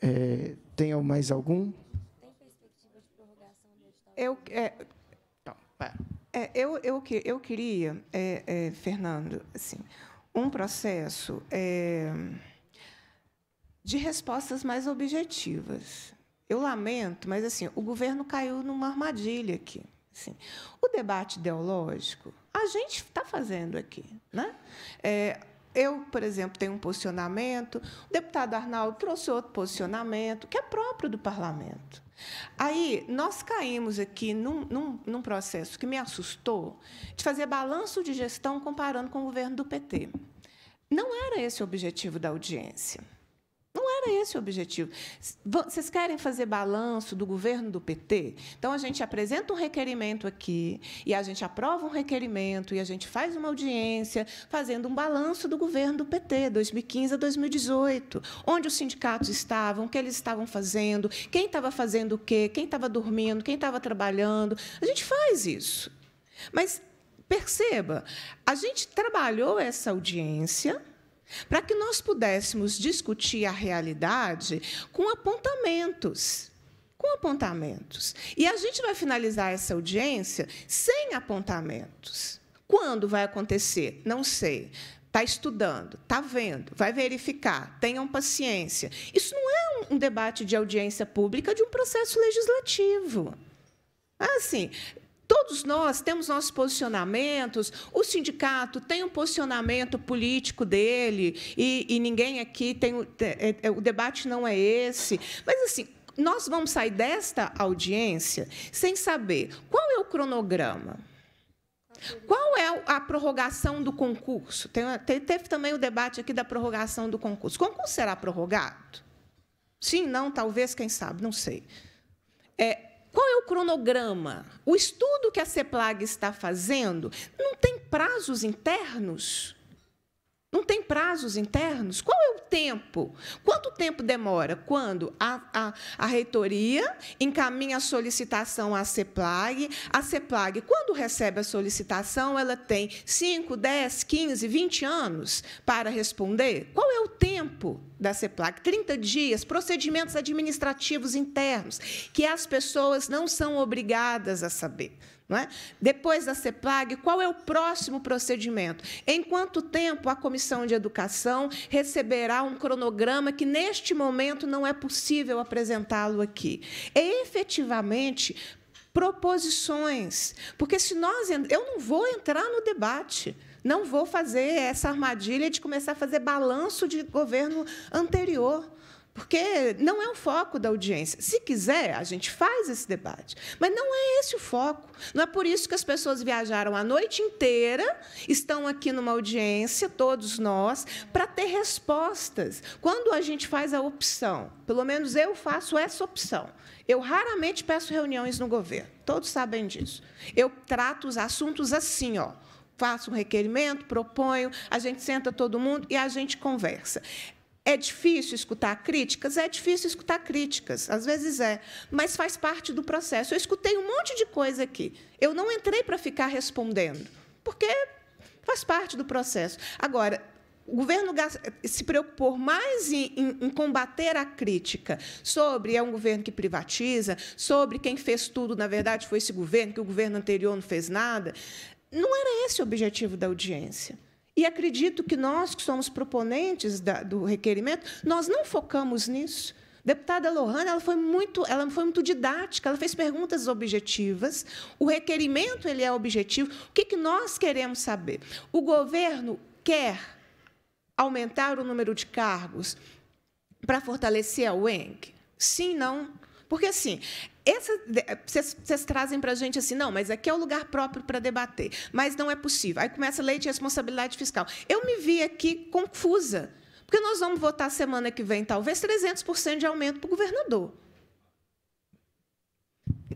P: É, tem mais algum? Tem perspectiva
A: de prorrogação do edital? Eu, é, então, é, eu, eu, eu queria, é, é, Fernando, assim, um processo é, de respostas mais objetivas. Eu lamento, mas assim o governo caiu numa armadilha aqui. Assim. O debate ideológico a gente está fazendo aqui, né? É, eu, por exemplo, tenho um posicionamento, o deputado Arnaldo trouxe outro posicionamento, que é próprio do parlamento. Aí nós caímos aqui num, num, num processo que me assustou de fazer balanço de gestão comparando com o governo do PT. Não era esse o objetivo da audiência. Não era esse o objetivo. Vocês querem fazer balanço do governo do PT? Então a gente apresenta um requerimento aqui e a gente aprova um requerimento e a gente faz uma audiência fazendo um balanço do governo do PT 2015 a 2018, onde os sindicatos estavam, o que eles estavam fazendo, quem estava fazendo o quê, quem estava dormindo, quem estava trabalhando. A gente faz isso. Mas perceba, a gente trabalhou essa audiência para que nós pudéssemos discutir a realidade com apontamentos. Com apontamentos. E a gente vai finalizar essa audiência sem apontamentos. Quando vai acontecer? Não sei. Está estudando, está vendo, vai verificar, tenham paciência. Isso não é um debate de audiência pública de um processo legislativo. Assim, Todos nós temos nossos posicionamentos, o sindicato tem um posicionamento político dele, e, e ninguém aqui tem. O, é, é, o debate não é esse. Mas, assim, nós vamos sair desta audiência sem saber qual é o cronograma. Qual é a prorrogação do concurso? teve também o debate aqui da prorrogação do concurso. O concurso será prorrogado? Sim, não, talvez, quem sabe, não sei. É, qual é o cronograma? O estudo que a CEPLAG está fazendo não tem prazos internos? Não tem prazos internos? Qual é o tempo? Quanto tempo demora? Quando a, a, a reitoria encaminha a solicitação à CEPLAG, a CEPLAG, quando recebe a solicitação, ela tem 5, 10, 15, 20 anos para responder? Qual é o tempo da Ceplag? 30 dias, procedimentos administrativos internos, que as pessoas não são obrigadas a saber. É? Depois da CEPLAG, qual é o próximo procedimento? Em quanto tempo a Comissão de Educação receberá um cronograma que, neste momento, não é possível apresentá-lo aqui? E, é efetivamente, proposições, porque se nós... Eu não vou entrar no debate, não vou fazer essa armadilha de começar a fazer balanço de governo anterior porque não é o foco da audiência. Se quiser, a gente faz esse debate, mas não é esse o foco. Não é por isso que as pessoas viajaram a noite inteira, estão aqui numa audiência, todos nós, para ter respostas. Quando a gente faz a opção, pelo menos eu faço essa opção. Eu raramente peço reuniões no governo, todos sabem disso. Eu trato os assuntos assim, ó faço um requerimento, proponho, a gente senta todo mundo e a gente conversa. É difícil escutar críticas? É difícil escutar críticas, às vezes é, mas faz parte do processo. Eu escutei um monte de coisa aqui. Eu não entrei para ficar respondendo, porque faz parte do processo. Agora, o governo se preocupou mais em, em, em, combater a crítica sobre é um governo que privatiza, sobre quem fez tudo, na verdade, foi esse governo, que o governo anterior não fez nada. Não era esse o objetivo da audiência. E acredito que nós, que somos proponentes da, do requerimento, nós não focamos nisso. Deputada Lohana, ela foi muito, ela foi muito didática, ela fez perguntas objetivas. O requerimento ele é objetivo. O que, que nós queremos saber? O governo quer aumentar o número de cargos para fortalecer a UENG? Sim, não. Porque assim, vocês trazem para a gente assim, não, mas aqui é o lugar próprio para debater, mas não é possível. Aí começa a lei de responsabilidade fiscal. Eu me vi aqui confusa, porque nós vamos votar semana que vem, talvez, 300% de aumento para o governador.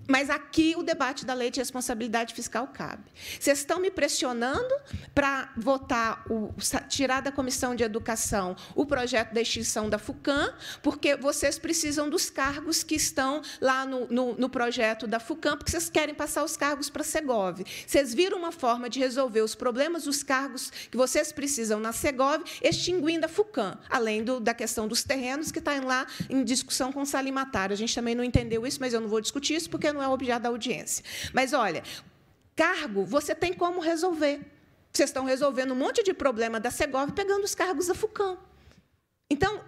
A: Mas aqui o debate da lei de responsabilidade fiscal cabe. Vocês estão me pressionando para votar, o, tirar da Comissão de Educação o projeto da extinção da FUCAM, porque vocês precisam dos cargos que estão lá no, no, no projeto da FUCAM, porque vocês querem passar os cargos para a Segov. Vocês viram uma forma de resolver os problemas, os cargos que vocês precisam na Segov, extinguindo a FUCAM, além do, da questão dos terrenos que está lá em discussão com o Salimatar. A gente também não entendeu isso, mas eu não vou discutir isso, porque porque não é objeto da audiência. Mas olha, cargo você tem como resolver. Vocês estão resolvendo um monte de problema da Segov pegando os cargos da FUCAM. Então,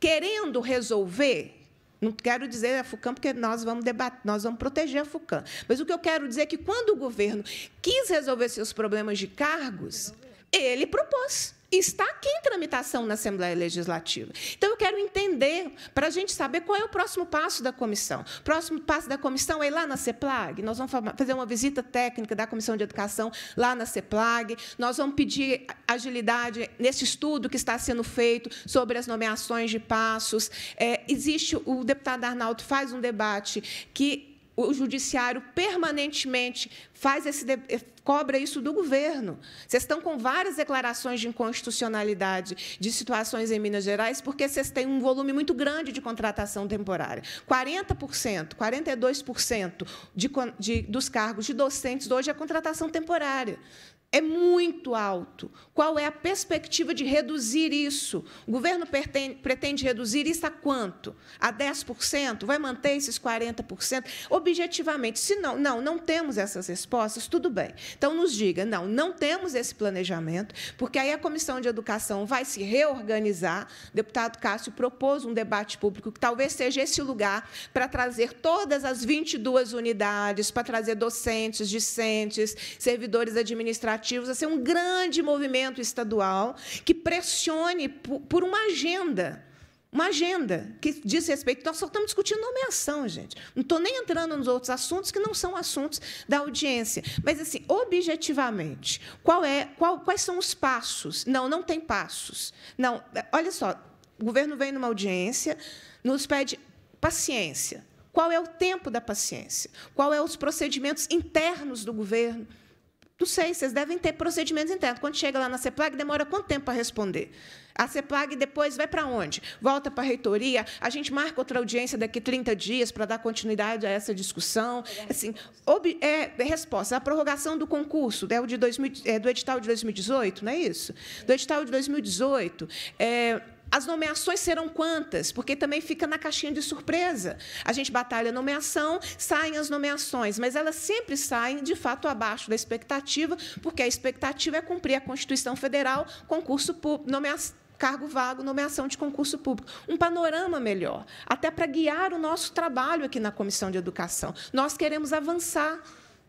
A: querendo resolver, não quero dizer a FUCAM, porque nós vamos debater, nós vamos proteger a FUCAM. Mas o que eu quero dizer é que quando o governo quis resolver seus problemas de cargos, ele propôs está aqui em tramitação na Assembleia Legislativa. Então, eu quero entender, para a gente saber qual é o próximo passo da comissão. O próximo passo da comissão é ir lá na CEPLAG, nós vamos fazer uma visita técnica da Comissão de Educação lá na CEPLAG, nós vamos pedir agilidade nesse estudo que está sendo feito sobre as nomeações de passos. É, existe, o deputado Arnaldo faz um debate que o judiciário permanentemente faz esse eh, cobra isso do governo. Vocês estão com várias declarações de inconstitucionalidade de situações em Minas Gerais, porque vocês têm um volume muito grande de contratação temporária. 40%, 42% de, de, dos cargos de docentes hoje é contratação temporária é muito alto. Qual é a perspectiva de reduzir isso? O governo pretende, reduzir isso a quanto? A 10%? Vai manter esses 40%? Objetivamente, se não, não, não temos essas respostas, tudo bem. Então, nos diga, não, não temos esse planejamento, porque aí a Comissão de Educação vai se reorganizar. O deputado Cássio propôs um debate público que talvez seja esse lugar para trazer todas as 22 unidades, para trazer docentes, discentes, servidores administrativos, legislativos a ser um grande movimento estadual que pressione por uma agenda uma agenda que diz respeito. Nós só estamos discutindo nomeação, gente. Não estou nem entrando nos outros assuntos que não são assuntos da audiência. Mas, assim, objetivamente, qual é, qual, quais são os passos? Não, não tem passos. Não, olha só, o governo vem numa audiência, nos pede paciência. Qual é o tempo da paciência? Qual é os procedimentos internos do governo? Não sei, vocês devem ter procedimentos internos. Quando chega lá na CEPLAG, demora quanto tempo para responder? A CEPLAG depois vai para onde? Volta para a reitoria, a gente marca outra audiência daqui 30 dias para dar continuidade a essa discussão. Assim, ob, é, é, resposta, a prorrogação do concurso, é o de 2000, é, do edital de 2018, não é isso? Do edital de 2018. É, as nomeações serão quantas? Porque também fica na caixinha de surpresa. A gente batalha a nomeação, saem as nomeações, mas elas sempre saem, de fato, abaixo da expectativa, porque a expectativa é cumprir a Constituição Federal, concurso público, nomeação cargo vago, nomeação de concurso público. Um panorama melhor, até para guiar o nosso trabalho aqui na Comissão de Educação. Nós queremos avançar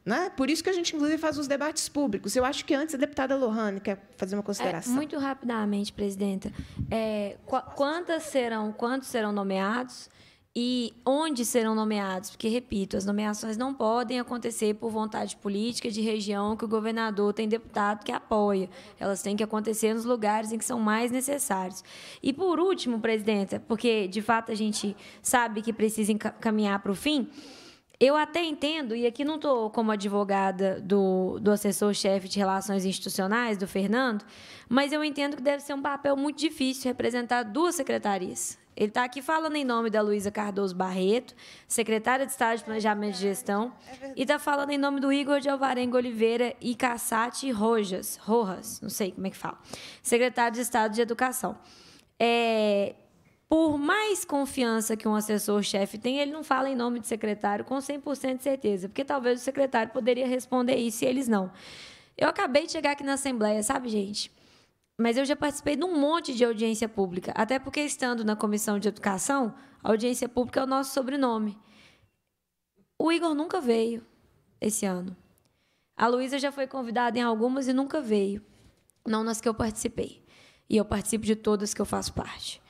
A: né? Por isso que a gente, inclusive, faz os debates públicos. Eu acho que antes a deputada Lohane quer fazer uma consideração. É, muito
B: rapidamente, presidenta. É, qu quantas serão, quantos serão nomeados e onde serão nomeados? Porque, repito, as nomeações não podem acontecer por vontade política de região que o governador tem deputado que apoia. Elas têm que acontecer nos lugares em que são mais necessários. E, por último, presidenta, porque de fato a gente sabe que precisa caminhar para o fim. Eu até entendo, e aqui não estou como advogada do, do assessor-chefe de relações institucionais, do Fernando, mas eu entendo que deve ser um papel muito difícil representar duas secretarias. Ele está aqui falando em nome da Luísa Cardoso Barreto, secretária de Estado de Planejamento e Gestão, é e está falando em nome do Igor de Alvarenga Oliveira e Cassati Rojas, Rojas, não sei como é que fala, secretário de Estado de Educação. É, por mais confiança que um assessor-chefe tem, ele não fala em nome de secretário com 100% de certeza, porque talvez o secretário poderia responder isso e eles não. Eu acabei de chegar aqui na Assembleia, sabe, gente? Mas eu já participei de um monte de audiência pública, até porque estando na Comissão de Educação, audiência pública é o nosso sobrenome. O Igor nunca veio esse ano. A Luísa já foi convidada em algumas e nunca veio. Não nas que eu participei. E eu participo de todas que eu faço parte.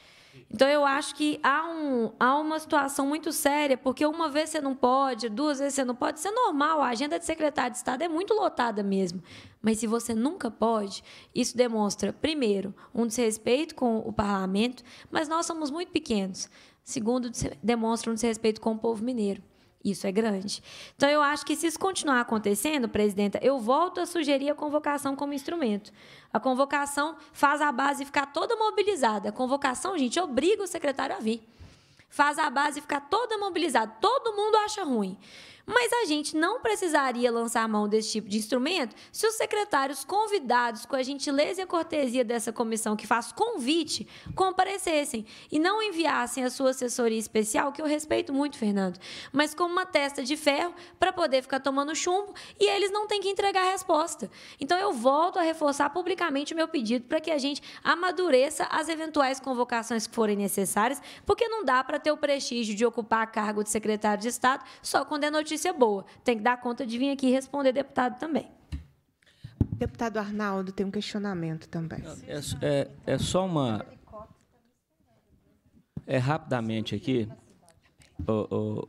B: Então, eu acho que há, um, há uma situação muito séria, porque uma vez você não pode, duas vezes você não pode, isso é normal, a agenda de secretário de Estado é muito lotada mesmo. Mas se você nunca pode, isso demonstra, primeiro, um desrespeito com o parlamento, mas nós somos muito pequenos. Segundo, demonstra um desrespeito com o povo mineiro. Isso é grande. Então, eu acho que se isso continuar acontecendo, presidenta, eu volto a sugerir a convocação como instrumento. A convocação faz a base ficar toda mobilizada. A convocação, gente, obriga o secretário a vir. Faz a base ficar toda mobilizada. Todo mundo acha ruim. Mas a gente não precisaria lançar mão desse tipo de instrumento se os secretários convidados, com a gentileza e a cortesia dessa comissão que faz convite, comparecessem e não enviassem a sua assessoria especial, que eu respeito muito, Fernando, mas como uma testa de ferro para poder ficar tomando chumbo e eles não têm que entregar a resposta. Então eu volto a reforçar publicamente o meu pedido para que a gente amadureça as eventuais convocações que forem necessárias, porque não dá para ter o prestígio de ocupar cargo de secretário de Estado só quando é notícia notícia boa. Tem que dar conta de vir aqui responder deputado também.
A: Deputado Arnaldo, tem um questionamento também.
C: É, é, é só uma. É rapidamente aqui. O, o...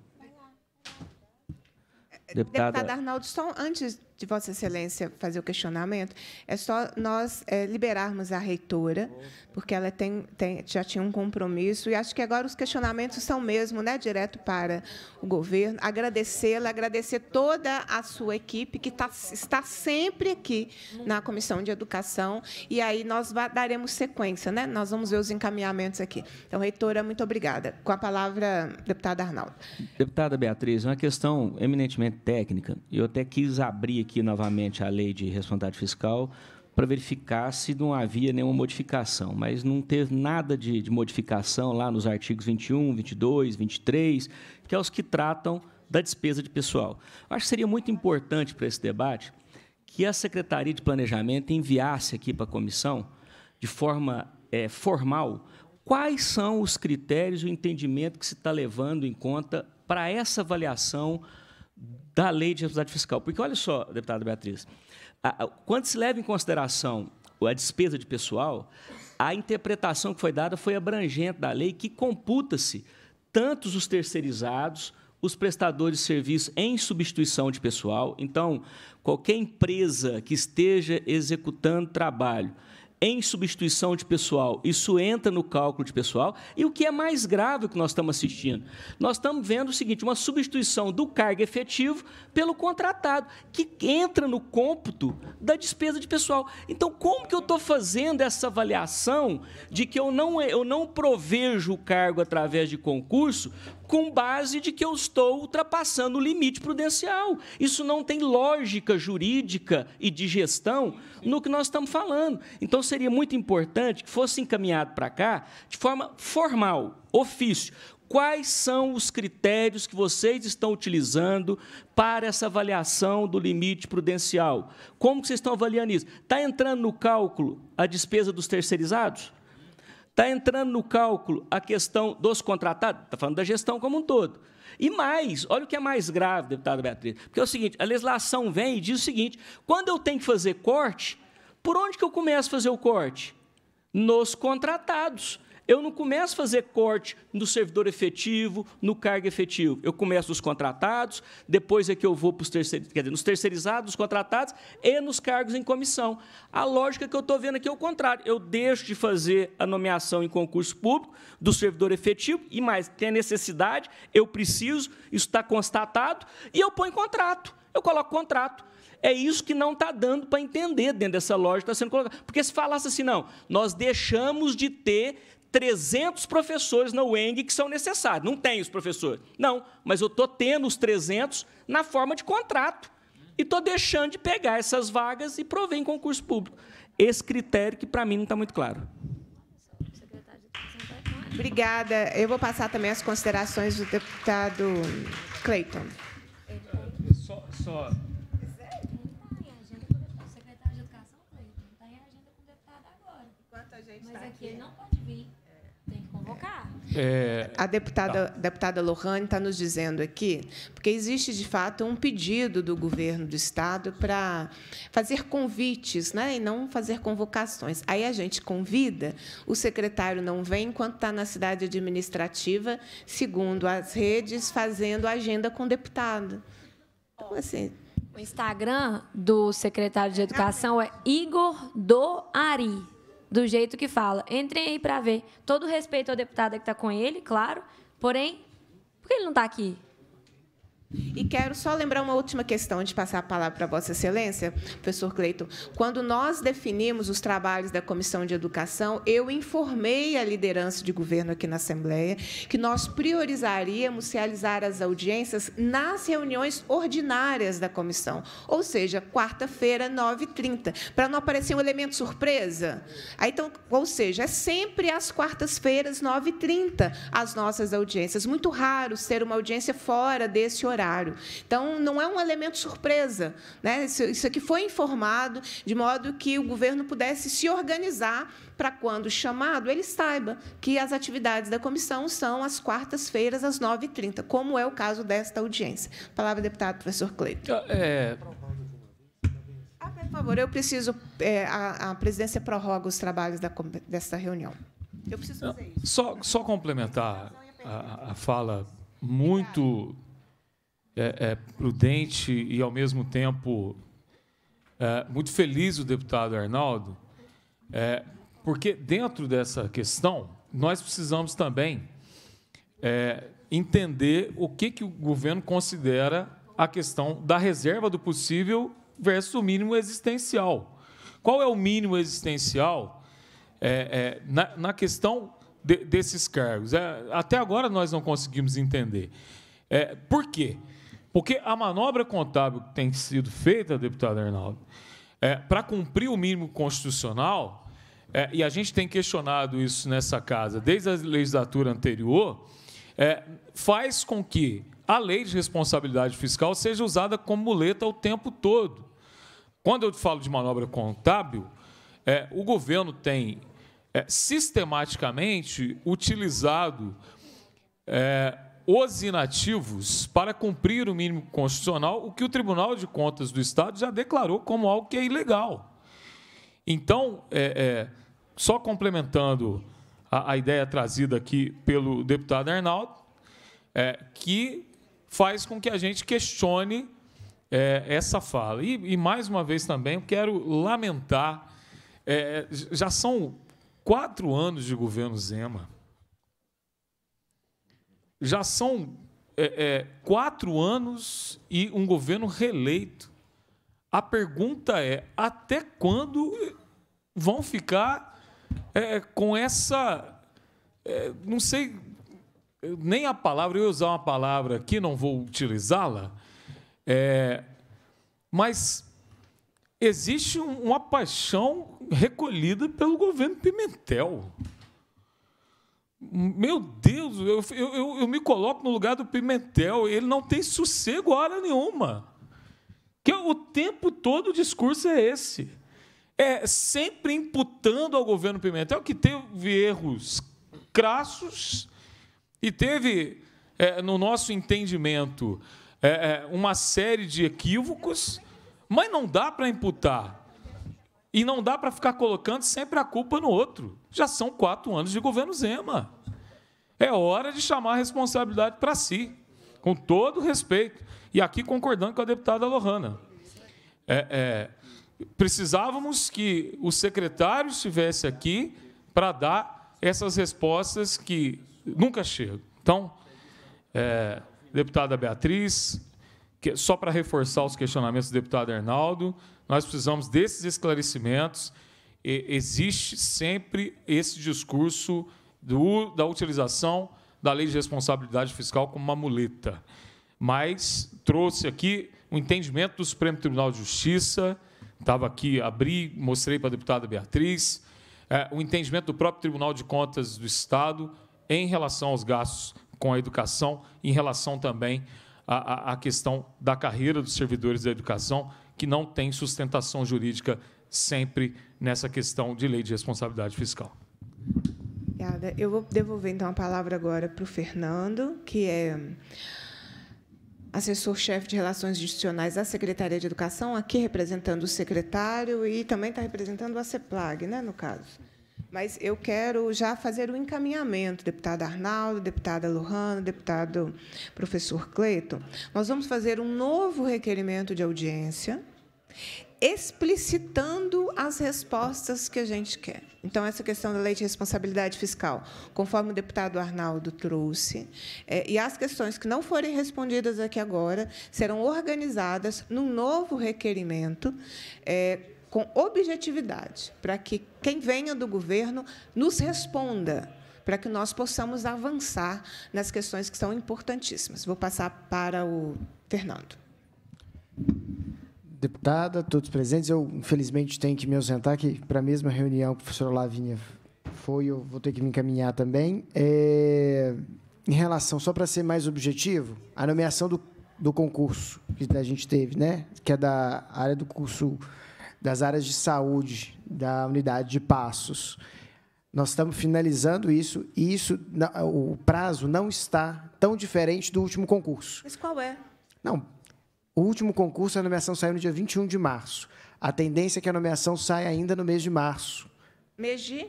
C: É, Deputada... Deputado
A: Arnaldo, só antes de Vossa Excelência fazer o questionamento, é só nós é, liberarmos a reitora, porque ela tem, tem, já tinha um compromisso, e acho que agora os questionamentos são mesmo né, direto para o governo. Agradecê-la, agradecer toda a sua equipe, que tá, está sempre aqui na Comissão de Educação, e aí nós daremos sequência, né? nós vamos ver os encaminhamentos aqui. Então, reitora, muito obrigada. Com a palavra, deputada Arnaldo.
C: Deputada Beatriz, uma questão eminentemente técnica, eu até quis abrir aqui aqui novamente a lei de responsabilidade fiscal para verificar se não havia nenhuma modificação, mas não teve nada de, de, modificação lá nos artigos 21, 22, 23, que é os que tratam da despesa de pessoal. Eu acho que seria muito importante para esse debate que a Secretaria de Planejamento enviasse aqui para a comissão, de forma é, formal, quais são os critérios e o entendimento que se está levando em conta para essa avaliação da lei de responsabilidade fiscal. Porque, olha só, deputada Beatriz, a, a, quando se leva em consideração a despesa de pessoal, a interpretação que foi dada foi abrangente da lei, que computa-se tantos os terceirizados, os prestadores de serviço em substituição de pessoal. Então, qualquer empresa que esteja executando trabalho em substituição de pessoal. Isso entra no cálculo de pessoal. E o que é mais grave que nós estamos assistindo? Nós estamos vendo o seguinte: uma substituição do cargo efetivo pelo contratado, que entra no cômputo da despesa de pessoal. Então, como que eu estou fazendo essa avaliação de que eu não, eu não provejo o cargo através de concurso com base de que eu estou ultrapassando o limite prudencial. Isso não tem lógica jurídica e de gestão no que nós estamos falando. Então, seria muito importante que fosse encaminhado para cá de forma formal, ofício. Quais são os critérios que vocês estão utilizando para essa avaliação do limite prudencial? Como vocês estão avaliando isso? Está entrando no cálculo a despesa dos terceirizados? Está entrando no cálculo a questão dos contratados, está falando da gestão como um todo. E mais, olha o que é mais grave, deputada Beatriz, porque é o seguinte, a legislação vem e diz o seguinte, quando eu tenho que fazer corte, por onde que eu começo a fazer o corte? Nos contratados. Eu não começo a fazer corte no servidor efetivo, no cargo efetivo. Eu começo nos contratados, depois é que eu vou para os terceirizados, quer dizer, nos terceirizados, nos contratados e nos cargos em comissão. A lógica que eu estou vendo aqui é o contrário. Eu deixo de fazer a nomeação em concurso público do servidor efetivo e mais, tem a necessidade, eu preciso, isso está constatado, e eu ponho contrato. Eu coloco contrato. É isso que não está dando para entender dentro dessa lógica que está sendo colocada. Porque se falasse assim, não, nós deixamos de ter 300 professores na UENG que são necessários. Não tem os professores. Não, mas eu estou tendo os 300 na forma de contrato. E estou deixando de pegar essas vagas e prover em concurso público. Esse critério que, para mim, não está muito claro.
A: Obrigada. Eu vou passar também as considerações do deputado Clayton.
F: Só, só
A: convocar. É... A deputada, tá. deputada Lohane está nos dizendo aqui, porque existe, de fato, um pedido do governo do Estado para fazer convites né, e não fazer convocações. Aí a gente convida, o secretário não vem enquanto está na cidade administrativa, segundo as redes, fazendo
B: agenda com o deputado. Então, assim, o Instagram do secretário de Educação é Igor do Ari do jeito que fala. Entrem aí para ver. Todo respeito ao deputado que está com ele, claro. Porém, por que ele não está aqui?
A: E quero só lembrar uma última questão de passar a palavra para Vossa Excelência, professor Cleiton. Quando nós definimos os trabalhos da Comissão de Educação, eu informei a liderança de governo aqui na Assembleia que nós priorizaríamos realizar as audiências nas reuniões ordinárias da comissão, ou seja, quarta-feira, 9h30, para não aparecer um elemento surpresa. Aí, então, ou seja, é sempre às quartas-feiras, 9h30, as nossas audiências. Muito raro ser uma audiência fora desse horário horário. Então, não é um elemento surpresa. Né? Isso, isso aqui foi informado de modo que o governo pudesse se organizar para quando chamado, ele saiba que as atividades da comissão são às quartas-feiras, às 9h30, como é o caso desta audiência. Palavra, deputado professor Cleiton.
F: Ah, é...
A: Ah, por favor, eu preciso. É, a, a, presidência prorroga os trabalhos da, desta reunião.
F: Eu preciso ah, fazer isso. Só, só complementar a, a fala muito é, é, prudente e, ao mesmo tempo, é, muito feliz o deputado Arnaldo, é, porque dentro dessa questão nós precisamos também é, entender o que, que o governo considera a questão da reserva do possível versus o mínimo existencial. Qual é o mínimo existencial é, na, na, questão de, desses cargos? até agora nós não conseguimos entender. por quê? Porque a manobra contábil que tem sido feita, deputado Arnaldo, é, para cumprir o mínimo constitucional, é, e a gente tem questionado isso nessa casa desde a legislatura anterior, é, faz com que a lei de responsabilidade fiscal seja usada como muleta o tempo todo. Quando eu falo de manobra contábil, é, o governo tem é, sistematicamente utilizado é, os inativos para cumprir o mínimo constitucional, o que o Tribunal de Contas do Estado já declarou como algo que é ilegal. Então, é, é, só complementando a, a, ideia trazida aqui pelo deputado Arnaldo, é, que faz com que a gente questione é, essa fala. E, e, mais uma vez também quero lamentar, é, já são quatro anos de governo Zema já são é, é, quatro anos e um governo reeleito. A pergunta é: até quando vão ficar é, com essa. É, não sei nem a palavra, eu ia usar uma palavra aqui, não vou utilizá-la, é, mas existe uma paixão recolhida pelo governo Pimentel. Meu Deus, eu, eu, eu me coloco no lugar do Pimentel, ele não tem sossego hora nenhuma. Que o tempo todo o discurso é esse. É sempre imputando ao governo Pimentel que teve erros crassos e teve, é, no nosso entendimento, é, é uma série de equívocos, mas não dá para imputar e não dá para ficar colocando sempre a culpa no outro. Já são quatro anos de governo Zema. É hora de chamar a responsabilidade para si, com todo respeito. E aqui concordando com a deputada Lohana. É, é, precisávamos que o secretário estivesse aqui para dar essas respostas que nunca chegam. Então, é, deputada Beatriz, que, só para reforçar os questionamentos do deputado Arnaldo, nós precisamos desses esclarecimentos. E existe sempre esse discurso do, da utilização da lei de responsabilidade fiscal como uma muleta. Mas trouxe aqui o um entendimento do Supremo Tribunal de Justiça, estava aqui, abri, mostrei para a deputada Beatriz, é, o entendimento do próprio Tribunal de Contas do Estado em relação aos gastos com a educação, em relação também à, à, à questão da carreira dos servidores da educação, que não tem sustentação jurídica sempre nessa questão de lei de responsabilidade fiscal.
A: Obrigada. Eu vou devolver então a palavra agora para o Fernando, que é assessor-chefe de Relações Institucionais da Secretaria de Educação, aqui representando o secretário e também está representando a CEPLAG, né, no caso. Mas eu quero já fazer o um encaminhamento, deputado Arnaldo, deputada Lohana, deputado professor Cleiton. Nós vamos fazer um novo requerimento de audiência explicitando as respostas que a gente quer. Então, essa questão da lei de responsabilidade fiscal, conforme o deputado Arnaldo trouxe, é, e as questões que não forem respondidas aqui agora serão organizadas num novo requerimento. É, com objetividade, para que quem venha do governo nos responda, para que nós possamos avançar nas questões que são importantíssimas. Vou passar para o Fernando
P: deputada, todos presentes. Eu, infelizmente, tenho que me ausentar, aqui para a mesma reunião que a professora Lavinha foi, eu vou ter que me encaminhar também. É, em relação, só para ser mais objetivo, a nomeação do, do concurso que a gente teve, né? que é da área do curso das áreas de saúde da unidade de Passos. Nós estamos finalizando isso e isso, o prazo não está tão diferente do último concurso. Mas qual é? Não, o último concurso, a nomeação saiu no dia 21 de março. A tendência é que a nomeação saia ainda no mês de março. Mês de?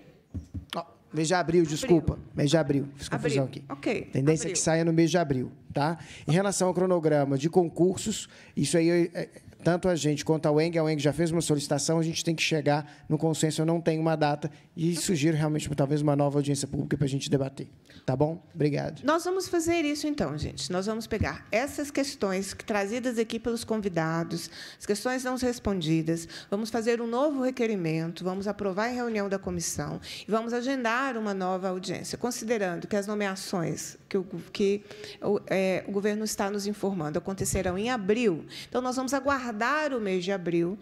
P: Oh, mês de abril, abril, desculpa. Mês de abril. Fiz confusão abril. aqui.
A: Ok. Tendência abril. é que
P: saia no mês de abril. Tá? Em relação ao cronograma de concursos, isso aí é, é, tanto a gente quanto a Weng, a Weng já fez uma solicitação, a gente tem que chegar no consenso, eu não tenho uma data, e sugiro realmente talvez uma nova audiência pública para a gente debater. Tá bom? Obrigado.
A: Nós vamos fazer isso então, gente. Nós vamos pegar essas questões trazidas aqui pelos convidados, as questões não respondidas, vamos fazer um novo requerimento, vamos aprovar em reunião da comissão e vamos agendar uma nova audiência, considerando que as nomeações que o, que, o, é, o governo está nos informando acontecerão em abril. Então, nós vamos aguardar aguardar o mês de abril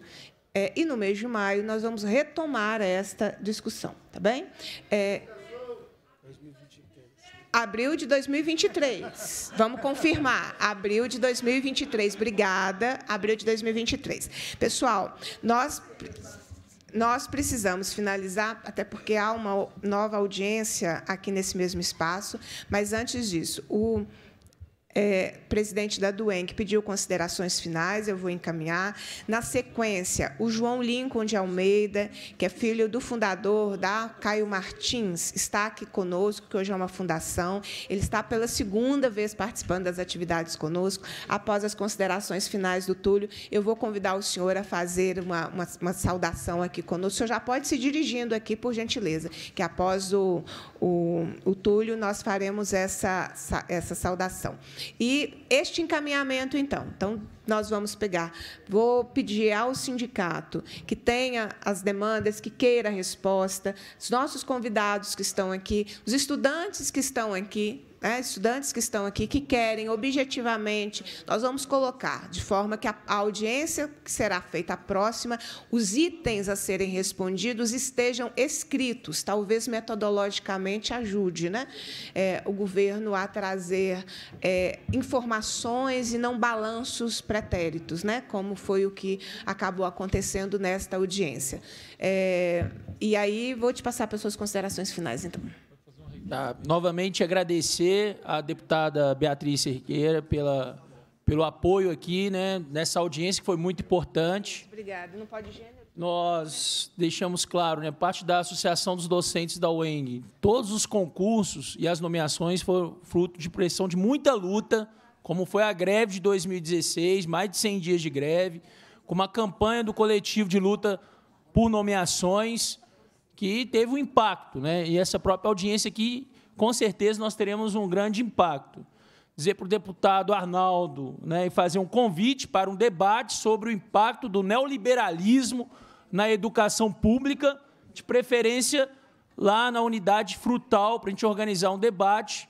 A: é, e no mês de maio nós vamos retomar esta discussão, tá bem? É, Abril de 2023. Vamos confirmar. Abril de 2023. Obrigada. Abril de 2023. Pessoal, nós nós precisamos finalizar, até porque há uma nova audiência aqui nesse mesmo espaço, mas antes disso, o é, presidente da Duen, que pediu considerações finais, eu vou encaminhar. Na sequência, o João Lincoln de Almeida, que é filho do fundador da Caio Martins, está aqui conosco, que hoje é uma fundação. Ele está pela segunda vez participando das atividades conosco. Após as considerações finais do Túlio, eu vou convidar o senhor a fazer uma, uma, uma saudação aqui conosco. O senhor já pode se dirigindo aqui, por gentileza, que após o, o, o Túlio nós faremos essa, essa saudação. E este encaminhamento, então. Então, nós vamos pegar. Vou pedir ao sindicato que tenha as demandas, que queira a resposta, os nossos convidados que estão aqui, os estudantes que estão aqui, né, estudantes que estão aqui, que querem objetivamente, nós vamos colocar de forma que a audiência que será feita próxima, os itens a serem respondidos estejam escritos, talvez metodologicamente ajude né, é, o governo a trazer é, informações e não balanços pretéritos, né, como foi o que acabou acontecendo nesta audiência. É, e aí vou te passar para as suas considerações finais, então.
D: Tá. Novamente agradecer à deputada Beatriz Cerqueira pela, pelo apoio aqui, né, nessa audiência que foi muito importante.
A: Obrigada. Não pode gênero. Né?
D: Nós deixamos claro, né, parte da Associação dos Docentes da UENG, todos os concursos e as nomeações foram fruto de pressão de muita luta, como foi a greve de 2016, mais de 100 dias de greve, com uma campanha do coletivo de luta por nomeações que teve um impacto, né? E essa própria audiência aqui, com certeza, nós teremos um grande impacto. Dizer para o deputado Arnaldo né, e fazer um convite para um debate sobre o impacto do neoliberalismo na educação pública, de preferência lá na unidade frutal, para a gente organizar um debate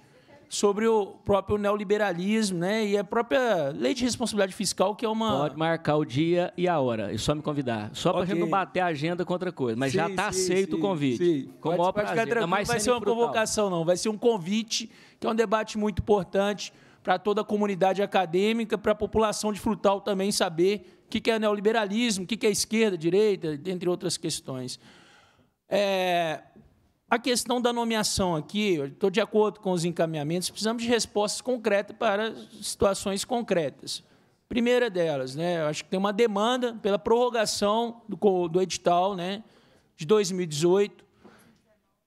D: sobre o próprio neoliberalismo né, e a própria
C: lei de responsabilidade fiscal, que é uma. Pode marcar o dia e a hora, É só me convidar. Só okay. para a gente não bater a agenda com outra coisa. Mas sim, já está aceito sim, o convite. Sim. Com pode, ficar tranquilo, não vai ser uma frutal.
D: convocação, não. Vai ser um convite, que é um debate muito importante para toda a comunidade acadêmica, para a população de Frutal também saber o que é neoliberalismo, o que é esquerda, direita, entre outras questões. É, a questão da nomeação aqui, estou de acordo com os encaminhamentos, precisamos de respostas concretas para situações concretas. Primeira delas, né, eu acho que tem uma demanda pela prorrogação do, do edital né, de 2018,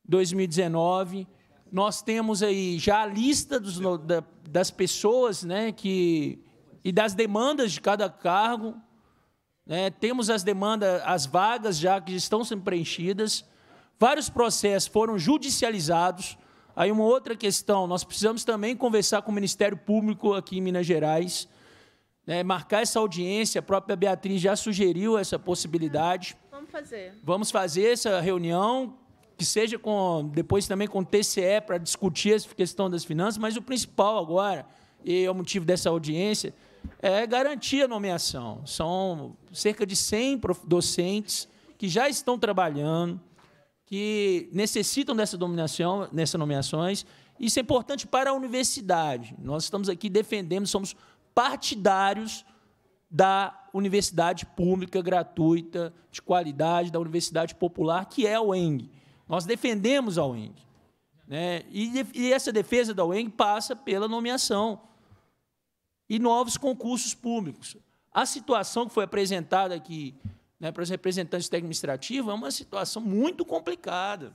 D: 2019. Nós temos aí já a lista dos, da, das pessoas né, que, e das demandas de cada cargo. Né, temos as demandas, as vagas já que estão sendo preenchidas vários processos foram judicializados. Aí uma outra questão, nós precisamos também conversar com o Ministério Público aqui em Minas Gerais, né, marcar essa audiência, a própria Beatriz já sugeriu essa possibilidade. Vamos fazer. Vamos fazer essa reunião, que seja com depois também com o TCE para discutir essa questão das finanças, mas o principal agora, e é o motivo dessa audiência, é garantir a nomeação. São cerca de 100 docentes que já estão trabalhando, que necessitam dessa dominação, dessas nomeações. Isso é importante para a universidade. Nós estamos aqui defendendo, somos partidários da universidade pública, gratuita, de qualidade, da universidade popular, que é a UENG. Nós defendemos a UENG. Né? E, e essa defesa da UENG passa pela nomeação e novos concursos públicos. A situação que foi apresentada aqui né, para os representantes administrativos é uma situação muito complicada.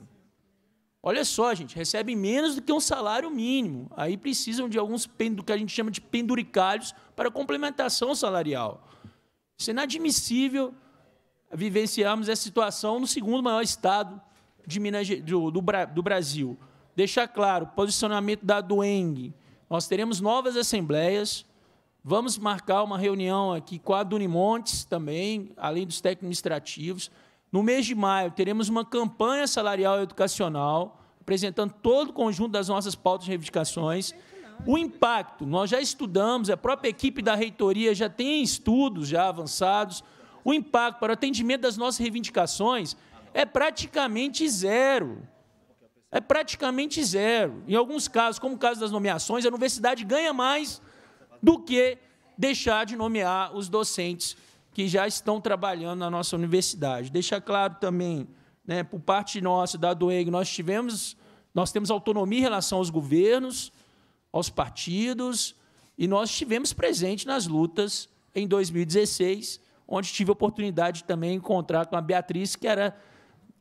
D: Olha só, gente, recebem menos do que um salário mínimo. Aí precisam de alguns do que a gente chama de penduricalhos para complementação salarial. Isso é inadmissível vivenciarmos essa situação no segundo maior estado de Minas, do, do, do Brasil. Deixar claro, posicionamento da Dueng. Nós teremos novas assembleias, Vamos marcar uma reunião aqui com a Dunimontes também, além dos técnicos administrativos. No mês de maio, teremos uma campanha salarial e educacional, apresentando todo o conjunto das nossas pautas e reivindicações. O impacto, nós já estudamos, a própria equipe da reitoria já tem estudos já avançados. O impacto para o atendimento das nossas reivindicações é praticamente zero. É praticamente zero. Em alguns casos, como o caso das nomeações, a universidade ganha mais do que deixar de nomear os docentes que já estão trabalhando na nossa universidade. Deixar claro também, né, por parte nossa da DOEG, nós tivemos, nós temos autonomia em relação aos governos, aos partidos, e nós estivemos presentes nas lutas em 2016, onde tive a oportunidade de também encontrar com a Beatriz, que era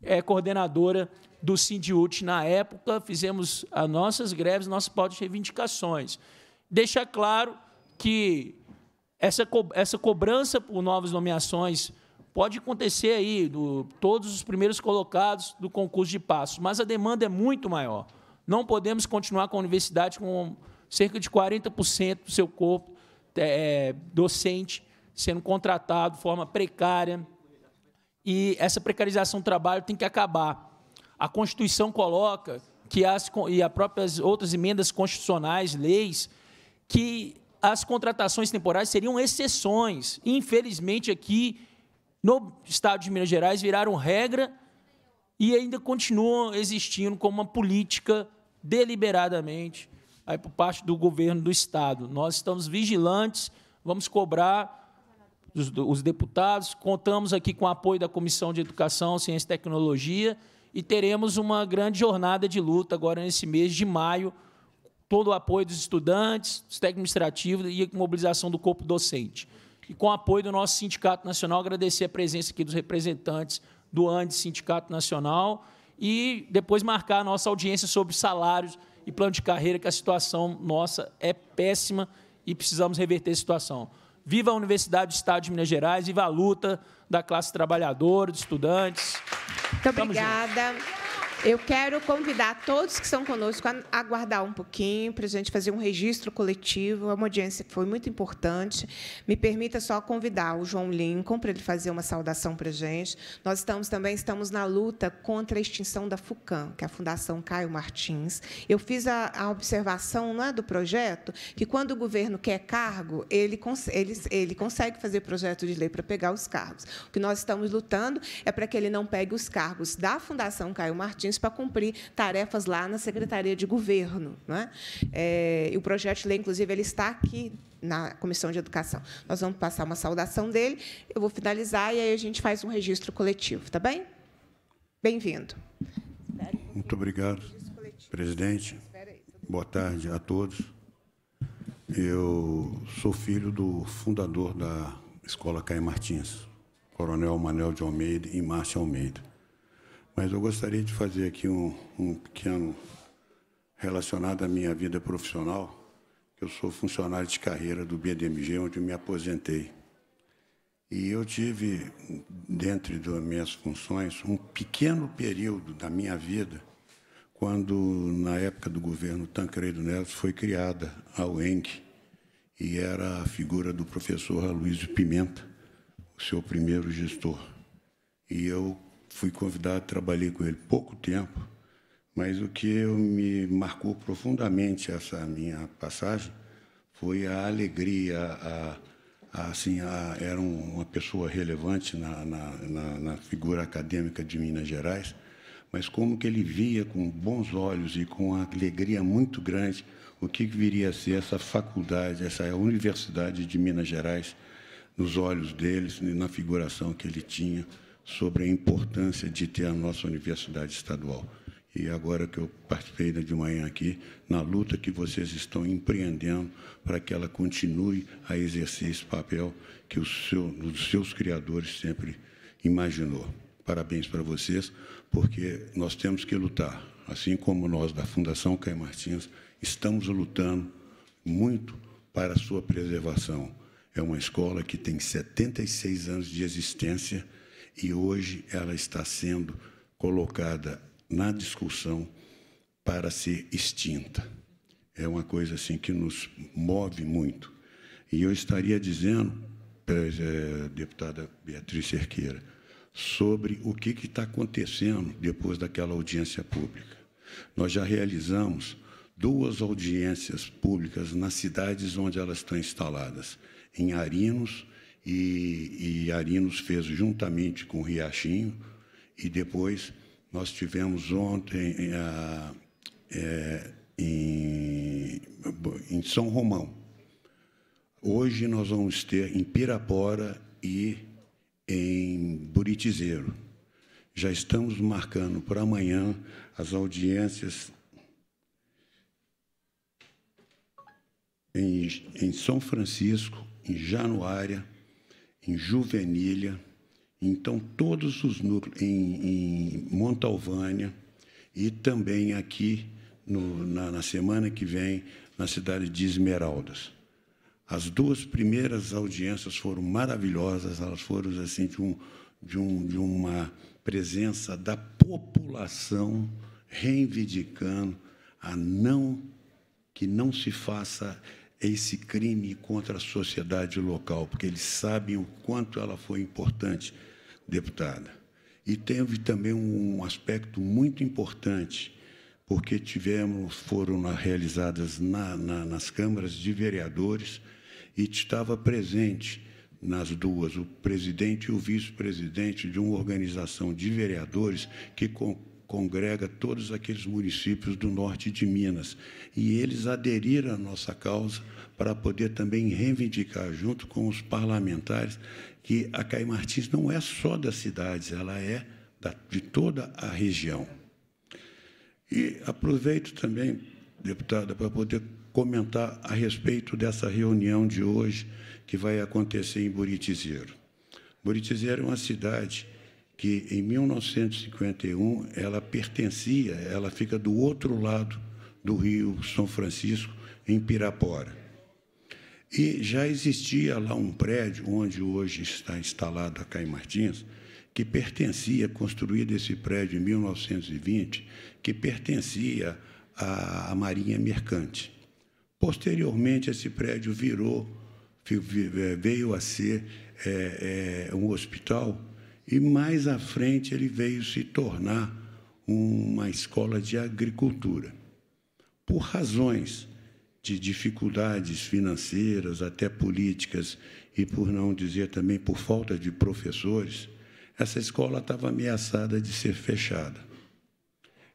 D: é, coordenadora do Sindiut na época, fizemos as nossas greves, nossas pautas de reivindicações. Deixa claro que essa, co essa cobrança por novas nomeações pode acontecer aí, do, todos os primeiros colocados do concurso de passos, mas a demanda é muito maior. Não podemos continuar com a universidade com cerca de 40% do seu corpo é, é, docente sendo contratado de forma precária. E essa precarização do trabalho tem que acabar. A Constituição coloca, que as, e as próprias outras emendas constitucionais, leis, que as contratações temporárias seriam exceções. Infelizmente, aqui no estado de Minas Gerais viraram regra e ainda continuam existindo como uma política deliberadamente aí por parte do governo do estado. Nós estamos vigilantes, vamos cobrar os, os deputados, contamos aqui com o apoio da Comissão de Educação, Ciência e Tecnologia e teremos uma grande jornada de luta agora nesse mês de maio todo o apoio dos estudantes, dos técnicos administrativos e a mobilização do corpo docente. E com o apoio do nosso Sindicato Nacional, agradecer a presença aqui dos representantes do ANDES Sindicato Nacional e depois marcar a nossa audiência sobre salários e plano de carreira, que a situação nossa é péssima e precisamos reverter a situação. Viva a Universidade do Estado de Minas Gerais, viva a luta da classe trabalhadora, dos estudantes.
A: Muito Tamo obrigada. Junto. Eu quero convidar todos que estão conosco a aguardar um pouquinho para a gente fazer um registro coletivo. É uma audiência que foi muito importante. Me permita só convidar o João Lincoln para ele fazer uma saudação para a gente. Nós estamos também estamos na luta contra a extinção da FUCAM, que é a Fundação Caio Martins. Eu fiz a, a observação não é, do projeto que, quando o governo quer cargo, ele, ele, ele consegue fazer projeto de lei para pegar os cargos. O que nós estamos lutando é para que ele não pegue os cargos da Fundação Caio Martins Tocantins para cumprir tarefas lá na Secretaria de Governo. Né? É, e o projeto de lei, inclusive, ele está aqui na Comissão de Educação. Nós vamos passar uma saudação dele, eu vou finalizar e aí a gente faz um registro coletivo, tá bem? Bem-vindo.
Q: Muito obrigado, presidente. Boa tarde a todos. Eu sou filho do fundador da Escola Caio Martins, Coronel Manuel de Almeida e Márcia Almeida. Mas eu gostaria de fazer aqui um, um pequeno relacionado à minha vida profissional. Eu sou funcionário de carreira do BDMG, onde me aposentei. E eu tive, dentro das minhas funções, um pequeno período da minha vida, quando, na época do governo Tancredo Neves, foi criada a UENG, e era a figura do professor Luiz Pimenta, o seu primeiro gestor. E eu fui convidado, trabalhei com ele pouco tempo, mas o que eu, me marcou profundamente essa minha passagem foi a alegria, a, a, assim, a, era uma pessoa relevante na, na, na, na figura acadêmica de Minas Gerais, mas como que ele via com bons olhos e com uma alegria muito grande o que viria a ser essa faculdade, essa universidade de Minas Gerais, nos olhos deles, na figuração que ele tinha sobre a importância de ter a nossa universidade estadual. E agora que eu participei de manhã aqui, na luta que vocês estão empreendendo para que ela continue a exercer esse papel que o seu, os seus criadores sempre imaginou. Parabéns para vocês, porque nós temos que lutar, assim como nós da Fundação Caio Martins estamos lutando muito para a sua preservação. É uma escola que tem 76 anos de existência e hoje ela está sendo colocada na discussão para ser extinta. É uma coisa assim que nos move muito. E eu estaria dizendo, eh, eh, deputada Beatriz Cerqueira, sobre o que está acontecendo depois daquela audiência pública. Nós já realizamos duas audiências públicas nas cidades onde elas estão instaladas, em Arinos e, e Arinos fez juntamente com o Riachinho, e depois nós tivemos ontem é, em, em São Romão. Hoje nós vamos ter em Pirapora e em Buritizeiro. Já estamos marcando para amanhã as audiências em, em São Francisco, em Januária, em Juvenília, então todos os núcleos, em, em Montalvânia e também aqui no, na, na semana que vem na cidade de Esmeraldas. As duas primeiras audiências foram maravilhosas, elas foram assim de, um, de, um, de uma presença da população reivindicando a não que não se faça é esse crime contra a sociedade local, porque eles sabem o quanto ela foi importante, deputada. E teve também um aspecto muito importante, porque tivemos, foram realizadas na, na, nas câmaras de vereadores e estava presente nas duas, o presidente e o vice-presidente de uma organização de vereadores que congrega todos aqueles municípios do norte de Minas. E eles aderiram à nossa causa para poder também reivindicar, junto com os parlamentares, que a Caí Martins não é só das cidades, ela é da, de toda a região. E aproveito também, deputada, para poder comentar a respeito dessa reunião de hoje que vai acontecer em Buritizeiro. Buritizeiro é uma cidade que em 1951 ela pertencia, ela fica do outro lado do Rio São Francisco, em Pirapora. E já existia lá um prédio onde hoje está instalado a Caim Martins, que pertencia, construído esse prédio em 1920, que pertencia à, Marinha Mercante. Posteriormente, esse prédio virou, eh, veio a ser é, é, um hospital e mais à frente ele veio se tornar uma escola de agricultura. Por razões de dificuldades financeiras, até políticas, e por não dizer também por falta de professores, essa escola estava ameaçada de ser fechada.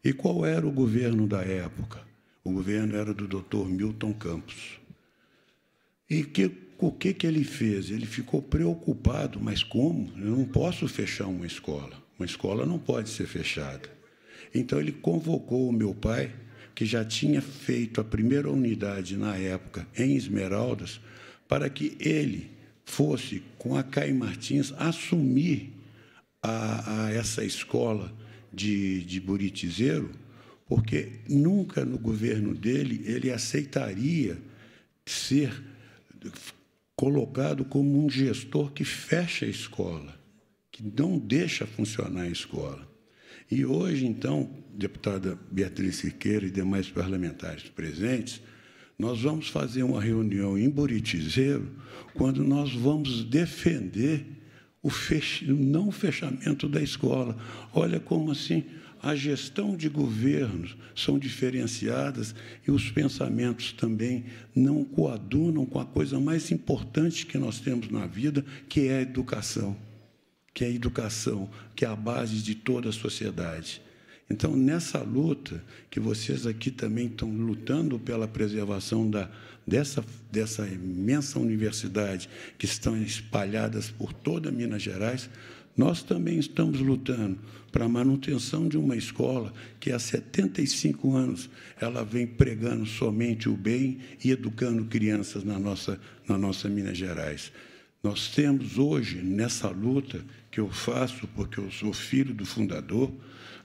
Q: E qual era o governo da época? O governo era do doutor Milton Campos. E que o que, que ele fez? Ele ficou preocupado, mas como? Eu não posso fechar uma escola. Uma escola não pode ser fechada. Então ele convocou o meu pai, que já tinha feito a primeira unidade na época em Esmeraldas, para que ele fosse com a Caim Martins assumir a, a essa escola de, de Buritizeiro, porque nunca no governo dele ele aceitaria ser colocado como um gestor que fecha a escola, que não deixa funcionar a escola. E hoje, então, deputada Beatriz Siqueira e demais parlamentares presentes, nós vamos fazer uma reunião em Buritizeiro, quando nós vamos defender o, fech... o não fechamento da escola. Olha como assim a gestão de governos são diferenciadas e os pensamentos também não coadunam com a coisa mais importante que nós temos na vida, que é a educação, que é a educação, que é a base de toda a sociedade. Então, nessa luta, que vocês aqui também estão lutando pela preservação da, dessa, dessa imensa universidade que estão espalhadas por toda Minas Gerais, nós também estamos lutando para a manutenção de uma escola que há 75 anos ela vem pregando somente o bem e educando crianças na nossa, na nossa Minas Gerais. Nós temos hoje, nessa luta que eu faço, porque eu sou filho do fundador,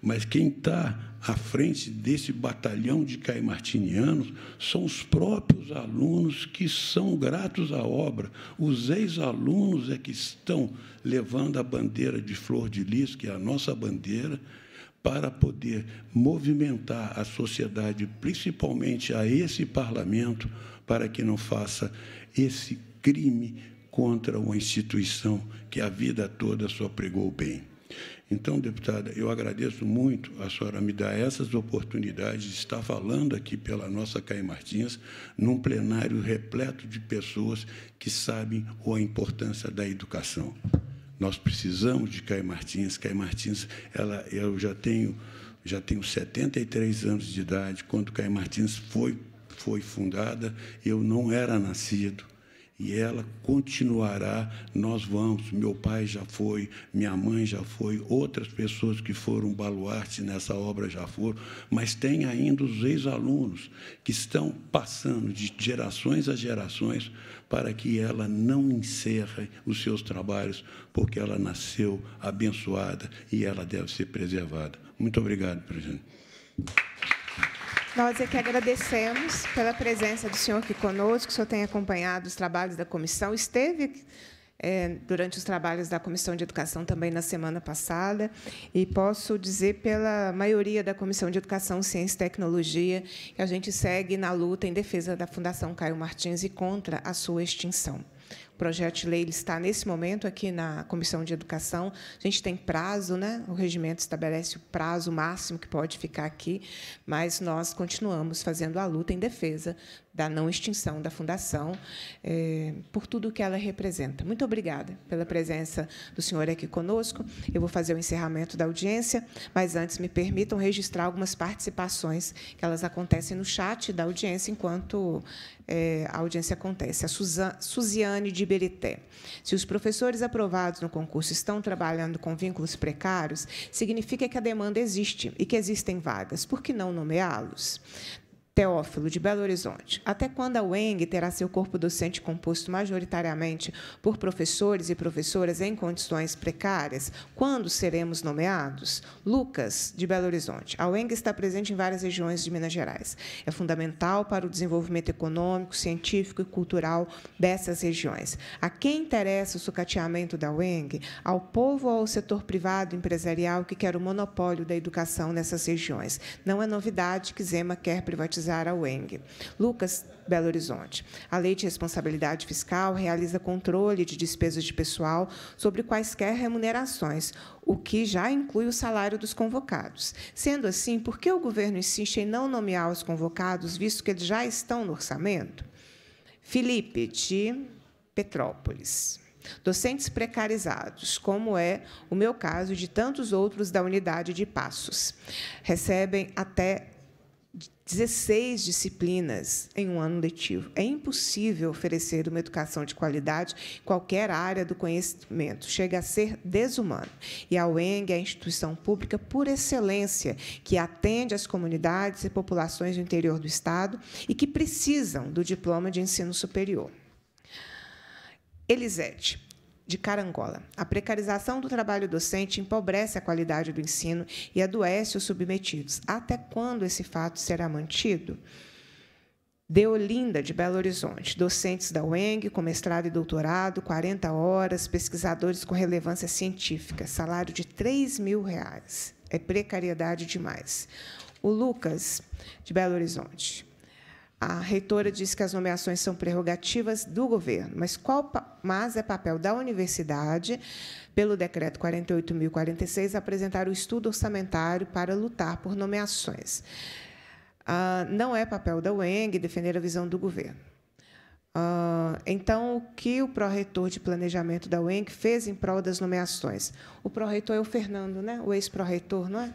Q: mas quem está à frente desse batalhão de caimartinianos são os próprios alunos que são gratos à obra. Os ex-alunos é que estão levando a bandeira de flor de lis, que é a nossa bandeira, para poder movimentar a sociedade, principalmente a esse parlamento, para que não faça esse crime contra uma instituição que a vida toda só pregou bem. Então, deputada, eu agradeço muito a senhora me dar essas oportunidades de estar falando aqui pela nossa Caio Martins, num plenário repleto de pessoas que sabem a importância da educação. Nós precisamos de Caio Martins. Caio Martins, ela, eu já tenho, já tenho 73 anos de idade. Quando Caio Martins foi, foi fundada, eu não era nascido e ela continuará. Nós vamos. Meu pai já foi, minha mãe já foi, outras pessoas que foram baluarte nessa obra já foram, mas tem ainda os ex-alunos que estão passando de gerações a gerações para que ela não encerre os seus trabalhos, porque ela nasceu abençoada e ela deve ser preservada. Muito obrigado, presidente.
A: Nós é que agradecemos pela presença do senhor aqui conosco, que o senhor tem acompanhado os trabalhos da comissão, esteve é, durante os trabalhos da Comissão de Educação também na semana passada, e posso dizer pela maioria da Comissão de Educação, Ciência e Tecnologia que a gente segue na luta em defesa da Fundação Caio Martins e contra a sua extinção projeto de lei está nesse momento aqui na Comissão de Educação. A gente tem prazo, né? O regimento estabelece o prazo máximo que pode ficar aqui, mas nós continuamos fazendo a luta em defesa da não extinção da Fundação, é, por tudo que ela representa. Muito obrigada pela presença do senhor aqui conosco. Eu vou fazer o encerramento da audiência, mas antes me permitam registrar algumas participações que elas acontecem no chat da audiência enquanto é, a audiência acontece. A Suzan, Suziane de Iberité. Se os professores aprovados no concurso estão trabalhando com vínculos precários, significa que a demanda existe e que existem vagas. Por que não nomeá-los? Teófilo, de Belo Horizonte. Até quando a UENG terá seu corpo docente composto majoritariamente por professores e professoras em condições precárias? Quando seremos nomeados? Lucas, de Belo Horizonte. A UENG está presente em várias regiões de Minas Gerais. É fundamental para o desenvolvimento econômico, científico e cultural dessas regiões. A quem interessa o sucateamento da UENG? Ao povo ou ao setor privado empresarial que quer o monopólio da educação nessas regiões? Não é novidade que Zema quer privatizar Zara Weng. Lucas, Belo Horizonte. A Lei de Responsabilidade Fiscal realiza controle de despesas de pessoal sobre quaisquer remunerações, o que já inclui o salário dos convocados. Sendo assim, por que o governo insiste em não nomear os convocados, visto que eles já estão no orçamento? Felipe, de Petrópolis. Docentes precarizados, como é o meu caso e de tantos outros da unidade de Passos, recebem até 16 disciplinas em um ano letivo. É impossível oferecer uma educação de qualidade em qualquer área do conhecimento. Chega a ser desumano. E a UENG é a instituição pública por excelência que atende as comunidades e populações do interior do Estado e que precisam do diploma de ensino superior. Elisete, de Carangola. A precarização do trabalho docente empobrece a qualidade do ensino e adoece os submetidos. Até quando esse fato será mantido? Deolinda, de Belo Horizonte, docentes da UENG, com mestrado e doutorado, 40 horas, pesquisadores com relevância científica, salário de 3 mil reais. É precariedade demais. O Lucas, de Belo Horizonte. A reitora disse que as nomeações são prerrogativas do governo, mas, qual, mas é papel da universidade, pelo decreto 48.046, apresentar o estudo orçamentário para lutar por nomeações. Ah, não é papel da UENG defender a visão do governo. Ah, então, o que o pró-reitor de planejamento da UENG fez em prol das nomeações? O pró-reitor é o Fernando, né? o ex-pró-reitor, não é?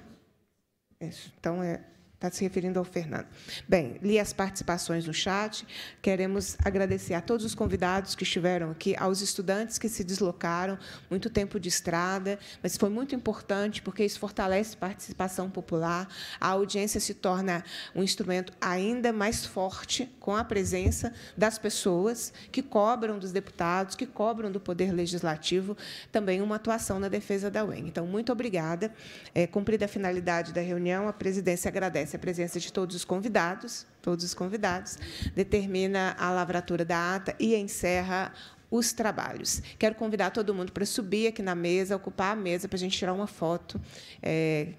A: Isso. Então, é, está se referindo ao Fernando. Bem, li as participações no chat. Queremos agradecer a todos os convidados que estiveram aqui, aos estudantes que se deslocaram, muito tempo de estrada, mas foi muito importante porque isso fortalece a participação popular. A audiência se torna um instrumento ainda mais forte com a presença das pessoas que cobram dos deputados, que cobram do poder legislativo, também uma atuação na defesa da UEM. Então, muito obrigada. É, cumprida a finalidade da reunião, a presidência agradece a presença de todos os convidados, todos os convidados, determina a lavratura da ata e encerra os trabalhos. Quero convidar todo mundo para subir aqui na mesa, ocupar a mesa para a gente tirar uma foto, é,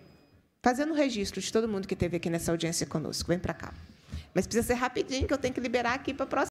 A: fazendo o registro de todo mundo que esteve aqui nessa audiência conosco. Vem para cá. Mas precisa ser rapidinho, que eu tenho que liberar aqui para a próxima.